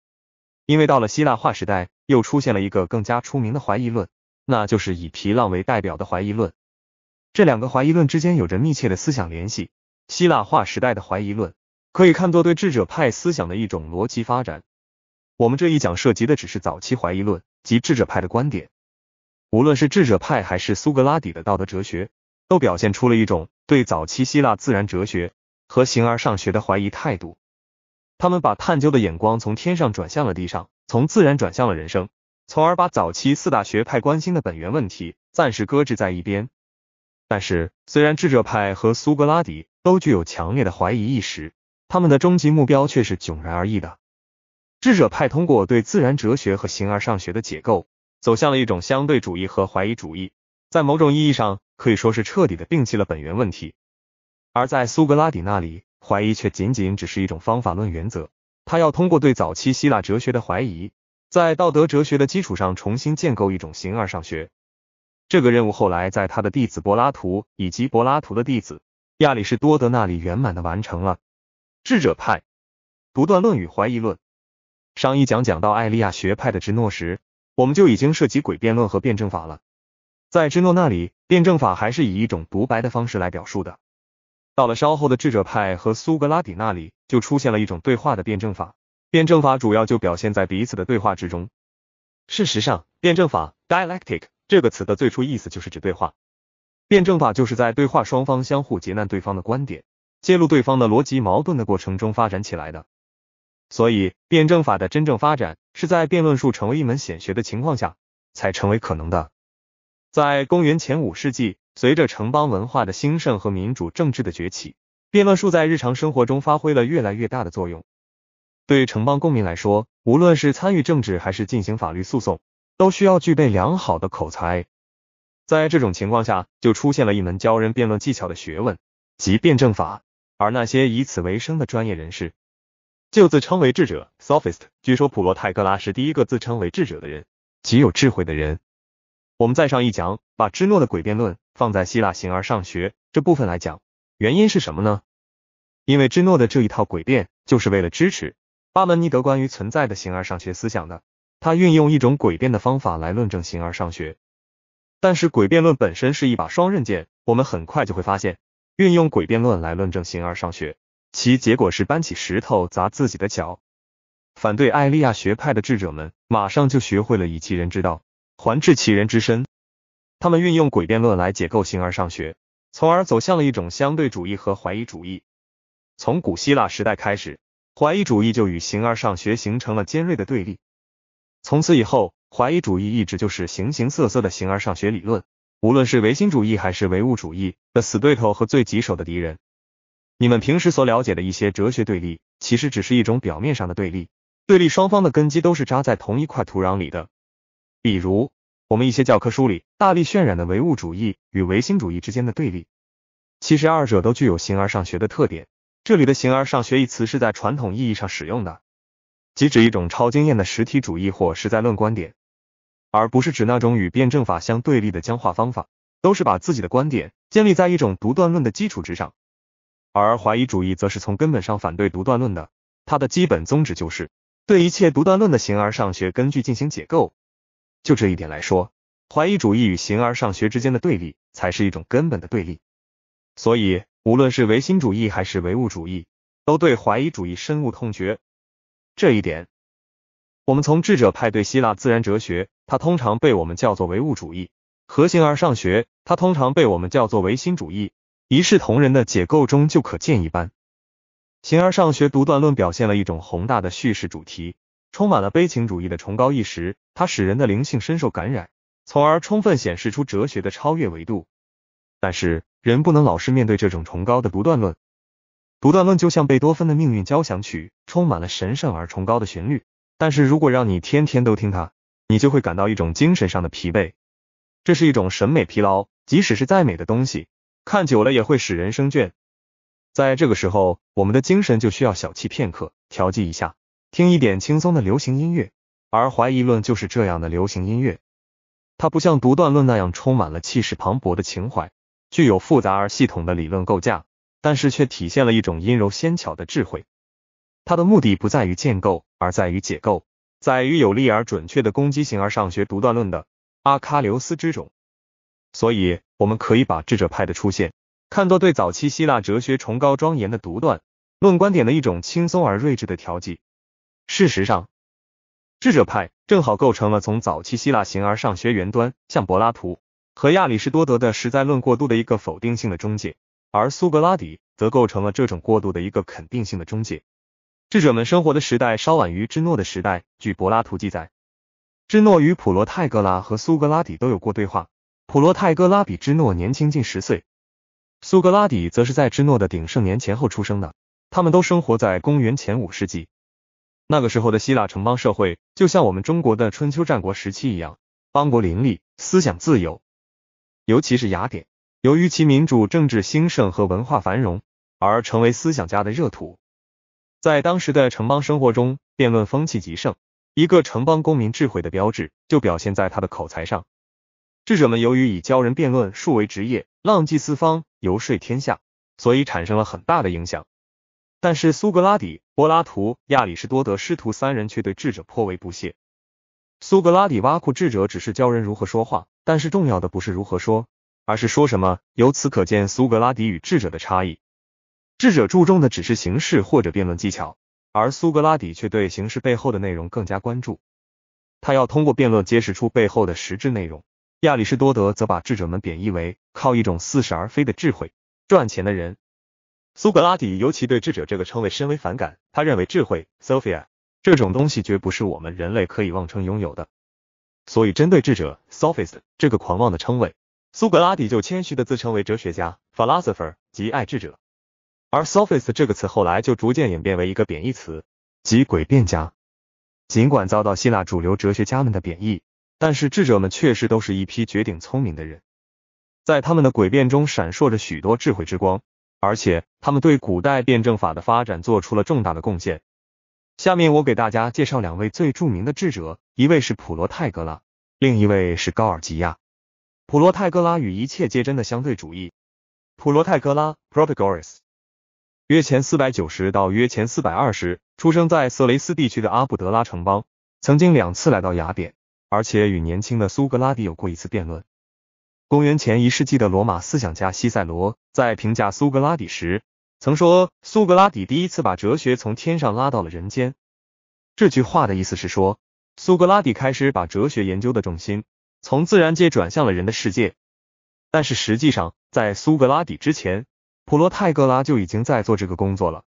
因为到了希腊化时代，又出现了一个更加出名的怀疑论，那就是以皮浪为代表的怀疑论。这两个怀疑论之间有着密切的思想联系。希腊化时代的怀疑论，可以看作对智者派思想的一种逻辑发展。我们这一讲涉及的只是早期怀疑论及智者派的观点，无论是智者派还是苏格拉底的道德哲学。都表现出了一种对早期希腊自然哲学和形而上学的怀疑态度。他们把探究的眼光从天上转向了地上，从自然转向了人生，从而把早期四大学派关心的本源问题暂时搁置在一边。但是，虽然智者派和苏格拉底都具有强烈的怀疑意识，他们的终极目标却是迥然而异的。智者派通过对自然哲学和形而上学的解构，走向了一种相对主义和怀疑主义。在某种意义上可以说是彻底的摒弃了本源问题，而在苏格拉底那里，怀疑却仅仅只是一种方法论原则。他要通过对早期希腊哲学的怀疑，在道德哲学的基础上重新建构一种形而上学。这个任务后来在他的弟子柏拉图以及柏拉图的弟子亚里士多德那里圆满的完成了。智者派、独断论与怀疑论。上一讲讲到爱利亚学派的芝诺时，我们就已经涉及诡辩论和辩证法了。在芝诺那里，辩证法还是以一种独白的方式来表述的。到了稍后的智者派和苏格拉底那里，就出现了一种对话的辩证法。辩证法主要就表现在彼此的对话之中。事实上，辩证法 （dialectic） 这个词的最初意思就是指对话。辩证法就是在对话双方相互劫难对方的观点、揭露对方的逻辑矛盾的过程中发展起来的。所以，辩证法的真正发展是在辩论术成为一门显学的情况下才成为可能的。在公元前五世纪，随着城邦文化的兴盛和民主政治的崛起，辩论术在日常生活中发挥了越来越大的作用。对城邦公民来说，无论是参与政治还是进行法律诉讼，都需要具备良好的口才。在这种情况下，就出现了一门教人辩论技巧的学问，即辩证法。而那些以此为生的专业人士，就自称为智者 （Sophist）。据说普罗泰戈拉是第一个自称为智者的人，即有智慧的人。我们再上一讲，把芝诺的诡辩论放在希腊形而上学这部分来讲，原因是什么呢？因为芝诺的这一套诡辩，就是为了支持巴门尼德关于存在的形而上学思想的。他运用一种诡辩的方法来论证形而上学，但是诡辩论本身是一把双刃剑。我们很快就会发现，运用诡辩论来论证形而上学，其结果是搬起石头砸自己的脚。反对艾利亚学派的智者们，马上就学会了以其人之道。还治其人之身，他们运用诡辩论来解构形而上学，从而走向了一种相对主义和怀疑主义。从古希腊时代开始，怀疑主义就与形而上学形成了尖锐的对立。从此以后，怀疑主义一直就是形形色色的形而上学理论，无论是唯心主义还是唯物主义的死对头和最棘手的敌人。你们平时所了解的一些哲学对立，其实只是一种表面上的对立，对立双方的根基都是扎在同一块土壤里的，比如。我们一些教科书里大力渲染的唯物主义与唯心主义之间的对立，其实二者都具有形而上学的特点。这里的形而上学一词是在传统意义上使用的，即指一种超经验的实体主义或实在论观点，而不是指那种与辩证法相对立的僵化方法。都是把自己的观点建立在一种独断论的基础之上，而怀疑主义则是从根本上反对独断论的。它的基本宗旨就是对一切独断论的形而上学根据进行解构。就这一点来说，怀疑主义与形而上学之间的对立才是一种根本的对立。所以，无论是唯心主义还是唯物主义，都对怀疑主义深恶痛绝。这一点，我们从智者派对希腊自然哲学，它通常被我们叫做唯物主义和形而上学，它通常被我们叫做唯心主义，一视同仁的解构中就可见一斑。形而上学独断论表现了一种宏大的叙事主题。充满了悲情主义的崇高意识，它使人的灵性深受感染，从而充分显示出哲学的超越维度。但是，人不能老是面对这种崇高的独断论。独断论就像贝多芬的命运交响曲，充满了神圣而崇高的旋律。但是如果让你天天都听它，你就会感到一种精神上的疲惫，这是一种审美疲劳。即使是再美的东西，看久了也会使人生倦。在这个时候，我们的精神就需要小憩片刻，调剂一下。听一点轻松的流行音乐，而怀疑论就是这样的流行音乐。它不像独断论那样充满了气势磅礴的情怀，具有复杂而系统的理论构架，但是却体现了一种阴柔纤巧的智慧。它的目的不在于建构，而在于解构，在于有力而准确的攻击型而上学独断论的阿喀琉斯之踵。所以，我们可以把智者派的出现看作对早期希腊哲学崇高庄严的独断论观点的一种轻松而睿智的调剂。事实上，智者派正好构成了从早期希腊形而上学源端，向柏拉图和亚里士多德的实在论过渡的一个否定性的中介，而苏格拉底则构成了这种过渡的一个肯定性的中介。智者们生活的时代稍晚于芝诺的时代。据柏拉图记载，芝诺与普罗泰戈拉和苏格拉底都有过对话。普罗泰戈拉比芝诺年轻近十岁，苏格拉底则是在芝诺的鼎盛年前后出生的。他们都生活在公元前五世纪。那个时候的希腊城邦社会，就像我们中国的春秋战国时期一样，邦国林立，思想自由。尤其是雅典，由于其民主政治兴盛和文化繁荣，而成为思想家的热土。在当时的城邦生活中，辩论风气极盛。一个城邦公民智慧的标志，就表现在他的口才上。智者们由于以教人辩论术为职业，浪迹四方，游说天下，所以产生了很大的影响。但是苏格拉底、柏拉图、亚里士多德师徒三人却对智者颇为不屑。苏格拉底挖苦智者只是教人如何说话，但是重要的不是如何说，而是说什么。由此可见，苏格拉底与智者的差异。智者注重的只是形式或者辩论技巧，而苏格拉底却对形式背后的内容更加关注。他要通过辩论揭示出背后的实质内容。亚里士多德则把智者们贬义为靠一种似是而非的智慧赚钱的人。苏格拉底尤其对“智者”这个称谓深为反感。他认为智慧 （Sophia） 这种东西绝不是我们人类可以妄称拥有的。所以，针对“智者 ”（Sophist） 这个狂妄的称谓，苏格拉底就谦虚的自称为哲学家 （Philosopher），即爱智者。而 Sophist 这个词后来就逐渐演变为一个贬义词，即诡辩家。尽管遭到希腊主流哲学家们的贬义，但是智者们确实都是一批绝顶聪明的人，在他们的诡辩中闪烁着许多智慧之光。而且，他们对古代辩证法的发展做出了重大的贡献。下面我给大家介绍两位最著名的智者，一位是普罗泰戈拉，另一位是高尔吉亚。普罗泰戈拉与一切皆真的相对主义。普罗泰戈拉 （Protagoras），约前490到约前420，出生在色雷斯地区的阿布德拉城邦，曾经两次来到雅典，而且与年轻的苏格拉底有过一次辩论。公元前一世纪的罗马思想家西塞罗。在评价苏格拉底时，曾说苏格拉底第一次把哲学从天上拉到了人间。这句话的意思是说，苏格拉底开始把哲学研究的重心从自然界转向了人的世界。但是实际上，在苏格拉底之前，普罗泰戈拉就已经在做这个工作了。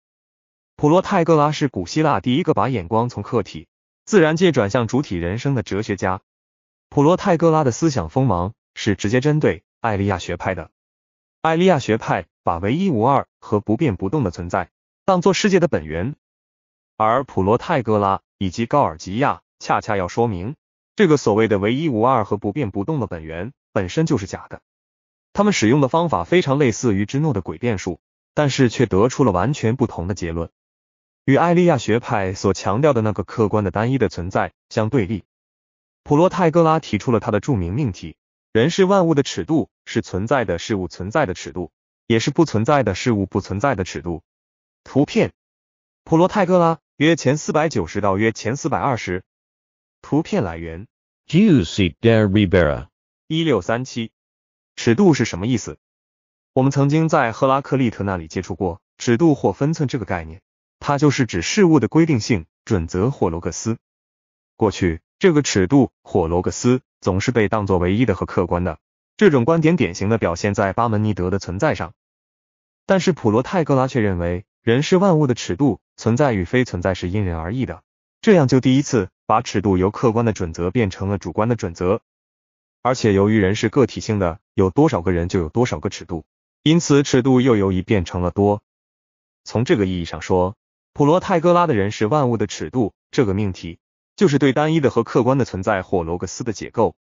普罗泰戈拉是古希腊第一个把眼光从客体自然界转向主体人生的哲学家。普罗泰戈拉的思想锋芒是直接针对爱利亚学派的。艾利亚学派把唯一无二和不变不动的存在当做世界的本源，而普罗泰戈拉以及高尔吉亚恰恰要说明，这个所谓的唯一无二和不变不动的本源本身就是假的。他们使用的方法非常类似于芝诺的诡辩术，但是却得出了完全不同的结论，与艾利亚学派所强调的那个客观的单一的存在相对立。普罗泰戈拉提出了他的著名命题。人是万物的尺度，是存在的事物存在的尺度，也是不存在的事物不存在的尺度。图片，普罗泰戈拉约前四百九十到约前四百二十。图片来源：Jusep De Ribera，一六三七。尺度是什么意思？我们曾经在赫拉克利特那里接触过尺度或分寸这个概念，它就是指事物的规定性、准则或逻格斯。过去这个尺度或罗格斯。总是被当做唯一的和客观的，这种观点典型的表现在巴门尼德的存在上。但是普罗泰戈拉却认为，人是万物的尺度，存在与非存在是因人而异的。这样就第一次把尺度由客观的准则变成了主观的准则。而且由于人是个体性的，有多少个人就有多少个尺度，因此尺度又由一变成了多。从这个意义上说，普罗泰戈拉的人是万物的尺度这个命题。就是对单一的和客观的存在或罗格斯的解构。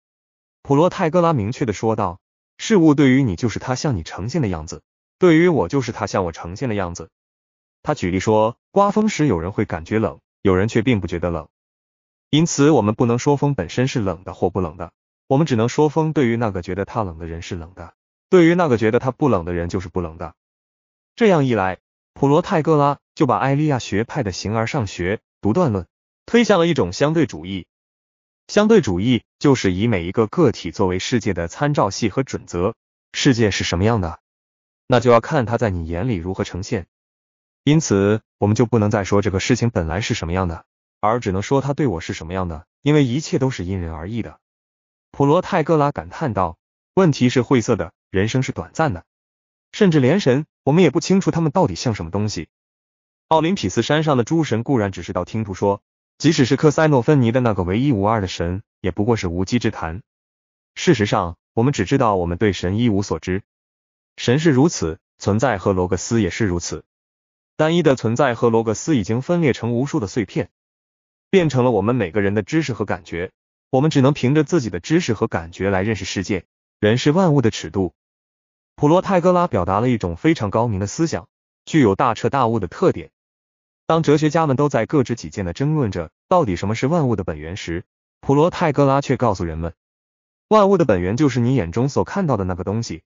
普罗泰戈拉明确的说道：“事物对于你就是它向你呈现的样子，对于我就是它向我呈现的样子。”他举例说，刮风时有人会感觉冷，有人却并不觉得冷。因此，我们不能说风本身是冷的或不冷的，我们只能说风对于那个觉得它冷的人是冷的，对于那个觉得它不冷的人就是不冷的。这样一来，普罗泰戈拉就把埃利亚学派的形而上学独断论。推向了一种相对主义。相对主义就是以每一个个体作为世界的参照系和准则。世界是什么样的，那就要看它在你眼里如何呈现。因此，我们就不能再说这个事情本来是什么样的，而只能说它对我是什么样的。因为一切都是因人而异的。普罗泰戈拉感叹道：“问题是晦涩的，人生是短暂的，甚至连神，我们也不清楚他们到底像什么东西。奥林匹斯山上的诸神固然只是道听途说。”即使是克塞诺芬尼的那个唯一无二的神，也不过是无稽之谈。事实上，我们只知道我们对神一无所知。神是如此，存在和罗格斯也是如此。单一的存在和罗格斯已经分裂成无数的碎片，变成了我们每个人的知识和感觉。我们只能凭着自己的知识和感觉来认识世界。人是万物的尺度。普罗泰戈拉表达了一种非常高明的思想，具有大彻大悟的特点。当哲学家们都在各执己见的争论着到底什么是万物的本源时，普罗泰戈拉却告诉人们，万物的本源就是你眼中所看到的那个东西，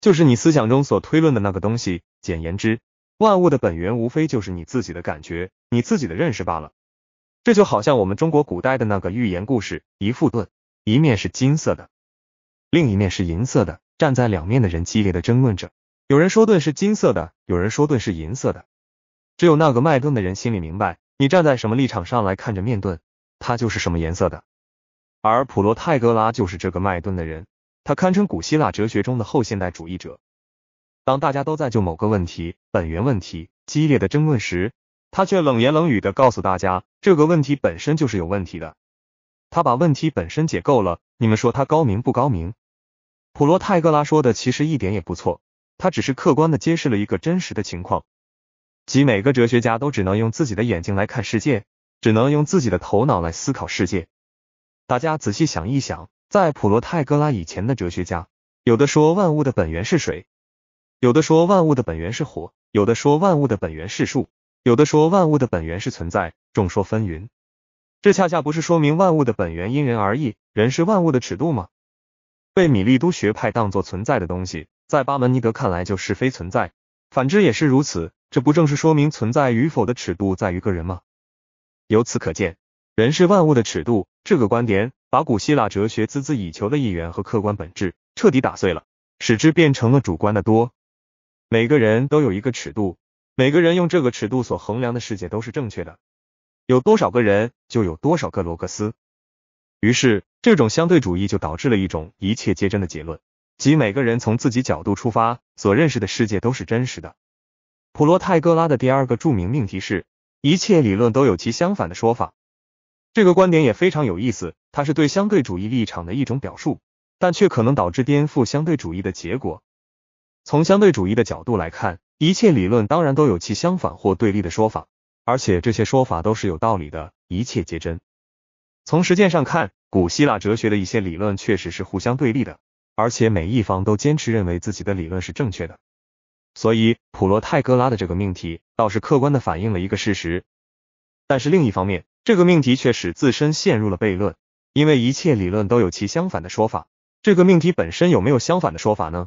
就是你思想中所推论的那个东西。简言之，万物的本源无非就是你自己的感觉、你自己的认识罢了。这就好像我们中国古代的那个寓言故事：一副盾，一面是金色的，另一面是银色的，站在两面的人激烈的争论着，有人说盾是金色的，有人说盾是银色的。只有那个麦盾的人心里明白，你站在什么立场上来看着面盾，它就是什么颜色的。而普罗泰戈拉就是这个麦盾的人，他堪称古希腊哲学中的后现代主义者。当大家都在就某个问题、本源问题激烈的争论时，他却冷言冷语的告诉大家，这个问题本身就是有问题的。他把问题本身解构了，你们说他高明不高明？普罗泰戈拉说的其实一点也不错，他只是客观的揭示了一个真实的情况。即每个哲学家都只能用自己的眼睛来看世界，只能用自己的头脑来思考世界。大家仔细想一想，在普罗泰戈拉以前的哲学家，有的说万物的本源是水，有的说万物的本源是火，有的说万物的本源是树，有的说万物的本源是存在，众说纷纭。这恰恰不是说明万物的本源因人而异，人是万物的尺度吗？被米利都学派当作存在的东西，在巴门尼德看来就是非存在。反之也是如此，这不正是说明存在与否的尺度在于个人吗？由此可见，人是万物的尺度这个观点，把古希腊哲学孜孜以求的一元和客观本质彻底打碎了，使之变成了主观的多。每个人都有一个尺度，每个人用这个尺度所衡量的世界都是正确的。有多少个人，就有多少个罗格斯。于是，这种相对主义就导致了一种一切皆真的结论。即每个人从自己角度出发所认识的世界都是真实的。普罗泰戈拉的第二个著名命题是：一切理论都有其相反的说法。这个观点也非常有意思，它是对相对主义立场的一种表述，但却可能导致颠覆相对主义的结果。从相对主义的角度来看，一切理论当然都有其相反或对立的说法，而且这些说法都是有道理的，一切皆真。从实践上看，古希腊哲学的一些理论确实是互相对立的。而且每一方都坚持认为自己的理论是正确的，所以普罗泰戈拉的这个命题倒是客观的反映了一个事实。但是另一方面，这个命题却使自身陷入了悖论，因为一切理论都有其相反的说法。这个命题本身有没有相反的说法呢？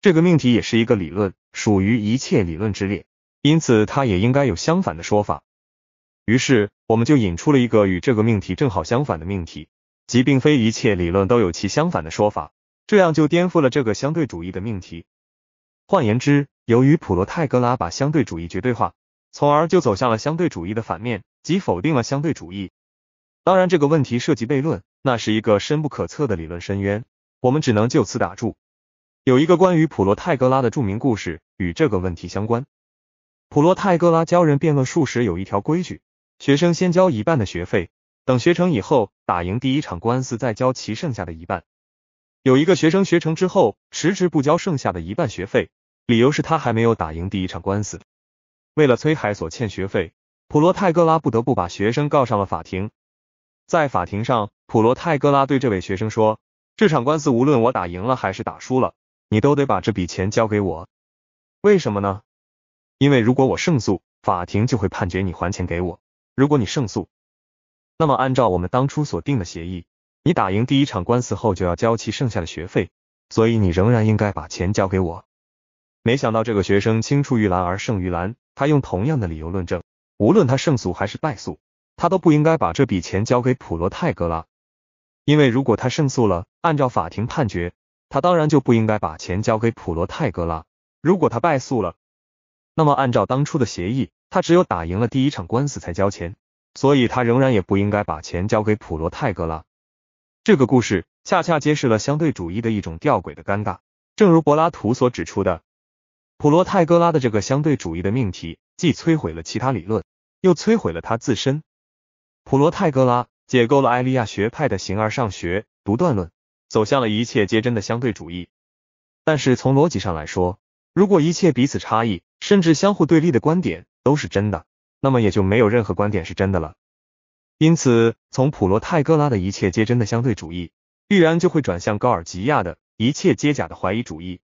这个命题也是一个理论，属于一切理论之列，因此它也应该有相反的说法。于是我们就引出了一个与这个命题正好相反的命题，即并非一切理论都有其相反的说法。这样就颠覆了这个相对主义的命题。换言之，由于普罗泰戈拉把相对主义绝对化，从而就走向了相对主义的反面，即否定了相对主义。当然，这个问题涉及悖论，那是一个深不可测的理论深渊，我们只能就此打住。有一个关于普罗泰戈拉的著名故事与这个问题相关。普罗泰戈拉教人辩论术时有一条规矩：学生先交一半的学费，等学成以后打赢第一场官司再交其剩下的一半。有一个学生学成之后，迟迟不交剩下的一半学费，理由是他还没有打赢第一场官司。为了催海所欠学费，普罗泰戈拉不得不把学生告上了法庭。在法庭上，普罗泰戈拉对这位学生说：“这场官司无论我打赢了还是打输了，你都得把这笔钱交给我。为什么呢？因为如果我胜诉，法庭就会判决你还钱给我；如果你胜诉，那么按照我们当初所定的协议。”你打赢第一场官司后，就要交齐剩下的学费，所以你仍然应该把钱交给我。没想到这个学生青出于蓝而胜于蓝，他用同样的理由论证：无论他胜诉还是败诉，他都不应该把这笔钱交给普罗泰戈拉。因为如果他胜诉了，按照法庭判决，他当然就不应该把钱交给普罗泰戈拉；如果他败诉了，那么按照当初的协议，他只有打赢了第一场官司才交钱，所以他仍然也不应该把钱交给普罗泰戈拉。这个故事恰恰揭示了相对主义的一种吊诡的尴尬。正如柏拉图所指出的，普罗泰戈拉的这个相对主义的命题，既摧毁了其他理论，又摧毁了他自身。普罗泰戈拉解构了埃利亚学派的形而上学独断论，走向了一切皆真的相对主义。但是从逻辑上来说，如果一切彼此差异、甚至相互对立的观点都是真的，那么也就没有任何观点是真的了。因此，从普罗泰戈拉的一切皆真的相对主义，必然就会转向高尔吉亚的一切皆假的怀疑主义。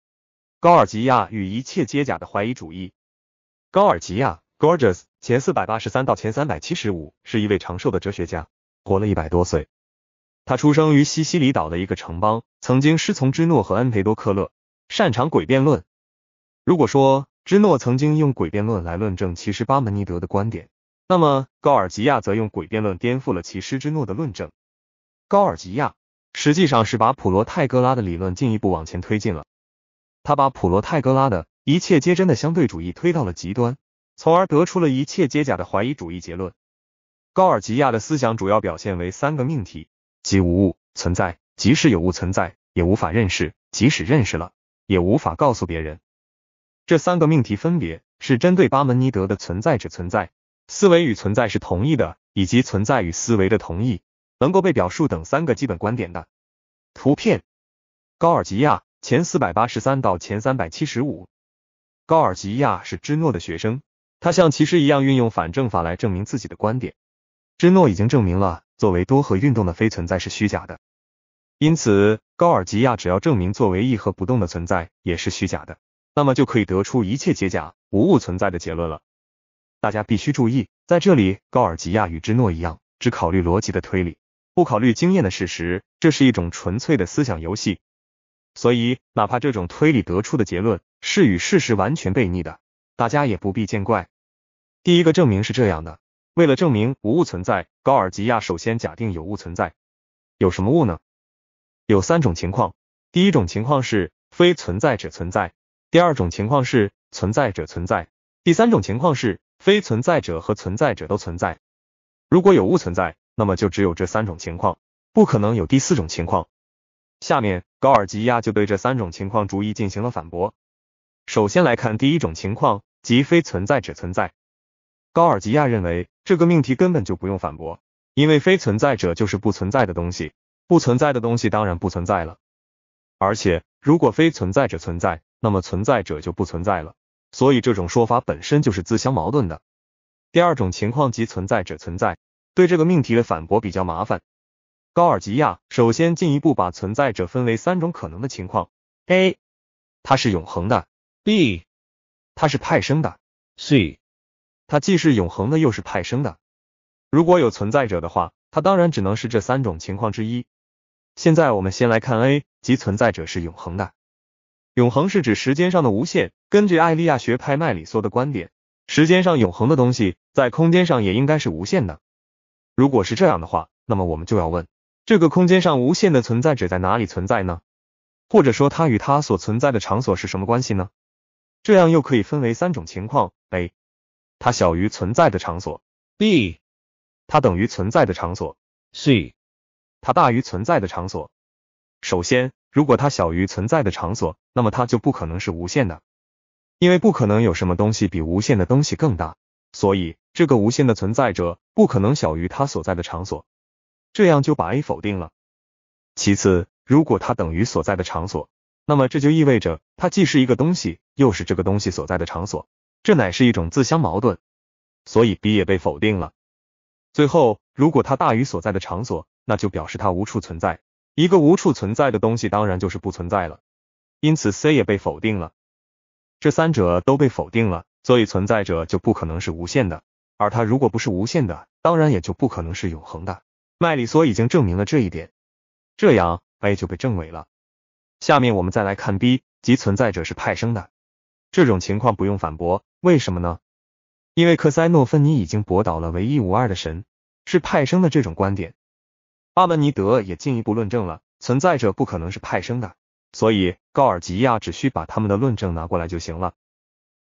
高尔吉亚与一切皆假的怀疑主义。高尔吉亚 （Gorgias，前483到前 375） 是一位长寿的哲学家，活了一百多岁。他出生于西西里岛的一个城邦，曾经师从芝诺和恩培多克勒，擅长诡辩论。如果说芝诺曾经用诡辩论来论证其实巴门尼德的观点。那么，高尔吉亚则用诡辩论颠覆了其失之诺的论证。高尔吉亚实际上是把普罗泰戈拉的理论进一步往前推进了。他把普罗泰戈拉的一切皆真的相对主义推到了极端，从而得出了一切皆假的怀疑主义结论。高尔吉亚的思想主要表现为三个命题：即无物存在；即使有物存在，也无法认识；即使认识了，也无法告诉别人。这三个命题分别是针对巴门尼德的存在者存在。思维与存在是同一的，以及存在与思维的同一能够被表述等三个基本观点的图片。高尔吉亚前四百八十三到前三百七十五，高尔吉亚是芝诺的学生，他像骑士一样运用反证法来证明自己的观点。芝诺已经证明了作为多核运动的非存在是虚假的，因此高尔吉亚只要证明作为一核不动的存在也是虚假的，那么就可以得出一切皆假，无物存在的结论了。大家必须注意，在这里，高尔吉亚与芝诺一样，只考虑逻辑的推理，不考虑经验的事实，这是一种纯粹的思想游戏。所以，哪怕这种推理得出的结论是与事实完全背逆的，大家也不必见怪。第一个证明是这样的：为了证明无物存在，高尔吉亚首先假定有物存在。有什么物呢？有三种情况：第一种情况是非存在者存在；第二种情况是存在者存在；第三种情况是。非存在者和存在者都存在。如果有物存在，那么就只有这三种情况，不可能有第四种情况。下面，高尔基亚就对这三种情况逐一进行了反驳。首先来看第一种情况，即非存在者存在。高尔基亚认为，这个命题根本就不用反驳，因为非存在者就是不存在的东西，不存在的东西当然不存在了。而且，如果非存在者存在，那么存在者就不存在了。所以这种说法本身就是自相矛盾的。第二种情况即存在者存在，对这个命题的反驳比较麻烦。高尔吉亚首先进一步把存在者分为三种可能的情况：a，它是永恒的；b，它是派生的；c，它既是永恒的又是派生的。如果有存在者的话，它当然只能是这三种情况之一。现在我们先来看 a，即存在者是永恒的。永恒是指时间上的无限。根据艾利亚学派麦里梭的观点，时间上永恒的东西，在空间上也应该是无限的。如果是这样的话，那么我们就要问：这个空间上无限的存在者在哪里存在呢？或者说，它与它所存在的场所是什么关系呢？这样又可以分为三种情况：a. 它小于存在的场所；b. 它等于存在的场所；c. 它大于存在的场所。首先，如果它小于存在的场所，那么它就不可能是无限的。因为不可能有什么东西比无限的东西更大，所以这个无限的存在者不可能小于它所在的场所，这样就把 A 否定了。其次，如果它等于所在的场所，那么这就意味着它既是一个东西，又是这个东西所在的场所，这乃是一种自相矛盾，所以 B 也被否定了。最后，如果它大于所在的场所，那就表示它无处存在，一个无处存在的东西当然就是不存在了，因此 C 也被否定了。这三者都被否定了，所以存在者就不可能是无限的，而它如果不是无限的，当然也就不可能是永恒的。麦里梭已经证明了这一点，这样 A 就被证伪了。下面我们再来看 B，即存在者是派生的，这种情况不用反驳，为什么呢？因为克塞诺芬尼已经驳倒了唯一无二的神是派生的这种观点，阿门尼德也进一步论证了存在者不可能是派生的。所以，高尔吉亚只需把他们的论证拿过来就行了。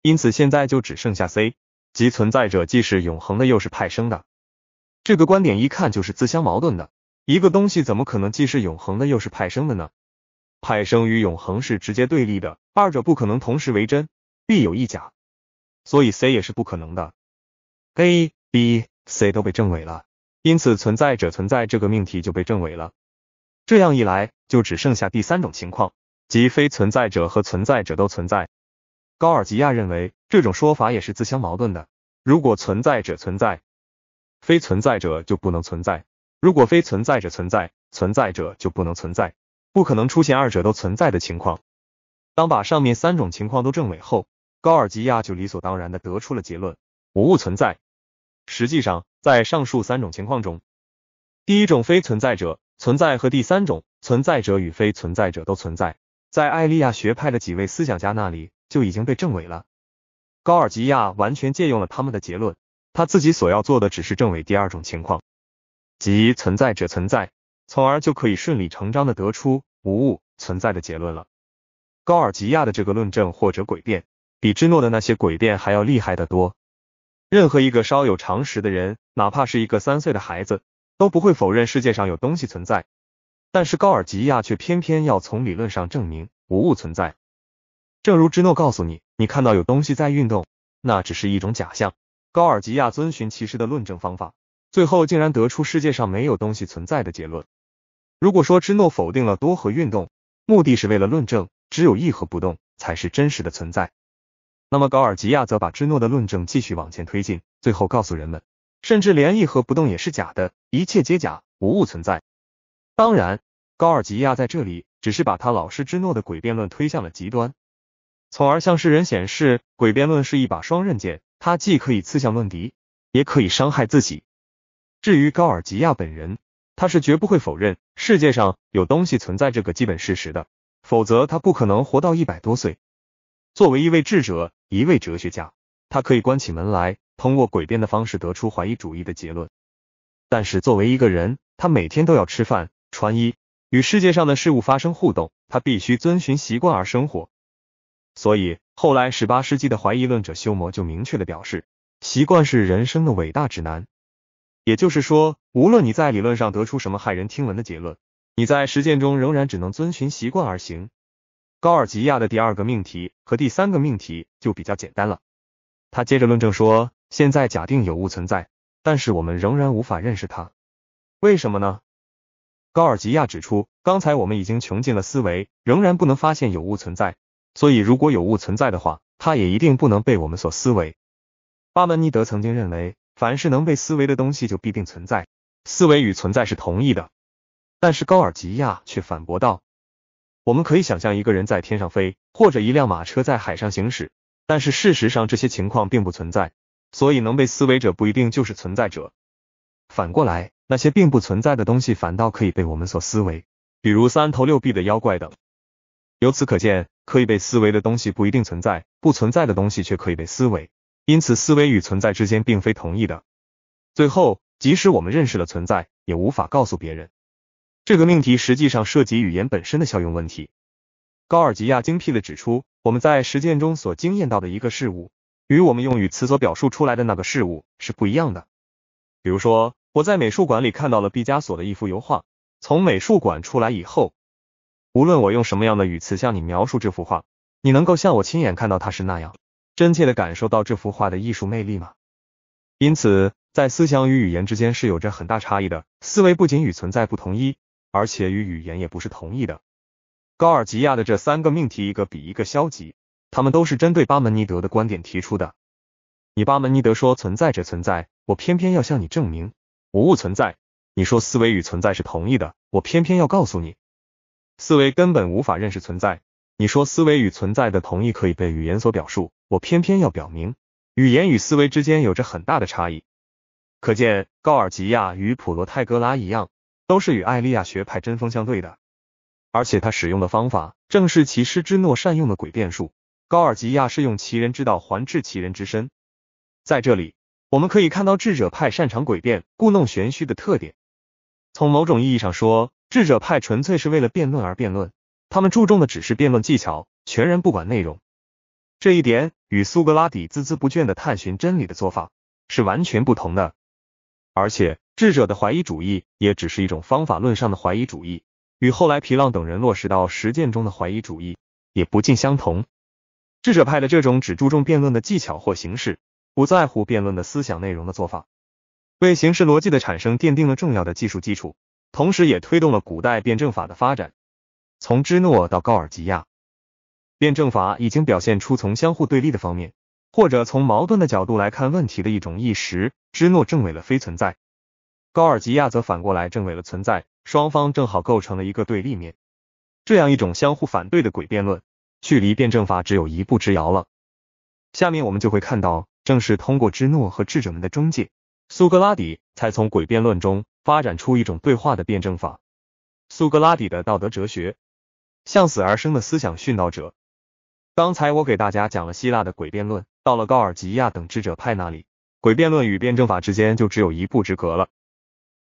因此，现在就只剩下 C，即存在者既是永恒的，又是派生的。这个观点一看就是自相矛盾的。一个东西怎么可能既是永恒的，又是派生的呢？派生与永恒是直接对立的，二者不可能同时为真，必有一假。所以 C 也是不可能的。A、B、C 都被证伪了，因此存在者存在这个命题就被证伪了。这样一来。就只剩下第三种情况，即非存在者和存在者都存在。高尔基亚认为这种说法也是自相矛盾的。如果存在者存在，非存在者就不能存在；如果非存在者存在，存在者就不能存在，不可能出现二者都存在的情况。当把上面三种情况都证伪后，高尔基亚就理所当然的得出了结论：无物存在。实际上，在上述三种情况中，第一种非存在者。存在和第三种存在者与非存在者都存在，在艾利亚学派的几位思想家那里就已经被证伪了。高尔吉亚完全借用了他们的结论，他自己所要做的只是证伪第二种情况，即存在者存在，从而就可以顺理成章的得出无物存在的结论了。高尔吉亚的这个论证或者诡辩，比芝诺的那些诡辩还要厉害得多。任何一个稍有常识的人，哪怕是一个三岁的孩子。都不会否认世界上有东西存在，但是高尔吉亚却偏偏要从理论上证明无物存在。正如芝诺告诉你，你看到有东西在运动，那只是一种假象。高尔吉亚遵循其诺的论证方法，最后竟然得出世界上没有东西存在的结论。如果说芝诺否定了多核运动，目的是为了论证只有一核不动才是真实的存在，那么高尔吉亚则把芝诺的论证继续往前推进，最后告诉人们。甚至连一盒不动也是假的，一切皆假，无物存在。当然，高尔吉亚在这里只是把他老师芝诺的诡辩论推向了极端，从而向世人显示诡辩论是一把双刃剑，它既可以刺向论敌，也可以伤害自己。至于高尔吉亚本人，他是绝不会否认世界上有东西存在这个基本事实的，否则他不可能活到一百多岁。作为一位智者，一位哲学家，他可以关起门来。通过诡辩的方式得出怀疑主义的结论，但是作为一个人，他每天都要吃饭、穿衣，与世界上的事物发生互动，他必须遵循习惯而生活。所以后来十八世纪的怀疑论者休谟就明确的表示，习惯是人生的伟大指南。也就是说，无论你在理论上得出什么骇人听闻的结论，你在实践中仍然只能遵循习惯而行。高尔吉亚的第二个命题和第三个命题就比较简单了，他接着论证说。现在假定有物存在，但是我们仍然无法认识它，为什么呢？高尔吉亚指出，刚才我们已经穷尽了思维，仍然不能发现有物存在，所以如果有物存在的话，它也一定不能被我们所思维。巴门尼德曾经认为，凡是能被思维的东西就必定存在，思维与存在是同一的。但是高尔吉亚却反驳道，我们可以想象一个人在天上飞，或者一辆马车在海上行驶，但是事实上这些情况并不存在。所以，能被思维者不一定就是存在者。反过来，那些并不存在的东西反倒可以被我们所思维，比如三头六臂的妖怪等。由此可见，可以被思维的东西不一定存在，不存在的东西却可以被思维。因此，思维与存在之间并非同一的。最后，即使我们认识了存在，也无法告诉别人。这个命题实际上涉及语言本身的效用问题。高尔吉亚精辟的指出，我们在实践中所经验到的一个事物。与我们用语词所表述出来的那个事物是不一样的。比如说，我在美术馆里看到了毕加索的一幅油画，从美术馆出来以后，无论我用什么样的语词向你描述这幅画，你能够像我亲眼看到它是那样真切地感受到这幅画的艺术魅力吗？因此，在思想与语言之间是有着很大差异的。思维不仅与存在不同一，而且与语言也不是同一的。高尔吉亚的这三个命题，一个比一个消极。他们都是针对巴门尼德的观点提出的。你巴门尼德说存在者存在，我偏偏要向你证明无物存在。你说思维与存在是同一的，我偏偏要告诉你，思维根本无法认识存在。你说思维与存在的同一可以被语言所表述，我偏偏要表明语言与思维之间有着很大的差异。可见，高尔吉亚与普罗泰戈拉一样，都是与艾利亚学派针锋相对的，而且他使用的方法正是其师之诺善用的诡辩术。高尔基亚是用其人之道还治其人之身，在这里我们可以看到智者派擅长诡辩、故弄玄虚的特点。从某种意义上说，智者派纯粹是为了辩论而辩论，他们注重的只是辩论技巧，全然不管内容。这一点与苏格拉底孜孜不倦的探寻真理的做法是完全不同的。而且，智者的怀疑主义也只是一种方法论上的怀疑主义，与后来皮浪等人落实到实践中的怀疑主义也不尽相同。智者派的这种只注重辩论的技巧或形式，不在乎辩论的思想内容的做法，为形式逻辑的产生奠定了重要的技术基础，同时也推动了古代辩证法的发展。从芝诺到高尔基亚，辩证法已经表现出从相互对立的方面，或者从矛盾的角度来看问题的一种意识。芝诺证伪了非存在，高尔基亚则反过来证伪了存在，双方正好构成了一个对立面，这样一种相互反对的诡辩论。距离辩证法只有一步之遥了。下面我们就会看到，正是通过芝诺和智者们的中介，苏格拉底才从诡辩论中发展出一种对话的辩证法。苏格拉底的道德哲学，向死而生的思想训导者。刚才我给大家讲了希腊的诡辩论，到了高尔吉亚等智者派那里，诡辩论与辩证法之间就只有一步之隔了。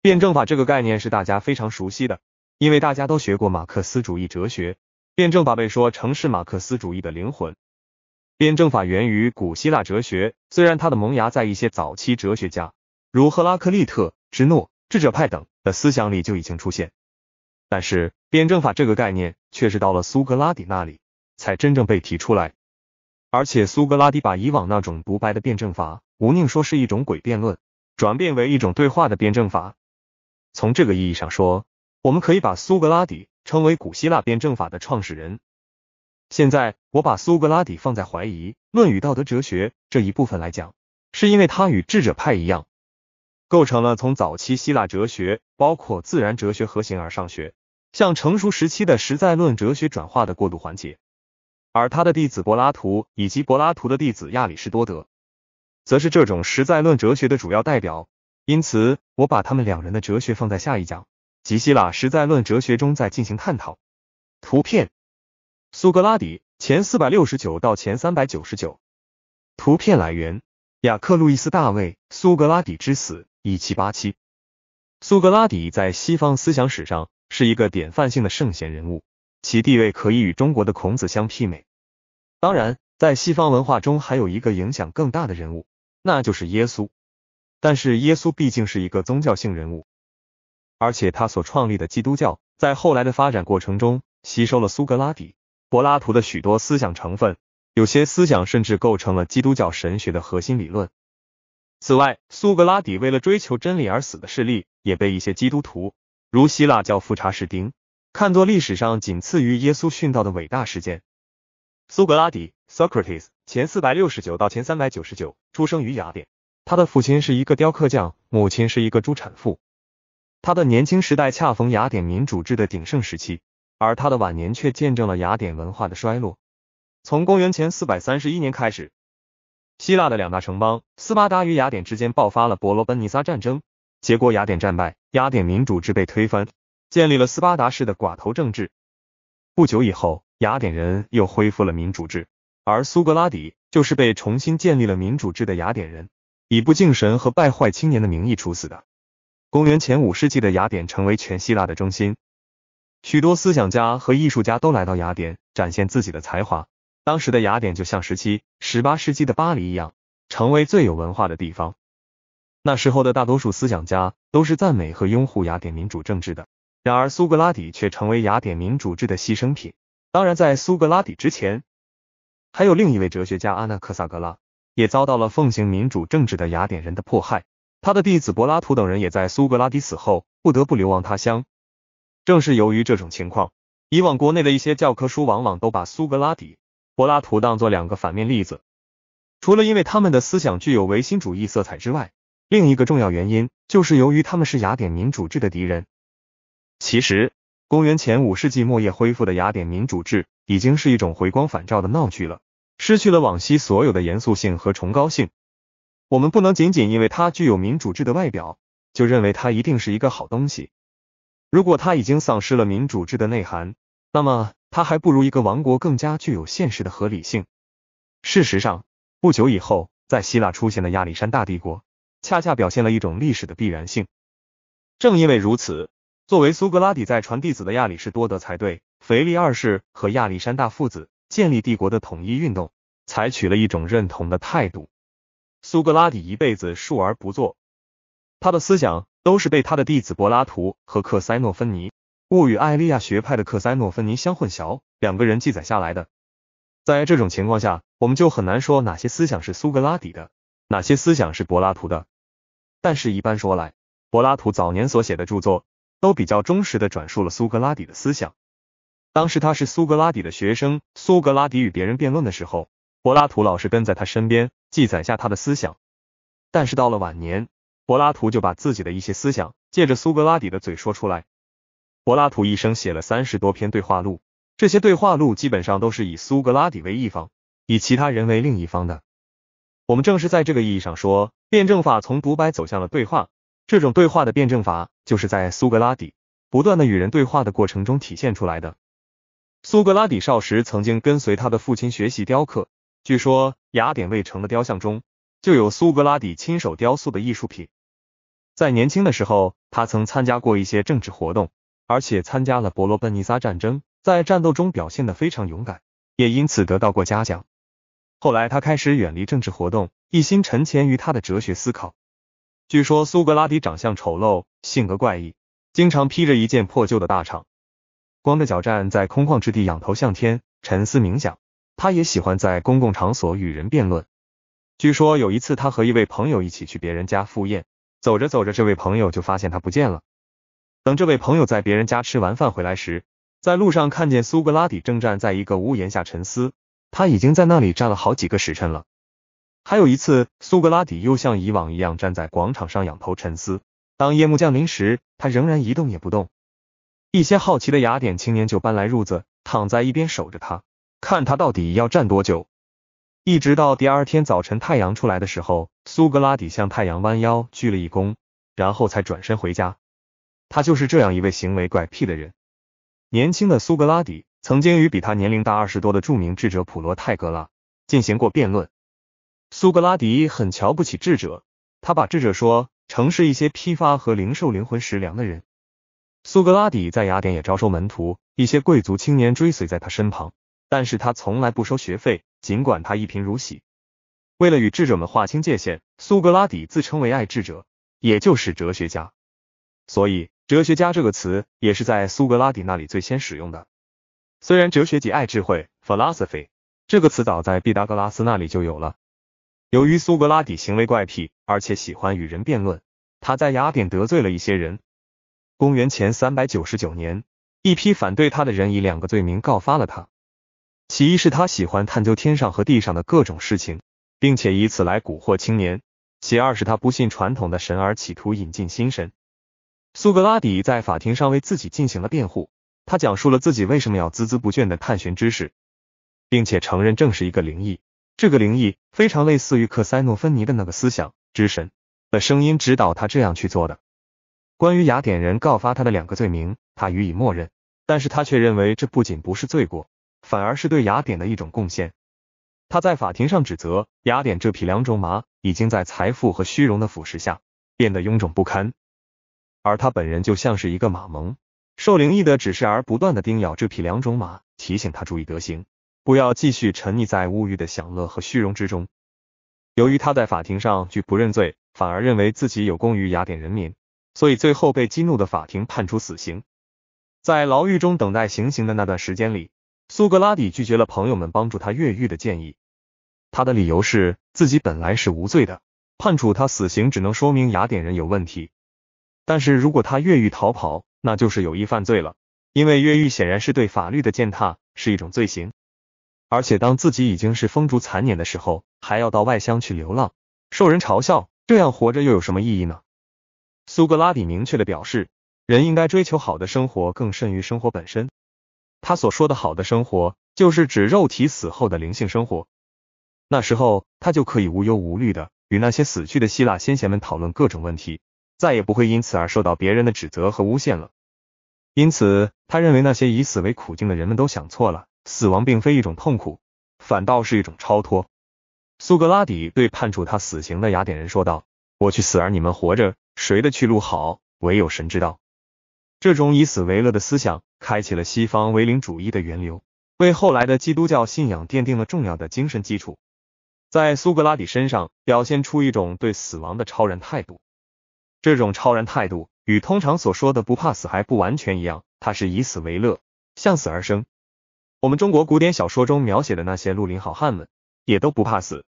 辩证法这个概念是大家非常熟悉的，因为大家都学过马克思主义哲学。辩证法被说成是马克思主义的灵魂。辩证法源于古希腊哲学，虽然它的萌芽在一些早期哲学家，如赫拉克利特之诺智者派等的思想里就已经出现，但是辩证法这个概念却是到了苏格拉底那里才真正被提出来。而且苏格拉底把以往那种独白的辩证法，无宁说是一种诡辩论，转变为一种对话的辩证法。从这个意义上说，我们可以把苏格拉底。成为古希腊辩证法的创始人。现在我把苏格拉底放在怀疑论与道德哲学这一部分来讲，是因为他与智者派一样，构成了从早期希腊哲学，包括自然哲学和形而上学，向成熟时期的实在论哲学转化的过渡环节。而他的弟子柏拉图以及柏拉图的弟子亚里士多德，则是这种实在论哲学的主要代表。因此，我把他们两人的哲学放在下一讲。及希腊实在论哲学中在进行探讨。图片：苏格拉底（前469到前 399）。图片来源：雅克·路易斯·大卫《苏格拉底之死》（1787）。苏格拉底在西方思想史上是一个典范性的圣贤人物，其地位可以与中国的孔子相媲美。当然，在西方文化中还有一个影响更大的人物，那就是耶稣。但是，耶稣毕竟是一个宗教性人物。而且，他所创立的基督教在后来的发展过程中，吸收了苏格拉底、柏拉图的许多思想成分，有些思想甚至构成了基督教神学的核心理论。此外，苏格拉底为了追求真理而死的事例，也被一些基督徒，如希腊教父查士丁，看作历史上仅次于耶稣殉道的伟大事件。苏格拉底 （Socrates，前469到前 399） 出生于雅典，他的父亲是一个雕刻匠，母亲是一个猪产妇。他的年轻时代恰逢雅典民主制的鼎盛时期，而他的晚年却见证了雅典文化的衰落。从公元前四百三十一年开始，希腊的两大城邦斯巴达与雅典之间爆发了伯罗奔尼撒战争，结果雅典战败，雅典民主制被推翻，建立了斯巴达式的寡头政治。不久以后，雅典人又恢复了民主制，而苏格拉底就是被重新建立了民主制的雅典人以不敬神和败坏青年的名义处死的。公元前五世纪的雅典成为全希腊的中心，许多思想家和艺术家都来到雅典展现自己的才华。当时的雅典就像十七、十八世纪的巴黎一样，成为最有文化的地方。那时候的大多数思想家都是赞美和拥护雅典民主政治的，然而苏格拉底却成为雅典民主制的牺牲品。当然，在苏格拉底之前，还有另一位哲学家阿纳克萨格拉，也遭到了奉行民主政治的雅典人的迫害。他的弟子柏拉图等人也在苏格拉底死后不得不流亡他乡。正是由于这种情况，以往国内的一些教科书往往都把苏格拉底、柏拉图当作两个反面例子。除了因为他们的思想具有唯心主义色彩之外，另一个重要原因就是由于他们是雅典民主制的敌人。其实，公元前五世纪末叶恢复的雅典民主制已经是一种回光返照的闹剧了，失去了往昔所有的严肃性和崇高性。我们不能仅仅因为它具有民主制的外表，就认为它一定是一个好东西。如果它已经丧失了民主制的内涵，那么它还不如一个王国更加具有现实的合理性。事实上，不久以后在希腊出现的亚历山大帝国，恰恰表现了一种历史的必然性。正因为如此，作为苏格拉底在传弟子的亚里士多德，才对腓力二世和亚历山大父子建立帝国的统一运动，采取了一种认同的态度。苏格拉底一辈子述而不作，他的思想都是被他的弟子柏拉图和克塞诺芬尼（误与艾利亚学派的克塞诺芬尼）相混淆，两个人记载下来的。在这种情况下，我们就很难说哪些思想是苏格拉底的，哪些思想是柏拉图的。但是，一般说来，柏拉图早年所写的著作都比较忠实的转述了苏格拉底的思想。当时他是苏格拉底的学生，苏格拉底与别人辩论的时候。柏拉图老是跟在他身边，记载下他的思想。但是到了晚年，柏拉图就把自己的一些思想借着苏格拉底的嘴说出来。柏拉图一生写了三十多篇对话录，这些对话录基本上都是以苏格拉底为一方，以其他人为另一方的。我们正是在这个意义上说，辩证法从独白走向了对话。这种对话的辩证法，就是在苏格拉底不断的与人对话的过程中体现出来的。苏格拉底少时曾经跟随他的父亲学习雕刻。据说雅典卫城的雕像中就有苏格拉底亲手雕塑的艺术品。在年轻的时候，他曾参加过一些政治活动，而且参加了伯罗奔尼撒战争，在战斗中表现得非常勇敢，也因此得到过嘉奖。后来他开始远离政治活动，一心沉潜于他的哲学思考。据说苏格拉底长相丑陋，性格怪异，经常披着一件破旧的大氅，光着脚站在空旷之地，仰头向天沉思冥想。他也喜欢在公共场所与人辩论。据说有一次，他和一位朋友一起去别人家赴宴，走着走着，这位朋友就发现他不见了。等这位朋友在别人家吃完饭回来时，在路上看见苏格拉底正站在一个屋檐下沉思，他已经在那里站了好几个时辰了。还有一次，苏格拉底又像以往一样站在广场上仰头沉思，当夜幕降临时，他仍然一动也不动。一些好奇的雅典青年就搬来褥子躺在一边守着他。看他到底要站多久，一直到第二天早晨太阳出来的时候，苏格拉底向太阳弯腰鞠了一躬，然后才转身回家。他就是这样一位行为怪癖的人。年轻的苏格拉底曾经与比他年龄大二十多的著名智者普罗泰戈拉进行过辩论。苏格拉底很瞧不起智者，他把智者说成是一些批发和零售灵魂食粮的人。苏格拉底在雅典也招收门徒，一些贵族青年追随在他身旁。但是他从来不收学费，尽管他一贫如洗。为了与智者们划清界限，苏格拉底自称为爱智者，也就是哲学家。所以，哲学家这个词也是在苏格拉底那里最先使用的。虽然哲学即爱智慧 （philosophy） 这个词早在毕达哥拉斯那里就有了。由于苏格拉底行为怪癖，而且喜欢与人辩论，他在雅典得罪了一些人。公元前三百九十九年，一批反对他的人以两个罪名告发了他。其一是他喜欢探究天上和地上的各种事情，并且以此来蛊惑青年；其二是他不信传统的神而企图引进新神。苏格拉底在法庭上为自己进行了辩护，他讲述了自己为什么要孜孜不倦地探寻知识，并且承认正是一个灵异，这个灵异非常类似于克塞诺芬尼的那个思想之神的声音指导他这样去做的。关于雅典人告发他的两个罪名，他予以默认，但是他却认为这不仅不是罪过。反而是对雅典的一种贡献。他在法庭上指责雅典这匹良种马已经在财富和虚荣的腐蚀下变得臃肿不堪，而他本人就像是一个马蒙，受灵异的指示而不断的叮咬这匹良种马，提醒他注意德行，不要继续沉溺在物欲的享乐和虚荣之中。由于他在法庭上拒不认罪，反而认为自己有功于雅典人民，所以最后被激怒的法庭判处死刑。在牢狱中等待行刑的那段时间里。苏格拉底拒绝了朋友们帮助他越狱的建议，他的理由是自己本来是无罪的，判处他死刑只能说明雅典人有问题。但是如果他越狱逃跑，那就是有意犯罪了，因为越狱显然是对法律的践踏，是一种罪行。而且当自己已经是风烛残年的时候，还要到外乡去流浪，受人嘲笑，这样活着又有什么意义呢？苏格拉底明确的表示，人应该追求好的生活，更甚于生活本身。他所说的好的生活，就是指肉体死后的灵性生活。那时候，他就可以无忧无虑的与那些死去的希腊先贤们讨论各种问题，再也不会因此而受到别人的指责和诬陷了。因此，他认为那些以死为苦境的人们都想错了，死亡并非一种痛苦，反倒是一种超脱。苏格拉底对判处他死刑的雅典人说道：“我去死而你们活着，谁的去路好？唯有神知道。”这种以死为乐的思想。开启了西方唯灵主义的源流，为后来的基督教信仰奠定了重要的精神基础。在苏格拉底身上表现出一种对死亡的超然态度，这种超然态度与通常所说的不怕死还不完全一样，他是以死为乐，向死而生。我们中国古典小说中描写的那些绿林好汉们也都不怕死，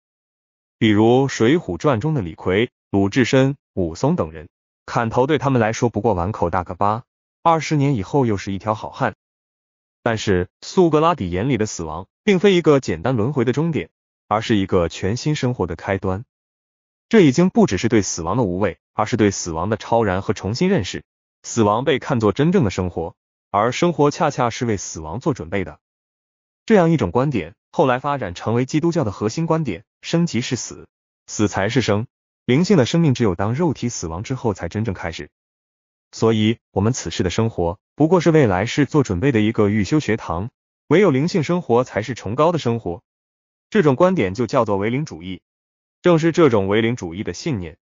比如《水浒传》中的李逵、鲁智深、武松等人，砍头对他们来说不过碗口大个疤。二十年以后又是一条好汉，但是苏格拉底眼里的死亡，并非一个简单轮回的终点，而是一个全新生活的开端。这已经不只是对死亡的无畏，而是对死亡的超然和重新认识。死亡被看作真正的生活，而生活恰恰是为死亡做准备的。这样一种观点后来发展成为基督教的核心观点：生即是死，死才是生。灵性的生命只有当肉体死亡之后，才真正开始。所以，我们此世的生活不过是为来世做准备的一个预修学堂，唯有灵性生活才是崇高的生活。这种观点就叫做唯灵主义。正是这种唯灵主义的信念，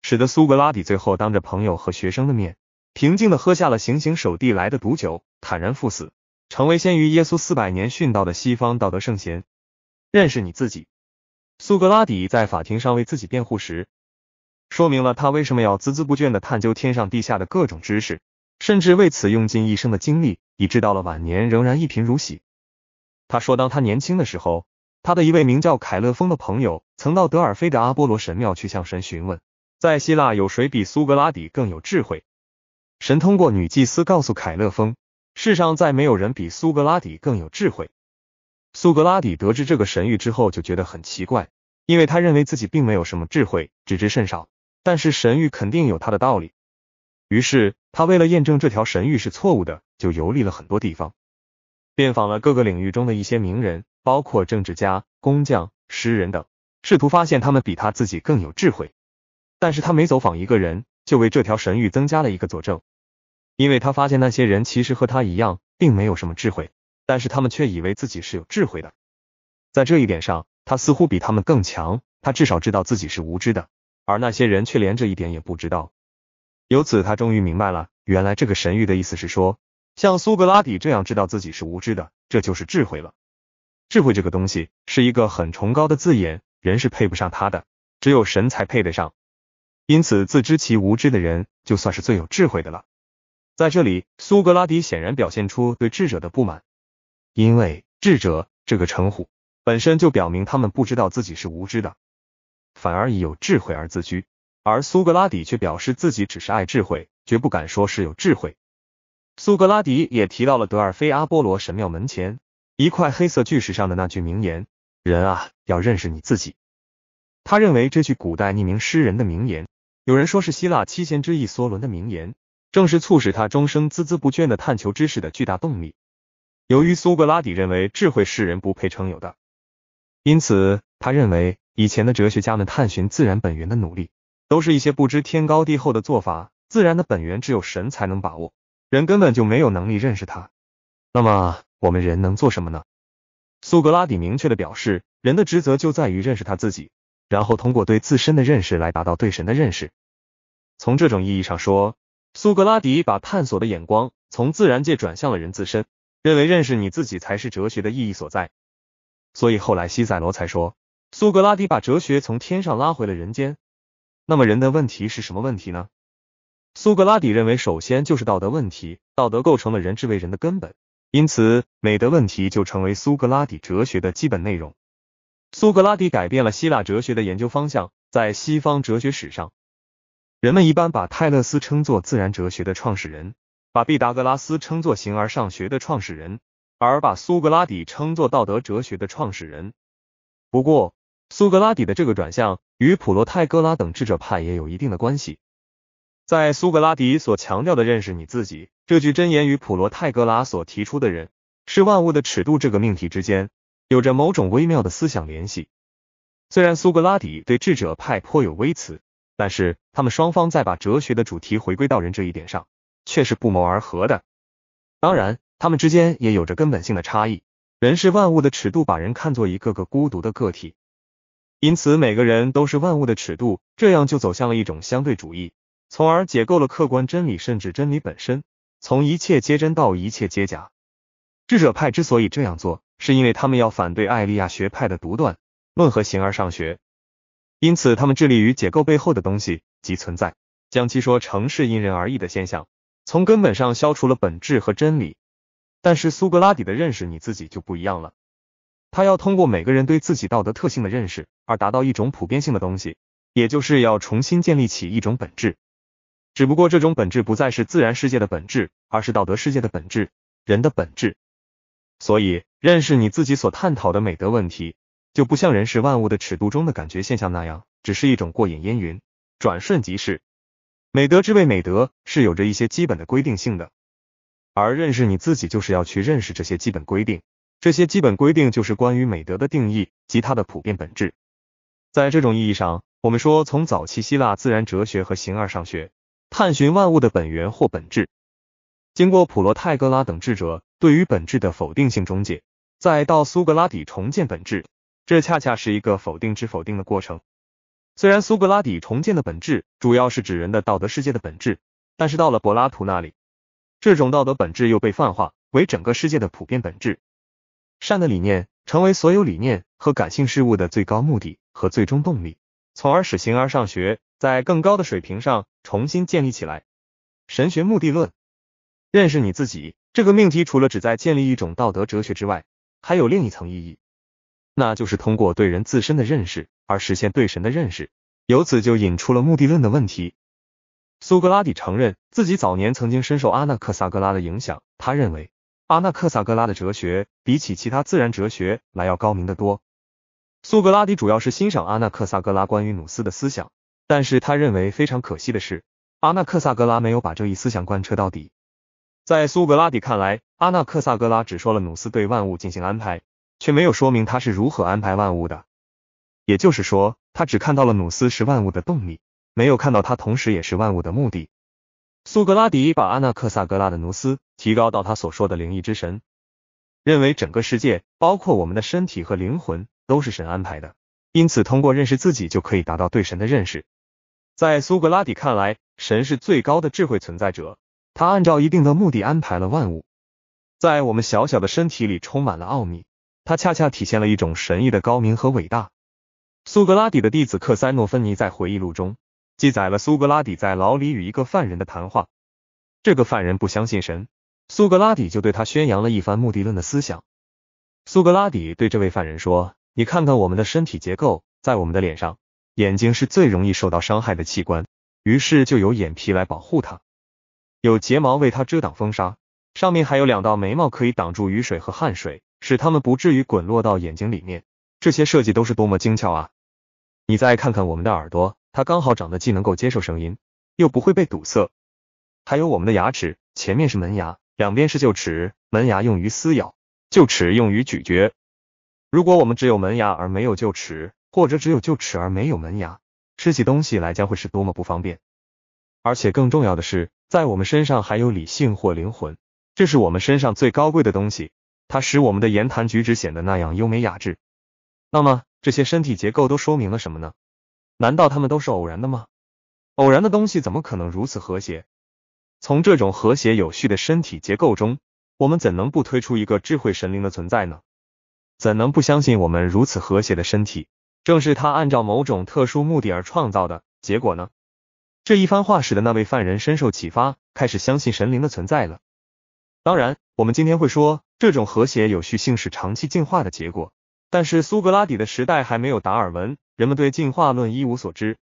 使得苏格拉底最后当着朋友和学生的面，平静的喝下了行刑手递来的毒酒，坦然赴死，成为先于耶稣四百年殉道的西方道德圣贤。认识你自己。苏格拉底在法庭上为自己辩护时。说明了他为什么要孜孜不倦地探究天上地下的各种知识，甚至为此用尽一生的精力，以致到了晚年仍然一贫如洗。他说，当他年轻的时候，他的一位名叫凯勒峰的朋友曾到德尔菲的阿波罗神庙去向神询问，在希腊有谁比苏格拉底更有智慧。神通过女祭司告诉凯勒峰，世上再没有人比苏格拉底更有智慧。苏格拉底得知这个神谕之后，就觉得很奇怪，因为他认为自己并没有什么智慧，只知甚少。但是神谕肯定有他的道理，于是他为了验证这条神谕是错误的，就游历了很多地方，遍访了各个领域中的一些名人，包括政治家、工匠、诗人等，试图发现他们比他自己更有智慧。但是他每走访一个人，就为这条神谕增加了一个佐证，因为他发现那些人其实和他一样，并没有什么智慧，但是他们却以为自己是有智慧的。在这一点上，他似乎比他们更强，他至少知道自己是无知的。而那些人却连这一点也不知道，由此他终于明白了，原来这个神谕的意思是说，像苏格拉底这样知道自己是无知的，这就是智慧了。智慧这个东西是一个很崇高的字眼，人是配不上他的，只有神才配得上。因此，自知其无知的人就算是最有智慧的了。在这里，苏格拉底显然表现出对智者的不满，因为智者这个称呼本身就表明他们不知道自己是无知的。反而以有智慧而自居，而苏格拉底却表示自己只是爱智慧，绝不敢说是有智慧。苏格拉底也提到了德尔菲阿波罗神庙门前一块黑色巨石上的那句名言：“人啊，要认识你自己。”他认为这句古代匿名诗人的名言，有人说是希腊七贤之一梭伦的名言，正是促使他终生孜孜不倦的探求知识的巨大动力。由于苏格拉底认为智慧是人不配称有的，因此他认为。以前的哲学家们探寻自然本源的努力，都是一些不知天高地厚的做法。自然的本源只有神才能把握，人根本就没有能力认识它。那么我们人能做什么呢？苏格拉底明确的表示，人的职责就在于认识他自己，然后通过对自身的认识来达到对神的认识。从这种意义上说，苏格拉底把探索的眼光从自然界转向了人自身，认为认识你自己才是哲学的意义所在。所以后来西塞罗才说。苏格拉底把哲学从天上拉回了人间。那么，人的问题是什么问题呢？苏格拉底认为，首先就是道德问题。道德构成了人之为人的根本，因此，美德问题就成为苏格拉底哲学的基本内容。苏格拉底改变了希腊哲学的研究方向，在西方哲学史上，人们一般把泰勒斯称作自然哲学的创始人，把毕达哥拉斯称作形而上学的创始人，而把苏格拉底称作道德哲学的创始人。不过，苏格拉底的这个转向与普罗泰戈拉等智者派也有一定的关系。在苏格拉底所强调的认识你自己这句箴言与普罗泰戈拉所提出的人是万物的尺度这个命题之间，有着某种微妙的思想联系。虽然苏格拉底对智者派颇有微词，但是他们双方在把哲学的主题回归到人这一点上，却是不谋而合的。当然，他们之间也有着根本性的差异。人是万物的尺度，把人看作一个个孤独的个体。因此，每个人都是万物的尺度，这样就走向了一种相对主义，从而解构了客观真理，甚至真理本身。从一切皆真到一切皆假，智者派之所以这样做，是因为他们要反对爱利亚学派的独断论和形而上学。因此，他们致力于解构背后的东西及存在，将其说成是因人而异的现象，从根本上消除了本质和真理。但是，苏格拉底的认识你自己就不一样了。他要通过每个人对自己道德特性的认识，而达到一种普遍性的东西，也就是要重新建立起一种本质。只不过这种本质不再是自然世界的本质，而是道德世界的本质，人的本质。所以，认识你自己所探讨的美德问题，就不像人是万物的尺度中的感觉现象那样，只是一种过眼烟云，转瞬即逝。美德之为美德，是有着一些基本的规定性的，而认识你自己，就是要去认识这些基本规定。这些基本规定就是关于美德的定义及它的普遍本质。在这种意义上，我们说，从早期希腊自然哲学和形而上学探寻万物的本源或本质，经过普罗泰戈拉等智者对于本质的否定性终结，再到苏格拉底重建本质，这恰恰是一个否定之否定的过程。虽然苏格拉底重建的本质主要是指人的道德世界的本质，但是到了柏拉图那里，这种道德本质又被泛化为整个世界的普遍本质。善的理念成为所有理念和感性事物的最高目的和最终动力，从而使形而上学在更高的水平上重新建立起来。神学目的论，认识你自己这个命题，除了旨在建立一种道德哲学之外，还有另一层意义，那就是通过对人自身的认识而实现对神的认识，由此就引出了目的论的问题。苏格拉底承认自己早年曾经深受阿那克萨格拉的影响，他认为。阿那克萨格拉的哲学比起其他自然哲学来要高明得多。苏格拉底主要是欣赏阿那克萨格拉关于努斯的思想，但是他认为非常可惜的是，阿那克萨格拉没有把这一思想贯彻到底。在苏格拉底看来，阿那克萨格拉只说了努斯对万物进行安排，却没有说明他是如何安排万物的。也就是说，他只看到了努斯是万物的动力，没有看到他同时也是万物的目的。苏格拉底把阿那克萨格拉的奴斯提高到他所说的灵异之神，认为整个世界，包括我们的身体和灵魂，都是神安排的。因此，通过认识自己，就可以达到对神的认识。在苏格拉底看来，神是最高的智慧存在者，他按照一定的目的安排了万物。在我们小小的身体里充满了奥秘，它恰恰体现了一种神意的高明和伟大。苏格拉底的弟子克塞诺芬尼在回忆录中。记载了苏格拉底在牢里与一个犯人的谈话。这个犯人不相信神，苏格拉底就对他宣扬了一番目的论的思想。苏格拉底对这位犯人说：“你看看我们的身体结构，在我们的脸上，眼睛是最容易受到伤害的器官，于是就有眼皮来保护它，有睫毛为它遮挡风沙，上面还有两道眉毛可以挡住雨水和汗水，使它们不至于滚落到眼睛里面。这些设计都是多么精巧啊！你再看看我们的耳朵。”它刚好长得既能够接受声音，又不会被堵塞。还有我们的牙齿，前面是门牙，两边是臼齿，门牙用于撕咬，臼齿用于咀嚼。如果我们只有门牙而没有臼齿，或者只有臼齿而没有门牙，吃起东西来将会是多么不方便！而且更重要的是，在我们身上还有理性或灵魂，这是我们身上最高贵的东西，它使我们的言谈举止显得那样优美雅致。那么这些身体结构都说明了什么呢？难道他们都是偶然的吗？偶然的东西怎么可能如此和谐？从这种和谐有序的身体结构中，我们怎能不推出一个智慧神灵的存在呢？怎能不相信我们如此和谐的身体正是他按照某种特殊目的而创造的结果呢？这一番话使得那位犯人深受启发，开始相信神灵的存在了。当然，我们今天会说这种和谐有序性是长期进化的结果，但是苏格拉底的时代还没有达尔文。人们对进化论一无所知。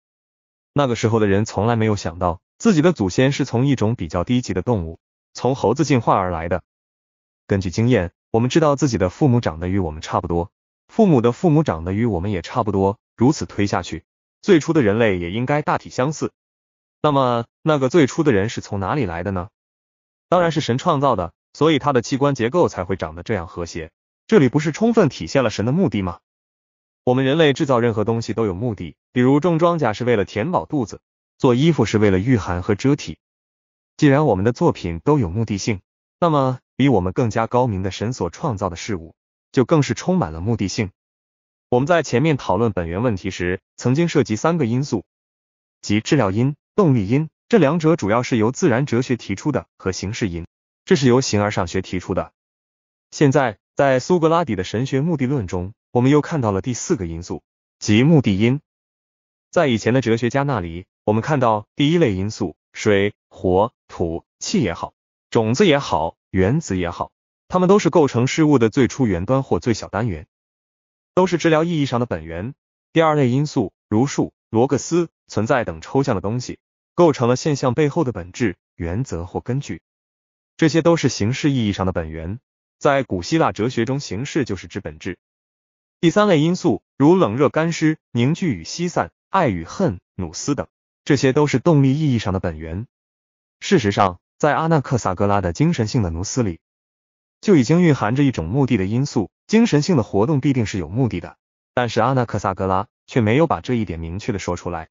那个时候的人从来没有想到自己的祖先是从一种比较低级的动物，从猴子进化而来的。根据经验，我们知道自己的父母长得与我们差不多，父母的父母长得与我们也差不多，如此推下去，最初的人类也应该大体相似。那么，那个最初的人是从哪里来的呢？当然是神创造的，所以他的器官结构才会长得这样和谐。这里不是充分体现了神的目的吗？我们人类制造任何东西都有目的，比如种庄稼是为了填饱肚子，做衣服是为了御寒和遮体。既然我们的作品都有目的性，那么比我们更加高明的神所创造的事物，就更是充满了目的性。我们在前面讨论本源问题时，曾经涉及三个因素，即质料因、动力因，这两者主要是由自然哲学提出的，和形式因，这是由形而上学提出的。现在，在苏格拉底的神学目的论中。我们又看到了第四个因素，即目的因。在以前的哲学家那里，我们看到第一类因素，水、火、土、气也好，种子也好，原子也好，它们都是构成事物的最初源端或最小单元，都是治疗意义上的本源。第二类因素，如数、罗格斯、存在等抽象的东西，构成了现象背后的本质、原则或根据。这些都是形式意义上的本源。在古希腊哲学中，形式就是指本质。第三类因素，如冷热干湿凝聚与稀散爱与恨努斯等，这些都是动力意义上的本源。事实上，在阿那克萨格拉的精神性的努斯里，就已经蕴含着一种目的的因素。精神性的活动必定是有目的的，但是阿那克萨格拉却没有把这一点明确的说出来。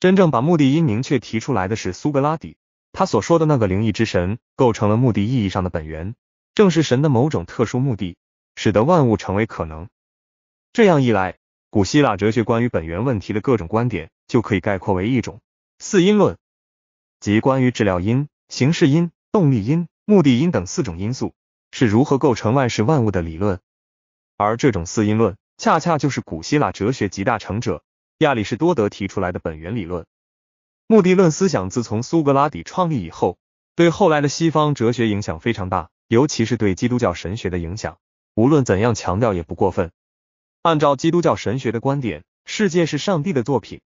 真正把目的因明确提出来的是苏格拉底，他所说的那个灵异之神构成了目的意义上的本源，正是神的某种特殊目的，使得万物成为可能。这样一来，古希腊哲学关于本源问题的各种观点就可以概括为一种四因论，即关于治疗因、形式因、动力因、目的因等四种因素是如何构成万事万物的理论。而这种四因论，恰恰就是古希腊哲学集大成者亚里士多德提出来的本源理论。目的论思想自从苏格拉底创立以后，对后来的西方哲学影响非常大，尤其是对基督教神学的影响。无论怎样强调也不过分。按照基督教神学的观点，世界是上帝的作品，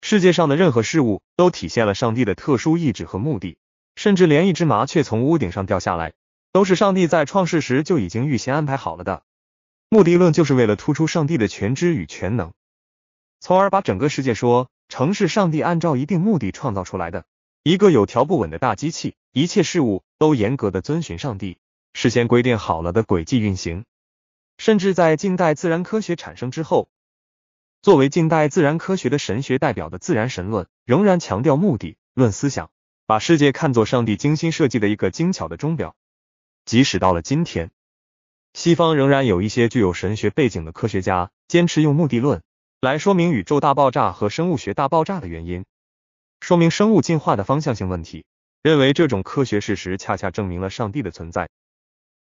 世界上的任何事物都体现了上帝的特殊意志和目的，甚至连一只麻雀从屋顶上掉下来，都是上帝在创世时就已经预先安排好了的。目的论就是为了突出上帝的全知与全能，从而把整个世界说成是上帝按照一定目的创造出来的一个有条不紊的大机器，一切事物都严格的遵循上帝事先规定好了的轨迹运行。甚至在近代自然科学产生之后，作为近代自然科学的神学代表的自然神论，仍然强调目的论思想，把世界看作上帝精心设计的一个精巧的钟表。即使到了今天，西方仍然有一些具有神学背景的科学家，坚持用目的论来说明宇宙大爆炸和生物学大爆炸的原因，说明生物进化的方向性问题，认为这种科学事实恰恰证明了上帝的存在。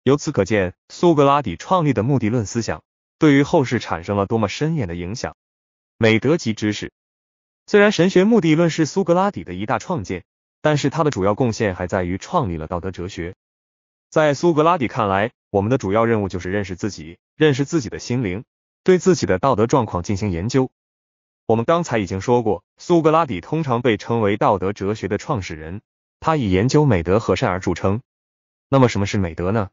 由此可见，苏格拉底创立的目的论思想对于后世产生了多么深远的影响。美德及知识虽然神学目的论是苏格拉底的一大创建，但是他的主要贡献还在于创立了道德哲学。在苏格拉底看来，我们的主要任务就是认识自己，认识自己的心灵，对自己的道德状况进行研究。我们刚才已经说过，苏格拉底通常被称为道德哲学的创始人，他以研究美德和善而著称。那么，什么是美德呢？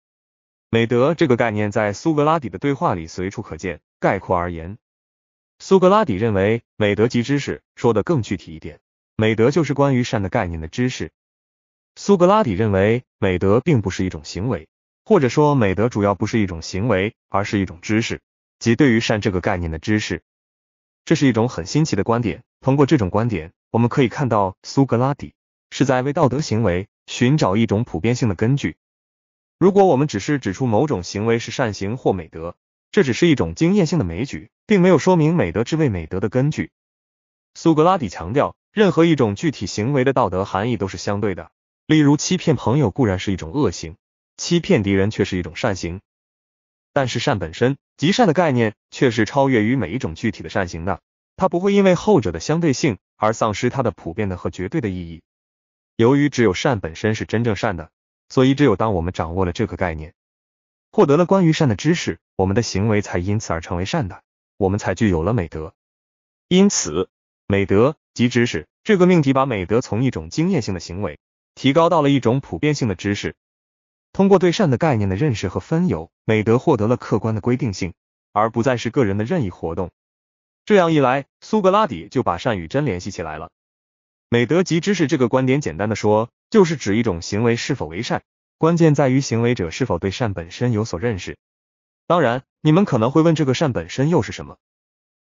美德这个概念在苏格拉底的对话里随处可见。概括而言，苏格拉底认为美德即知识。说的更具体一点，美德就是关于善的概念的知识。苏格拉底认为美德并不是一种行为，或者说美德主要不是一种行为，而是一种知识，即对于善这个概念的知识。这是一种很新奇的观点。通过这种观点，我们可以看到苏格拉底是在为道德行为寻找一种普遍性的根据。如果我们只是指出某种行为是善行或美德，这只是一种经验性的枚举，并没有说明美德之为美德的根据。苏格拉底强调，任何一种具体行为的道德含义都是相对的。例如，欺骗朋友固然是一种恶行，欺骗敌人却是一种善行。但是善本身，极善的概念，却是超越于每一种具体的善行的。它不会因为后者的相对性而丧失它的普遍的和绝对的意义。由于只有善本身是真正善的。所以，只有当我们掌握了这个概念，获得了关于善的知识，我们的行为才因此而成为善的，我们才具有了美德。因此，美德即知识这个命题把美德从一种经验性的行为提高到了一种普遍性的知识。通过对善的概念的认识和分有，美德获得了客观的规定性，而不再是个人的任意活动。这样一来，苏格拉底就把善与真联系起来了。美德即知识这个观点，简单的说。就是指一种行为是否为善，关键在于行为者是否对善本身有所认识。当然，你们可能会问，这个善本身又是什么？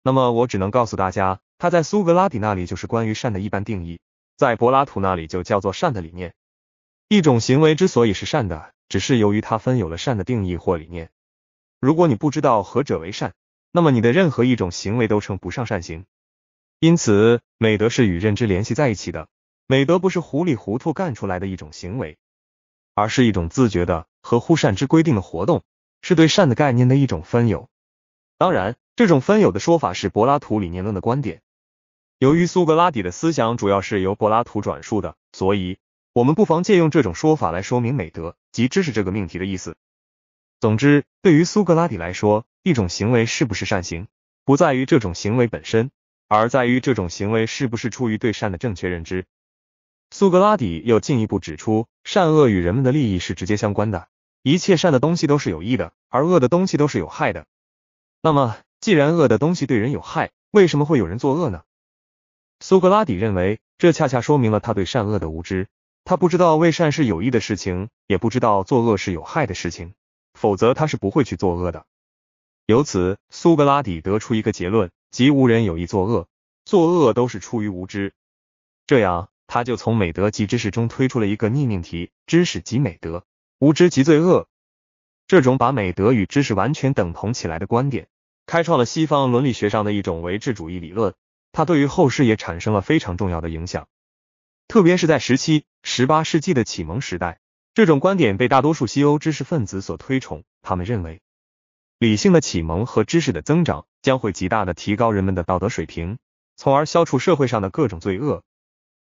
那么我只能告诉大家，它在苏格拉底那里就是关于善的一般定义，在柏拉图那里就叫做善的理念。一种行为之所以是善的，只是由于它分有了善的定义或理念。如果你不知道何者为善，那么你的任何一种行为都称不上善行。因此，美德是与认知联系在一起的。美德不是糊里糊涂干出来的一种行为，而是一种自觉的合乎善之规定的活动，是对善的概念的一种分有。当然，这种分有的说法是柏拉图理念论的观点。由于苏格拉底的思想主要是由柏拉图转述的，所以我们不妨借用这种说法来说明美德及知识这个命题的意思。总之，对于苏格拉底来说，一种行为是不是善行，不在于这种行为本身，而在于这种行为是不是出于对善的正确认知。苏格拉底又进一步指出，善恶与人们的利益是直接相关的。一切善的东西都是有益的，而恶的东西都是有害的。那么，既然恶的东西对人有害，为什么会有人作恶呢？苏格拉底认为，这恰恰说明了他对善恶的无知。他不知道为善是有益的事情，也不知道作恶是有害的事情，否则他是不会去作恶的。由此，苏格拉底得出一个结论：即无人有意作恶，作恶都是出于无知。这样。他就从美德及知识中推出了一个逆命题：知识及美德，无知及罪恶。这种把美德与知识完全等同起来的观点，开创了西方伦理学上的一种唯智主义理论。它对于后世也产生了非常重要的影响，特别是在十七、十八世纪的启蒙时代，这种观点被大多数西欧知识分子所推崇。他们认为，理性的启蒙和知识的增长将会极大的提高人们的道德水平，从而消除社会上的各种罪恶。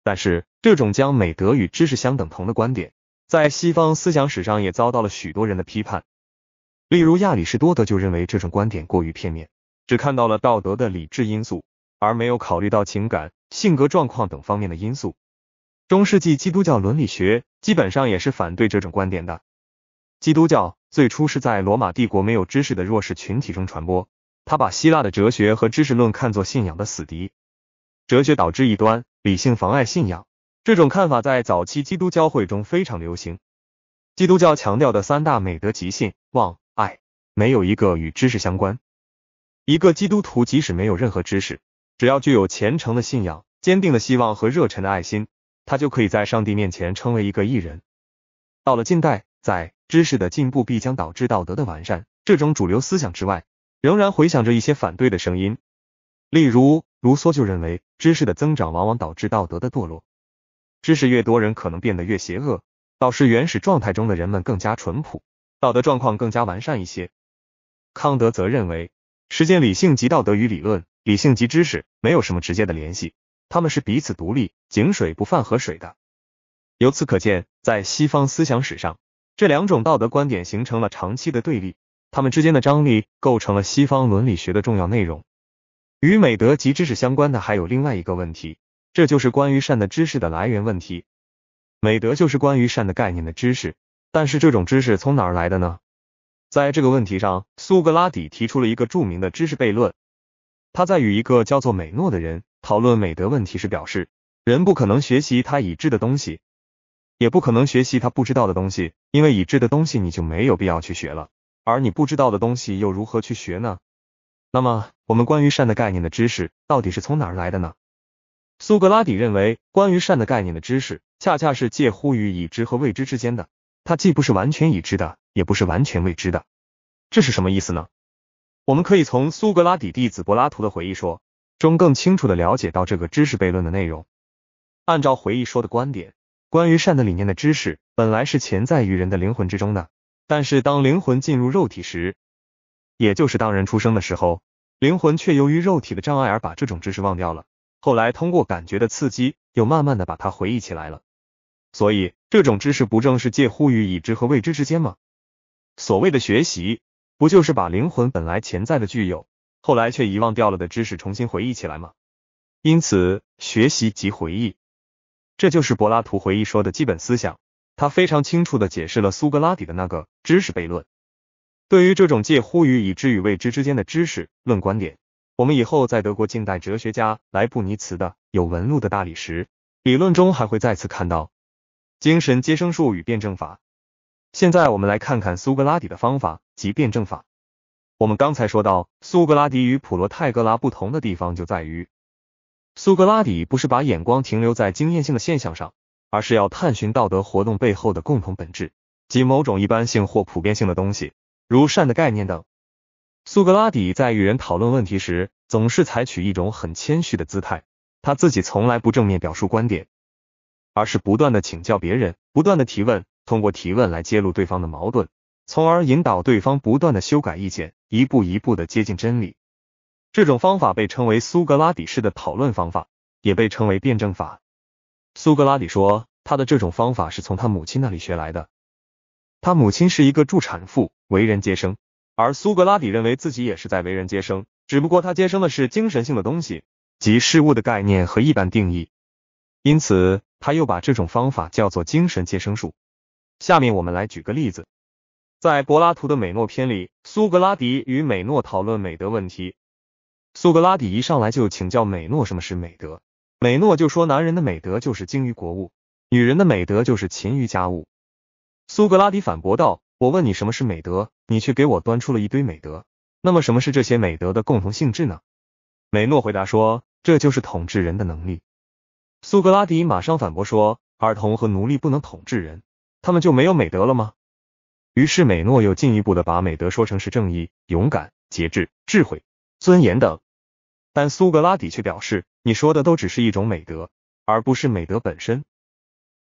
但是，这种将美德与知识相等同的观点，在西方思想史上也遭到了许多人的批判。例如，亚里士多德就认为这种观点过于片面，只看到了道德的理智因素，而没有考虑到情感、性格状况等方面的因素。中世纪基督教伦理学基本上也是反对这种观点的。基督教最初是在罗马帝国没有知识的弱势群体中传播，他把希腊的哲学和知识论看作信仰的死敌。哲学导致异端，理性妨碍信仰。这种看法在早期基督教会中非常流行。基督教强调的三大美德——即信、望、爱，没有一个与知识相关。一个基督徒即使没有任何知识，只要具有虔诚的信仰、坚定的希望和热忱的爱心，他就可以在上帝面前成为一个艺人。到了近代，在知识的进步必将导致道德的完善这种主流思想之外，仍然回响着一些反对的声音，例如。卢梭就认为，知识的增长往往导致道德的堕落，知识越多，人可能变得越邪恶，导致原始状态中的人们更加淳朴，道德状况更加完善一些。康德则认为，实践理性及道德与理论理性及知识没有什么直接的联系，他们是彼此独立，井水不犯河水的。由此可见，在西方思想史上，这两种道德观点形成了长期的对立，他们之间的张力构成了西方伦理学的重要内容。与美德及知识相关的还有另外一个问题，这就是关于善的知识的来源问题。美德就是关于善的概念的知识，但是这种知识从哪儿来的呢？在这个问题上，苏格拉底提出了一个著名的知识悖论。他在与一个叫做美诺的人讨论美德问题时表示，人不可能学习他已知的东西，也不可能学习他不知道的东西，因为已知的东西你就没有必要去学了，而你不知道的东西又如何去学呢？那么，我们关于善的概念的知识到底是从哪儿来的呢？苏格拉底认为，关于善的概念的知识恰恰是介乎于已知和未知之间的，它既不是完全已知的，也不是完全未知的。这是什么意思呢？我们可以从苏格拉底弟子柏拉图的回忆说中更清楚的了解到这个知识悖论的内容。按照回忆说的观点，关于善的理念的知识本来是潜在于人的灵魂之中的，但是当灵魂进入肉体时，也就是当人出生的时候，灵魂却由于肉体的障碍而把这种知识忘掉了。后来通过感觉的刺激，又慢慢的把它回忆起来了。所以这种知识不正是介乎于已知和未知之间吗？所谓的学习，不就是把灵魂本来潜在的具有，后来却遗忘掉了的知识重新回忆起来吗？因此，学习即回忆，这就是柏拉图回忆说的基本思想。他非常清楚的解释了苏格拉底的那个知识悖论。对于这种介乎于已知与未知之间的知识论观点，我们以后在德国近代哲学家莱布尼茨的有纹路的大理石理论中还会再次看到。精神接生术与辩证法。现在我们来看看苏格拉底的方法及辩证法。我们刚才说到，苏格拉底与普罗泰戈拉不同的地方就在于，苏格拉底不是把眼光停留在经验性的现象上，而是要探寻道德活动背后的共同本质及某种一般性或普遍性的东西。如善的概念等。苏格拉底在与人讨论问题时，总是采取一种很谦虚的姿态，他自己从来不正面表述观点，而是不断的请教别人，不断的提问，通过提问来揭露对方的矛盾，从而引导对方不断的修改意见，一步一步的接近真理。这种方法被称为苏格拉底式的讨论方法，也被称为辩证法。苏格拉底说，他的这种方法是从他母亲那里学来的。他母亲是一个助产妇，为人接生，而苏格拉底认为自己也是在为人接生，只不过他接生的是精神性的东西，即事物的概念和一般定义，因此他又把这种方法叫做精神接生术。下面我们来举个例子，在柏拉图的《美诺篇》里，苏格拉底与美诺讨论美德问题。苏格拉底一上来就请教美诺什么是美德，美诺就说男人的美德就是精于国务，女人的美德就是勤于家务。苏格拉底反驳道：“我问你什么是美德，你却给我端出了一堆美德。那么，什么是这些美德的共同性质呢？”美诺回答说：“这就是统治人的能力。”苏格拉底马上反驳说：“儿童和奴隶不能统治人，他们就没有美德了吗？”于是，美诺又进一步的把美德说成是正义、勇敢、节制、智慧、尊严等。但苏格拉底却表示：“你说的都只是一种美德，而不是美德本身。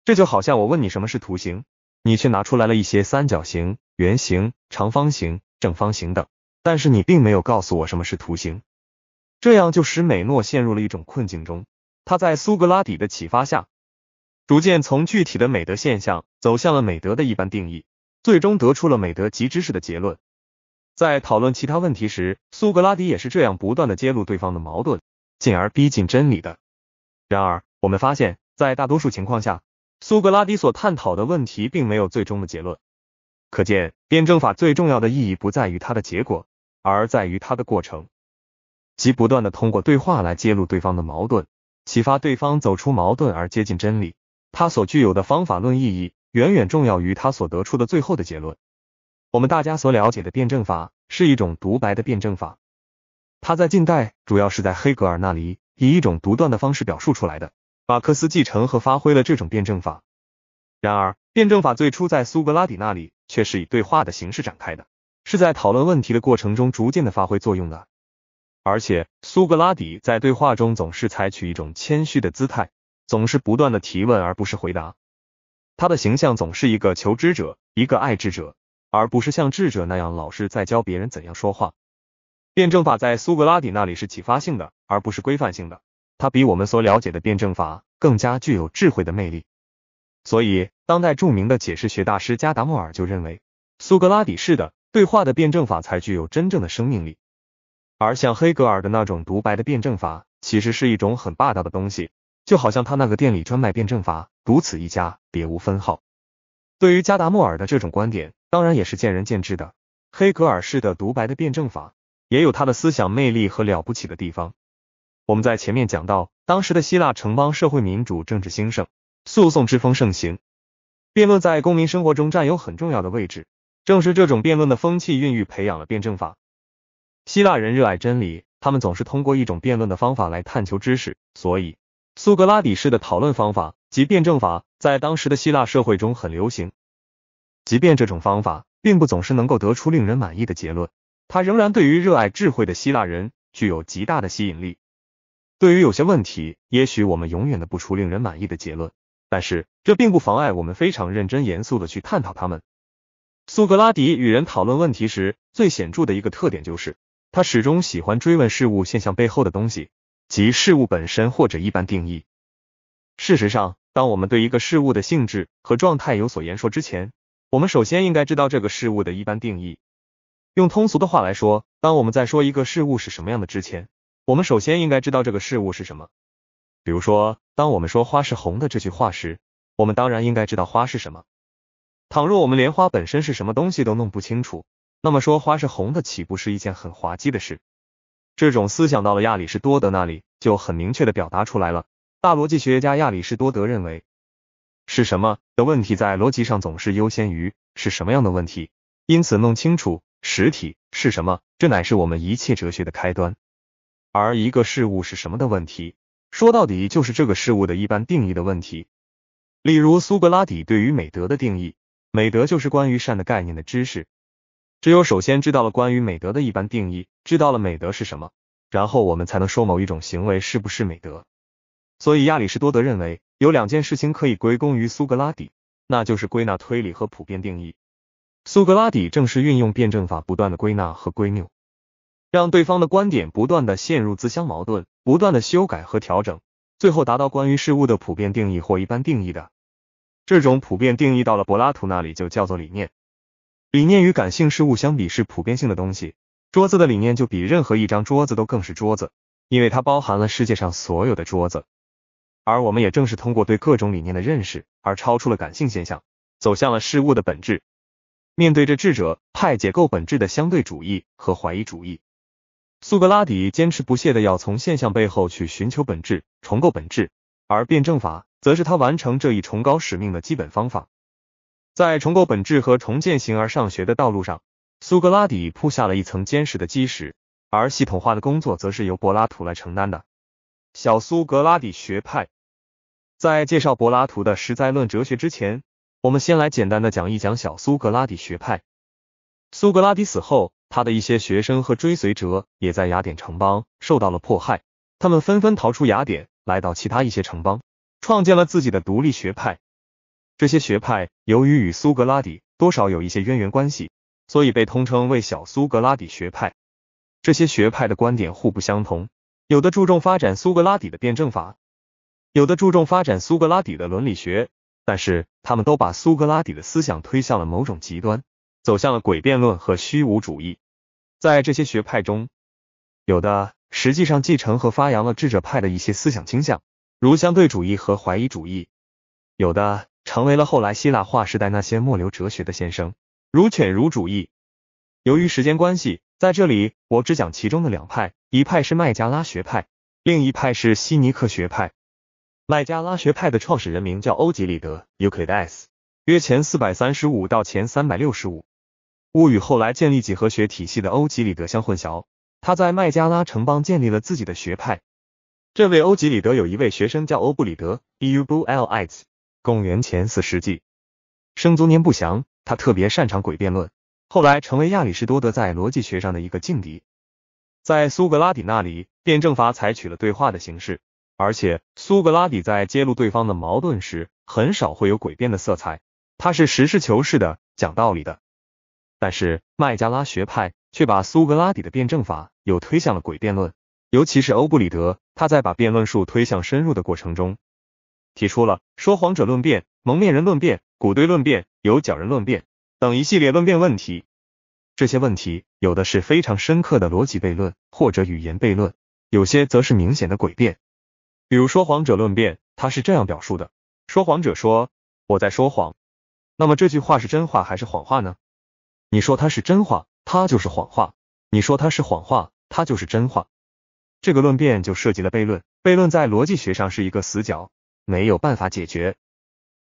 这就好像我问你什么是图形。”你却拿出来了一些三角形、圆形、长方形、正方形等，但是你并没有告诉我什么是图形，这样就使美诺陷入了一种困境中。他在苏格拉底的启发下，逐渐从具体的美德现象走向了美德的一般定义，最终得出了美德及知识的结论。在讨论其他问题时，苏格拉底也是这样不断的揭露对方的矛盾，进而逼近真理的。然而，我们发现，在大多数情况下，苏格拉底所探讨的问题并没有最终的结论，可见辩证法最重要的意义不在于它的结果，而在于它的过程，即不断的通过对话来揭露对方的矛盾，启发对方走出矛盾而接近真理。它所具有的方法论意义远远重要于他所得出的最后的结论。我们大家所了解的辩证法是一种独白的辩证法，它在近代主要是在黑格尔那里以一种独断的方式表述出来的。马克思继承和发挥了这种辩证法，然而，辩证法最初在苏格拉底那里却是以对话的形式展开的，是在讨论问题的过程中逐渐的发挥作用的。而且，苏格拉底在对话中总是采取一种谦虚的姿态，总是不断的提问而不是回答。他的形象总是一个求知者，一个爱智者，而不是像智者那样老是在教别人怎样说话。辩证法在苏格拉底那里是启发性的，而不是规范性的。它比我们所了解的辩证法更加具有智慧的魅力，所以当代著名的解释学大师加达默尔就认为，苏格拉底式的对话的辩证法才具有真正的生命力，而像黑格尔的那种独白的辩证法，其实是一种很霸道的东西，就好像他那个店里专卖辩证法，独此一家，别无分号。对于加达默尔的这种观点，当然也是见仁见智的，黑格尔式的独白的辩证法也有他的思想魅力和了不起的地方。我们在前面讲到，当时的希腊城邦社会民主政治兴盛，诉讼之风盛行，辩论在公民生活中占有很重要的位置。正是这种辩论的风气孕育培养了辩证法。希腊人热爱真理，他们总是通过一种辩论的方法来探求知识，所以苏格拉底式的讨论方法及辩证法在当时的希腊社会中很流行。即便这种方法并不总是能够得出令人满意的结论，它仍然对于热爱智慧的希腊人具有极大的吸引力。对于有些问题，也许我们永远得不出令人满意的结论，但是这并不妨碍我们非常认真严肃的去探讨它们。苏格拉底与人讨论问题时，最显著的一个特点就是，他始终喜欢追问事物现象背后的东西，即事物本身或者一般定义。事实上，当我们对一个事物的性质和状态有所言说之前，我们首先应该知道这个事物的一般定义。用通俗的话来说，当我们在说一个事物是什么样的之前，我们首先应该知道这个事物是什么。比如说，当我们说花是红的这句话时，我们当然应该知道花是什么。倘若我们连花本身是什么东西都弄不清楚，那么说花是红的岂不是一件很滑稽的事？这种思想到了亚里士多德那里就很明确的表达出来了。大逻辑学家亚里士多德认为，是什么的问题在逻辑上总是优先于是什么样的问题，因此弄清楚实体是什么，这乃是我们一切哲学的开端。而一个事物是什么的问题，说到底就是这个事物的一般定义的问题。例如，苏格拉底对于美德的定义：美德就是关于善的概念的知识。只有首先知道了关于美德的一般定义，知道了美德是什么，然后我们才能说某一种行为是不是美德。所以，亚里士多德认为有两件事情可以归功于苏格拉底，那就是归纳推理和普遍定义。苏格拉底正是运用辩证法不断的归纳和归谬。让对方的观点不断的陷入自相矛盾，不断的修改和调整，最后达到关于事物的普遍定义或一般定义的。这种普遍定义到了柏拉图那里就叫做理念。理念与感性事物相比是普遍性的东西。桌子的理念就比任何一张桌子都更是桌子，因为它包含了世界上所有的桌子。而我们也正是通过对各种理念的认识，而超出了感性现象，走向了事物的本质。面对着智者派解构本质的相对主义和怀疑主义。苏格拉底坚持不懈地要从现象背后去寻求本质，重构本质，而辩证法则是他完成这一崇高使命的基本方法。在重构本质和重建形而上学的道路上，苏格拉底铺下了一层坚实的基石，而系统化的工作则是由柏拉图来承担的。小苏格拉底学派，在介绍柏拉图的实在论哲学之前，我们先来简单的讲一讲小苏格拉底学派。苏格拉底死后。他的一些学生和追随者也在雅典城邦受到了迫害，他们纷纷逃出雅典，来到其他一些城邦，创建了自己的独立学派。这些学派由于与苏格拉底多少有一些渊源关系，所以被通称为小苏格拉底学派。这些学派的观点互不相同，有的注重发展苏格拉底的辩证法，有的注重发展苏格拉底的伦理学，但是他们都把苏格拉底的思想推向了某种极端。走向了诡辩论和虚无主义。在这些学派中，有的实际上继承和发扬了智者派的一些思想倾向，如相对主义和怀疑主义；有的成为了后来希腊化时代那些末流哲学的先生，如犬儒主义。由于时间关系，在这里我只讲其中的两派：一派是麦加拉学派，另一派是希尼克学派。麦加拉学派的创始人名叫欧几里德 （Euclid），约前四百三十五到前三百六十五。误与后来建立几何学体系的欧几里德相混淆。他在麦加拉城邦建立了自己的学派。这位欧几里德有一位学生叫欧布里德 e u b u l i d s 公元前四世纪，生卒年不详。他特别擅长诡辩论，后来成为亚里士多德在逻辑学上的一个劲敌。在苏格拉底那里，辩证法采取了对话的形式，而且苏格拉底在揭露对方的矛盾时，很少会有诡辩的色彩。他是实事求是的，讲道理的。但是麦加拉学派却把苏格拉底的辩证法又推向了诡辩论，尤其是欧布里德，他在把辩论术推向深入的过程中，提出了说谎者论辩、蒙面人论辩、古堆论辩、有脚人论辩等一系列论辩问题。这些问题有的是非常深刻的逻辑悖论或者语言悖论，有些则是明显的诡辩。比如说谎者论辩，他是这样表述的：说谎者说我在说谎，那么这句话是真话还是谎话呢？你说他是真话，他就是谎话；你说他是谎话，他就是真话。这个论辩就涉及了悖论。悖论在逻辑学上是一个死角，没有办法解决。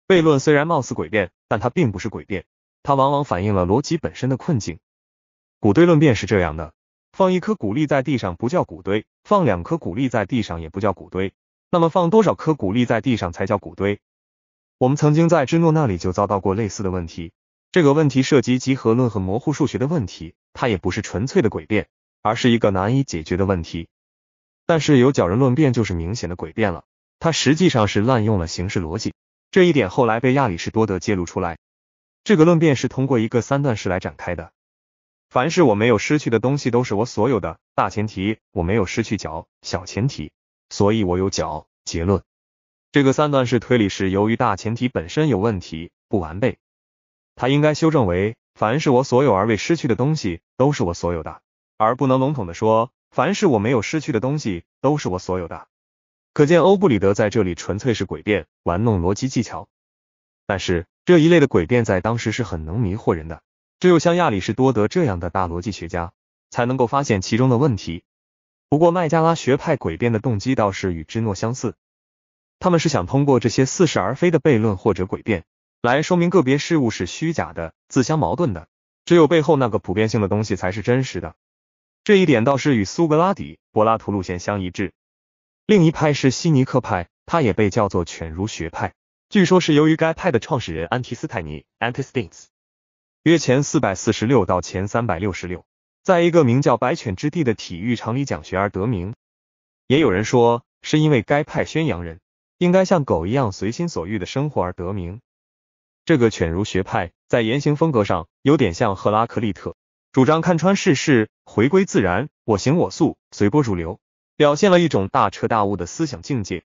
悖论虽然貌似诡辩，但它并不是诡辩，它往往反映了逻辑本身的困境。谷堆论辩是这样的：放一颗谷粒在地上不叫谷堆，放两颗谷粒在地上也不叫谷堆。那么放多少颗谷粒在地上才叫谷堆？我们曾经在芝诺那里就遭到过类似的问题。这个问题涉及集合论和模糊数学的问题，它也不是纯粹的诡辩，而是一个难以解决的问题。但是有脚人论辩就是明显的诡辩了，它实际上是滥用了形式逻辑，这一点后来被亚里士多德揭露出来。这个论辩是通过一个三段式来展开的：凡是我没有失去的东西都是我所有的。大前提：我没有失去脚。小前提：所以，我有脚。结论。这个三段式推理是由于大前提本身有问题，不完备。它应该修正为：凡是我所有而未失去的东西，都是我所有的，而不能笼统地说，凡是我没有失去的东西，都是我所有的。可见欧布里德在这里纯粹是诡辩，玩弄逻辑技巧。但是这一类的诡辩在当时是很能迷惑人的，只有像亚里士多德这样的大逻辑学家，才能够发现其中的问题。不过麦加拉学派诡辩的动机倒是与芝诺相似，他们是想通过这些似是而非的悖论或者诡辩。来说明个别事物是虚假的、自相矛盾的，只有背后那个普遍性的东西才是真实的。这一点倒是与苏格拉底、柏拉图路线相一致。另一派是希尼克派，它也被叫做犬儒学派。据说是由于该派的创始人安提斯泰尼 （Antisthenes，约前446到前 366） 在一个名叫“白犬之地”的体育场里讲学而得名。也有人说是因为该派宣扬人应该像狗一样随心所欲的生活而得名。这个犬儒学派在言行风格上有点像赫拉克利特，主张看穿世事，回归自然，我行我素，随波逐流，表现了一种大彻大悟的思想境界。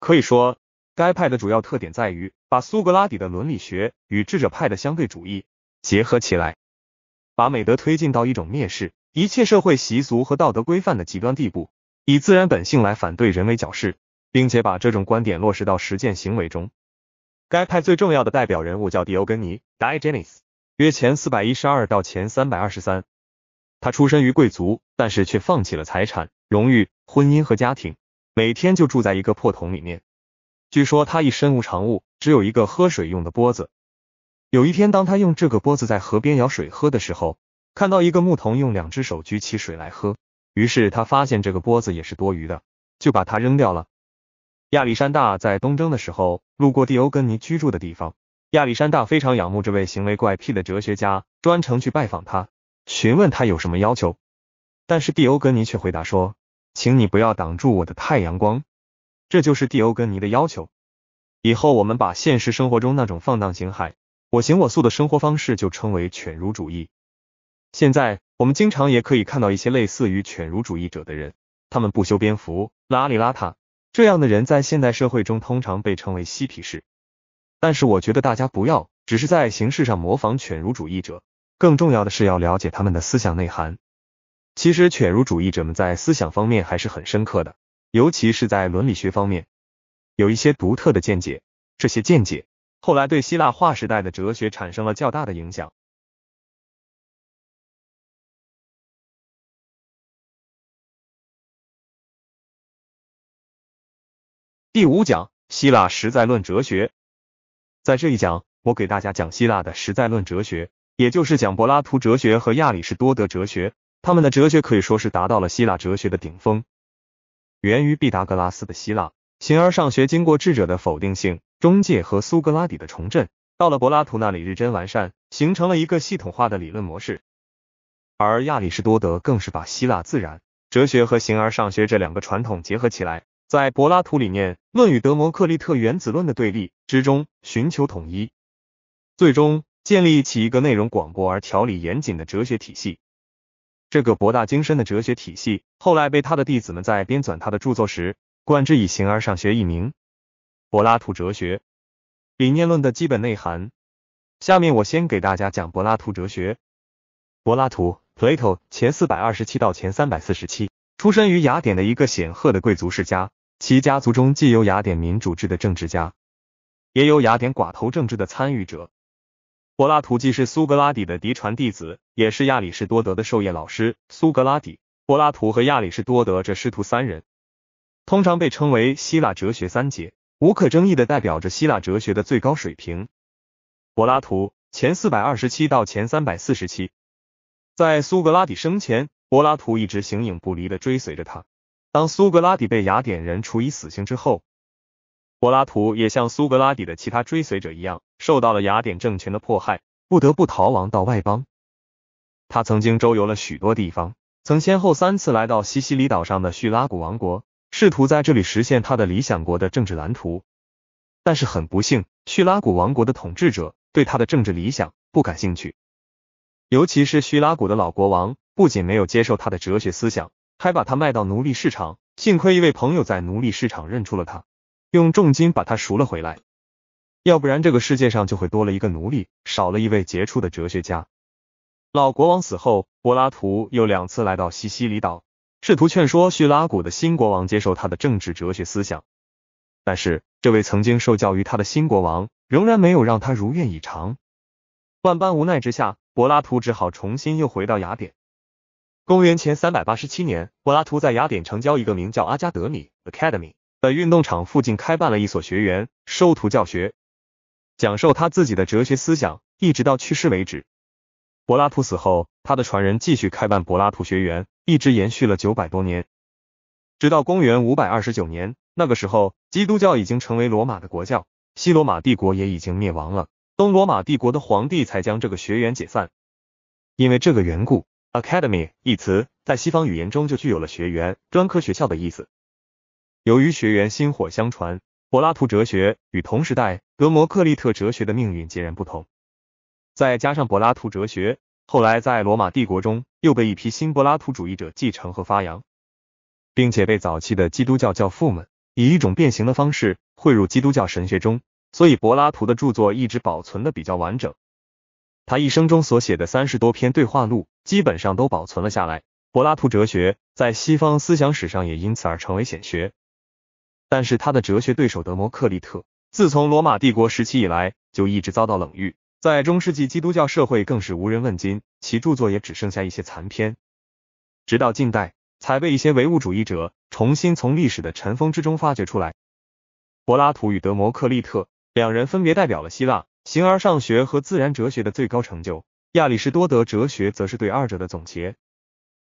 可以说，该派的主要特点在于把苏格拉底的伦理学与智者派的相对主义结合起来，把美德推进到一种蔑视一切社会习俗和道德规范的极端地步，以自然本性来反对人为矫饰，并且把这种观点落实到实践行为中。该派最重要的代表人物叫迪欧根尼 （Diogenes），约前四百一十二到前三百二十三。他出身于贵族，但是却放弃了财产、荣誉、婚姻和家庭，每天就住在一个破桶里面。据说他一身无长物，只有一个喝水用的钵子。有一天，当他用这个钵子在河边舀水喝的时候，看到一个牧童用两只手举起水来喝，于是他发现这个钵子也是多余的，就把它扔掉了。亚历山大在东征的时候。路过蒂欧根尼居住的地方，亚历山大非常仰慕这位行为怪癖的哲学家，专程去拜访他，询问他有什么要求。但是蒂欧根尼却回答说：“请你不要挡住我的太阳光。”这就是蒂欧根尼的要求。以后我们把现实生活中那种放荡形骸、我行我素的生活方式就称为犬儒主义。现在我们经常也可以看到一些类似于犬儒主义者的人，他们不修边幅、邋里邋遢。这样的人在现代社会中通常被称为嬉皮士，但是我觉得大家不要只是在形式上模仿犬儒主义者，更重要的是要了解他们的思想内涵。其实犬儒主义者们在思想方面还是很深刻的，尤其是在伦理学方面，有一些独特的见解。这些见解后来对希腊化时代的哲学产生了较大的影响。第五讲希腊实在论哲学，在这一讲，我给大家讲希腊的实在论哲学，也就是讲柏拉图哲学和亚里士多德哲学。他们的哲学可以说是达到了希腊哲学的顶峰。源于毕达哥拉斯的希腊形而上学，经过智者的否定性中介和苏格拉底的重振，到了柏拉图那里日臻完善，形成了一个系统化的理论模式。而亚里士多德更是把希腊自然哲学和形而上学这两个传统结合起来。在柏拉图理念《论与德摩克利特原子论的对立之中寻求统一，最终建立起一个内容广博而条理严谨的哲学体系。这个博大精深的哲学体系后来被他的弟子们在编纂他的著作时冠之以形而上学一名。柏拉图哲学理念论的基本内涵。下面我先给大家讲柏拉图哲学。柏拉图 （Plato） 前427到前347，出生于雅典的一个显赫的贵族世家。其家族中既有雅典民主制的政治家，也有雅典寡头政治的参与者。柏拉图既是苏格拉底的嫡传弟子，也是亚里士多德的授业老师。苏格拉底、柏拉图和亚里士多德这师徒三人，通常被称为希腊哲学三杰，无可争议的代表着希腊哲学的最高水平。柏拉图（前 427- 前 347），在苏格拉底生前，柏拉图一直形影不离的追随着他。当苏格拉底被雅典人处以死刑之后，柏拉图也像苏格拉底的其他追随者一样，受到了雅典政权的迫害，不得不逃亡到外邦。他曾经周游了许多地方，曾先后三次来到西西里岛上的叙拉古王国，试图在这里实现他的理想国的政治蓝图。但是很不幸，叙拉古王国的统治者对他的政治理想不感兴趣，尤其是叙拉古的老国王，不仅没有接受他的哲学思想。还把他卖到奴隶市场，幸亏一位朋友在奴隶市场认出了他，用重金把他赎了回来，要不然这个世界上就会多了一个奴隶，少了一位杰出的哲学家。老国王死后，柏拉图又两次来到西西里岛，试图劝说叙拉古的新国王接受他的政治哲学思想，但是这位曾经受教于他的新国王仍然没有让他如愿以偿。万般无奈之下，柏拉图只好重新又回到雅典。公元前三百八十七年，柏拉图在雅典城郊一个名叫阿加德米 （Academy） 的运动场附近开办了一所学员收徒教学，讲授他自己的哲学思想，一直到去世为止。柏拉图死后，他的传人继续开办柏拉图学员，一直延续了九百多年，直到公元五百二十九年。那个时候，基督教已经成为罗马的国教，西罗马帝国也已经灭亡了，东罗马帝国的皇帝才将这个学员解散。因为这个缘故。Academy 一词在西方语言中就具有了学员、专科学校的意思。由于学员薪火相传，柏拉图哲学与同时代德摩克利特哲学的命运截然不同。再加上柏拉图哲学后来在罗马帝国中又被一批新柏拉图主义者继承和发扬，并且被早期的基督教教父们以一种变形的方式汇入基督教神学中，所以柏拉图的著作一直保存的比较完整。他一生中所写的三十多篇对话录，基本上都保存了下来。柏拉图哲学在西方思想史上也因此而成为显学。但是他的哲学对手德摩克利特，自从罗马帝国时期以来就一直遭到冷遇，在中世纪基督教社会更是无人问津，其著作也只剩下一些残篇。直到近代，才被一些唯物主义者重新从历史的尘封之中发掘出来。柏拉图与德摩克利特两人分别代表了希腊。形而上学和自然哲学的最高成就，亚里士多德哲学则是对二者的总结，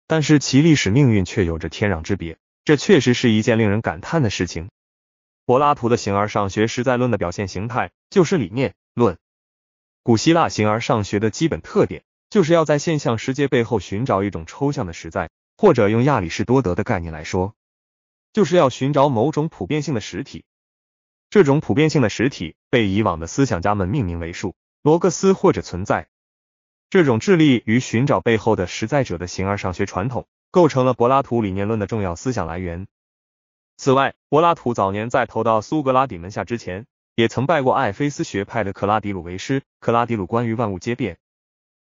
但是其历史命运却有着天壤之别，这确实是一件令人感叹的事情。柏拉图的形而上学实在论的表现形态就是理念论。古希腊形而上学的基本特点，就是要在现象世界背后寻找一种抽象的实在，或者用亚里士多德的概念来说，就是要寻找某种普遍性的实体。这种普遍性的实体被以往的思想家们命名为数、罗格斯或者存在。这种致力于寻找背后的实在者的形而上学传统，构成了柏拉图理念论的重要思想来源。此外，柏拉图早年在投到苏格拉底门下之前，也曾拜过爱菲斯学派的克拉底鲁为师。克拉底鲁关于万物皆变、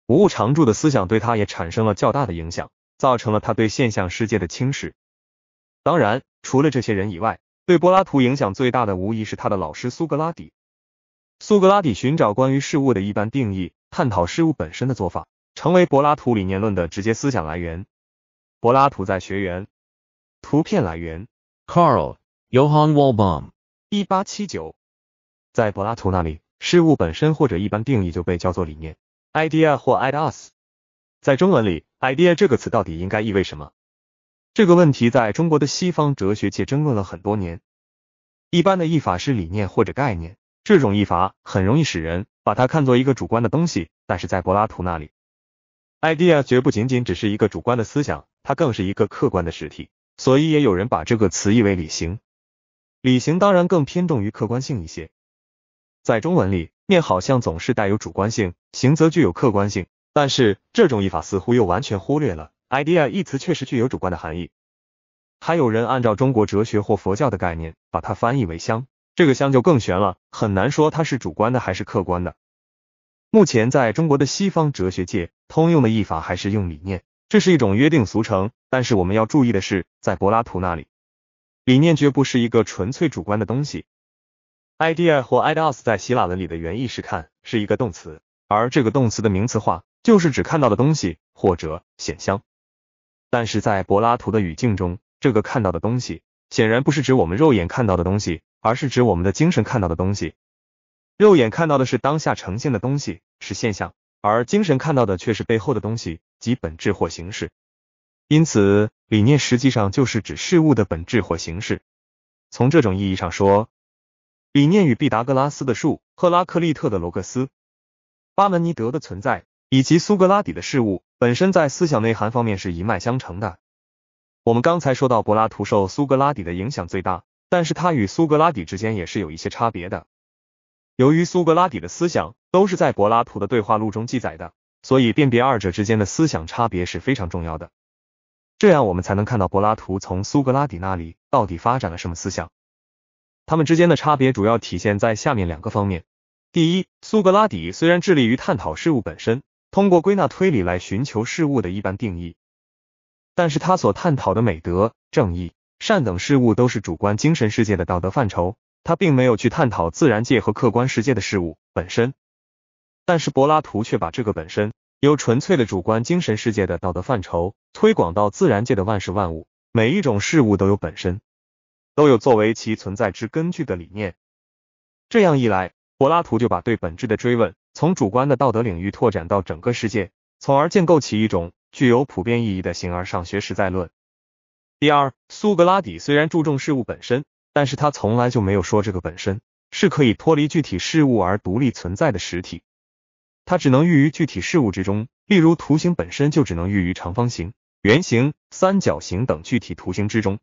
无物常住的思想，对他也产生了较大的影响，造成了他对现象世界的轻视。当然，除了这些人以外，对柏拉图影响最大的无疑是他的老师苏格拉底。苏格拉底寻找关于事物的一般定义，探讨事物本身的做法，成为柏拉图理念论的直接思想来源。柏拉图在学员图片来源：Carl Johann Wohlbom，一八七九。在柏拉图那里，事物本身或者一般定义就被叫做理念 （idea） 或 ideas。在中文里，“idea” 这个词到底应该意味什么？这个问题在中国的西方哲学界争论了很多年。一般的译法是理念或者概念，这种译法很容易使人把它看作一个主观的东西。但是在柏拉图那里，idea 绝不仅仅只是一个主观的思想，它更是一个客观的实体。所以也有人把这个词译为理行。理行当然更偏重于客观性一些。在中文里面，好像总是带有主观性，行则具有客观性。但是这种译法似乎又完全忽略了。idea 一词确实具有主观的含义，还有人按照中国哲学或佛教的概念，把它翻译为“相”，这个“相”就更玄了，很难说它是主观的还是客观的。目前在中国的西方哲学界，通用的译法还是用“理念”，这是一种约定俗成。但是我们要注意的是，在柏拉图那里，理念绝不是一个纯粹主观的东西。idea 或 i d a s 在希腊文里的原意是看，是一个动词，而这个动词的名词化就是只看到的东西或者显像。但是在柏拉图的语境中，这个看到的东西显然不是指我们肉眼看到的东西，而是指我们的精神看到的东西。肉眼看到的是当下呈现的东西，是现象，而精神看到的却是背后的东西，即本质或形式。因此，理念实际上就是指事物的本质或形式。从这种意义上说，理念与毕达哥拉斯的树、赫拉克利特的罗格斯、巴门尼德的存在。以及苏格拉底的事物本身在思想内涵方面是一脉相承的。我们刚才说到柏拉图受苏格拉底的影响最大，但是他与苏格拉底之间也是有一些差别的。由于苏格拉底的思想都是在柏拉图的对话录中记载的，所以辨别二者之间的思想差别是非常重要的。这样我们才能看到柏拉图从苏格拉底那里到底发展了什么思想。他们之间的差别主要体现在下面两个方面：第一，苏格拉底虽然致力于探讨事物本身，通过归纳推理来寻求事物的一般定义，但是他所探讨的美德、正义、善等事物都是主观精神世界的道德范畴，他并没有去探讨自然界和客观世界的事物本身。但是柏拉图却把这个本身由纯粹的主观精神世界的道德范畴推广到自然界的万事万物，每一种事物都有本身，都有作为其存在之根据的理念。这样一来，柏拉图就把对本质的追问。从主观的道德领域拓展到整个世界，从而建构起一种具有普遍意义的形而上学实在论。第二，苏格拉底虽然注重事物本身，但是他从来就没有说这个本身是可以脱离具体事物而独立存在的实体。他只能寓于具体事物之中，例如图形本身就只能寓于长方形、圆形、三角形等具体图形之中。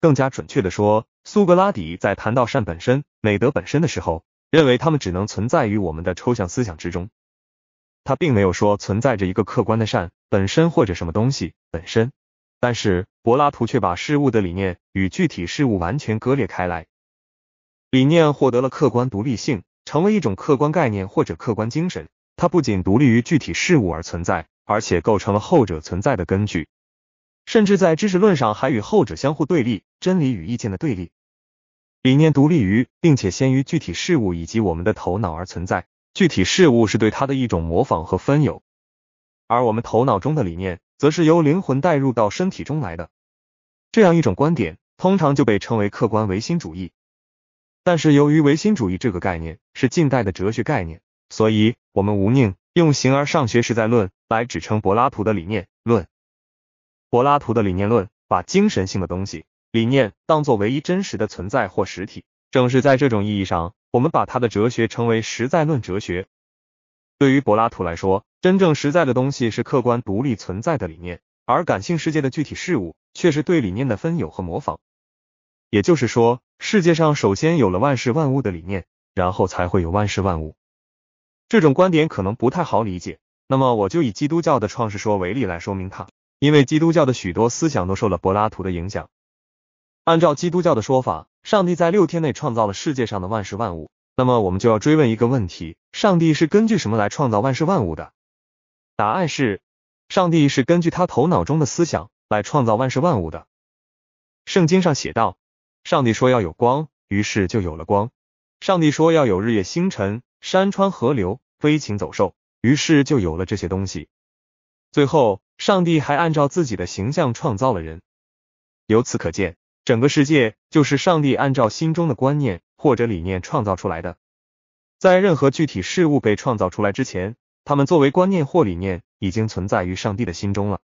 更加准确的说，苏格拉底在谈到善本身、美德本身的时候。认为他们只能存在于我们的抽象思想之中，他并没有说存在着一个客观的善本身或者什么东西本身，但是柏拉图却把事物的理念与具体事物完全割裂开来，理念获得了客观独立性，成为一种客观概念或者客观精神，它不仅独立于具体事物而存在，而且构成了后者存在的根据，甚至在知识论上还与后者相互对立，真理与意见的对立。理念独立于并且先于具体事物以及我们的头脑而存在，具体事物是对它的一种模仿和分有，而我们头脑中的理念则是由灵魂带入到身体中来的。这样一种观点，通常就被称为客观唯心主义。但是由于唯心主义这个概念是近代的哲学概念，所以我们无宁用形而上学实在论来指称柏拉图的理念论。柏拉图的理念论把精神性的东西。理念当做唯一真实的存在或实体，正是在这种意义上，我们把他的哲学称为实在论哲学。对于柏拉图来说，真正实在的东西是客观独立存在的理念，而感性世界的具体事物却是对理念的分有和模仿。也就是说，世界上首先有了万事万物的理念，然后才会有万事万物。这种观点可能不太好理解，那么我就以基督教的创世说为例来说明它，因为基督教的许多思想都受了柏拉图的影响。按照基督教的说法，上帝在六天内创造了世界上的万事万物。那么，我们就要追问一个问题：上帝是根据什么来创造万事万物的？答案是，上帝是根据他头脑中的思想来创造万事万物的。圣经上写道：“上帝说要有光，于是就有了光。上帝说要有日月星辰、山川河流、飞禽走兽，于是就有了这些东西。最后，上帝还按照自己的形象创造了人。由此可见。”整个世界就是上帝按照心中的观念或者理念创造出来的。在任何具体事物被创造出来之前，他们作为观念或理念已经存在于上帝的心中了。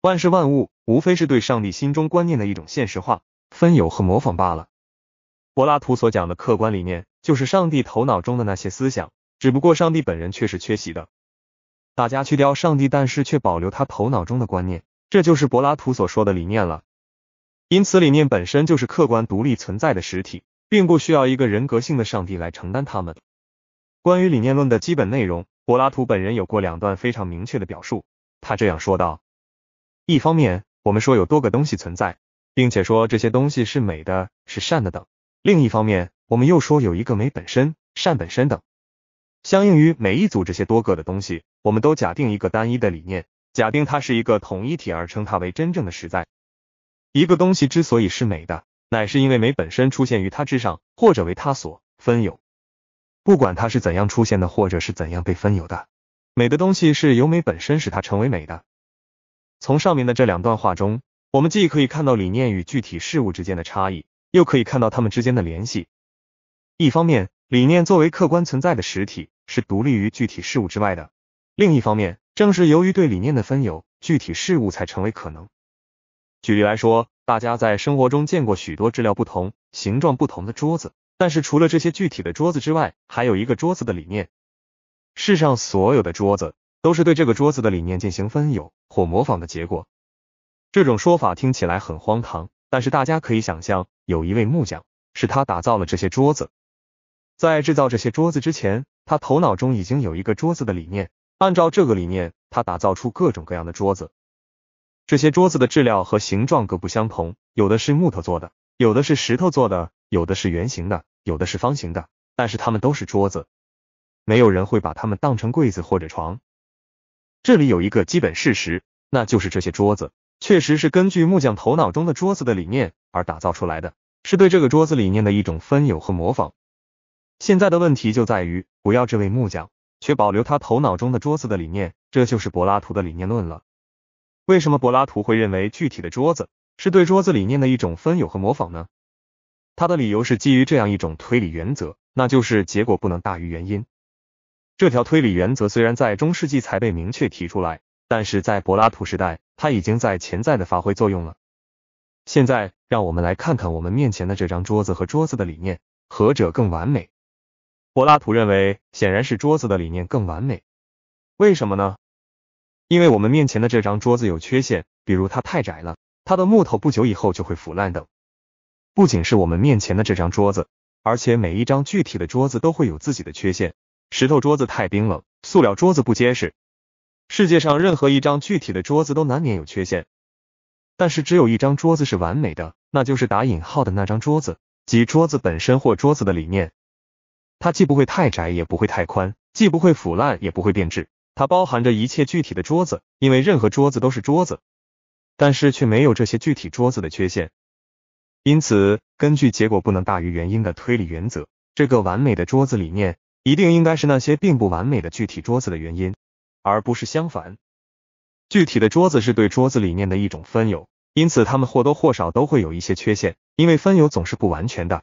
万事万物无非是对上帝心中观念的一种现实化、分有和模仿罢了。柏拉图所讲的客观理念，就是上帝头脑中的那些思想，只不过上帝本人却是缺席的。大家去掉上帝，但是却保留他头脑中的观念，这就是柏拉图所说的理念了。因此，理念本身就是客观独立存在的实体，并不需要一个人格性的上帝来承担它们。关于理念论的基本内容，柏拉图本人有过两段非常明确的表述。他这样说道：一方面，我们说有多个东西存在，并且说这些东西是美的、是善的等；另一方面，我们又说有一个美本身、善本身等。相应于每一组这些多个的东西，我们都假定一个单一的理念，假定它是一个统一体，而称它为真正的实在。一个东西之所以是美的，乃是因为美本身出现于它之上，或者为它所分有。不管它是怎样出现的，或者是怎样被分有的，美的东西是由美本身使它成为美的。从上面的这两段话中，我们既可以看到理念与具体事物之间的差异，又可以看到它们之间的联系。一方面，理念作为客观存在的实体，是独立于具体事物之外的；另一方面，正是由于对理念的分有，具体事物才成为可能。举例来说，大家在生活中见过许多质量不同、形状不同的桌子，但是除了这些具体的桌子之外，还有一个桌子的理念。世上所有的桌子都是对这个桌子的理念进行分有或模仿的结果。这种说法听起来很荒唐，但是大家可以想象，有一位木匠，是他打造了这些桌子。在制造这些桌子之前，他头脑中已经有一个桌子的理念，按照这个理念，他打造出各种各样的桌子。这些桌子的质量和形状各不相同，有的是木头做的，有的是石头做的，有的是圆形的，有的是方形的。但是它们都是桌子，没有人会把它们当成柜子或者床。这里有一个基本事实，那就是这些桌子确实是根据木匠头脑中的桌子的理念而打造出来的，是对这个桌子理念的一种分有和模仿。现在的问题就在于，不要这位木匠却保留他头脑中的桌子的理念，这就是柏拉图的理念论了。为什么柏拉图会认为具体的桌子是对桌子理念的一种分有和模仿呢？他的理由是基于这样一种推理原则，那就是结果不能大于原因。这条推理原则虽然在中世纪才被明确提出来，但是在柏拉图时代，它已经在潜在的发挥作用了。现在，让我们来看看我们面前的这张桌子和桌子的理念，何者更完美？柏拉图认为，显然是桌子的理念更完美。为什么呢？因为我们面前的这张桌子有缺陷，比如它太窄了，它的木头不久以后就会腐烂等。不仅是我们面前的这张桌子，而且每一张具体的桌子都会有自己的缺陷：石头桌子太冰冷，塑料桌子不结实。世界上任何一张具体的桌子都难免有缺陷，但是只有一张桌子是完美的，那就是打引号的那张桌子，即桌子本身或桌子的理念。它既不会太窄，也不会太宽；既不会腐烂，也不会变质。它包含着一切具体的桌子，因为任何桌子都是桌子，但是却没有这些具体桌子的缺陷。因此，根据结果不能大于原因的推理原则，这个完美的桌子里面一定应该是那些并不完美的具体桌子的原因，而不是相反。具体的桌子是对桌子理念的一种分有，因此它们或多或少都会有一些缺陷，因为分有总是不完全的。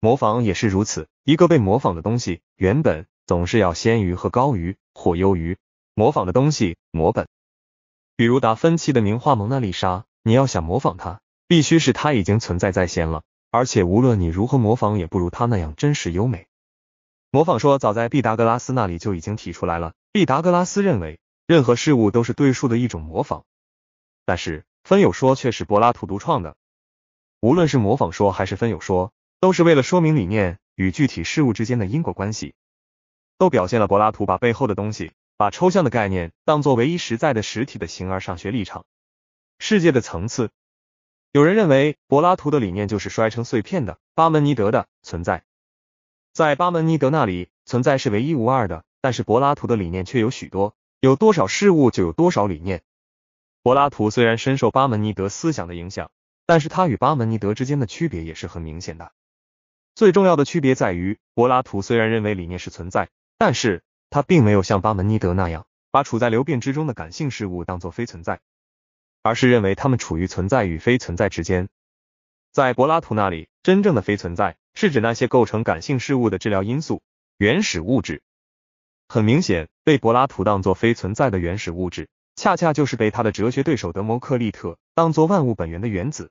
模仿也是如此，一个被模仿的东西原本总是要先于和高于。或优于模仿的东西，模本。比如达芬奇的名画《蒙娜丽莎》，你要想模仿它，必须是它已经存在在先了，而且无论你如何模仿，也不如它那样真实优美。模仿说早在毕达哥拉斯那里就已经提出来了。毕达哥拉斯认为，任何事物都是对数的一种模仿。但是分有说却是柏拉图独创的。无论是模仿说还是分有说，都是为了说明理念与具体事物之间的因果关系。都表现了柏拉图把背后的东西，把抽象的概念当做唯一实在的实体的形而上学立场。世界的层次，有人认为柏拉图的理念就是摔成碎片的巴门尼德的存在。在巴门尼德那里，存在是唯一无二的，但是柏拉图的理念却有许多，有多少事物就有多少理念。柏拉图虽然深受巴门尼德思想的影响，但是他与巴门尼德之间的区别也是很明显的。最重要的区别在于，柏拉图虽然认为理念是存在。但是他并没有像巴门尼德那样把处在流变之中的感性事物当作非存在，而是认为它们处于存在与非存在之间。在柏拉图那里，真正的非存在是指那些构成感性事物的治疗因素——原始物质。很明显，被柏拉图当作非存在的原始物质，恰恰就是被他的哲学对手德谟克利特当作万物本源的原子。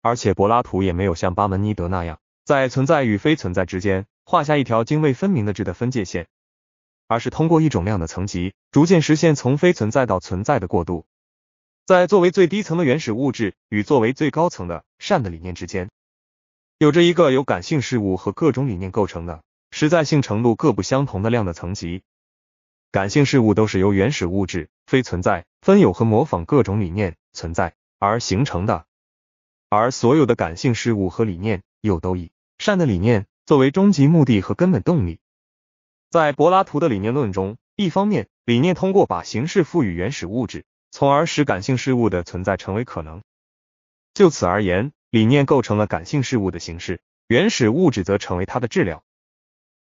而且柏拉图也没有像巴门尼德那样在存在与非存在之间。画下一条泾渭分明的质的分界线，而是通过一种量的层级，逐渐实现从非存在到存在的过渡。在作为最低层的原始物质与作为最高层的善的理念之间，有着一个由感性事物和各种理念构成的实在性程度各不相同的量的层级。感性事物都是由原始物质、非存在、分有和模仿各种理念存在而形成的，而所有的感性事物和理念又都以善的理念。作为终极目的和根本动力，在柏拉图的理念论中，一方面，理念通过把形式赋予原始物质，从而使感性事物的存在成为可能。就此而言，理念构成了感性事物的形式，原始物质则成为它的质量。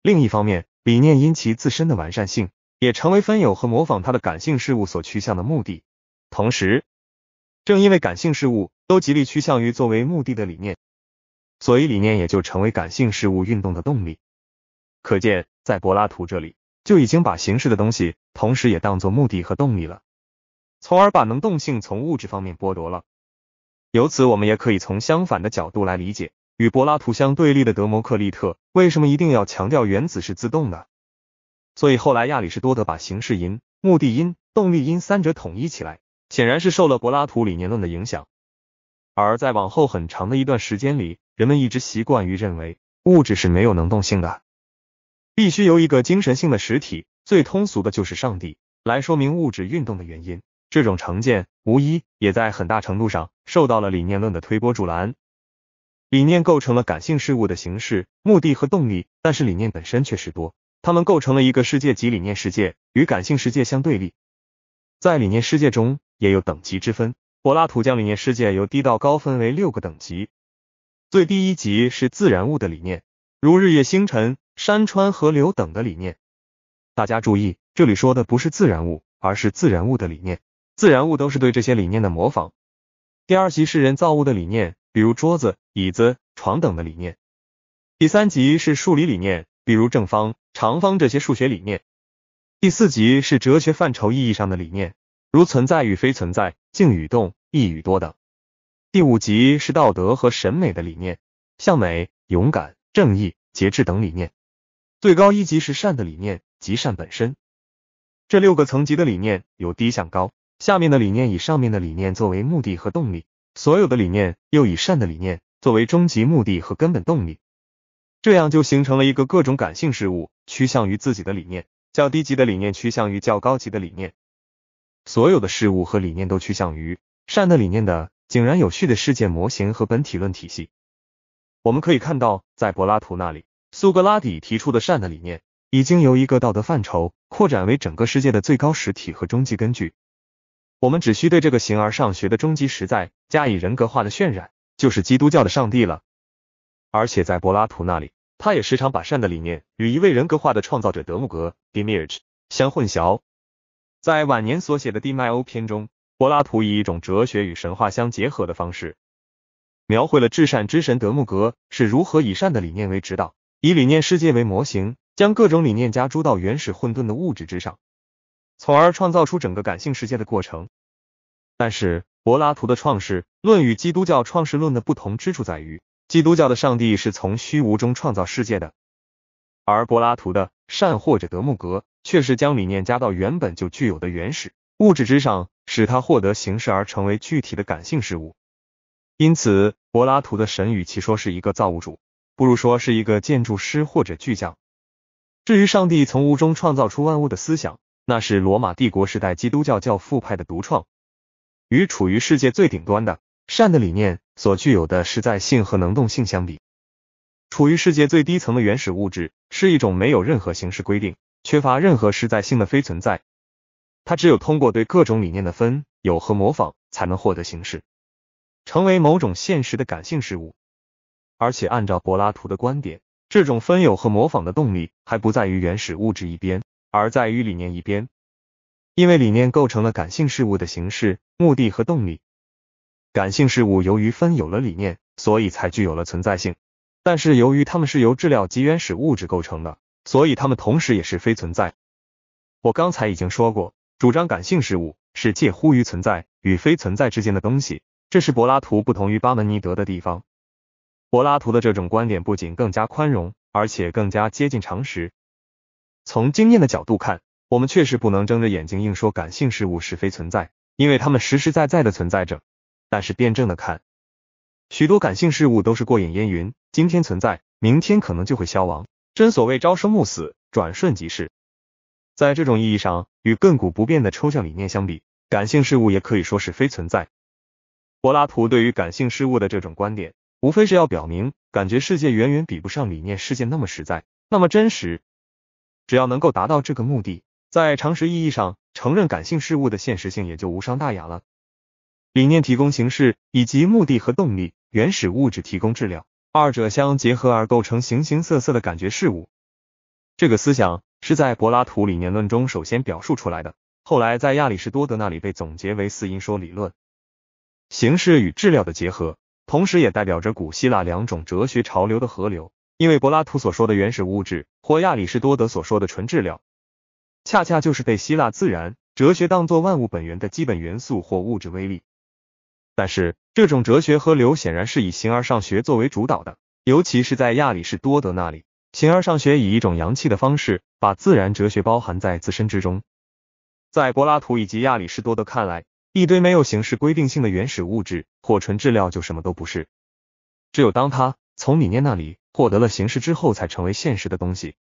另一方面，理念因其自身的完善性，也成为分有和模仿它的感性事物所趋向的目的。同时，正因为感性事物都极力趋向于作为目的的理念。所以理念也就成为感性事物运动的动力。可见，在柏拉图这里就已经把形式的东西，同时也当做目的和动力了，从而把能动性从物质方面剥夺了。由此，我们也可以从相反的角度来理解：与柏拉图相对立的德摩克利特为什么一定要强调原子是自动的？所以后来亚里士多德把形式因、目的因、动力因三者统一起来，显然是受了柏拉图理念论的影响。而在往后很长的一段时间里，人们一直习惯于认为物质是没有能动性的，必须由一个精神性的实体，最通俗的就是上帝，来说明物质运动的原因。这种成见无疑也在很大程度上受到了理念论的推波助澜。理念构成了感性事物的形式、目的和动力，但是理念本身却是多，它们构成了一个世界及理念世界，与感性世界相对立。在理念世界中也有等级之分，柏拉图将理念世界由低到高分为六个等级。最第一级是自然物的理念，如日月星辰、山川河流等的理念。大家注意，这里说的不是自然物，而是自然物的理念。自然物都是对这些理念的模仿。第二级是人造物的理念，比如桌子、椅子、床等的理念。第三级是数理理念，比如正方、长方这些数学理念。第四级是哲学范畴意义上的理念，如存在与非存在、静与动、一与多等。第五级是道德和审美的理念，向美、勇敢、正义、节制等理念。最高一级是善的理念，即善本身。这六个层级的理念由低向高，下面的理念以上面的理念作为目的和动力，所有的理念又以善的理念作为终极目的和根本动力。这样就形成了一个各种感性事物趋向于自己的理念，较低级的理念趋向于较高级的理念。所有的事物和理念都趋向于善的理念的。井然有序的世界模型和本体论体系，我们可以看到，在柏拉图那里，苏格拉底提出的善的理念，已经由一个道德范畴扩展为整个世界的最高实体和终极根据。我们只需对这个形而上学的终极实在加以人格化的渲染，就是基督教的上帝了。而且在柏拉图那里，他也时常把善的理念与一位人格化的创造者德穆格 d e m u r g e 相混淆。在晚年所写的《蒂麦欧篇》中。柏拉图以一种哲学与神话相结合的方式，描绘了至善之神德穆格是如何以善的理念为指导，以理念世界为模型，将各种理念加诸到原始混沌的物质之上，从而创造出整个感性世界的过程。但是，柏拉图的创世论与基督教创世论的不同之处在于，基督教的上帝是从虚无中创造世界的，而柏拉图的善或者德穆格却是将理念加到原本就具有的原始。物质之上，使它获得形式而成为具体的感性事物。因此，柏拉图的神与其说是一个造物主，不如说是一个建筑师或者巨匠。至于上帝从无中创造出万物的思想，那是罗马帝国时代基督教教父派的独创。与处于世界最顶端的善的理念所具有的实在性和能动性相比，处于世界最低层的原始物质是一种没有任何形式规定、缺乏任何实在性的非存在。它只有通过对各种理念的分有和模仿，才能获得形式，成为某种现实的感性事物。而且按照柏拉图的观点，这种分有和模仿的动力还不在于原始物质一边，而在于理念一边。因为理念构成了感性事物的形式、目的和动力。感性事物由于分有了理念，所以才具有了存在性。但是由于它们是由质料及原始物质构成的，所以它们同时也是非存在。我刚才已经说过。主张感性事物是介乎于存在与非存在之间的东西，这是柏拉图不同于巴门尼德的地方。柏拉图的这种观点不仅更加宽容，而且更加接近常识。从经验的角度看，我们确实不能睁着眼睛硬说感性事物是非存在，因为它们实实在在的存在着。但是辩证的看，许多感性事物都是过眼烟云，今天存在，明天可能就会消亡，真所谓朝生暮死，转瞬即逝。在这种意义上，与亘古不变的抽象理念相比，感性事物也可以说是非存在。柏拉图对于感性事物的这种观点，无非是要表明，感觉世界远远比不上理念世界那么实在，那么真实。只要能够达到这个目的，在常识意义上承认感性事物的现实性，也就无伤大雅了。理念提供形式以及目的和动力，原始物质提供质量，二者相结合而构成形形色色的感觉事物。这个思想。是在柏拉图理念论中首先表述出来的，后来在亚里士多德那里被总结为四因说理论，形式与质料的结合，同时也代表着古希腊两种哲学潮流的河流。因为柏拉图所说的原始物质或亚里士多德所说的纯质料，恰恰就是被希腊自然哲学当作万物本源的基本元素或物质威力。但是，这种哲学河流显然是以形而上学作为主导的，尤其是在亚里士多德那里。形而上学以一种洋气的方式把自然哲学包含在自身之中。在柏拉图以及亚里士多德看来，一堆没有形式规定性的原始物质或纯质料就什么都不是。只有当他从理念那里获得了形式之后，才成为现实的东西。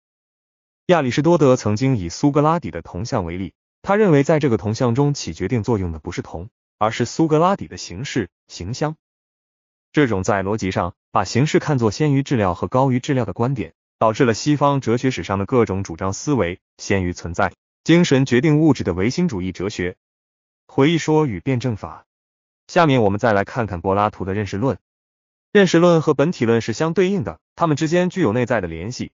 亚里士多德曾经以苏格拉底的铜像为例，他认为在这个铜像中起决定作用的不是铜，而是苏格拉底的形式形象。这种在逻辑上把形式看作先于质料和高于质料的观点。导致了西方哲学史上的各种主张，思维先于存在，精神决定物质的唯心主义哲学，回忆说与辩证法。下面我们再来看看柏拉图的认识论。认识论和本体论是相对应的，它们之间具有内在的联系。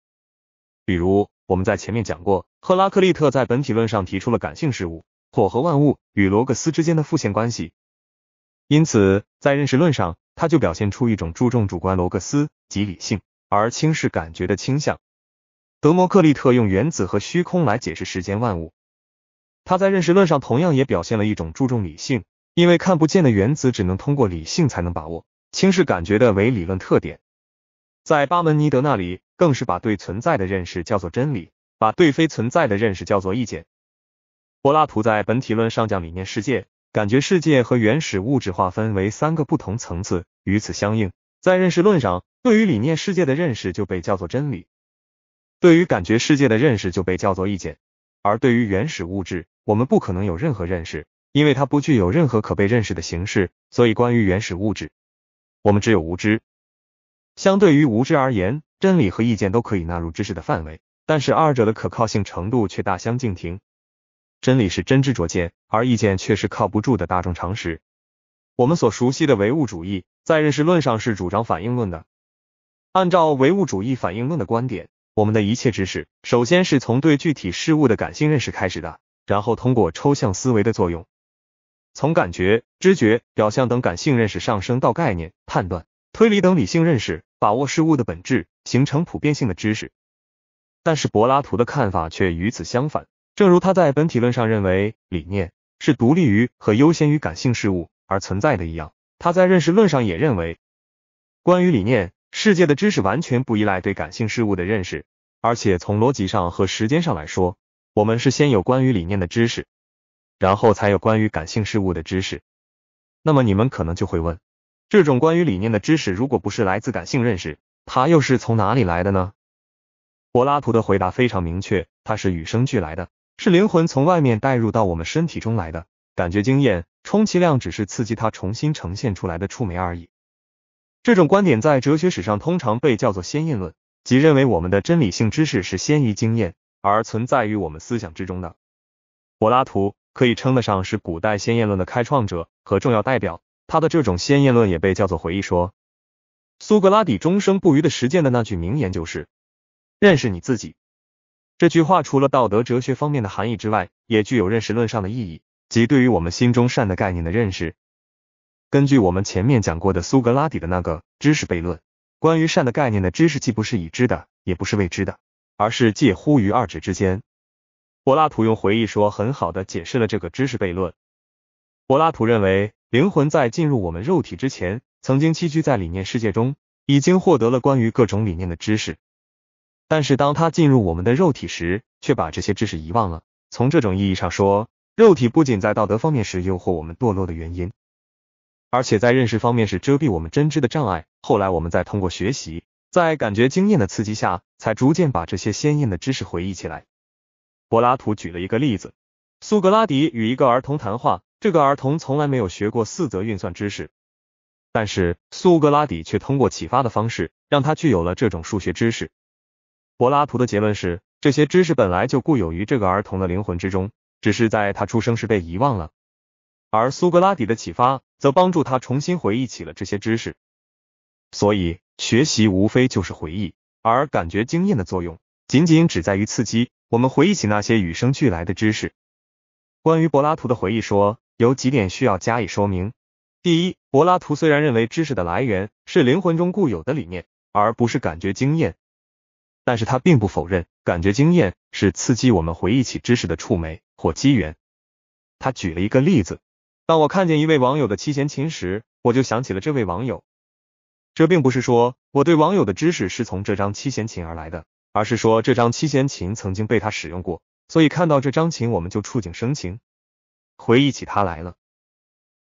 比如，我们在前面讲过，赫拉克利特在本体论上提出了感性事物、火和万物与罗格斯之间的复现关系，因此在认识论上，他就表现出一种注重主观罗格斯及理性。而轻视感觉的倾向，德谟克利特用原子和虚空来解释世间万物。他在认识论上同样也表现了一种注重理性，因为看不见的原子只能通过理性才能把握，轻视感觉的为理论特点。在巴门尼德那里，更是把对存在的认识叫做真理，把对非存在的认识叫做意见。柏拉图在本体论上将理念世界、感觉世界和原始物质划分为三个不同层次，与此相应，在认识论上。对于理念世界的认识就被叫做真理，对于感觉世界的认识就被叫做意见，而对于原始物质，我们不可能有任何认识，因为它不具有任何可被认识的形式，所以关于原始物质，我们只有无知。相对于无知而言，真理和意见都可以纳入知识的范围，但是二者的可靠性程度却大相径庭。真理是真知灼见，而意见却是靠不住的大众常识。我们所熟悉的唯物主义，在认识论上是主张反应论的。按照唯物主义反映论的观点，我们的一切知识首先是从对具体事物的感性认识开始的，然后通过抽象思维的作用，从感觉、知觉、表象等感性认识上升到概念、判断、推理等理性认识，把握事物的本质，形成普遍性的知识。但是，柏拉图的看法却与此相反。正如他在本体论上认为理念是独立于和优先于感性事物而存在的一样，他在认识论上也认为关于理念。世界的知识完全不依赖对感性事物的认识，而且从逻辑上和时间上来说，我们是先有关于理念的知识，然后才有关于感性事物的知识。那么你们可能就会问，这种关于理念的知识，如果不是来自感性认识，它又是从哪里来的呢？柏拉图的回答非常明确，它是与生俱来的，是灵魂从外面带入到我们身体中来的。感觉经验，充其量只是刺激它重新呈现出来的触媒而已。这种观点在哲学史上通常被叫做先验论，即认为我们的真理性知识是先于经验而存在于我们思想之中的。柏拉图可以称得上是古代先验论的开创者和重要代表，他的这种先验论也被叫做回忆说。苏格拉底终生不渝的实践的那句名言就是“认识你自己”。这句话除了道德哲学方面的含义之外，也具有认识论上的意义，即对于我们心中善的概念的认识。根据我们前面讲过的苏格拉底的那个知识悖论，关于善的概念的知识既不是已知的，也不是未知的，而是介乎于二者之间。柏拉图用回忆说很好的解释了这个知识悖论。柏拉图认为，灵魂在进入我们肉体之前，曾经栖居在理念世界中，已经获得了关于各种理念的知识。但是，当他进入我们的肉体时，却把这些知识遗忘了。从这种意义上说，肉体不仅在道德方面是诱惑我们堕落的原因。而且在认识方面是遮蔽我们真知的障碍。后来我们再通过学习，在感觉经验的刺激下，才逐渐把这些鲜艳的知识回忆起来。柏拉图举了一个例子：苏格拉底与一个儿童谈话，这个儿童从来没有学过四则运算知识，但是苏格拉底却通过启发的方式，让他具有了这种数学知识。柏拉图的结论是，这些知识本来就固有于这个儿童的灵魂之中，只是在他出生时被遗忘了。而苏格拉底的启发则帮助他重新回忆起了这些知识，所以学习无非就是回忆，而感觉经验的作用仅仅只在于刺激我们回忆起那些与生俱来的知识。关于柏拉图的回忆说，有几点需要加以说明：第一，柏拉图虽然认为知识的来源是灵魂中固有的理念，而不是感觉经验，但是他并不否认感觉经验是刺激我们回忆起知识的触媒或机缘。他举了一个例子。当我看见一位网友的七弦琴时，我就想起了这位网友。这并不是说我对网友的知识是从这张七弦琴而来的，而是说这张七弦琴曾经被他使用过，所以看到这张琴，我们就触景生情，回忆起他来了。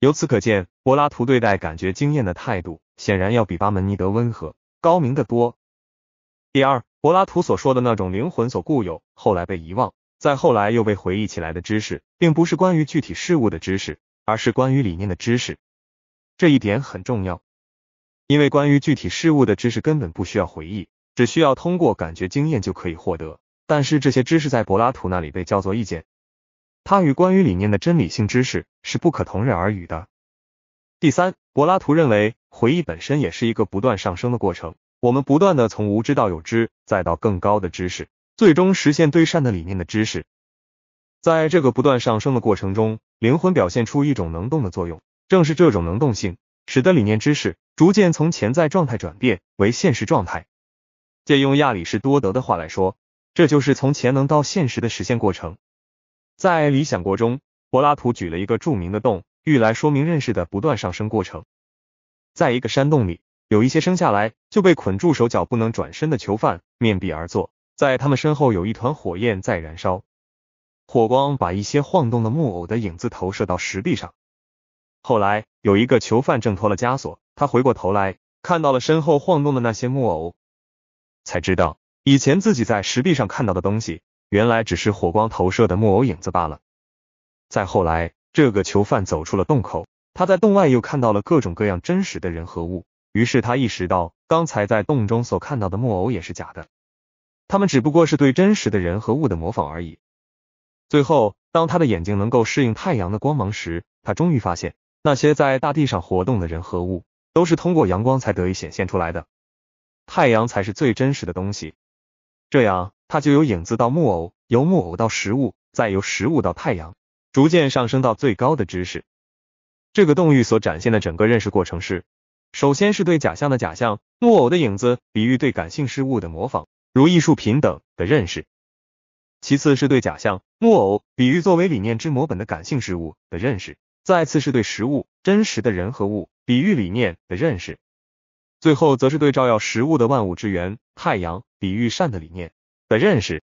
由此可见，柏拉图对待感觉经验的态度显然要比巴门尼德温和、高明的多。第二，柏拉图所说的那种灵魂所固有、后来被遗忘、再后来又被回忆起来的知识，并不是关于具体事物的知识。而是关于理念的知识，这一点很重要，因为关于具体事物的知识根本不需要回忆，只需要通过感觉经验就可以获得。但是这些知识在柏拉图那里被叫做意见，它与关于理念的真理性知识是不可同日而语的。第三，柏拉图认为回忆本身也是一个不断上升的过程，我们不断的从无知到有知，再到更高的知识，最终实现对善的理念的知识。在这个不断上升的过程中，灵魂表现出一种能动的作用。正是这种能动性，使得理念知识逐渐从潜在状态转变为现实状态。借用亚里士多德的话来说，这就是从潜能到现实的实现过程。在《理想国》中，柏拉图举了一个著名的洞欲来说明认识的不断上升过程。在一个山洞里，有一些生下来就被捆住手脚、不能转身的囚犯，面壁而坐。在他们身后有一团火焰在燃烧。火光把一些晃动的木偶的影子投射到石壁上。后来有一个囚犯挣脱了枷锁，他回过头来看到了身后晃动的那些木偶，才知道以前自己在石壁上看到的东西，原来只是火光投射的木偶影子罢了。再后来，这个囚犯走出了洞口，他在洞外又看到了各种各样真实的人和物，于是他意识到，刚才在洞中所看到的木偶也是假的，他们只不过是对真实的人和物的模仿而已。最后，当他的眼睛能够适应太阳的光芒时，他终于发现，那些在大地上活动的人和物，都是通过阳光才得以显现出来的。太阳才是最真实的东西。这样，他就由影子到木偶，由木偶到食物，再由食物到太阳，逐渐上升到最高的知识。这个洞喻所展现的整个认识过程是：首先是对假象的假象，木偶的影子，比喻对感性事物的模仿，如艺术品等的认识。其次是对假象木偶比喻作为理念之模本的感性事物的认识；再次是对实物真实的人和物比喻理念的认识；最后则是对照耀实物的万物之源太阳比喻善的理念的认识。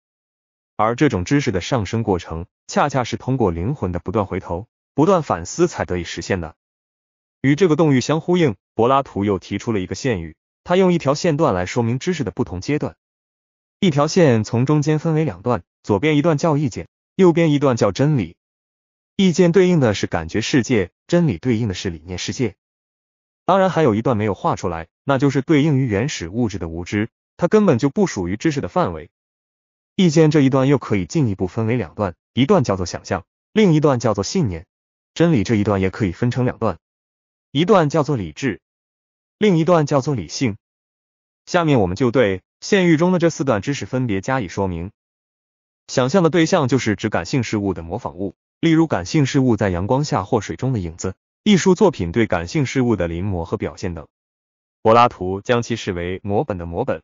而这种知识的上升过程，恰恰是通过灵魂的不断回头、不断反思才得以实现的。与这个动域相呼应，柏拉图又提出了一个线域，他用一条线段来说明知识的不同阶段，一条线从中间分为两段。左边一段叫意见，右边一段叫真理。意见对应的是感觉世界，真理对应的是理念世界。当然还有一段没有画出来，那就是对应于原始物质的无知，它根本就不属于知识的范围。意见这一段又可以进一步分为两段，一段叫做想象，另一段叫做信念。真理这一段也可以分成两段，一段叫做理智，另一段叫做理性。下面我们就对现域中的这四段知识分别加以说明。想象的对象就是指感性事物的模仿物，例如感性事物在阳光下或水中的影子、艺术作品对感性事物的临摹和表现等。柏拉图将其视为摹本的摹本，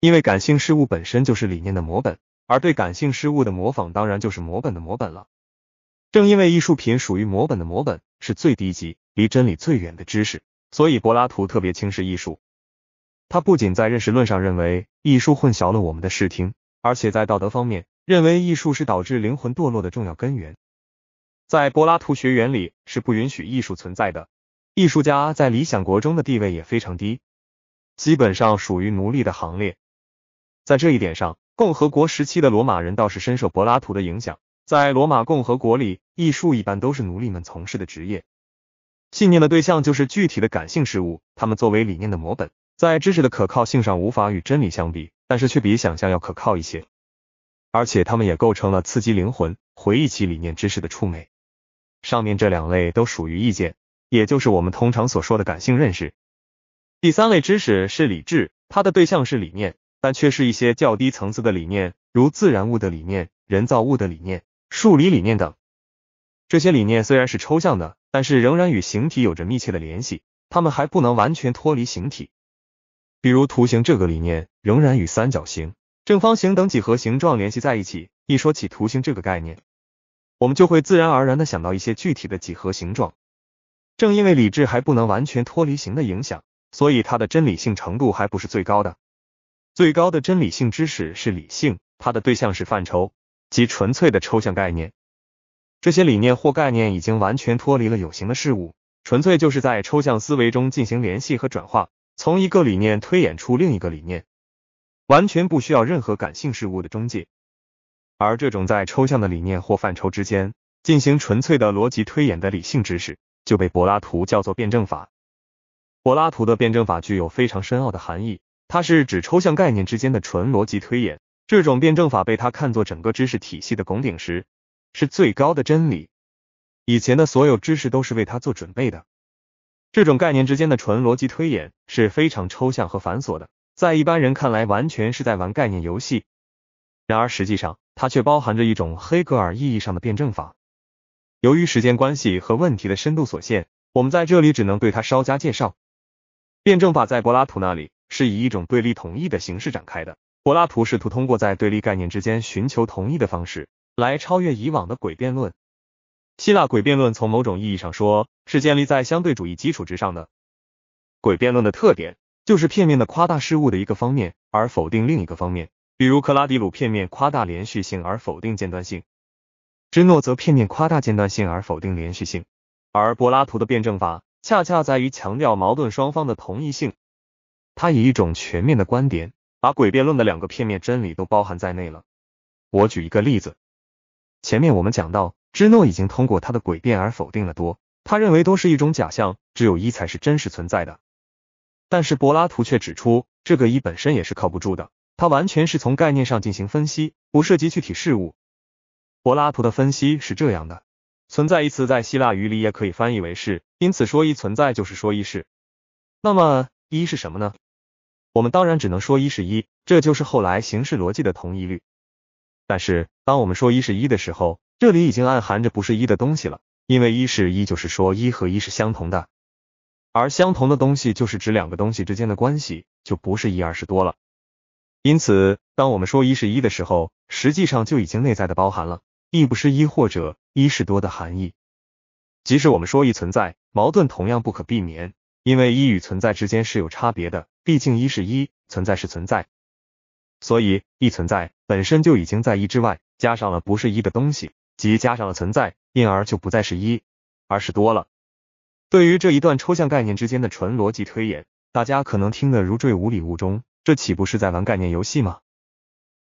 因为感性事物本身就是理念的摹本，而对感性事物的模仿当然就是摹本的摹本了。正因为艺术品属于摹本的摹本，是最低级、离真理最远的知识，所以柏拉图特别轻视艺术。他不仅在认识论上认为艺术混淆了我们的视听。而且在道德方面，认为艺术是导致灵魂堕落的重要根源。在柏拉图学园里是不允许艺术存在的。艺术家在理想国中的地位也非常低，基本上属于奴隶的行列。在这一点上，共和国时期的罗马人倒是深受柏拉图的影响。在罗马共和国里，艺术一般都是奴隶们从事的职业。信念的对象就是具体的感性事物，他们作为理念的模本。在知识的可靠性上无法与真理相比，但是却比想象要可靠一些。而且它们也构成了刺激灵魂回忆起理念知识的触媒。上面这两类都属于意见，也就是我们通常所说的感性认识。第三类知识是理智，它的对象是理念，但却是一些较低层次的理念，如自然物的理念、人造物的理念、数理理念等。这些理念虽然是抽象的，但是仍然与形体有着密切的联系，它们还不能完全脱离形体。比如图形这个理念仍然与三角形、正方形等几何形状联系在一起。一说起图形这个概念，我们就会自然而然的想到一些具体的几何形状。正因为理智还不能完全脱离形的影响，所以它的真理性程度还不是最高的。最高的真理性知识是理性，它的对象是范畴即纯粹的抽象概念。这些理念或概念已经完全脱离了有形的事物，纯粹就是在抽象思维中进行联系和转化。从一个理念推演出另一个理念，完全不需要任何感性事物的中介，而这种在抽象的理念或范畴之间进行纯粹的逻辑推演的理性知识，就被柏拉图叫做辩证法。柏拉图的辩证法具有非常深奥的含义，它是指抽象概念之间的纯逻辑推演。这种辩证法被他看作整个知识体系的拱顶石，是最高的真理。以前的所有知识都是为他做准备的。这种概念之间的纯逻辑推演是非常抽象和繁琐的，在一般人看来，完全是在玩概念游戏。然而，实际上它却包含着一种黑格尔意义上的辩证法。由于时间关系和问题的深度所限，我们在这里只能对它稍加介绍。辩证法在柏拉图那里是以一种对立统一的形式展开的。柏拉图试图通过在对立概念之间寻求同一的方式，来超越以往的诡辩论。希腊诡辩论从某种意义上说是建立在相对主义基础之上的。诡辩论的特点就是片面的夸大事物的一个方面，而否定另一个方面。比如克拉底鲁片面夸大连续性而否定间断性，芝诺则片面夸大间断性而否定连续性。而柏拉图的辩证法恰恰在于强调矛盾双方的同一性，他以一种全面的观点，把诡辩论的两个片面真理都包含在内了。我举一个例子，前面我们讲到。芝诺已经通过他的诡辩而否定了多，他认为多是一种假象，只有一才是真实存在的。但是柏拉图却指出，这个一本身也是靠不住的，它完全是从概念上进行分析，不涉及具体事物。柏拉图的分析是这样的：存在一词在希腊语里也可以翻译为是，因此说一存在就是说一。是那么一是什么呢？我们当然只能说一是一，这就是后来形式逻辑的同一律。但是当我们说一是一的时候，这里已经暗含着不是一的东西了，因为一是一，就是说一和一是相同的，而相同的东西就是指两个东西之间的关系，就不是一二是多了。因此，当我们说一是一的时候，实际上就已经内在的包含了一不是一或者一是多的含义。即使我们说一存在，矛盾同样不可避免，因为一与存在之间是有差别的，毕竟一是一，存在是存在，所以一存在本身就已经在一之外，加上了不是一的东西。及加上了存在，因而就不再是一，而是多了。对于这一段抽象概念之间的纯逻辑推演，大家可能听得如坠五里雾中，这岂不是在玩概念游戏吗？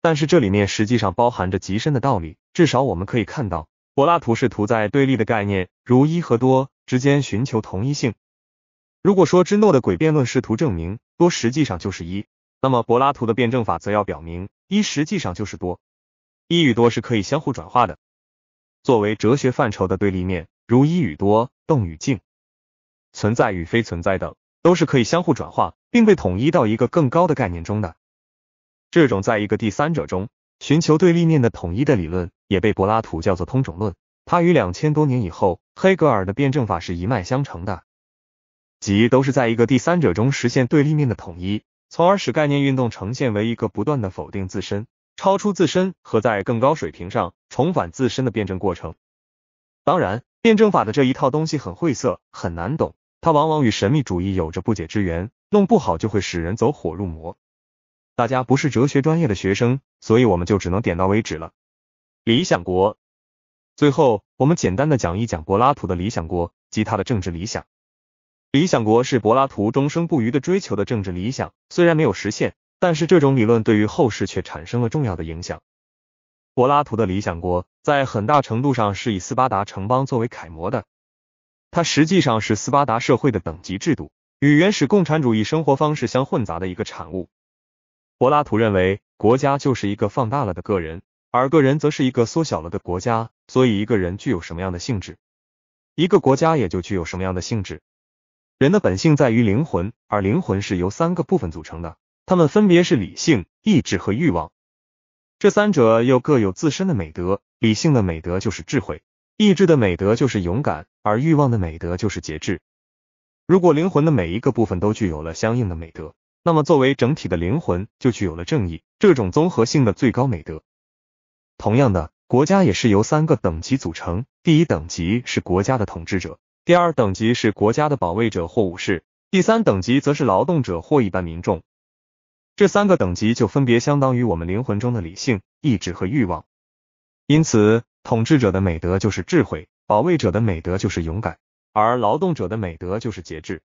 但是这里面实际上包含着极深的道理，至少我们可以看到，柏拉图试图在对立的概念如一和多之间寻求同一性。如果说芝诺的诡辩论试图证明多实际上就是一，那么柏拉图的辩证法则要表明一实际上就是多，一与多是可以相互转化的。作为哲学范畴的对立面，如一与多、动与静、存在与非存在等，都是可以相互转化，并被统一到一个更高的概念中的。这种在一个第三者中寻求对立面的统一的理论，也被柏拉图叫做通种论。它与两千多年以后黑格尔的辩证法是一脉相承的，即都是在一个第三者中实现对立面的统一，从而使概念运动呈现为一个不断的否定自身。超出自身和在更高水平上重返自身的辩证过程。当然，辩证法的这一套东西很晦涩，很难懂，它往往与神秘主义有着不解之缘，弄不好就会使人走火入魔。大家不是哲学专业的学生，所以我们就只能点到为止了。理想国。最后，我们简单的讲一讲柏拉图的理想国及他的政治理想。理想国是柏拉图终生不渝的追求的政治理想，虽然没有实现。但是这种理论对于后世却产生了重要的影响。柏拉图的理想国在很大程度上是以斯巴达城邦作为楷模的，它实际上是斯巴达社会的等级制度与原始共产主义生活方式相混杂的一个产物。柏拉图认为，国家就是一个放大了的个人，而个人则是一个缩小了的国家，所以一个人具有什么样的性质，一个国家也就具有什么样的性质。人的本性在于灵魂，而灵魂是由三个部分组成的。他们分别是理性、意志和欲望，这三者又各有自身的美德。理性的美德就是智慧，意志的美德就是勇敢，而欲望的美德就是节制。如果灵魂的每一个部分都具有了相应的美德，那么作为整体的灵魂就具有了正义这种综合性的最高美德。同样的，国家也是由三个等级组成：第一等级是国家的统治者，第二等级是国家的保卫者或武士，第三等级则是劳动者或一般民众。这三个等级就分别相当于我们灵魂中的理性、意志和欲望。因此，统治者的美德就是智慧，保卫者的美德就是勇敢，而劳动者的美德就是节制。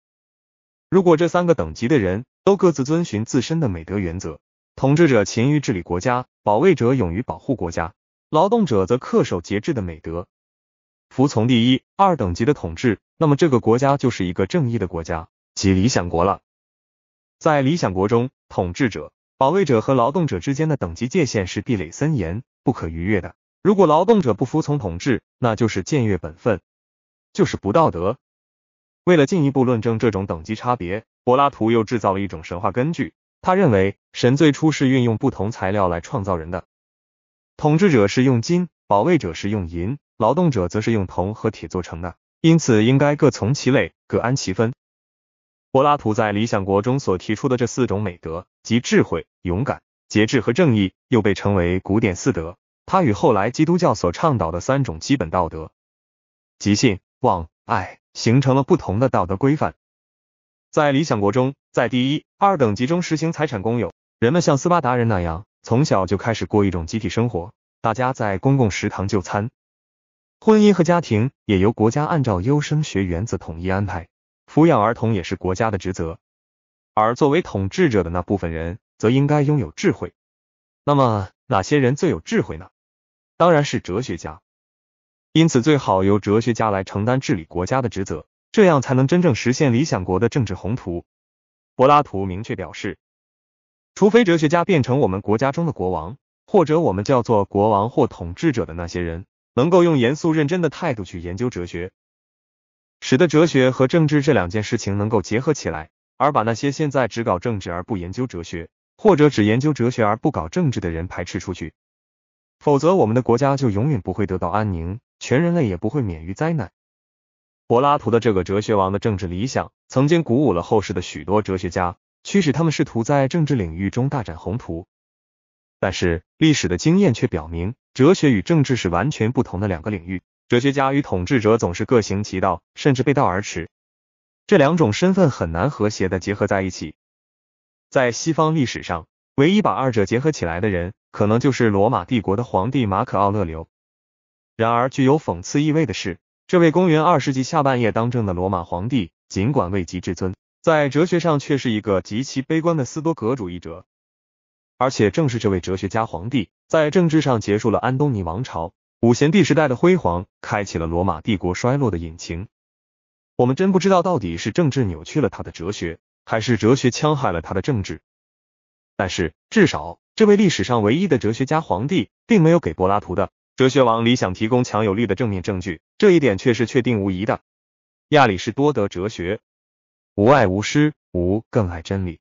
如果这三个等级的人都各自遵循自身的美德原则，统治者勤于治理国家，保卫者勇于保护国家，劳动者则恪守节制的美德，服从第一、二等级的统治，那么这个国家就是一个正义的国家，即理想国了。在《理想国》中，统治者、保卫者和劳动者之间的等级界限是壁垒森严、不可逾越的。如果劳动者不服从统治，那就是僭越本分，就是不道德。为了进一步论证这种等级差别，柏拉图又制造了一种神话根据。他认为，神最初是运用不同材料来创造人的，统治者是用金，保卫者是用银，劳动者则是用铜和铁做成的。因此，应该各从其类，各安其分。柏拉图在《理想国》中所提出的这四种美德，即智慧、勇敢、节制和正义，又被称为古典四德。它与后来基督教所倡导的三种基本道德——即信、望、爱——形成了不同的道德规范。在《理想国》中，在第一、二等级中实行财产公有，人们像斯巴达人那样，从小就开始过一种集体生活，大家在公共食堂就餐，婚姻和家庭也由国家按照优生学原则统一安排。抚养儿童也是国家的职责，而作为统治者的那部分人，则应该拥有智慧。那么，哪些人最有智慧呢？当然是哲学家。因此，最好由哲学家来承担治理国家的职责，这样才能真正实现理想国的政治宏图。柏拉图明确表示，除非哲学家变成我们国家中的国王，或者我们叫做国王或统治者的那些人，能够用严肃认真的态度去研究哲学。使得哲学和政治这两件事情能够结合起来，而把那些现在只搞政治而不研究哲学，或者只研究哲学而不搞政治的人排斥出去。否则，我们的国家就永远不会得到安宁，全人类也不会免于灾难。柏拉图的这个哲学王的政治理想，曾经鼓舞了后世的许多哲学家，驱使他们试图在政治领域中大展宏图。但是，历史的经验却表明，哲学与政治是完全不同的两个领域。哲学家与统治者总是各行其道，甚至背道而驰。这两种身份很难和谐的结合在一起。在西方历史上，唯一把二者结合起来的人，可能就是罗马帝国的皇帝马可·奥勒留。然而，具有讽刺意味的是，这位公元二世纪下半叶当政的罗马皇帝，尽管位极至尊，在哲学上却是一个极其悲观的斯多葛主义者。而且，正是这位哲学家皇帝，在政治上结束了安东尼王朝。五贤帝时代的辉煌，开启了罗马帝国衰落的引擎。我们真不知道到底是政治扭曲了他的哲学，还是哲学戕害了他的政治。但是，至少这位历史上唯一的哲学家皇帝，并没有给柏拉图的哲学王理想提供强有力的正面证据，这一点却是确定无疑的。亚里士多德哲学无爱无失，无更爱真理。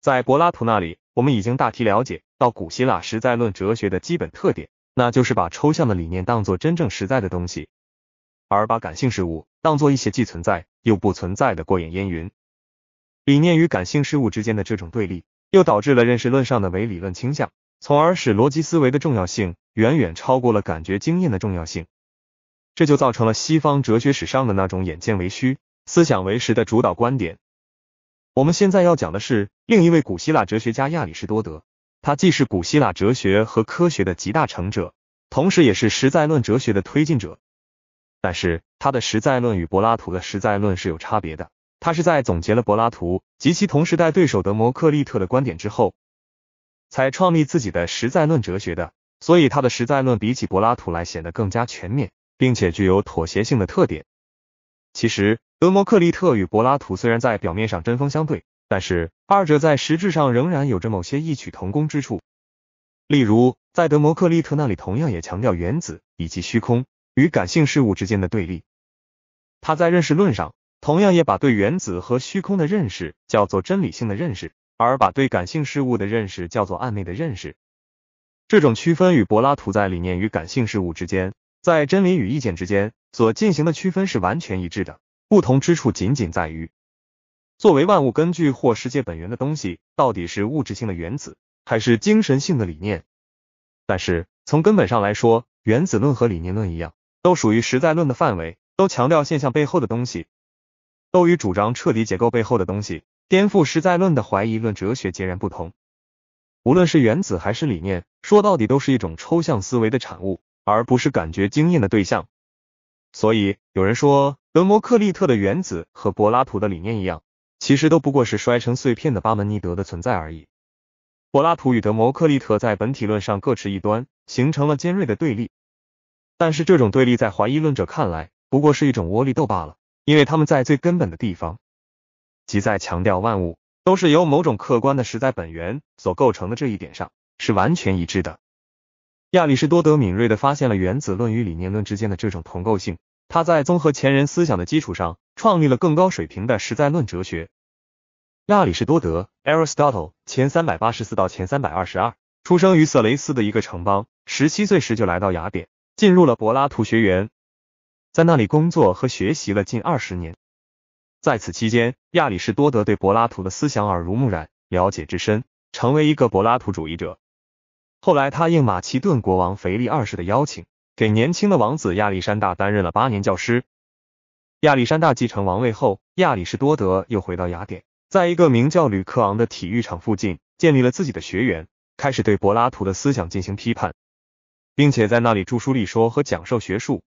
在柏拉图那里，我们已经大体了解到古希腊实在论哲学的基本特点。那就是把抽象的理念当做真正实在的东西，而把感性事物当做一些既存在又不存在的过眼烟云。理念与感性事物之间的这种对立，又导致了认识论上的唯理论倾向，从而使逻辑思维的重要性远远超过了感觉经验的重要性。这就造成了西方哲学史上的那种“眼见为虚，思想为实”的主导观点。我们现在要讲的是另一位古希腊哲学家亚里士多德。他既是古希腊哲学和科学的集大成者，同时也是实在论哲学的推进者。但是，他的实在论与柏拉图的实在论是有差别的。他是在总结了柏拉图及其同时代对手德摩克利特的观点之后，才创立自己的实在论哲学的。所以，他的实在论比起柏拉图来显得更加全面，并且具有妥协性的特点。其实，德摩克利特与柏拉图虽然在表面上针锋相对。但是，二者在实质上仍然有着某些异曲同工之处。例如，在德谟克利特那里，同样也强调原子以及虚空与感性事物之间的对立。他在认识论上同样也把对原子和虚空的认识叫做真理性的认识，而把对感性事物的认识叫做暧昧的认识。这种区分与柏拉图在理念与感性事物之间、在真理与意见之间所进行的区分是完全一致的。不同之处仅仅在于。作为万物根据或世界本源的东西，到底是物质性的原子，还是精神性的理念？但是从根本上来说，原子论和理念论一样，都属于实在论的范围，都强调现象背后的东西，都与主张彻底解构背后的东西、颠覆实在论的怀疑论哲学截然不同。无论是原子还是理念，说到底都是一种抽象思维的产物，而不是感觉经验的对象。所以有人说，德摩克利特的原子和柏拉图的理念一样。其实都不过是摔成碎片的巴门尼德的存在而已。柏拉图与德谟克利特在本体论上各持一端，形成了尖锐的对立。但是这种对立在怀疑论者看来，不过是一种窝里斗罢了，因为他们在最根本的地方，即在强调万物都是由某种客观的实在本源所构成的这一点上，是完全一致的。亚里士多德敏锐的发现了原子论与理念论之间的这种同构性，他在综合前人思想的基础上。创立了更高水平的实在论哲学。亚里士多德 （Aristotle，前384到前 322） 出生于色雷斯的一个城邦，十七岁时就来到雅典，进入了柏拉图学园，在那里工作和学习了近二十年。在此期间，亚里士多德对柏拉图的思想耳濡目染，了解之深，成为一个柏拉图主义者。后来，他应马其顿国王腓力二世的邀请，给年轻的王子亚历山大担任了八年教师。亚历山大继承王位后，亚里士多德又回到雅典，在一个名叫吕克昂的体育场附近建立了自己的学园，开始对柏拉图的思想进行批判，并且在那里著书立说和讲授学术。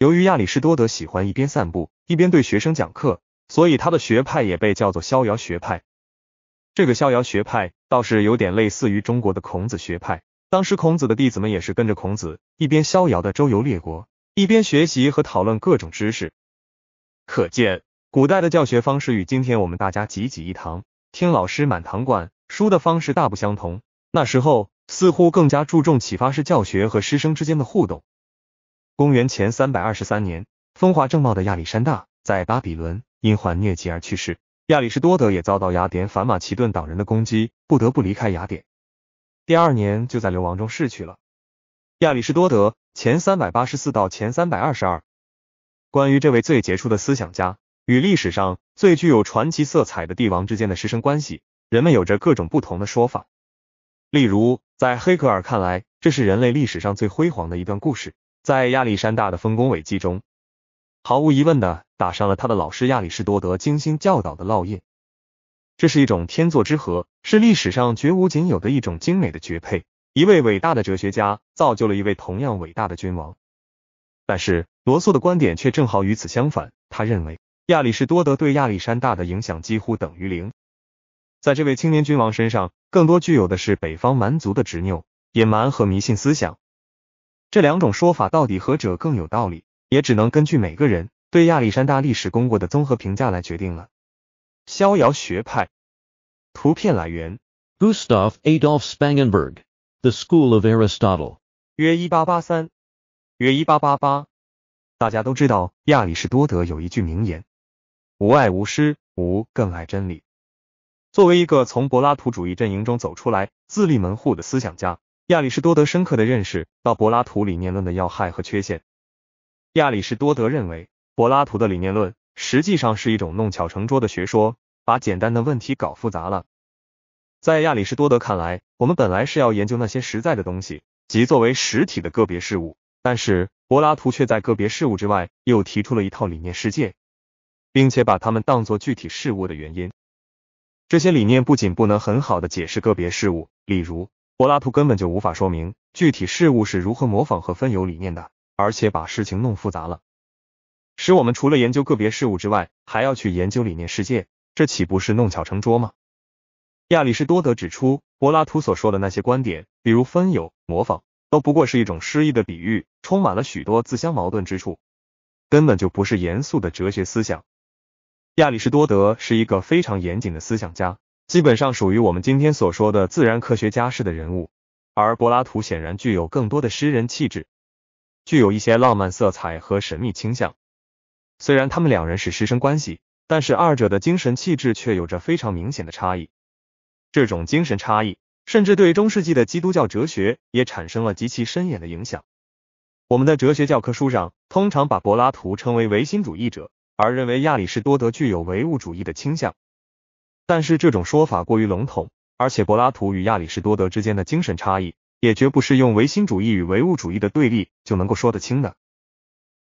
由于亚里士多德喜欢一边散步一边对学生讲课，所以他的学派也被叫做逍遥学派。这个逍遥学派倒是有点类似于中国的孔子学派。当时孔子的弟子们也是跟着孔子一边逍遥的周游列国，一边学习和讨论各种知识。可见，古代的教学方式与今天我们大家挤挤一堂听老师满堂灌书的方式大不相同。那时候似乎更加注重启发式教学和师生之间的互动。公元前三百二十三年，风华正茂的亚历山大在巴比伦因患疟疾而去世。亚里士多德也遭到雅典反马其顿党人的攻击，不得不离开雅典。第二年就在流亡中逝去了。亚里士多德（前三百八十四到前三百二十二）。关于这位最杰出的思想家与历史上最具有传奇色彩的帝王之间的师生关系，人们有着各种不同的说法。例如，在黑格尔看来，这是人类历史上最辉煌的一段故事。在亚历山大的丰功伟绩中，毫无疑问的打上了他的老师亚里士多德精心教导的烙印。这是一种天作之合，是历史上绝无仅有的一种精美的绝配。一位伟大的哲学家造就了一位同样伟大的君王。但是罗素的观点却正好与此相反，他认为亚里士多德对亚历山大的影响几乎等于零，在这位青年君王身上，更多具有的是北方蛮族的执拗、野蛮和迷信思想。这两种说法到底何者更有道理，也只能根据每个人对亚历山大历史功过的综合评价来决定了。逍遥学派，图片来源 Gustav Adolf Spangenberg，The School of Aristotle，约一八八三。约一八八八，大家都知道亚里士多德有一句名言：无爱无失，吾更爱真理。作为一个从柏拉图主义阵营中走出来、自立门户的思想家，亚里士多德深刻的认识到柏拉图理念论的要害和缺陷。亚里士多德认为，柏拉图的理念论实际上是一种弄巧成拙的学说，把简单的问题搞复杂了。在亚里士多德看来，我们本来是要研究那些实在的东西，即作为实体的个别事物。但是柏拉图却在个别事物之外又提出了一套理念世界，并且把它们当作具体事物的原因。这些理念不仅不能很好的解释个别事物，例如柏拉图根本就无法说明具体事物是如何模仿和分有理念的，而且把事情弄复杂了，使我们除了研究个别事物之外，还要去研究理念世界，这岂不是弄巧成拙吗？亚里士多德指出，柏拉图所说的那些观点，比如分有、模仿。都不过是一种诗意的比喻，充满了许多自相矛盾之处，根本就不是严肃的哲学思想。亚里士多德是一个非常严谨的思想家，基本上属于我们今天所说的自然科学家式的人物，而柏拉图显然具有更多的诗人气质，具有一些浪漫色彩和神秘倾向。虽然他们两人是师生关系，但是二者的精神气质却有着非常明显的差异。这种精神差异。甚至对中世纪的基督教哲学也产生了极其深远的影响。我们的哲学教科书上通常把柏拉图称为唯心主义者，而认为亚里士多德具有唯物主义的倾向。但是这种说法过于笼统，而且柏拉图与亚里士多德之间的精神差异，也绝不是用唯心主义与唯物主义的对立就能够说得清的。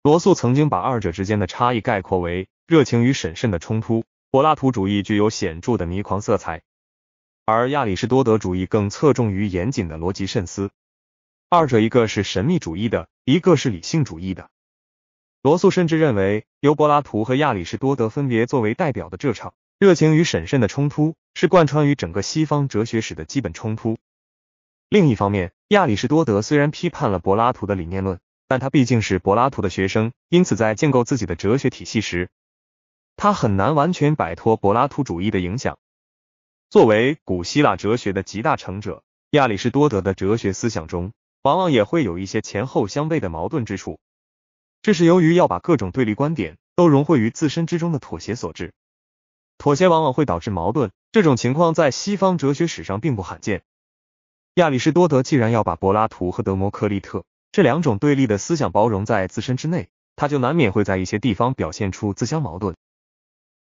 罗素曾经把二者之间的差异概括为热情与审慎的冲突。柏拉图主义具有显著的迷狂色彩。而亚里士多德主义更侧重于严谨的逻辑慎思，二者一个是神秘主义的，一个是理性主义的。罗素甚至认为，由柏拉图和亚里士多德分别作为代表的这场热情与审慎的冲突，是贯穿于整个西方哲学史的基本冲突。另一方面，亚里士多德虽然批判了柏拉图的理念论，但他毕竟是柏拉图的学生，因此在建构自己的哲学体系时，他很难完全摆脱柏拉图主义的影响。作为古希腊哲学的集大成者，亚里士多德的哲学思想中，往往也会有一些前后相悖的矛盾之处。这是由于要把各种对立观点都融汇于自身之中的妥协所致。妥协往往会导致矛盾，这种情况在西方哲学史上并不罕见。亚里士多德既然要把柏拉图和德摩克利特这两种对立的思想包容在自身之内，他就难免会在一些地方表现出自相矛盾。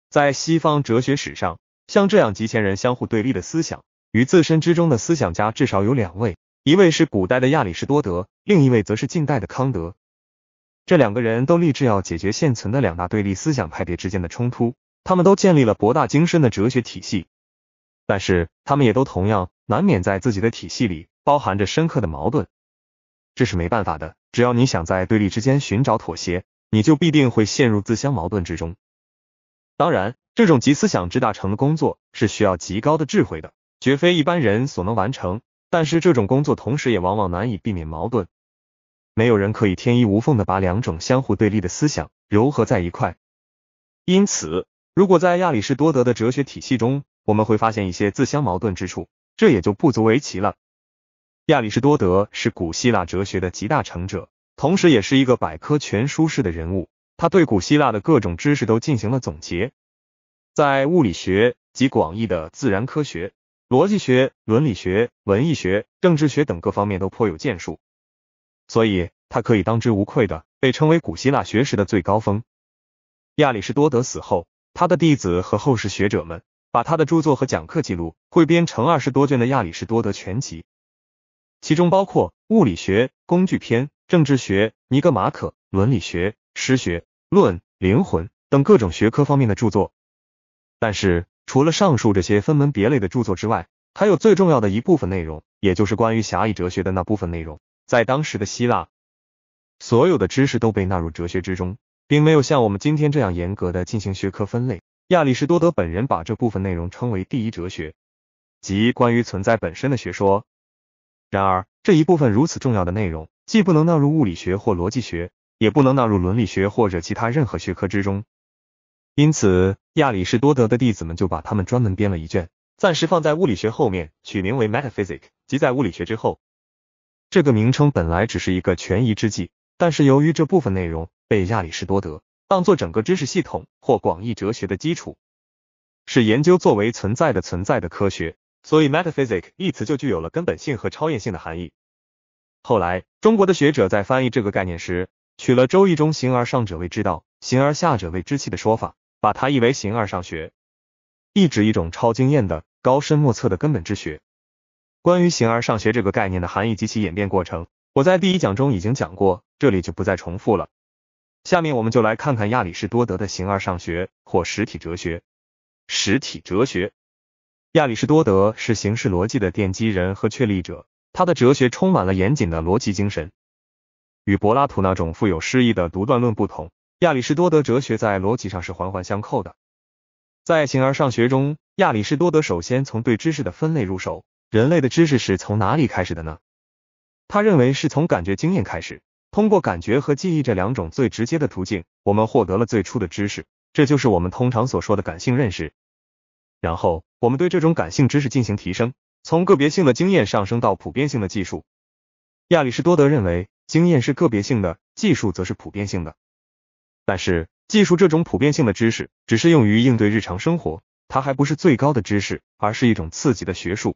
在西方哲学史上。像这样集千人相互对立的思想，与自身之中的思想家至少有两位，一位是古代的亚里士多德，另一位则是近代的康德。这两个人都立志要解决现存的两大对立思想派别之间的冲突，他们都建立了博大精深的哲学体系。但是，他们也都同样难免在自己的体系里包含着深刻的矛盾。这是没办法的，只要你想在对立之间寻找妥协，你就必定会陷入自相矛盾之中。当然，这种集思想之大成的工作是需要极高的智慧的，绝非一般人所能完成。但是，这种工作同时也往往难以避免矛盾，没有人可以天衣无缝的把两种相互对立的思想糅合在一块。因此，如果在亚里士多德的哲学体系中，我们会发现一些自相矛盾之处，这也就不足为奇了。亚里士多德是古希腊哲学的集大成者，同时也是一个百科全书式的人物。他对古希腊的各种知识都进行了总结，在物理学及广义的自然科学、逻辑学、伦理学、文艺学、政治学等各方面都颇有建树，所以他可以当之无愧的被称为古希腊学识的最高峰。亚里士多德死后，他的弟子和后世学者们把他的著作和讲课记录汇编成二十多卷的《亚里士多德全集》，其中包括《物理学》《工具篇》《政治学》《尼格马可》《伦理学》《诗学》。论灵魂等各种学科方面的著作，但是除了上述这些分门别类的著作之外，还有最重要的一部分内容，也就是关于狭义哲学的那部分内容。在当时的希腊，所有的知识都被纳入哲学之中，并没有像我们今天这样严格的进行学科分类。亚里士多德本人把这部分内容称为第一哲学，即关于存在本身的学说。然而，这一部分如此重要的内容，既不能纳入物理学或逻辑学。也不能纳入伦理学或者其他任何学科之中，因此亚里士多德的弟子们就把他们专门编了一卷，暂时放在物理学后面，取名为 m e t a p h y s i c 即在物理学之后。这个名称本来只是一个权宜之计，但是由于这部分内容被亚里士多德当做整个知识系统或广义哲学的基础，是研究作为存在的存在的科学，所以 m e t a p h y s i c 一词就具有了根本性和超验性的含义。后来，中国的学者在翻译这个概念时，取了《周易》中“形而上者谓之道，形而下者谓之气”的说法，把它译为形而上学，意指一种超经验的、高深莫测的根本之学。关于形而上学这个概念的含义及其演变过程，我在第一讲中已经讲过，这里就不再重复了。下面我们就来看看亚里士多德的形而上学或实体哲学。实体哲学，亚里士多德是形式逻辑的奠基人和确立者，他的哲学充满了严谨的逻辑精神。与柏拉图那种富有诗意的独断论不同，亚里士多德哲学在逻辑上是环环相扣的。在形而上学中，亚里士多德首先从对知识的分类入手。人类的知识是从哪里开始的呢？他认为是从感觉经验开始。通过感觉和记忆这两种最直接的途径，我们获得了最初的知识，这就是我们通常所说的感性认识。然后，我们对这种感性知识进行提升，从个别性的经验上升到普遍性的技术。亚里士多德认为。经验是个别性的，技术则是普遍性的。但是，技术这种普遍性的知识，只是用于应对日常生活，它还不是最高的知识，而是一种刺激的学术。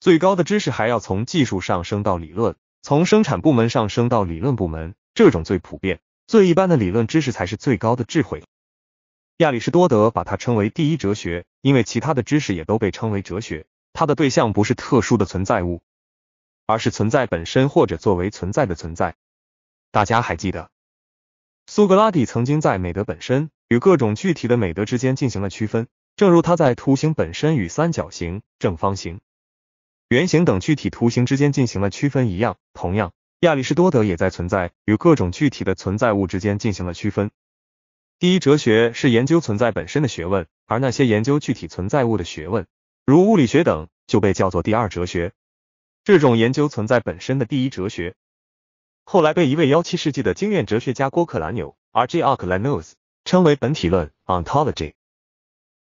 最高的知识还要从技术上升到理论，从生产部门上升到理论部门。这种最普遍、最一般的理论知识才是最高的智慧。亚里士多德把它称为第一哲学，因为其他的知识也都被称为哲学。它的对象不是特殊的存在物。而是存在本身，或者作为存在的存在。大家还记得，苏格拉底曾经在美德本身与各种具体的美德之间进行了区分，正如他在图形本身与三角形、正方形、圆形等具体图形之间进行了区分一样。同样，亚里士多德也在存在与各种具体的存在物之间进行了区分。第一哲学是研究存在本身的学问，而那些研究具体存在物的学问，如物理学等，就被叫做第二哲学。这种研究存在本身的第一哲学，后来被一位幺七世纪的经验哲学家郭克兰纽 （R. j a c k l a n u s 称为本体论 （Ontology）。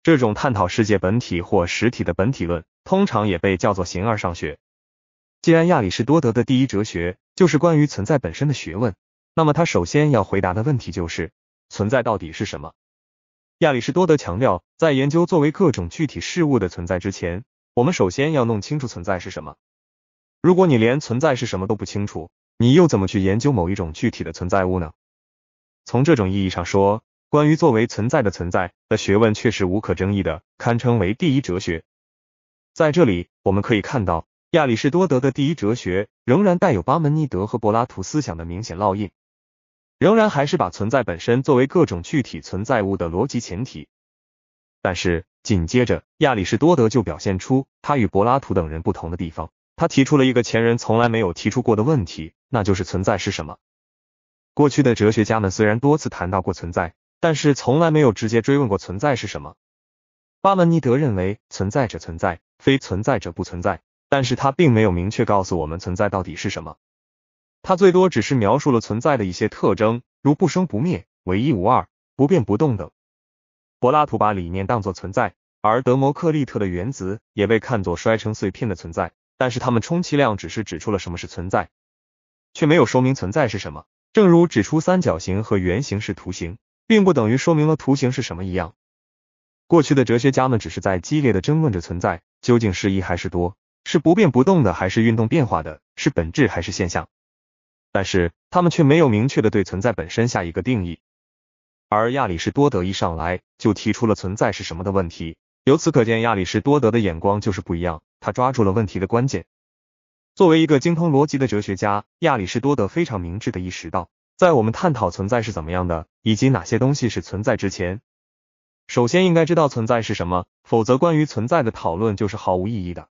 这种探讨世界本体或实体的本体论，通常也被叫做形而上学。既然亚里士多德的第一哲学就是关于存在本身的学问，那么他首先要回答的问题就是存在到底是什么。亚里士多德强调，在研究作为各种具体事物的存在之前，我们首先要弄清楚存在是什么。如果你连存在是什么都不清楚，你又怎么去研究某一种具体的存在物呢？从这种意义上说，关于作为存在的存在的学问，确实无可争议的，堪称为第一哲学。在这里，我们可以看到，亚里士多德的第一哲学仍然带有巴门尼德和柏拉图思想的明显烙印，仍然还是把存在本身作为各种具体存在物的逻辑前提。但是，紧接着亚里士多德就表现出他与柏拉图等人不同的地方。他提出了一个前人从来没有提出过的问题，那就是存在是什么？过去的哲学家们虽然多次谈到过存在，但是从来没有直接追问过存在是什么。巴门尼德认为存在者存在，非存在者不存在，但是他并没有明确告诉我们存在到底是什么，他最多只是描述了存在的一些特征，如不生不灭、唯一无二、不变不动等。柏拉图把理念当作存在，而德摩克利特的原子也被看作摔成碎片的存在。但是他们充其量只是指出了什么是存在，却没有说明存在是什么。正如指出三角形和圆形是图形，并不等于说明了图形是什么一样。过去的哲学家们只是在激烈的争论着存在究竟是一还是多，是不变不动的还是运动变化的，是本质还是现象。但是他们却没有明确的对存在本身下一个定义。而亚里士多德一上来就提出了存在是什么的问题。由此可见，亚里士多德的眼光就是不一样。他抓住了问题的关键。作为一个精通逻辑的哲学家，亚里士多德非常明智的意识到，在我们探讨存在是怎么样的，以及哪些东西是存在之前，首先应该知道存在是什么，否则关于存在的讨论就是毫无意义的。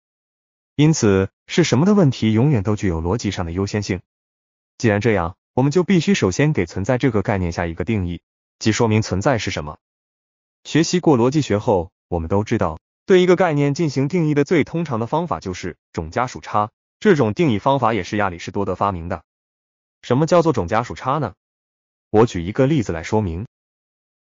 因此，是什么的问题永远都具有逻辑上的优先性。既然这样，我们就必须首先给存在这个概念下一个定义，即说明存在是什么。学习过逻辑学后，我们都知道。对一个概念进行定义的最通常的方法就是种加属差，这种定义方法也是亚里士多德发明的。什么叫做种加属差呢？我举一个例子来说明。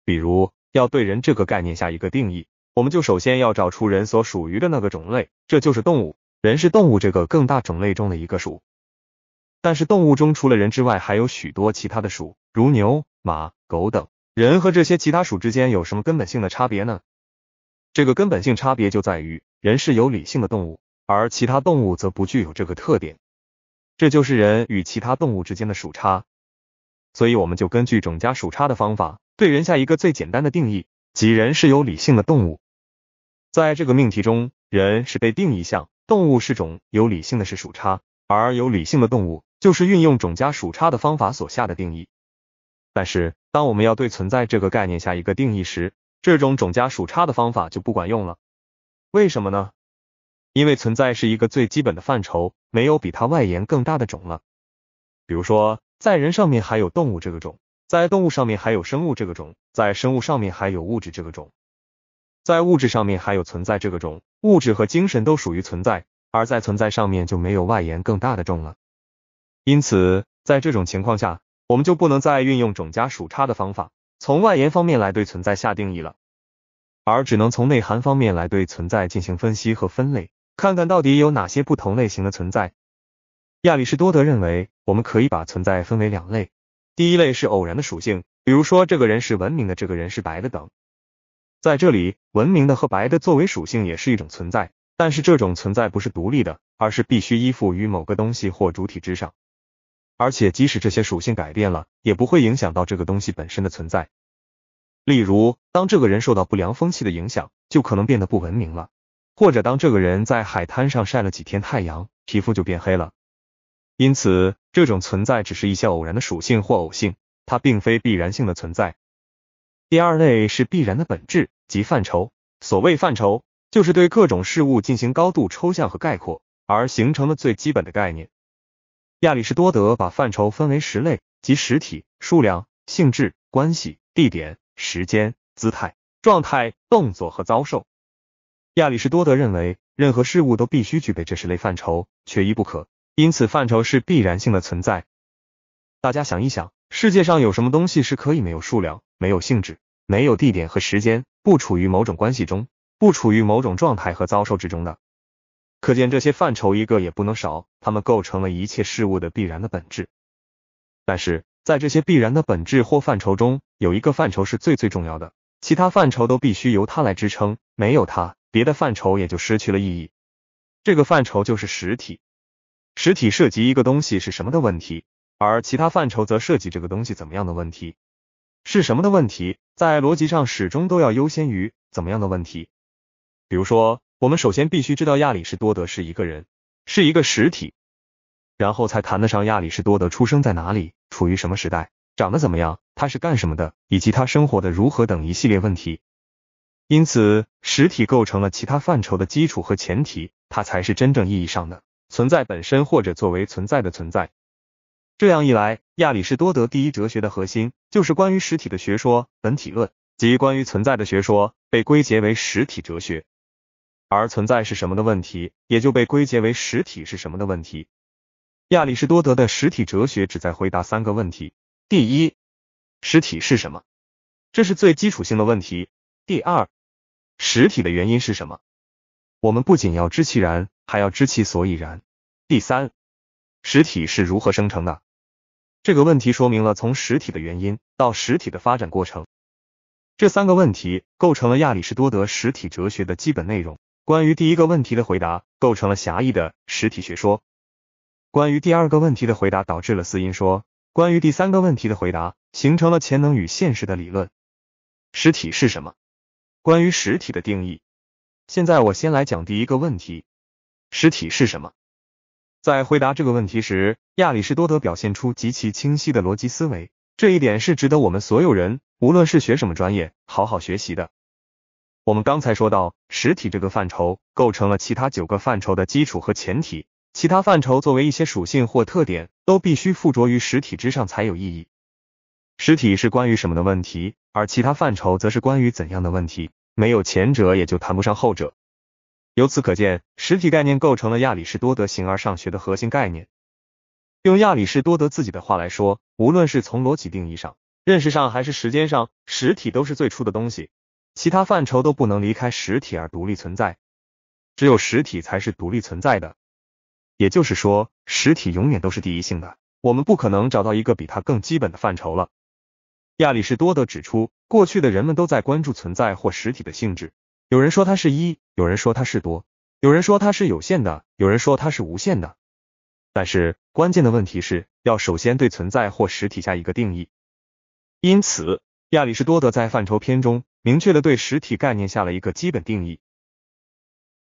比如要对人这个概念下一个定义，我们就首先要找出人所属于的那个种类，这就是动物。人是动物这个更大种类中的一个属。但是动物中除了人之外，还有许多其他的属，如牛、马、狗等。人和这些其他属之间有什么根本性的差别呢？这个根本性差别就在于，人是有理性的动物，而其他动物则不具有这个特点。这就是人与其他动物之间的属差。所以，我们就根据种加属差的方法，对人下一个最简单的定义：即人是有理性的动物。在这个命题中，人是被定义项，动物是种，有理性的是属差，而有理性的动物就是运用种加属差的方法所下的定义。但是，当我们要对存在这个概念下一个定义时，这种种加属差的方法就不管用了，为什么呢？因为存在是一个最基本的范畴，没有比它外延更大的种了。比如说，在人上面还有动物这个种，在动物上面还有生物这个种，在生物上面还有物质这个种，在物质上面还有存在这个种。物质和精神都属于存在，而在存在上面就没有外延更大的种了。因此，在这种情况下，我们就不能再运用种加属差的方法。从外延方面来对存在下定义了，而只能从内涵方面来对存在进行分析和分类，看看到底有哪些不同类型的存在。亚里士多德认为，我们可以把存在分为两类，第一类是偶然的属性，比如说这个人是文明的，这个人是白的等。在这里，文明的和白的作为属性也是一种存在，但是这种存在不是独立的，而是必须依附于某个东西或主体之上。而且，即使这些属性改变了，也不会影响到这个东西本身的存在。例如，当这个人受到不良风气的影响，就可能变得不文明了；或者，当这个人在海滩上晒了几天太阳，皮肤就变黑了。因此，这种存在只是一些偶然的属性或偶性，它并非必然性的存在。第二类是必然的本质即范畴。所谓范畴，就是对各种事物进行高度抽象和概括而形成的最基本的概念。亚里士多德把范畴分为十类，即实体、数量、性质、关系、地点、时间、姿态、状态、动作和遭受。亚里士多德认为，任何事物都必须具备这十类范畴，缺一不可。因此，范畴是必然性的存在。大家想一想，世界上有什么东西是可以没有数量、没有性质、没有地点和时间、不处于某种关系中、不处于某种状态和遭受之中的？可见这些范畴一个也不能少，它们构成了一切事物的必然的本质。但是在这些必然的本质或范畴中，有一个范畴是最最重要的，其他范畴都必须由它来支撑，没有它，别的范畴也就失去了意义。这个范畴就是实体。实体涉及一个东西是什么的问题，而其他范畴则涉及这个东西怎么样的问题。是什么的问题，在逻辑上始终都要优先于怎么样的问题。比如说。我们首先必须知道亚里士多德是一个人，是一个实体，然后才谈得上亚里士多德出生在哪里，处于什么时代，长得怎么样，他是干什么的，以及他生活的如何等一系列问题。因此，实体构成了其他范畴的基础和前提，它才是真正意义上的存在本身或者作为存在的存在。这样一来，亚里士多德第一哲学的核心就是关于实体的学说，本体论及关于存在的学说被归结为实体哲学。而存在是什么的问题，也就被归结为实体是什么的问题。亚里士多德的实体哲学旨在回答三个问题：第一，实体是什么，这是最基础性的问题；第二，实体的原因是什么，我们不仅要知其然，还要知其所以然；第三，实体是如何生成的，这个问题说明了从实体的原因到实体的发展过程。这三个问题构成了亚里士多德实体哲学的基本内容。关于第一个问题的回答构成了狭义的实体学说，关于第二个问题的回答导致了四因说，关于第三个问题的回答形成了潜能与现实的理论。实体是什么？关于实体的定义，现在我先来讲第一个问题：实体是什么？在回答这个问题时，亚里士多德表现出极其清晰的逻辑思维，这一点是值得我们所有人，无论是学什么专业，好好学习的。我们刚才说到，实体这个范畴构成了其他九个范畴的基础和前提，其他范畴作为一些属性或特点，都必须附着于实体之上才有意义。实体是关于什么的问题，而其他范畴则是关于怎样的问题。没有前者，也就谈不上后者。由此可见，实体概念构成了亚里士多德形而上学的核心概念。用亚里士多德自己的话来说，无论是从逻辑定义上、认识上还是时间上，实体都是最初的东西。其他范畴都不能离开实体而独立存在，只有实体才是独立存在的。也就是说，实体永远都是第一性的，我们不可能找到一个比它更基本的范畴了。亚里士多德指出，过去的人们都在关注存在或实体的性质，有人说它是一，有人说它是多，有人说它是有限的，有人说它是无限的。但是，关键的问题是要首先对存在或实体下一个定义。因此，亚里士多德在《范畴篇》中。明确的对实体概念下了一个基本定义。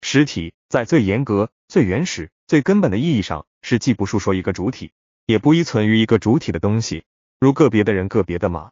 实体在最严格、最原始、最根本的意义上，是既不述说一个主体，也不依存于一个主体的东西，如个别的人、个别的马。